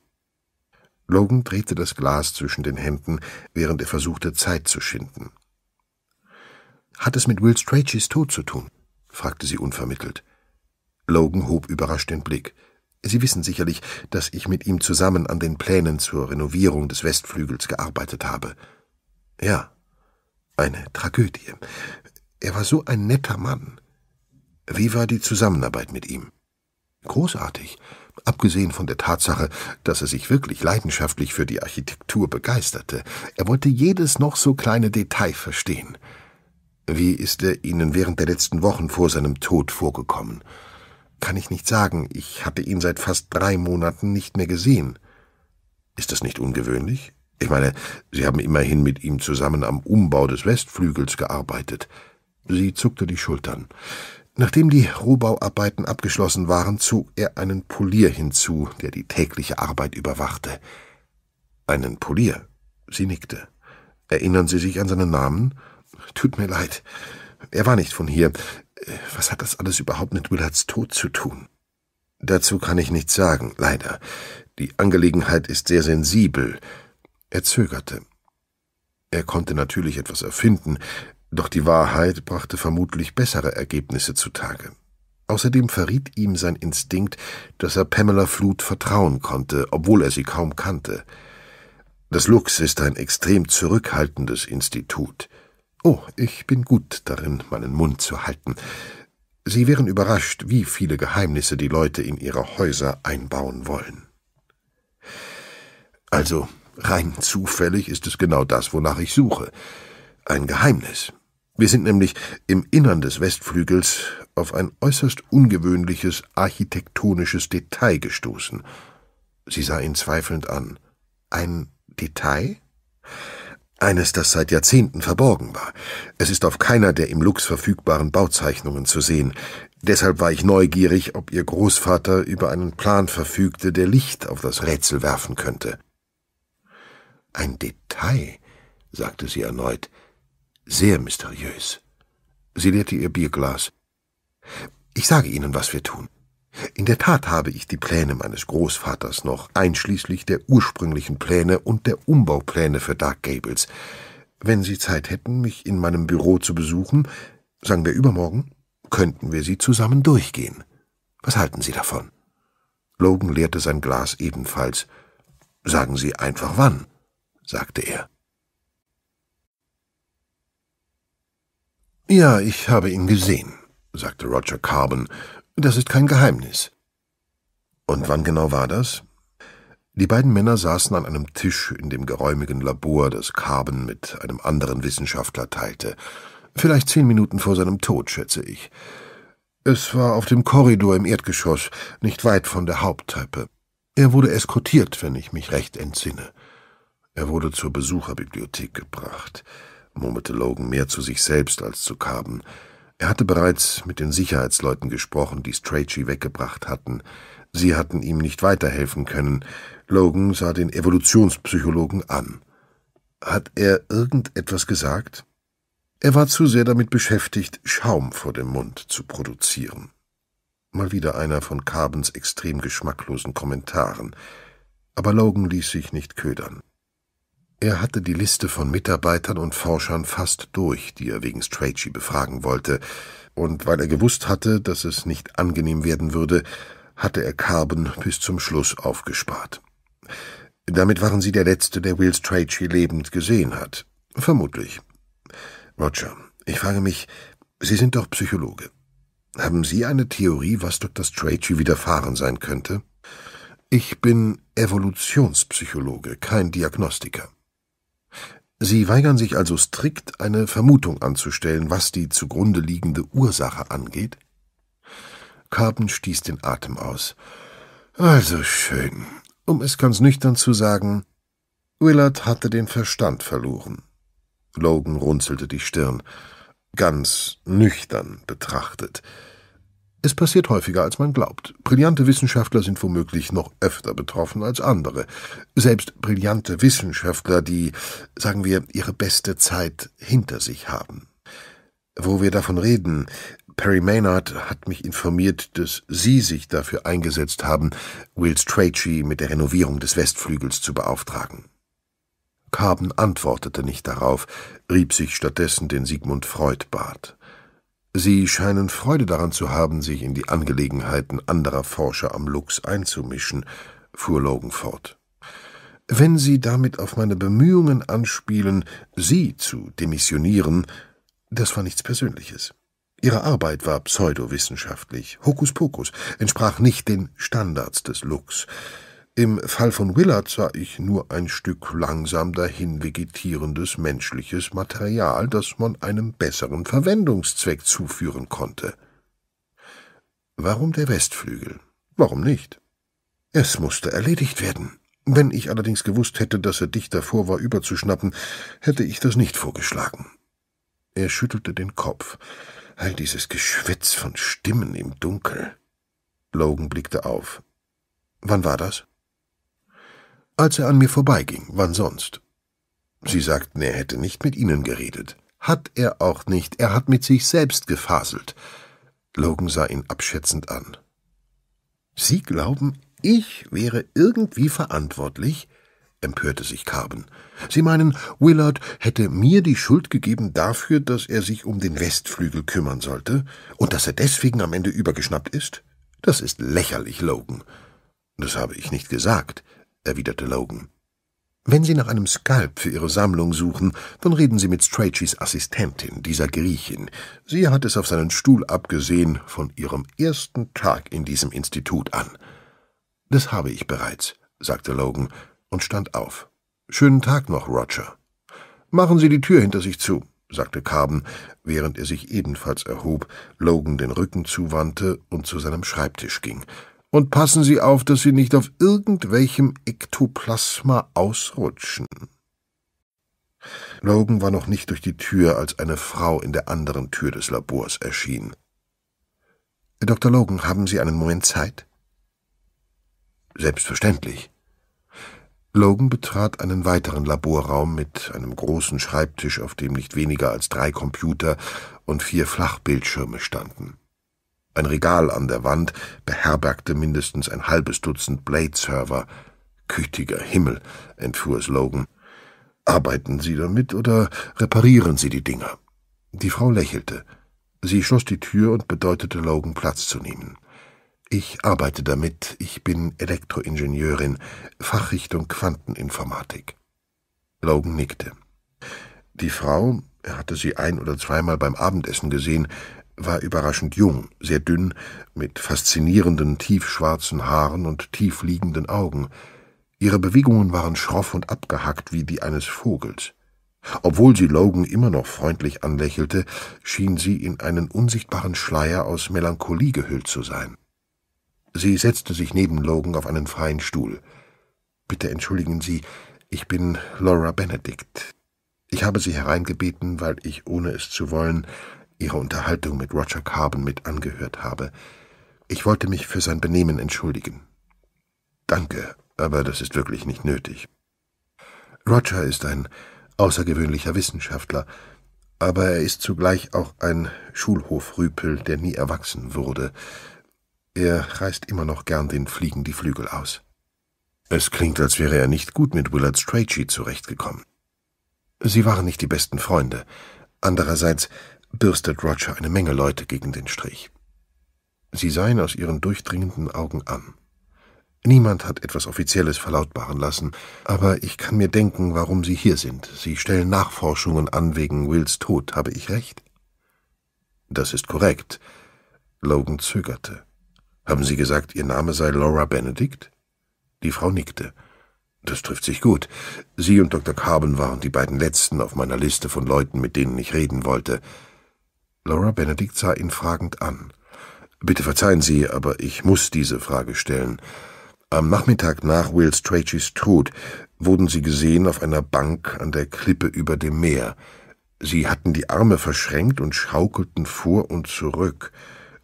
Logan drehte das Glas zwischen den Händen, während er versuchte, Zeit zu schinden. Hat es mit Will Strachys Tod zu tun? fragte sie unvermittelt. Logan hob überrascht den Blick. Sie wissen sicherlich, dass ich mit ihm zusammen an den Plänen zur Renovierung des Westflügels gearbeitet habe. Ja, eine Tragödie. Er war so ein netter Mann. Wie war die Zusammenarbeit mit ihm? Großartig, abgesehen von der Tatsache, dass er sich wirklich leidenschaftlich für die Architektur begeisterte. Er wollte jedes noch so kleine Detail verstehen. Wie ist er Ihnen während der letzten Wochen vor seinem Tod vorgekommen? Kann ich nicht sagen. Ich hatte ihn seit fast drei Monaten nicht mehr gesehen. Ist das nicht ungewöhnlich? Ich meine, Sie haben immerhin mit ihm zusammen am Umbau des Westflügels gearbeitet. Sie zuckte die Schultern. Nachdem die Rohbauarbeiten abgeschlossen waren, zog er einen Polier hinzu, der die tägliche Arbeit überwachte. Einen Polier? Sie nickte. Erinnern Sie sich an seinen Namen? Tut mir leid. Er war nicht von hier. Was hat das alles überhaupt mit Willards Tod zu tun? Dazu kann ich nichts sagen, leider. Die Angelegenheit ist sehr sensibel. Er zögerte. Er konnte natürlich etwas erfinden, doch die Wahrheit brachte vermutlich bessere Ergebnisse zutage. Außerdem verriet ihm sein Instinkt, dass er Pamela Flood vertrauen konnte, obwohl er sie kaum kannte. Das Lux ist ein extrem zurückhaltendes Institut. Oh, ich bin gut darin, meinen Mund zu halten. Sie wären überrascht, wie viele Geheimnisse die Leute in ihre Häuser einbauen wollen. Also, rein zufällig ist es genau das, wonach ich suche. Ein Geheimnis. Wir sind nämlich im Innern des Westflügels auf ein äußerst ungewöhnliches architektonisches Detail gestoßen. Sie sah ihn zweifelnd an. Ein Detail? Eines, das seit Jahrzehnten verborgen war. Es ist auf keiner der im Lux verfügbaren Bauzeichnungen zu sehen. Deshalb war ich neugierig, ob ihr Großvater über einen Plan verfügte, der Licht auf das Rätsel werfen könnte. Ein Detail, sagte sie erneut sehr mysteriös. Sie leerte ihr Bierglas. Ich sage Ihnen, was wir tun. In der Tat habe ich die Pläne meines Großvaters noch, einschließlich der ursprünglichen Pläne und der Umbaupläne für Dark Gables. Wenn Sie Zeit hätten, mich in meinem Büro zu besuchen, sagen wir übermorgen, könnten wir sie zusammen durchgehen. Was halten Sie davon? Logan leerte sein Glas ebenfalls. Sagen Sie einfach wann, sagte er. Ja, ich habe ihn gesehen, sagte Roger Carbon. Das ist kein Geheimnis. Und wann genau war das? Die beiden Männer saßen an einem Tisch in dem geräumigen Labor, das Carbon mit einem anderen Wissenschaftler teilte. Vielleicht zehn Minuten vor seinem Tod, schätze ich. Es war auf dem Korridor im Erdgeschoss, nicht weit von der Haupttreppe. Er wurde eskortiert, wenn ich mich recht entsinne. Er wurde zur Besucherbibliothek gebracht murmelte Logan mehr zu sich selbst als zu Carben. Er hatte bereits mit den Sicherheitsleuten gesprochen, die Strachey weggebracht hatten. Sie hatten ihm nicht weiterhelfen können. Logan sah den Evolutionspsychologen an. Hat er irgendetwas gesagt? Er war zu sehr damit beschäftigt, Schaum vor dem Mund zu produzieren. Mal wieder einer von Carbens extrem geschmacklosen Kommentaren. Aber Logan ließ sich nicht ködern. Er hatte die Liste von Mitarbeitern und Forschern fast durch, die er wegen Strachey befragen wollte, und weil er gewusst hatte, dass es nicht angenehm werden würde, hatte er Carbon bis zum Schluss aufgespart. Damit waren sie der Letzte, der Will Strachey lebend gesehen hat. Vermutlich. Roger, ich frage mich, Sie sind doch Psychologe. Haben Sie eine Theorie, was Dr. Strachey widerfahren sein könnte? Ich bin Evolutionspsychologe, kein Diagnostiker. Sie weigern sich also strikt, eine Vermutung anzustellen, was die zugrunde liegende Ursache angeht? Carpen stieß den Atem aus. Also schön. Um es ganz nüchtern zu sagen, Willard hatte den Verstand verloren. Logan runzelte die Stirn. Ganz nüchtern betrachtet es passiert häufiger, als man glaubt. Brillante Wissenschaftler sind womöglich noch öfter betroffen als andere. Selbst brillante Wissenschaftler, die, sagen wir, ihre beste Zeit hinter sich haben. Wo wir davon reden, Perry Maynard hat mich informiert, dass Sie sich dafür eingesetzt haben, Will Strachey mit der Renovierung des Westflügels zu beauftragen. Carben antwortete nicht darauf, rieb sich stattdessen den Sigmund Freud Bart. Sie scheinen Freude daran zu haben, sich in die Angelegenheiten anderer Forscher am Lux einzumischen, fuhr Logan fort. Wenn Sie damit auf meine Bemühungen anspielen, Sie zu demissionieren, das war nichts Persönliches. Ihre Arbeit war pseudowissenschaftlich, Hokuspokus, entsprach nicht den Standards des Lux. Im Fall von Willard sah ich nur ein Stück langsam dahin vegetierendes menschliches Material, das man einem besseren Verwendungszweck zuführen konnte. Warum der Westflügel? Warum nicht? Es musste erledigt werden. Wenn ich allerdings gewusst hätte, dass er dicht davor war, überzuschnappen, hätte ich das nicht vorgeschlagen. Er schüttelte den Kopf. All dieses Geschwätz von Stimmen im Dunkel. Logan blickte auf. Wann war das? als er an mir vorbeiging, wann sonst? Sie sagten, er hätte nicht mit Ihnen geredet. Hat er auch nicht, er hat mit sich selbst gefaselt. Logan sah ihn abschätzend an. Sie glauben, ich wäre irgendwie verantwortlich? empörte sich Carben. Sie meinen, Willard hätte mir die Schuld gegeben dafür, dass er sich um den Westflügel kümmern sollte und dass er deswegen am Ende übergeschnappt ist? Das ist lächerlich, Logan. Das habe ich nicht gesagt erwiderte Logan. Wenn Sie nach einem Skalp für Ihre Sammlung suchen, dann reden Sie mit Strachys Assistentin, dieser Griechin. Sie hat es auf seinen Stuhl abgesehen von ihrem ersten Tag in diesem Institut an. Das habe ich bereits, sagte Logan und stand auf. Schönen Tag noch, Roger. Machen Sie die Tür hinter sich zu, sagte Carben, während er sich ebenfalls erhob, Logan den Rücken zuwandte und zu seinem Schreibtisch ging und passen Sie auf, dass Sie nicht auf irgendwelchem Ektoplasma ausrutschen. Logan war noch nicht durch die Tür, als eine Frau in der anderen Tür des Labors erschien. Dr. Logan, haben Sie einen Moment Zeit? Selbstverständlich. Logan betrat einen weiteren Laborraum mit einem großen Schreibtisch, auf dem nicht weniger als drei Computer und vier Flachbildschirme standen. Ein Regal an der Wand beherbergte mindestens ein halbes Dutzend Blade-Server. Gütiger Himmel, entfuhr Slogan. Arbeiten Sie damit oder reparieren Sie die Dinger? Die Frau lächelte. Sie schloss die Tür und bedeutete Logan, Platz zu nehmen. Ich arbeite damit. Ich bin Elektroingenieurin, Fachrichtung Quanteninformatik. Logan nickte. Die Frau, er hatte sie ein oder zweimal beim Abendessen gesehen, war überraschend jung, sehr dünn, mit faszinierenden tiefschwarzen Haaren und tiefliegenden Augen. Ihre Bewegungen waren schroff und abgehackt wie die eines Vogels. Obwohl sie Logan immer noch freundlich anlächelte, schien sie in einen unsichtbaren Schleier aus Melancholie gehüllt zu sein. Sie setzte sich neben Logan auf einen freien Stuhl. Bitte entschuldigen Sie, ich bin Laura Benedict. Ich habe Sie hereingebeten, weil ich, ohne es zu wollen, ihre Unterhaltung mit Roger Carbon mit angehört habe. Ich wollte mich für sein Benehmen entschuldigen. Danke, aber das ist wirklich nicht nötig. Roger ist ein außergewöhnlicher Wissenschaftler, aber er ist zugleich auch ein Schulhofrüpel, der nie erwachsen wurde. Er reißt immer noch gern den Fliegen die Flügel aus. Es klingt, als wäre er nicht gut mit Willard Strachey zurechtgekommen. Sie waren nicht die besten Freunde. Andererseits bürstet Roger eine Menge Leute gegen den Strich. Sie seien aus ihren durchdringenden Augen an. Niemand hat etwas Offizielles verlautbaren lassen, aber ich kann mir denken, warum Sie hier sind. Sie stellen Nachforschungen an wegen Wills Tod, habe ich recht? Das ist korrekt. Logan zögerte. Haben Sie gesagt, Ihr Name sei Laura Benedict? Die Frau nickte. Das trifft sich gut. Sie und Dr. Carbon waren die beiden letzten auf meiner Liste von Leuten, mit denen ich reden wollte. Laura Benedikt sah ihn fragend an. Bitte verzeihen Sie, aber ich muss diese Frage stellen. Am Nachmittag nach Will Strachys Tod wurden sie gesehen auf einer Bank an der Klippe über dem Meer. Sie hatten die Arme verschränkt und schaukelten vor und zurück.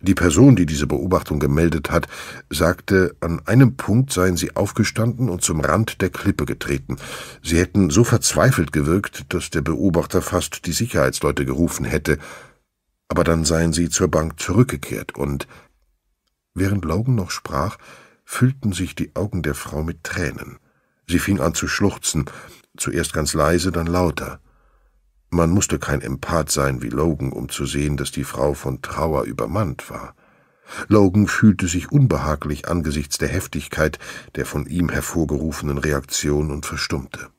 Die Person, die diese Beobachtung gemeldet hat, sagte, an einem Punkt seien sie aufgestanden und zum Rand der Klippe getreten. Sie hätten so verzweifelt gewirkt, dass der Beobachter fast die Sicherheitsleute gerufen hätte aber dann seien sie zur Bank zurückgekehrt und Während Logan noch sprach, füllten sich die Augen der Frau mit Tränen. Sie fing an zu schluchzen, zuerst ganz leise, dann lauter. Man musste kein Empath sein wie Logan, um zu sehen, dass die Frau von Trauer übermannt war. Logan fühlte sich unbehaglich angesichts der Heftigkeit der von ihm hervorgerufenen Reaktion und verstummte.